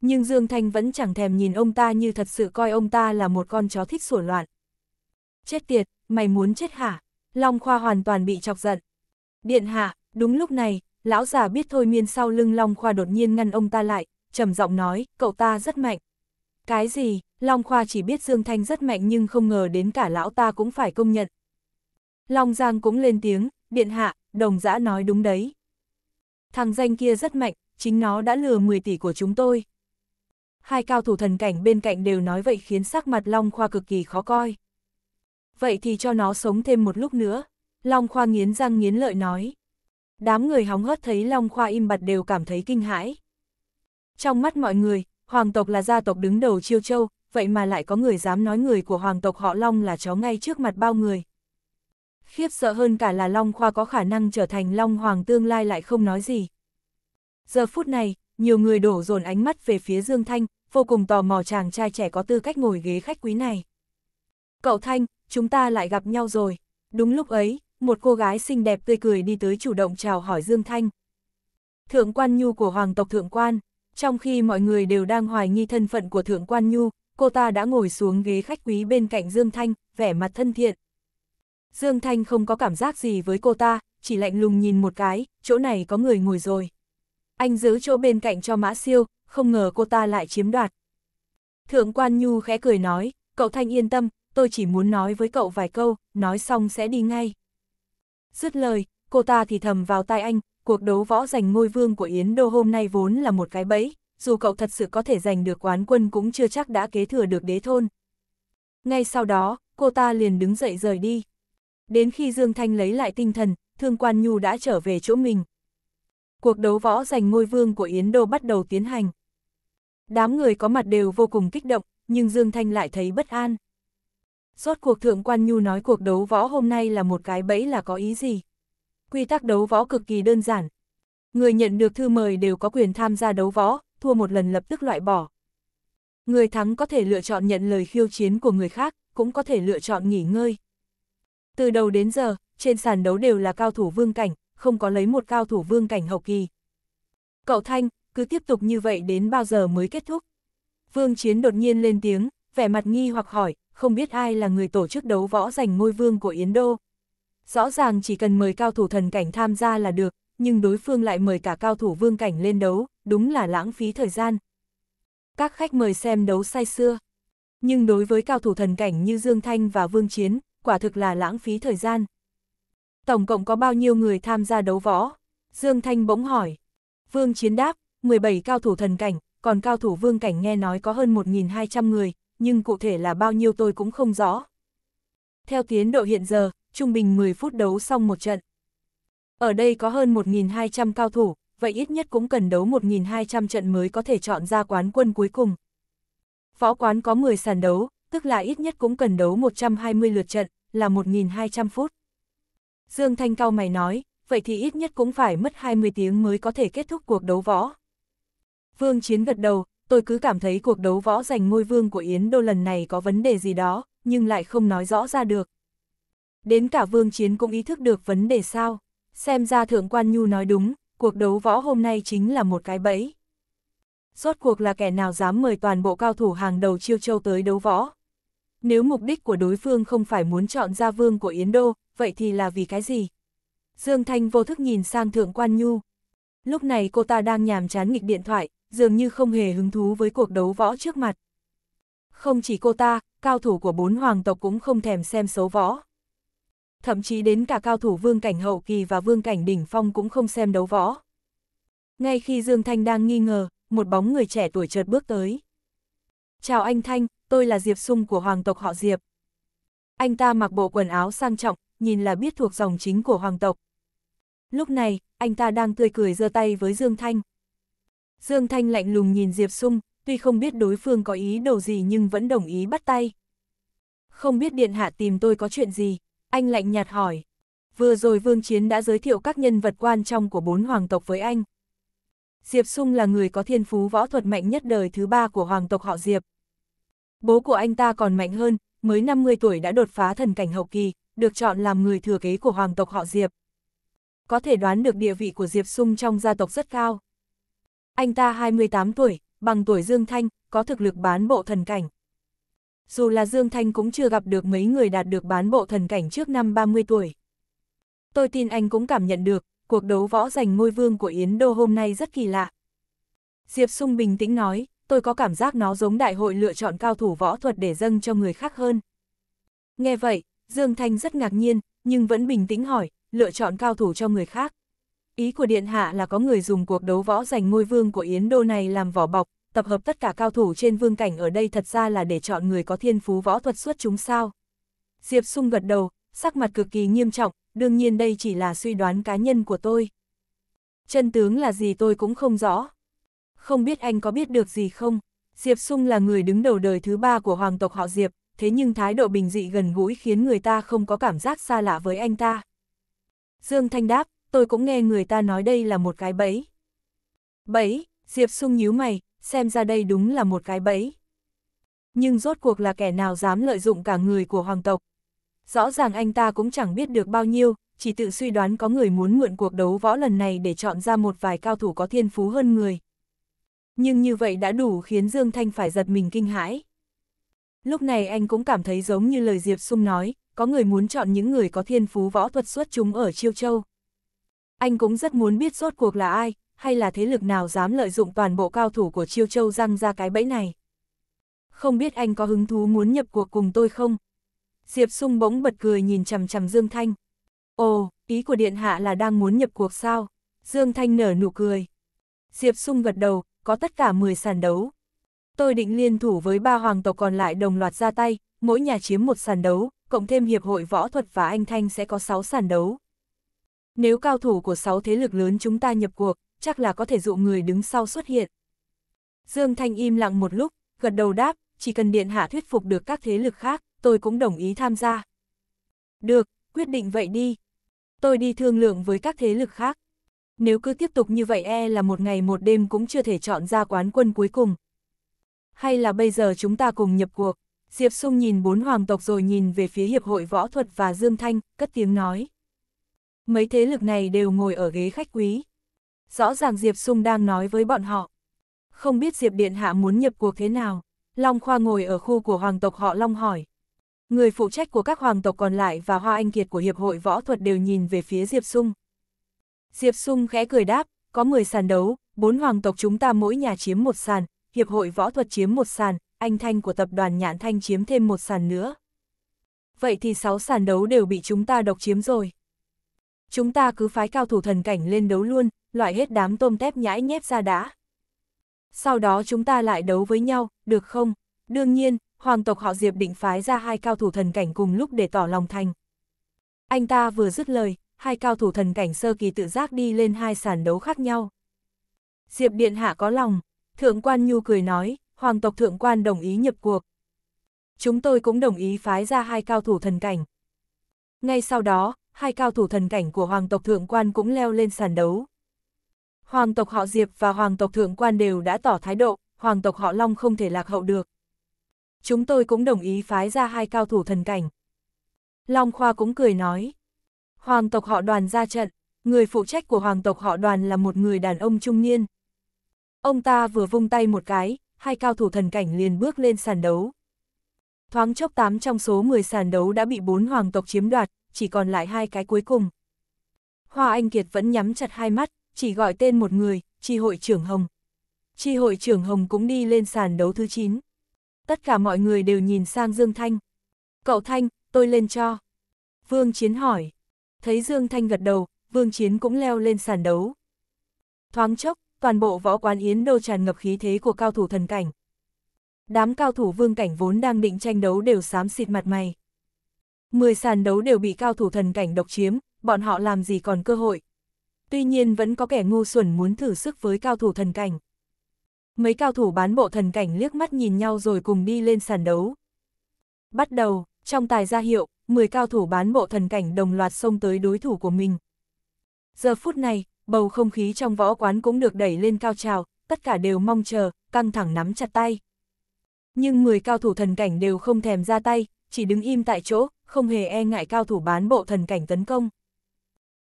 Nhưng Dương Thanh vẫn chẳng thèm nhìn ông ta như thật sự coi ông ta là một con chó thích sủa loạn. Chết tiệt, mày muốn chết hả? Long Khoa hoàn toàn bị chọc giận. Điện hạ, đúng lúc này, lão già biết thôi miên sau lưng Long Khoa đột nhiên ngăn ông ta lại, trầm giọng nói, cậu ta rất mạnh. Cái gì, Long Khoa chỉ biết Dương Thanh rất mạnh nhưng không ngờ đến cả lão ta cũng phải công nhận. Long Giang cũng lên tiếng, điện hạ, đồng giã nói đúng đấy. Thằng danh kia rất mạnh, chính nó đã lừa 10 tỷ của chúng tôi. Hai cao thủ thần cảnh bên cạnh đều nói vậy khiến sắc mặt Long Khoa cực kỳ khó coi. Vậy thì cho nó sống thêm một lúc nữa, Long Khoa nghiến răng nghiến lợi nói. Đám người hóng hớt thấy Long Khoa im bặt đều cảm thấy kinh hãi. Trong mắt mọi người, hoàng tộc là gia tộc đứng đầu chiêu châu, vậy mà lại có người dám nói người của hoàng tộc họ Long là chó ngay trước mặt bao người. Khiếp sợ hơn cả là Long Khoa có khả năng trở thành Long Hoàng tương lai lại không nói gì. Giờ phút này, nhiều người đổ dồn ánh mắt về phía Dương Thanh, vô cùng tò mò chàng trai trẻ có tư cách ngồi ghế khách quý này. Cậu Thanh, chúng ta lại gặp nhau rồi. Đúng lúc ấy, một cô gái xinh đẹp tươi cười đi tới chủ động chào hỏi Dương Thanh. Thượng quan nhu của Hoàng tộc Thượng quan. Trong khi mọi người đều đang hoài nghi thân phận của Thượng Quan Nhu, cô ta đã ngồi xuống ghế khách quý bên cạnh Dương Thanh, vẻ mặt thân thiện. Dương Thanh không có cảm giác gì với cô ta, chỉ lạnh lùng nhìn một cái, chỗ này có người ngồi rồi. Anh giữ chỗ bên cạnh cho Mã Siêu, không ngờ cô ta lại chiếm đoạt. Thượng Quan Nhu khẽ cười nói, cậu Thanh yên tâm, tôi chỉ muốn nói với cậu vài câu, nói xong sẽ đi ngay. Dứt lời, cô ta thì thầm vào tai anh, cuộc đấu võ giành ngôi vương của Yến Đô hôm nay vốn là một cái bẫy, dù cậu thật sự có thể giành được quán quân cũng chưa chắc đã kế thừa được đế thôn. Ngay sau đó, cô ta liền đứng dậy rời đi. Đến khi Dương Thanh lấy lại tinh thần, Thương Quan Nhu đã trở về chỗ mình. Cuộc đấu võ giành ngôi vương của Yến Đô bắt đầu tiến hành. Đám người có mặt đều vô cùng kích động, nhưng Dương Thanh lại thấy bất an. Rốt cuộc Thượng Quan Nhu nói cuộc đấu võ hôm nay là một cái bẫy là có ý gì? quy tắc đấu võ cực kỳ đơn giản. Người nhận được thư mời đều có quyền tham gia đấu võ, thua một lần lập tức loại bỏ. Người thắng có thể lựa chọn nhận lời khiêu chiến của người khác, cũng có thể lựa chọn nghỉ ngơi. Từ đầu đến giờ, trên sàn đấu đều là cao thủ vương cảnh, không có lấy một cao thủ vương cảnh hậu kỳ. Cậu Thanh, cứ tiếp tục như vậy đến bao giờ mới kết thúc? Vương Chiến đột nhiên lên tiếng, vẻ mặt nghi hoặc hỏi, không biết ai là người tổ chức đấu võ giành ngôi vương của Yến Đô rõ ràng chỉ cần mời cao thủ thần cảnh tham gia là được, nhưng đối phương lại mời cả cao thủ vương cảnh lên đấu, đúng là lãng phí thời gian. Các khách mời xem đấu say xưa. Nhưng đối với cao thủ thần cảnh như Dương Thanh và Vương Chiến, quả thực là lãng phí thời gian. Tổng cộng có bao nhiêu người tham gia đấu võ? Dương Thanh bỗng hỏi. Vương Chiến đáp, 17 cao thủ thần cảnh, còn cao thủ vương cảnh nghe nói có hơn 1.200 người, nhưng cụ thể là bao nhiêu tôi cũng không rõ. Theo tiến độ hiện giờ, trung bình 10 phút đấu xong một trận. Ở đây có hơn 1.200 cao thủ, vậy ít nhất cũng cần đấu 1.200 trận mới có thể chọn ra quán quân cuối cùng. Võ quán có 10 sàn đấu, tức là ít nhất cũng cần đấu 120 lượt trận, là 1.200 phút. Dương Thanh cao mày nói, vậy thì ít nhất cũng phải mất 20 tiếng mới có thể kết thúc cuộc đấu võ. Vương Chiến gật đầu, tôi cứ cảm thấy cuộc đấu võ giành ngôi vương của Yến Đô lần này có vấn đề gì đó, nhưng lại không nói rõ ra được đến cả vương chiến cũng ý thức được vấn đề sao. Xem ra Thượng Quan Nhu nói đúng, cuộc đấu võ hôm nay chính là một cái bẫy. Rốt cuộc là kẻ nào dám mời toàn bộ cao thủ hàng đầu chiêu châu tới đấu võ. Nếu mục đích của đối phương không phải muốn chọn ra vương của Yến Đô, vậy thì là vì cái gì? Dương Thanh vô thức nhìn sang Thượng Quan Nhu. Lúc này cô ta đang nhàm chán nghịch điện thoại, dường như không hề hứng thú với cuộc đấu võ trước mặt. Không chỉ cô ta, cao thủ của bốn hoàng tộc cũng không thèm xem xấu võ thậm chí đến cả cao thủ vương cảnh hậu kỳ và vương cảnh đỉnh phong cũng không xem đấu võ. Ngay khi Dương Thanh đang nghi ngờ, một bóng người trẻ tuổi chợt bước tới. Chào anh Thanh, tôi là Diệp Sung của hoàng tộc họ Diệp. Anh ta mặc bộ quần áo sang trọng, nhìn là biết thuộc dòng chính của hoàng tộc. Lúc này, anh ta đang tươi cười giơ tay với Dương Thanh. Dương Thanh lạnh lùng nhìn Diệp Sung, tuy không biết đối phương có ý đồ gì nhưng vẫn đồng ý bắt tay. Không biết Điện Hạ tìm tôi có chuyện gì. Anh lạnh nhạt hỏi. Vừa rồi Vương Chiến đã giới thiệu các nhân vật quan trọng của bốn hoàng tộc với anh. Diệp Sung là người có thiên phú võ thuật mạnh nhất đời thứ ba của hoàng tộc họ Diệp. Bố của anh ta còn mạnh hơn, mới 50 tuổi đã đột phá thần cảnh hậu kỳ, được chọn làm người thừa kế của hoàng tộc họ Diệp. Có thể đoán được địa vị của Diệp Sung trong gia tộc rất cao. Anh ta 28 tuổi, bằng tuổi Dương Thanh, có thực lực bán bộ thần cảnh dù là Dương Thanh cũng chưa gặp được mấy người đạt được bán bộ thần cảnh trước năm 30 tuổi. Tôi tin anh cũng cảm nhận được, cuộc đấu võ giành ngôi vương của Yến Đô hôm nay rất kỳ lạ. Diệp Sung bình tĩnh nói, tôi có cảm giác nó giống đại hội lựa chọn cao thủ võ thuật để dâng cho người khác hơn. Nghe vậy, Dương Thanh rất ngạc nhiên, nhưng vẫn bình tĩnh hỏi, lựa chọn cao thủ cho người khác. Ý của Điện Hạ là có người dùng cuộc đấu võ giành ngôi vương của Yến Đô này làm vỏ bọc, tập hợp tất cả cao thủ trên vương cảnh ở đây thật ra là để chọn người có thiên phú võ thuật xuất chúng sao. Diệp Sung gật đầu, sắc mặt cực kỳ nghiêm trọng, đương nhiên đây chỉ là suy đoán cá nhân của tôi. Chân tướng là gì tôi cũng không rõ. Không biết anh có biết được gì không? Diệp Sung là người đứng đầu đời thứ ba của hoàng tộc họ Diệp, thế nhưng thái độ bình dị gần gũi khiến người ta không có cảm giác xa lạ với anh ta. Dương Thanh đáp, tôi cũng nghe người ta nói đây là một cái bẫy. Bẫy, Diệp Sung nhíu mày, xem ra đây đúng là một cái bẫy. Nhưng rốt cuộc là kẻ nào dám lợi dụng cả người của hoàng tộc. Rõ ràng anh ta cũng chẳng biết được bao nhiêu, chỉ tự suy đoán có người muốn mượn cuộc đấu võ lần này để chọn ra một vài cao thủ có thiên phú hơn người. Nhưng như vậy đã đủ khiến Dương Thanh phải giật mình kinh hãi. Lúc này anh cũng cảm thấy giống như lời Diệp Sung nói, có người muốn chọn những người có thiên phú võ thuật xuất chúng ở Chiêu Châu. Anh cũng rất muốn biết rốt cuộc là ai, hay là thế lực nào dám lợi dụng toàn bộ cao thủ của Chiêu Châu răng ra cái bẫy này. Không biết anh có hứng thú muốn nhập cuộc cùng tôi không? Diệp Sung bỗng bật cười nhìn chằm chằm Dương Thanh. Ồ, ý của Điện Hạ là đang muốn nhập cuộc sao? Dương Thanh nở nụ cười. Diệp Sung gật đầu, có tất cả 10 sàn đấu. Tôi định liên thủ với ba hoàng tộc còn lại đồng loạt ra tay, mỗi nhà chiếm một sàn đấu, cộng thêm Hiệp hội Võ thuật và Anh Thanh sẽ có 6 sàn đấu. Nếu cao thủ của 6 thế lực lớn chúng ta nhập cuộc, chắc là có thể dụ người đứng sau xuất hiện. Dương Thanh im lặng một lúc, gật đầu đáp, chỉ cần Điện Hạ thuyết phục được các thế lực khác, tôi cũng đồng ý tham gia. Được, quyết định vậy đi. Tôi đi thương lượng với các thế lực khác. Nếu cứ tiếp tục như vậy e là một ngày một đêm cũng chưa thể chọn ra quán quân cuối cùng. Hay là bây giờ chúng ta cùng nhập cuộc? Diệp Sung nhìn bốn hoàng tộc rồi nhìn về phía Hiệp hội Võ thuật và Dương Thanh, cất tiếng nói. Mấy thế lực này đều ngồi ở ghế khách quý, Rõ ràng Diệp Sung đang nói với bọn họ. Không biết Diệp Điện Hạ muốn nhập cuộc thế nào? Long Khoa ngồi ở khu của hoàng tộc họ Long hỏi. Người phụ trách của các hoàng tộc còn lại và Hoa Anh Kiệt của Hiệp hội Võ thuật đều nhìn về phía Diệp Sung. Diệp Sung khẽ cười đáp, có 10 sàn đấu, bốn hoàng tộc chúng ta mỗi nhà chiếm một sàn, Hiệp hội Võ thuật chiếm một sàn, anh Thanh của tập đoàn Nhãn Thanh chiếm thêm một sàn nữa. Vậy thì 6 sàn đấu đều bị chúng ta độc chiếm rồi. Chúng ta cứ phái cao thủ thần cảnh lên đấu luôn, loại hết đám tôm tép nhãi nhép ra đã. Sau đó chúng ta lại đấu với nhau, được không? Đương nhiên, hoàng tộc họ Diệp định phái ra hai cao thủ thần cảnh cùng lúc để tỏ lòng thành. Anh ta vừa dứt lời, hai cao thủ thần cảnh sơ kỳ tự giác đi lên hai sàn đấu khác nhau. Diệp Điện Hạ có lòng, Thượng quan Nhu cười nói, Hoàng tộc Thượng quan đồng ý nhập cuộc. Chúng tôi cũng đồng ý phái ra hai cao thủ thần cảnh. Ngay sau đó, hai cao thủ thần cảnh của Hoàng tộc Thượng quan cũng leo lên sàn đấu. Hoàng tộc họ Diệp và hoàng tộc thượng quan đều đã tỏ thái độ, hoàng tộc họ Long không thể lạc hậu được. Chúng tôi cũng đồng ý phái ra hai cao thủ thần cảnh. Long Khoa cũng cười nói. Hoàng tộc họ đoàn ra trận, người phụ trách của hoàng tộc họ đoàn là một người đàn ông trung niên. Ông ta vừa vung tay một cái, hai cao thủ thần cảnh liền bước lên sàn đấu. Thoáng chốc 8 trong số 10 sàn đấu đã bị bốn hoàng tộc chiếm đoạt, chỉ còn lại hai cái cuối cùng. Hoa Anh Kiệt vẫn nhắm chặt hai mắt, chỉ gọi tên một người, tri hội trưởng Hồng. tri hội trưởng Hồng cũng đi lên sàn đấu thứ 9. Tất cả mọi người đều nhìn sang Dương Thanh. Cậu Thanh, tôi lên cho. Vương Chiến hỏi. Thấy Dương Thanh gật đầu, Vương Chiến cũng leo lên sàn đấu. Thoáng chốc, toàn bộ võ quán Yến Đô tràn ngập khí thế của cao thủ thần cảnh. Đám cao thủ vương cảnh vốn đang định tranh đấu đều xám xịt mặt mày. Mười sàn đấu đều bị cao thủ thần cảnh độc chiếm, bọn họ làm gì còn cơ hội. Tuy nhiên vẫn có kẻ ngu xuẩn muốn thử sức với cao thủ thần cảnh. Mấy cao thủ bán bộ thần cảnh liếc mắt nhìn nhau rồi cùng đi lên sàn đấu. Bắt đầu, trong tài gia hiệu, 10 cao thủ bán bộ thần cảnh đồng loạt xông tới đối thủ của mình. Giờ phút này, bầu không khí trong võ quán cũng được đẩy lên cao trào, tất cả đều mong chờ, căng thẳng nắm chặt tay. Nhưng 10 cao thủ thần cảnh đều không thèm ra tay, chỉ đứng im tại chỗ, không hề e ngại cao thủ bán bộ thần cảnh tấn công.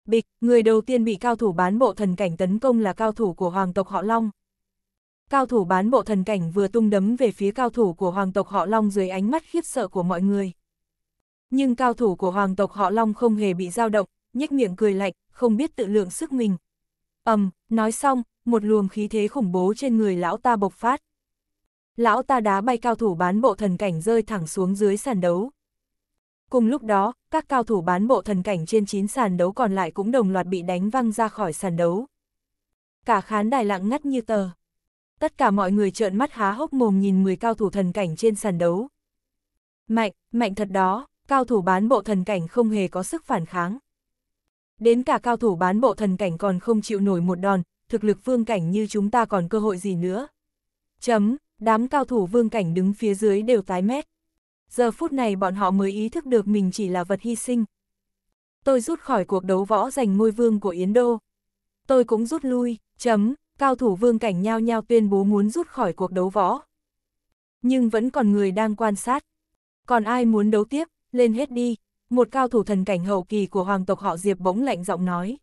Bịch, người đầu tiên bị cao thủ bán bộ thần cảnh tấn công là cao thủ của hoàng tộc họ Long. Cao thủ bán bộ thần cảnh vừa tung đấm về phía cao thủ của hoàng tộc họ Long dưới ánh mắt khiếp sợ của mọi người. Nhưng cao thủ của hoàng tộc họ Long không hề bị dao động, nhếch miệng cười lạnh, không biết tự lượng sức mình. ầm, um, nói xong, một luồng khí thế khủng bố trên người lão ta bộc phát. Lão ta đá bay cao thủ bán bộ thần cảnh rơi thẳng xuống dưới sàn đấu. Cùng lúc đó, các cao thủ bán bộ thần cảnh trên 9 sàn đấu còn lại cũng đồng loạt bị đánh văng ra khỏi sàn đấu. Cả khán đài lặng ngắt như tờ. Tất cả mọi người trợn mắt há hốc mồm nhìn 10 cao thủ thần cảnh trên sàn đấu. Mạnh, mạnh thật đó, cao thủ bán bộ thần cảnh không hề có sức phản kháng. Đến cả cao thủ bán bộ thần cảnh còn không chịu nổi một đòn, thực lực vương cảnh như chúng ta còn cơ hội gì nữa. Chấm, đám cao thủ vương cảnh đứng phía dưới đều tái mét. Giờ phút này bọn họ mới ý thức được mình chỉ là vật hy sinh. Tôi rút khỏi cuộc đấu võ giành ngôi vương của Yến Đô. Tôi cũng rút lui, chấm, cao thủ vương cảnh nhao nhao tuyên bố muốn rút khỏi cuộc đấu võ. Nhưng vẫn còn người đang quan sát. Còn ai muốn đấu tiếp, lên hết đi, một cao thủ thần cảnh hậu kỳ của hoàng tộc họ Diệp bỗng lạnh giọng nói.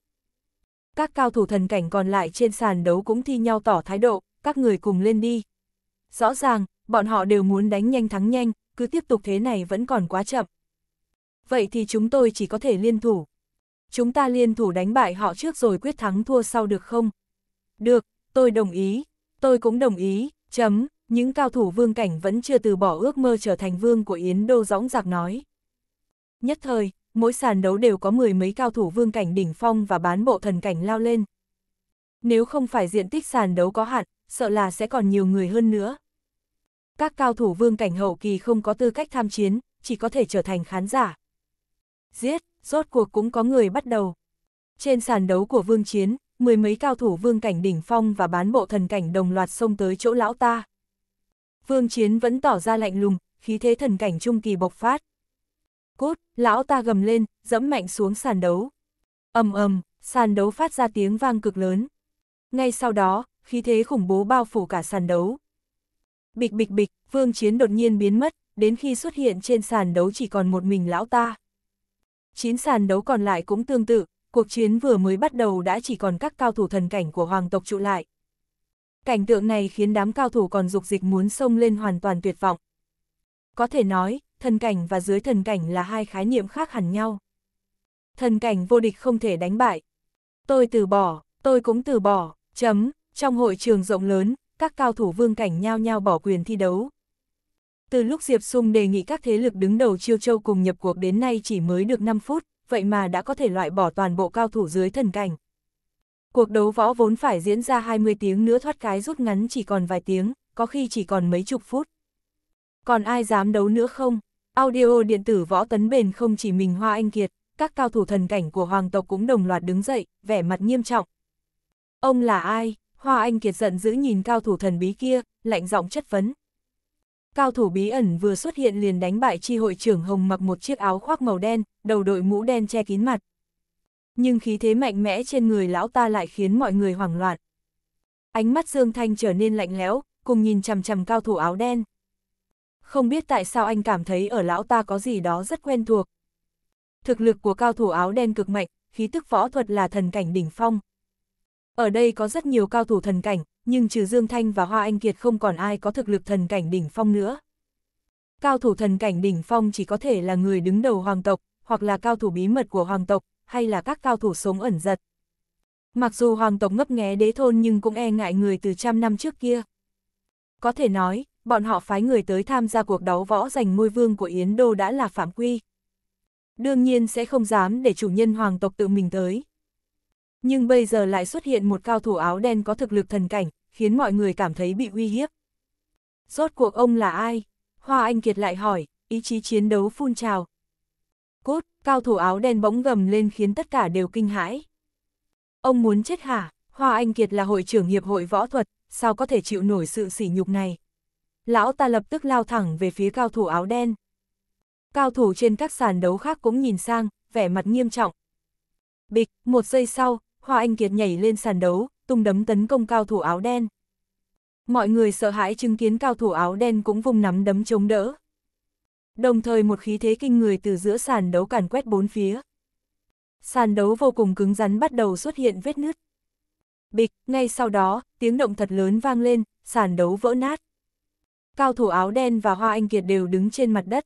Các cao thủ thần cảnh còn lại trên sàn đấu cũng thi nhau tỏ thái độ, các người cùng lên đi. Rõ ràng, bọn họ đều muốn đánh nhanh thắng nhanh, cứ tiếp tục thế này vẫn còn quá chậm. Vậy thì chúng tôi chỉ có thể liên thủ. Chúng ta liên thủ đánh bại họ trước rồi quyết thắng thua sau được không? Được, tôi đồng ý, tôi cũng đồng ý, chấm, những cao thủ vương cảnh vẫn chưa từ bỏ ước mơ trở thành vương của Yến Đô dõng dạc nói. Nhất thời, mỗi sàn đấu đều có mười mấy cao thủ vương cảnh đỉnh phong và bán bộ thần cảnh lao lên. Nếu không phải diện tích sàn đấu có hạn, sợ là sẽ còn nhiều người hơn nữa các cao thủ vương cảnh hậu kỳ không có tư cách tham chiến, chỉ có thể trở thành khán giả. Giết, rốt cuộc cũng có người bắt đầu. Trên sàn đấu của vương chiến, mười mấy cao thủ vương cảnh đỉnh phong và bán bộ thần cảnh đồng loạt xông tới chỗ lão ta. Vương chiến vẫn tỏ ra lạnh lùng, khí thế thần cảnh trung kỳ bộc phát. cút lão ta gầm lên, dẫm mạnh xuống sàn đấu. ầm ầm, sàn đấu phát ra tiếng vang cực lớn. Ngay sau đó, khí thế khủng bố bao phủ cả sàn đấu. Bịch bịch bịch, vương chiến đột nhiên biến mất, đến khi xuất hiện trên sàn đấu chỉ còn một mình lão ta. Chín sàn đấu còn lại cũng tương tự, cuộc chiến vừa mới bắt đầu đã chỉ còn các cao thủ thần cảnh của hoàng tộc trụ lại. Cảnh tượng này khiến đám cao thủ còn dục dịch muốn sông lên hoàn toàn tuyệt vọng. Có thể nói, thần cảnh và dưới thần cảnh là hai khái niệm khác hẳn nhau. Thần cảnh vô địch không thể đánh bại. Tôi từ bỏ, tôi cũng từ bỏ, chấm, trong hội trường rộng lớn, các cao thủ vương cảnh nhao nhao bỏ quyền thi đấu. Từ lúc Diệp Sung đề nghị các thế lực đứng đầu Chiêu Châu cùng nhập cuộc đến nay chỉ mới được 5 phút, vậy mà đã có thể loại bỏ toàn bộ cao thủ dưới thần cảnh. Cuộc đấu võ vốn phải diễn ra 20 tiếng nữa thoát cái rút ngắn chỉ còn vài tiếng, có khi chỉ còn mấy chục phút. Còn ai dám đấu nữa không? Audio điện tử võ tấn bền không chỉ mình Hoa Anh Kiệt, các cao thủ thần cảnh của hoàng tộc cũng đồng loạt đứng dậy, vẻ mặt nghiêm trọng. Ông là ai? Hoa Anh Kiệt giận dữ nhìn cao thủ thần bí kia, lạnh giọng chất vấn. Cao thủ bí ẩn vừa xuất hiện liền đánh bại chi hội trưởng Hồng mặc một chiếc áo khoác màu đen, đầu đội mũ đen che kín mặt. Nhưng khí thế mạnh mẽ trên người lão ta lại khiến mọi người hoảng loạn. Ánh mắt Dương Thanh trở nên lạnh lẽo, cùng nhìn chằm chằm cao thủ áo đen. Không biết tại sao anh cảm thấy ở lão ta có gì đó rất quen thuộc. Thực lực của cao thủ áo đen cực mạnh, khí tức võ thuật là thần cảnh đỉnh phong, ở đây có rất nhiều cao thủ thần cảnh, nhưng trừ Dương Thanh và Hoa Anh Kiệt không còn ai có thực lực thần cảnh đỉnh phong nữa. Cao thủ thần cảnh đỉnh phong chỉ có thể là người đứng đầu hoàng tộc, hoặc là cao thủ bí mật của hoàng tộc, hay là các cao thủ sống ẩn giật. Mặc dù hoàng tộc ngấp nghé đế thôn nhưng cũng e ngại người từ trăm năm trước kia. Có thể nói, bọn họ phái người tới tham gia cuộc đấu võ giành ngôi vương của Yến Đô đã là phạm quy. Đương nhiên sẽ không dám để chủ nhân hoàng tộc tự mình tới. Nhưng bây giờ lại xuất hiện một cao thủ áo đen có thực lực thần cảnh, khiến mọi người cảm thấy bị uy hiếp. Rốt cuộc ông là ai? Hoa Anh Kiệt lại hỏi, ý chí chiến đấu phun trào. Cốt, cao thủ áo đen bỗng gầm lên khiến tất cả đều kinh hãi. Ông muốn chết hả? Hoa Anh Kiệt là hội trưởng hiệp hội võ thuật, sao có thể chịu nổi sự sỉ nhục này? Lão ta lập tức lao thẳng về phía cao thủ áo đen. Cao thủ trên các sàn đấu khác cũng nhìn sang, vẻ mặt nghiêm trọng. Bịch, một giây sau, Hoa Anh Kiệt nhảy lên sàn đấu, tung đấm tấn công cao thủ áo đen. Mọi người sợ hãi chứng kiến cao thủ áo đen cũng vùng nắm đấm chống đỡ. Đồng thời một khí thế kinh người từ giữa sàn đấu càn quét bốn phía. Sàn đấu vô cùng cứng rắn bắt đầu xuất hiện vết nứt. Bịch, ngay sau đó, tiếng động thật lớn vang lên, sàn đấu vỡ nát. Cao thủ áo đen và Hoa Anh Kiệt đều đứng trên mặt đất.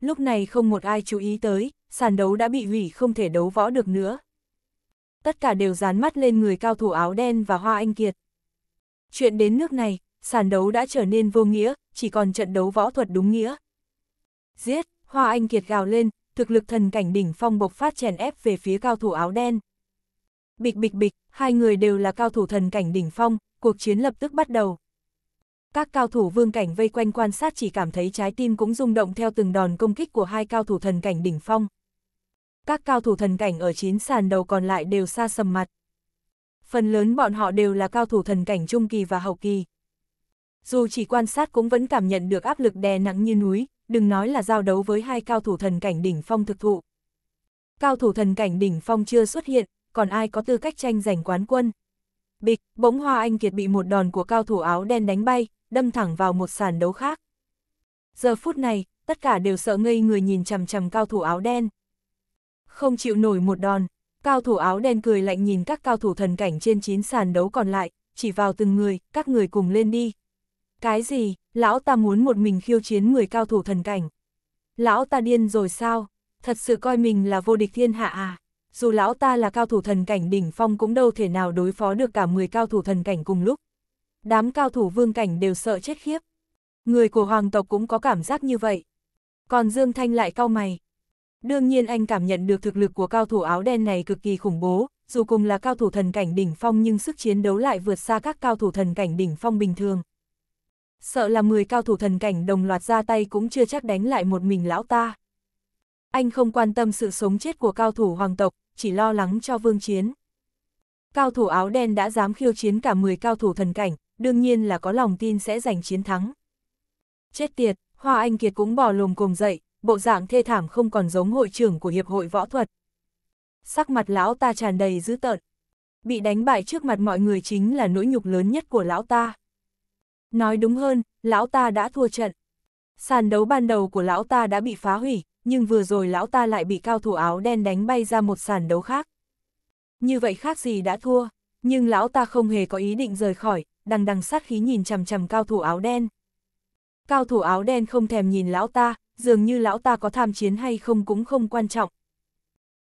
Lúc này không một ai chú ý tới, sàn đấu đã bị hủy không thể đấu võ được nữa tất cả đều dán mắt lên người cao thủ áo đen và Hoa Anh Kiệt. Chuyện đến nước này, sàn đấu đã trở nên vô nghĩa, chỉ còn trận đấu võ thuật đúng nghĩa. Giết, Hoa Anh Kiệt gào lên, thực lực thần cảnh đỉnh phong bộc phát chèn ép về phía cao thủ áo đen. Bịch bịch bịch, hai người đều là cao thủ thần cảnh đỉnh phong, cuộc chiến lập tức bắt đầu. Các cao thủ vương cảnh vây quanh quan sát chỉ cảm thấy trái tim cũng rung động theo từng đòn công kích của hai cao thủ thần cảnh đỉnh phong các cao thủ thần cảnh ở chín sàn đầu còn lại đều xa sầm mặt. Phần lớn bọn họ đều là cao thủ thần cảnh trung kỳ và hậu kỳ. Dù chỉ quan sát cũng vẫn cảm nhận được áp lực đè nặng như núi, đừng nói là giao đấu với hai cao thủ thần cảnh đỉnh phong thực thụ. Cao thủ thần cảnh đỉnh phong chưa xuất hiện, còn ai có tư cách tranh giành quán quân. Bịch, bỗng Hoa Anh Kiệt bị một đòn của cao thủ áo đen đánh bay, đâm thẳng vào một sàn đấu khác. Giờ phút này, tất cả đều sợ ngây người nhìn chằm chằm cao thủ áo đen không chịu nổi một đòn. Cao thủ áo đen cười lạnh nhìn các cao thủ thần cảnh trên chín sàn đấu còn lại, chỉ vào từng người, các người cùng lên đi. Cái gì, lão ta muốn một mình khiêu chiến 10 cao thủ thần cảnh. Lão ta điên rồi sao, thật sự coi mình là vô địch thiên hạ à. Dù lão ta là cao thủ thần cảnh đỉnh phong cũng đâu thể nào đối phó được cả 10 cao thủ thần cảnh cùng lúc. Đám cao thủ vương cảnh đều sợ chết khiếp. Người của hoàng tộc cũng có cảm giác như vậy. Còn Dương Thanh lại cau mày, Đương nhiên anh cảm nhận được thực lực của cao thủ áo đen này cực kỳ khủng bố, dù cùng là cao thủ thần cảnh đỉnh phong nhưng sức chiến đấu lại vượt xa các cao thủ thần cảnh đỉnh phong bình thường. Sợ là 10 cao thủ thần cảnh đồng loạt ra tay cũng chưa chắc đánh lại một mình lão ta. Anh không quan tâm sự sống chết của cao thủ hoàng tộc, chỉ lo lắng cho vương chiến. Cao thủ áo đen đã dám khiêu chiến cả 10 cao thủ thần cảnh, đương nhiên là có lòng tin sẽ giành chiến thắng. Chết tiệt, Hoa Anh Kiệt cũng bỏ lồm cồm dậy, bộ dạng thê thảm không còn giống hội trưởng của Hiệp hội Võ thuật. Sắc mặt lão ta tràn đầy dữ tợn. Bị đánh bại trước mặt mọi người chính là nỗi nhục lớn nhất của lão ta. Nói đúng hơn, lão ta đã thua trận. Sàn đấu ban đầu của lão ta đã bị phá hủy, nhưng vừa rồi lão ta lại bị cao thủ áo đen đánh bay ra một sàn đấu khác. Như vậy khác gì đã thua, nhưng lão ta không hề có ý định rời khỏi, đằng đằng sát khí nhìn chằm chằm cao thủ áo đen. Cao thủ áo đen không thèm nhìn lão ta, dường như lão ta có tham chiến hay không cũng không quan trọng.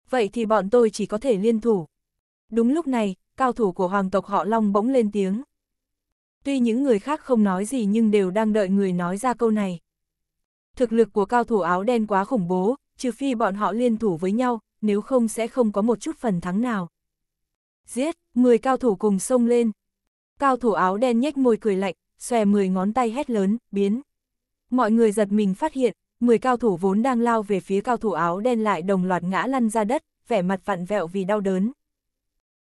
Vậy thì bọn tôi chỉ có thể liên thủ. Đúng lúc này, cao thủ của hoàng tộc họ Long bỗng lên tiếng. Tuy những người khác không nói gì nhưng đều đang đợi người nói ra câu này. Thực lực của cao thủ áo đen quá khủng bố, trừ phi bọn họ liên thủ với nhau, nếu không sẽ không có một chút phần thắng nào. Giết, 10 cao thủ cùng xông lên. Cao thủ áo đen nhếch môi cười lạnh, xòe 10 ngón tay hét lớn, biến. Mọi người giật mình phát hiện, 10 cao thủ vốn đang lao về phía cao thủ áo đen lại đồng loạt ngã lăn ra đất, vẻ mặt vặn vẹo vì đau đớn.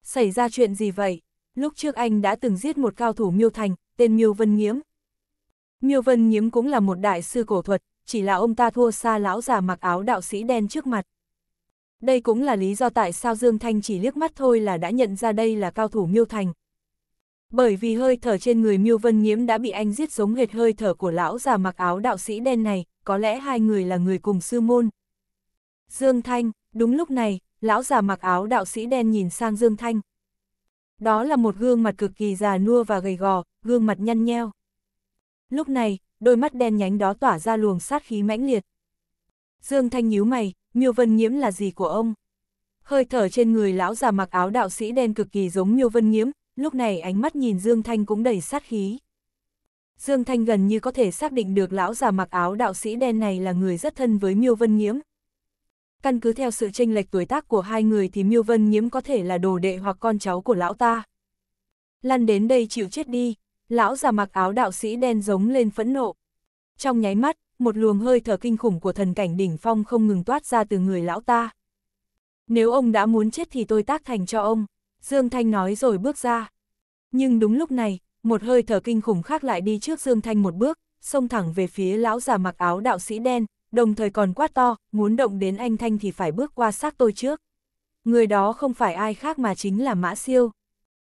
Xảy ra chuyện gì vậy? Lúc trước anh đã từng giết một cao thủ miêu thành, tên miêu vân nghiễm. Miêu vân nghiễm cũng là một đại sư cổ thuật, chỉ là ông ta thua xa lão già mặc áo đạo sĩ đen trước mặt. Đây cũng là lý do tại sao Dương Thanh chỉ liếc mắt thôi là đã nhận ra đây là cao thủ miêu thành. Bởi vì hơi thở trên người miêu vân nhiễm đã bị anh giết giống hệt hơi thở của lão già mặc áo đạo sĩ đen này, có lẽ hai người là người cùng sư môn. Dương Thanh, đúng lúc này, lão già mặc áo đạo sĩ đen nhìn sang Dương Thanh. Đó là một gương mặt cực kỳ già nua và gầy gò, gương mặt nhăn nheo. Lúc này, đôi mắt đen nhánh đó tỏa ra luồng sát khí mãnh liệt. Dương Thanh nhíu mày, Miêu Vân Nhiễm là gì của ông? Hơi thở trên người lão già mặc áo đạo sĩ đen cực kỳ giống Miêu Vân Nhiễm, lúc này ánh mắt nhìn Dương Thanh cũng đầy sát khí. Dương Thanh gần như có thể xác định được lão già mặc áo đạo sĩ đen này là người rất thân với Miêu Vân Nhiễm. Căn cứ theo sự tranh lệch tuổi tác của hai người thì Miêu Vân Nhiễm có thể là đồ đệ hoặc con cháu của lão ta. Lăn đến đây chịu chết đi, lão già mặc áo đạo sĩ đen giống lên phẫn nộ. Trong nháy mắt, một luồng hơi thở kinh khủng của thần cảnh đỉnh phong không ngừng toát ra từ người lão ta. Nếu ông đã muốn chết thì tôi tác thành cho ông, Dương Thanh nói rồi bước ra. Nhưng đúng lúc này, một hơi thở kinh khủng khác lại đi trước Dương Thanh một bước, xông thẳng về phía lão già mặc áo đạo sĩ đen, đồng thời còn quát to, muốn động đến anh Thanh thì phải bước qua xác tôi trước. Người đó không phải ai khác mà chính là Mã Siêu.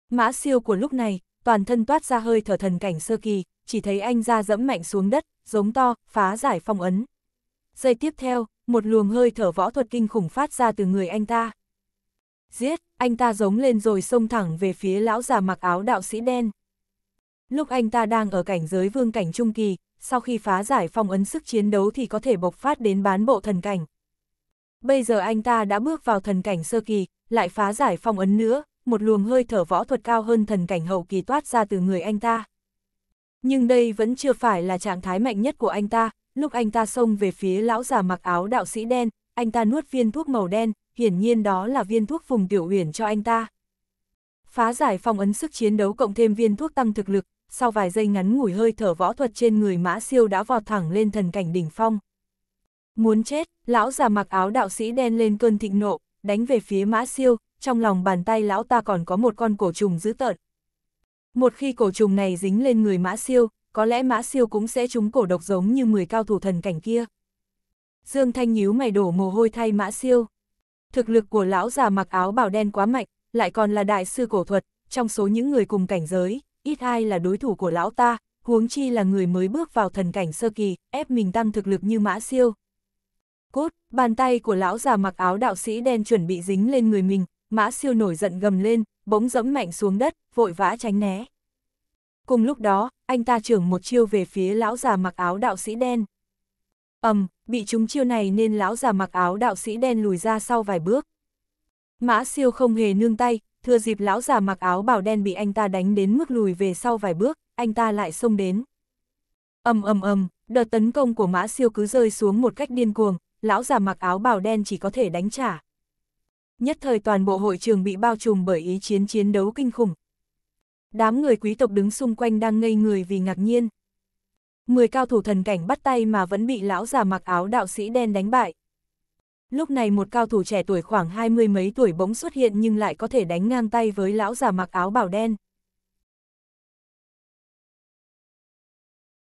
Mã Siêu của lúc này, toàn thân toát ra hơi thở thần cảnh sơ kỳ, chỉ thấy anh ra dẫm mạnh xuống đất, giống to, phá giải phong ấn. Giây tiếp theo, một luồng hơi thở võ thuật kinh khủng phát ra từ người anh ta. Giết, anh ta giống lên rồi xông thẳng về phía lão già mặc áo đạo sĩ đen. Lúc anh ta đang ở cảnh giới vương cảnh trung kỳ, sau khi phá giải phong ấn sức chiến đấu thì có thể bộc phát đến bán bộ thần cảnh. Bây giờ anh ta đã bước vào thần cảnh sơ kỳ, lại phá giải phong ấn nữa, một luồng hơi thở võ thuật cao hơn thần cảnh hậu kỳ toát ra từ người anh ta. Nhưng đây vẫn chưa phải là trạng thái mạnh nhất của anh ta, lúc anh ta xông về phía lão già mặc áo đạo sĩ đen, anh ta nuốt viên thuốc màu đen, hiển nhiên đó là viên thuốc vùng tiểu huyền cho anh ta. Phá giải phong ấn sức chiến đấu cộng thêm viên thuốc tăng thực lực, sau vài giây ngắn ngủi hơi thở võ thuật trên người mã siêu đã vọt thẳng lên thần cảnh đỉnh phong. Muốn chết, lão già mặc áo đạo sĩ đen lên cơn thịnh nộ, đánh về phía mã siêu, trong lòng bàn tay lão ta còn có một con cổ trùng dữ tợn. Một khi cổ trùng này dính lên người mã siêu, có lẽ mã siêu cũng sẽ trúng cổ độc giống như 10 cao thủ thần cảnh kia. Dương Thanh nhíu mày đổ mồ hôi thay mã siêu. Thực lực của lão già mặc áo bảo đen quá mạnh, lại còn là đại sư cổ thuật, trong số những người cùng cảnh giới, ít ai là đối thủ của lão ta, huống chi là người mới bước vào thần cảnh sơ kỳ, ép mình tăng thực lực như mã siêu. Cốt, bàn tay của lão già mặc áo đạo sĩ đen chuẩn bị dính lên người mình, mã siêu nổi giận gầm lên, bỗng dẫm mạnh xuống đất, vội vã tránh né. Cùng lúc đó, anh ta trưởng một chiêu về phía lão già mặc áo đạo sĩ đen. ầm, bị trúng chiêu này nên lão già mặc áo đạo sĩ đen lùi ra sau vài bước. Mã siêu không hề nương tay, thừa dịp lão già mặc áo bào đen bị anh ta đánh đến mức lùi về sau vài bước, anh ta lại xông đến. ầm ầm ầm, đợt tấn công của mã siêu cứ rơi xuống một cách điên cuồng, lão già mặc áo bào đen chỉ có thể đánh trả. Nhất thời toàn bộ hội trường bị bao trùm bởi ý chiến chiến đấu kinh khủng. Đám người quý tộc đứng xung quanh đang ngây người vì ngạc nhiên. Mười cao thủ thần cảnh bắt tay mà vẫn bị lão già mặc áo đạo sĩ đen đánh bại, Lúc này một cao thủ trẻ tuổi khoảng hai mươi mấy tuổi bỗng xuất hiện nhưng lại có thể đánh ngang tay với lão già mặc áo bảo đen.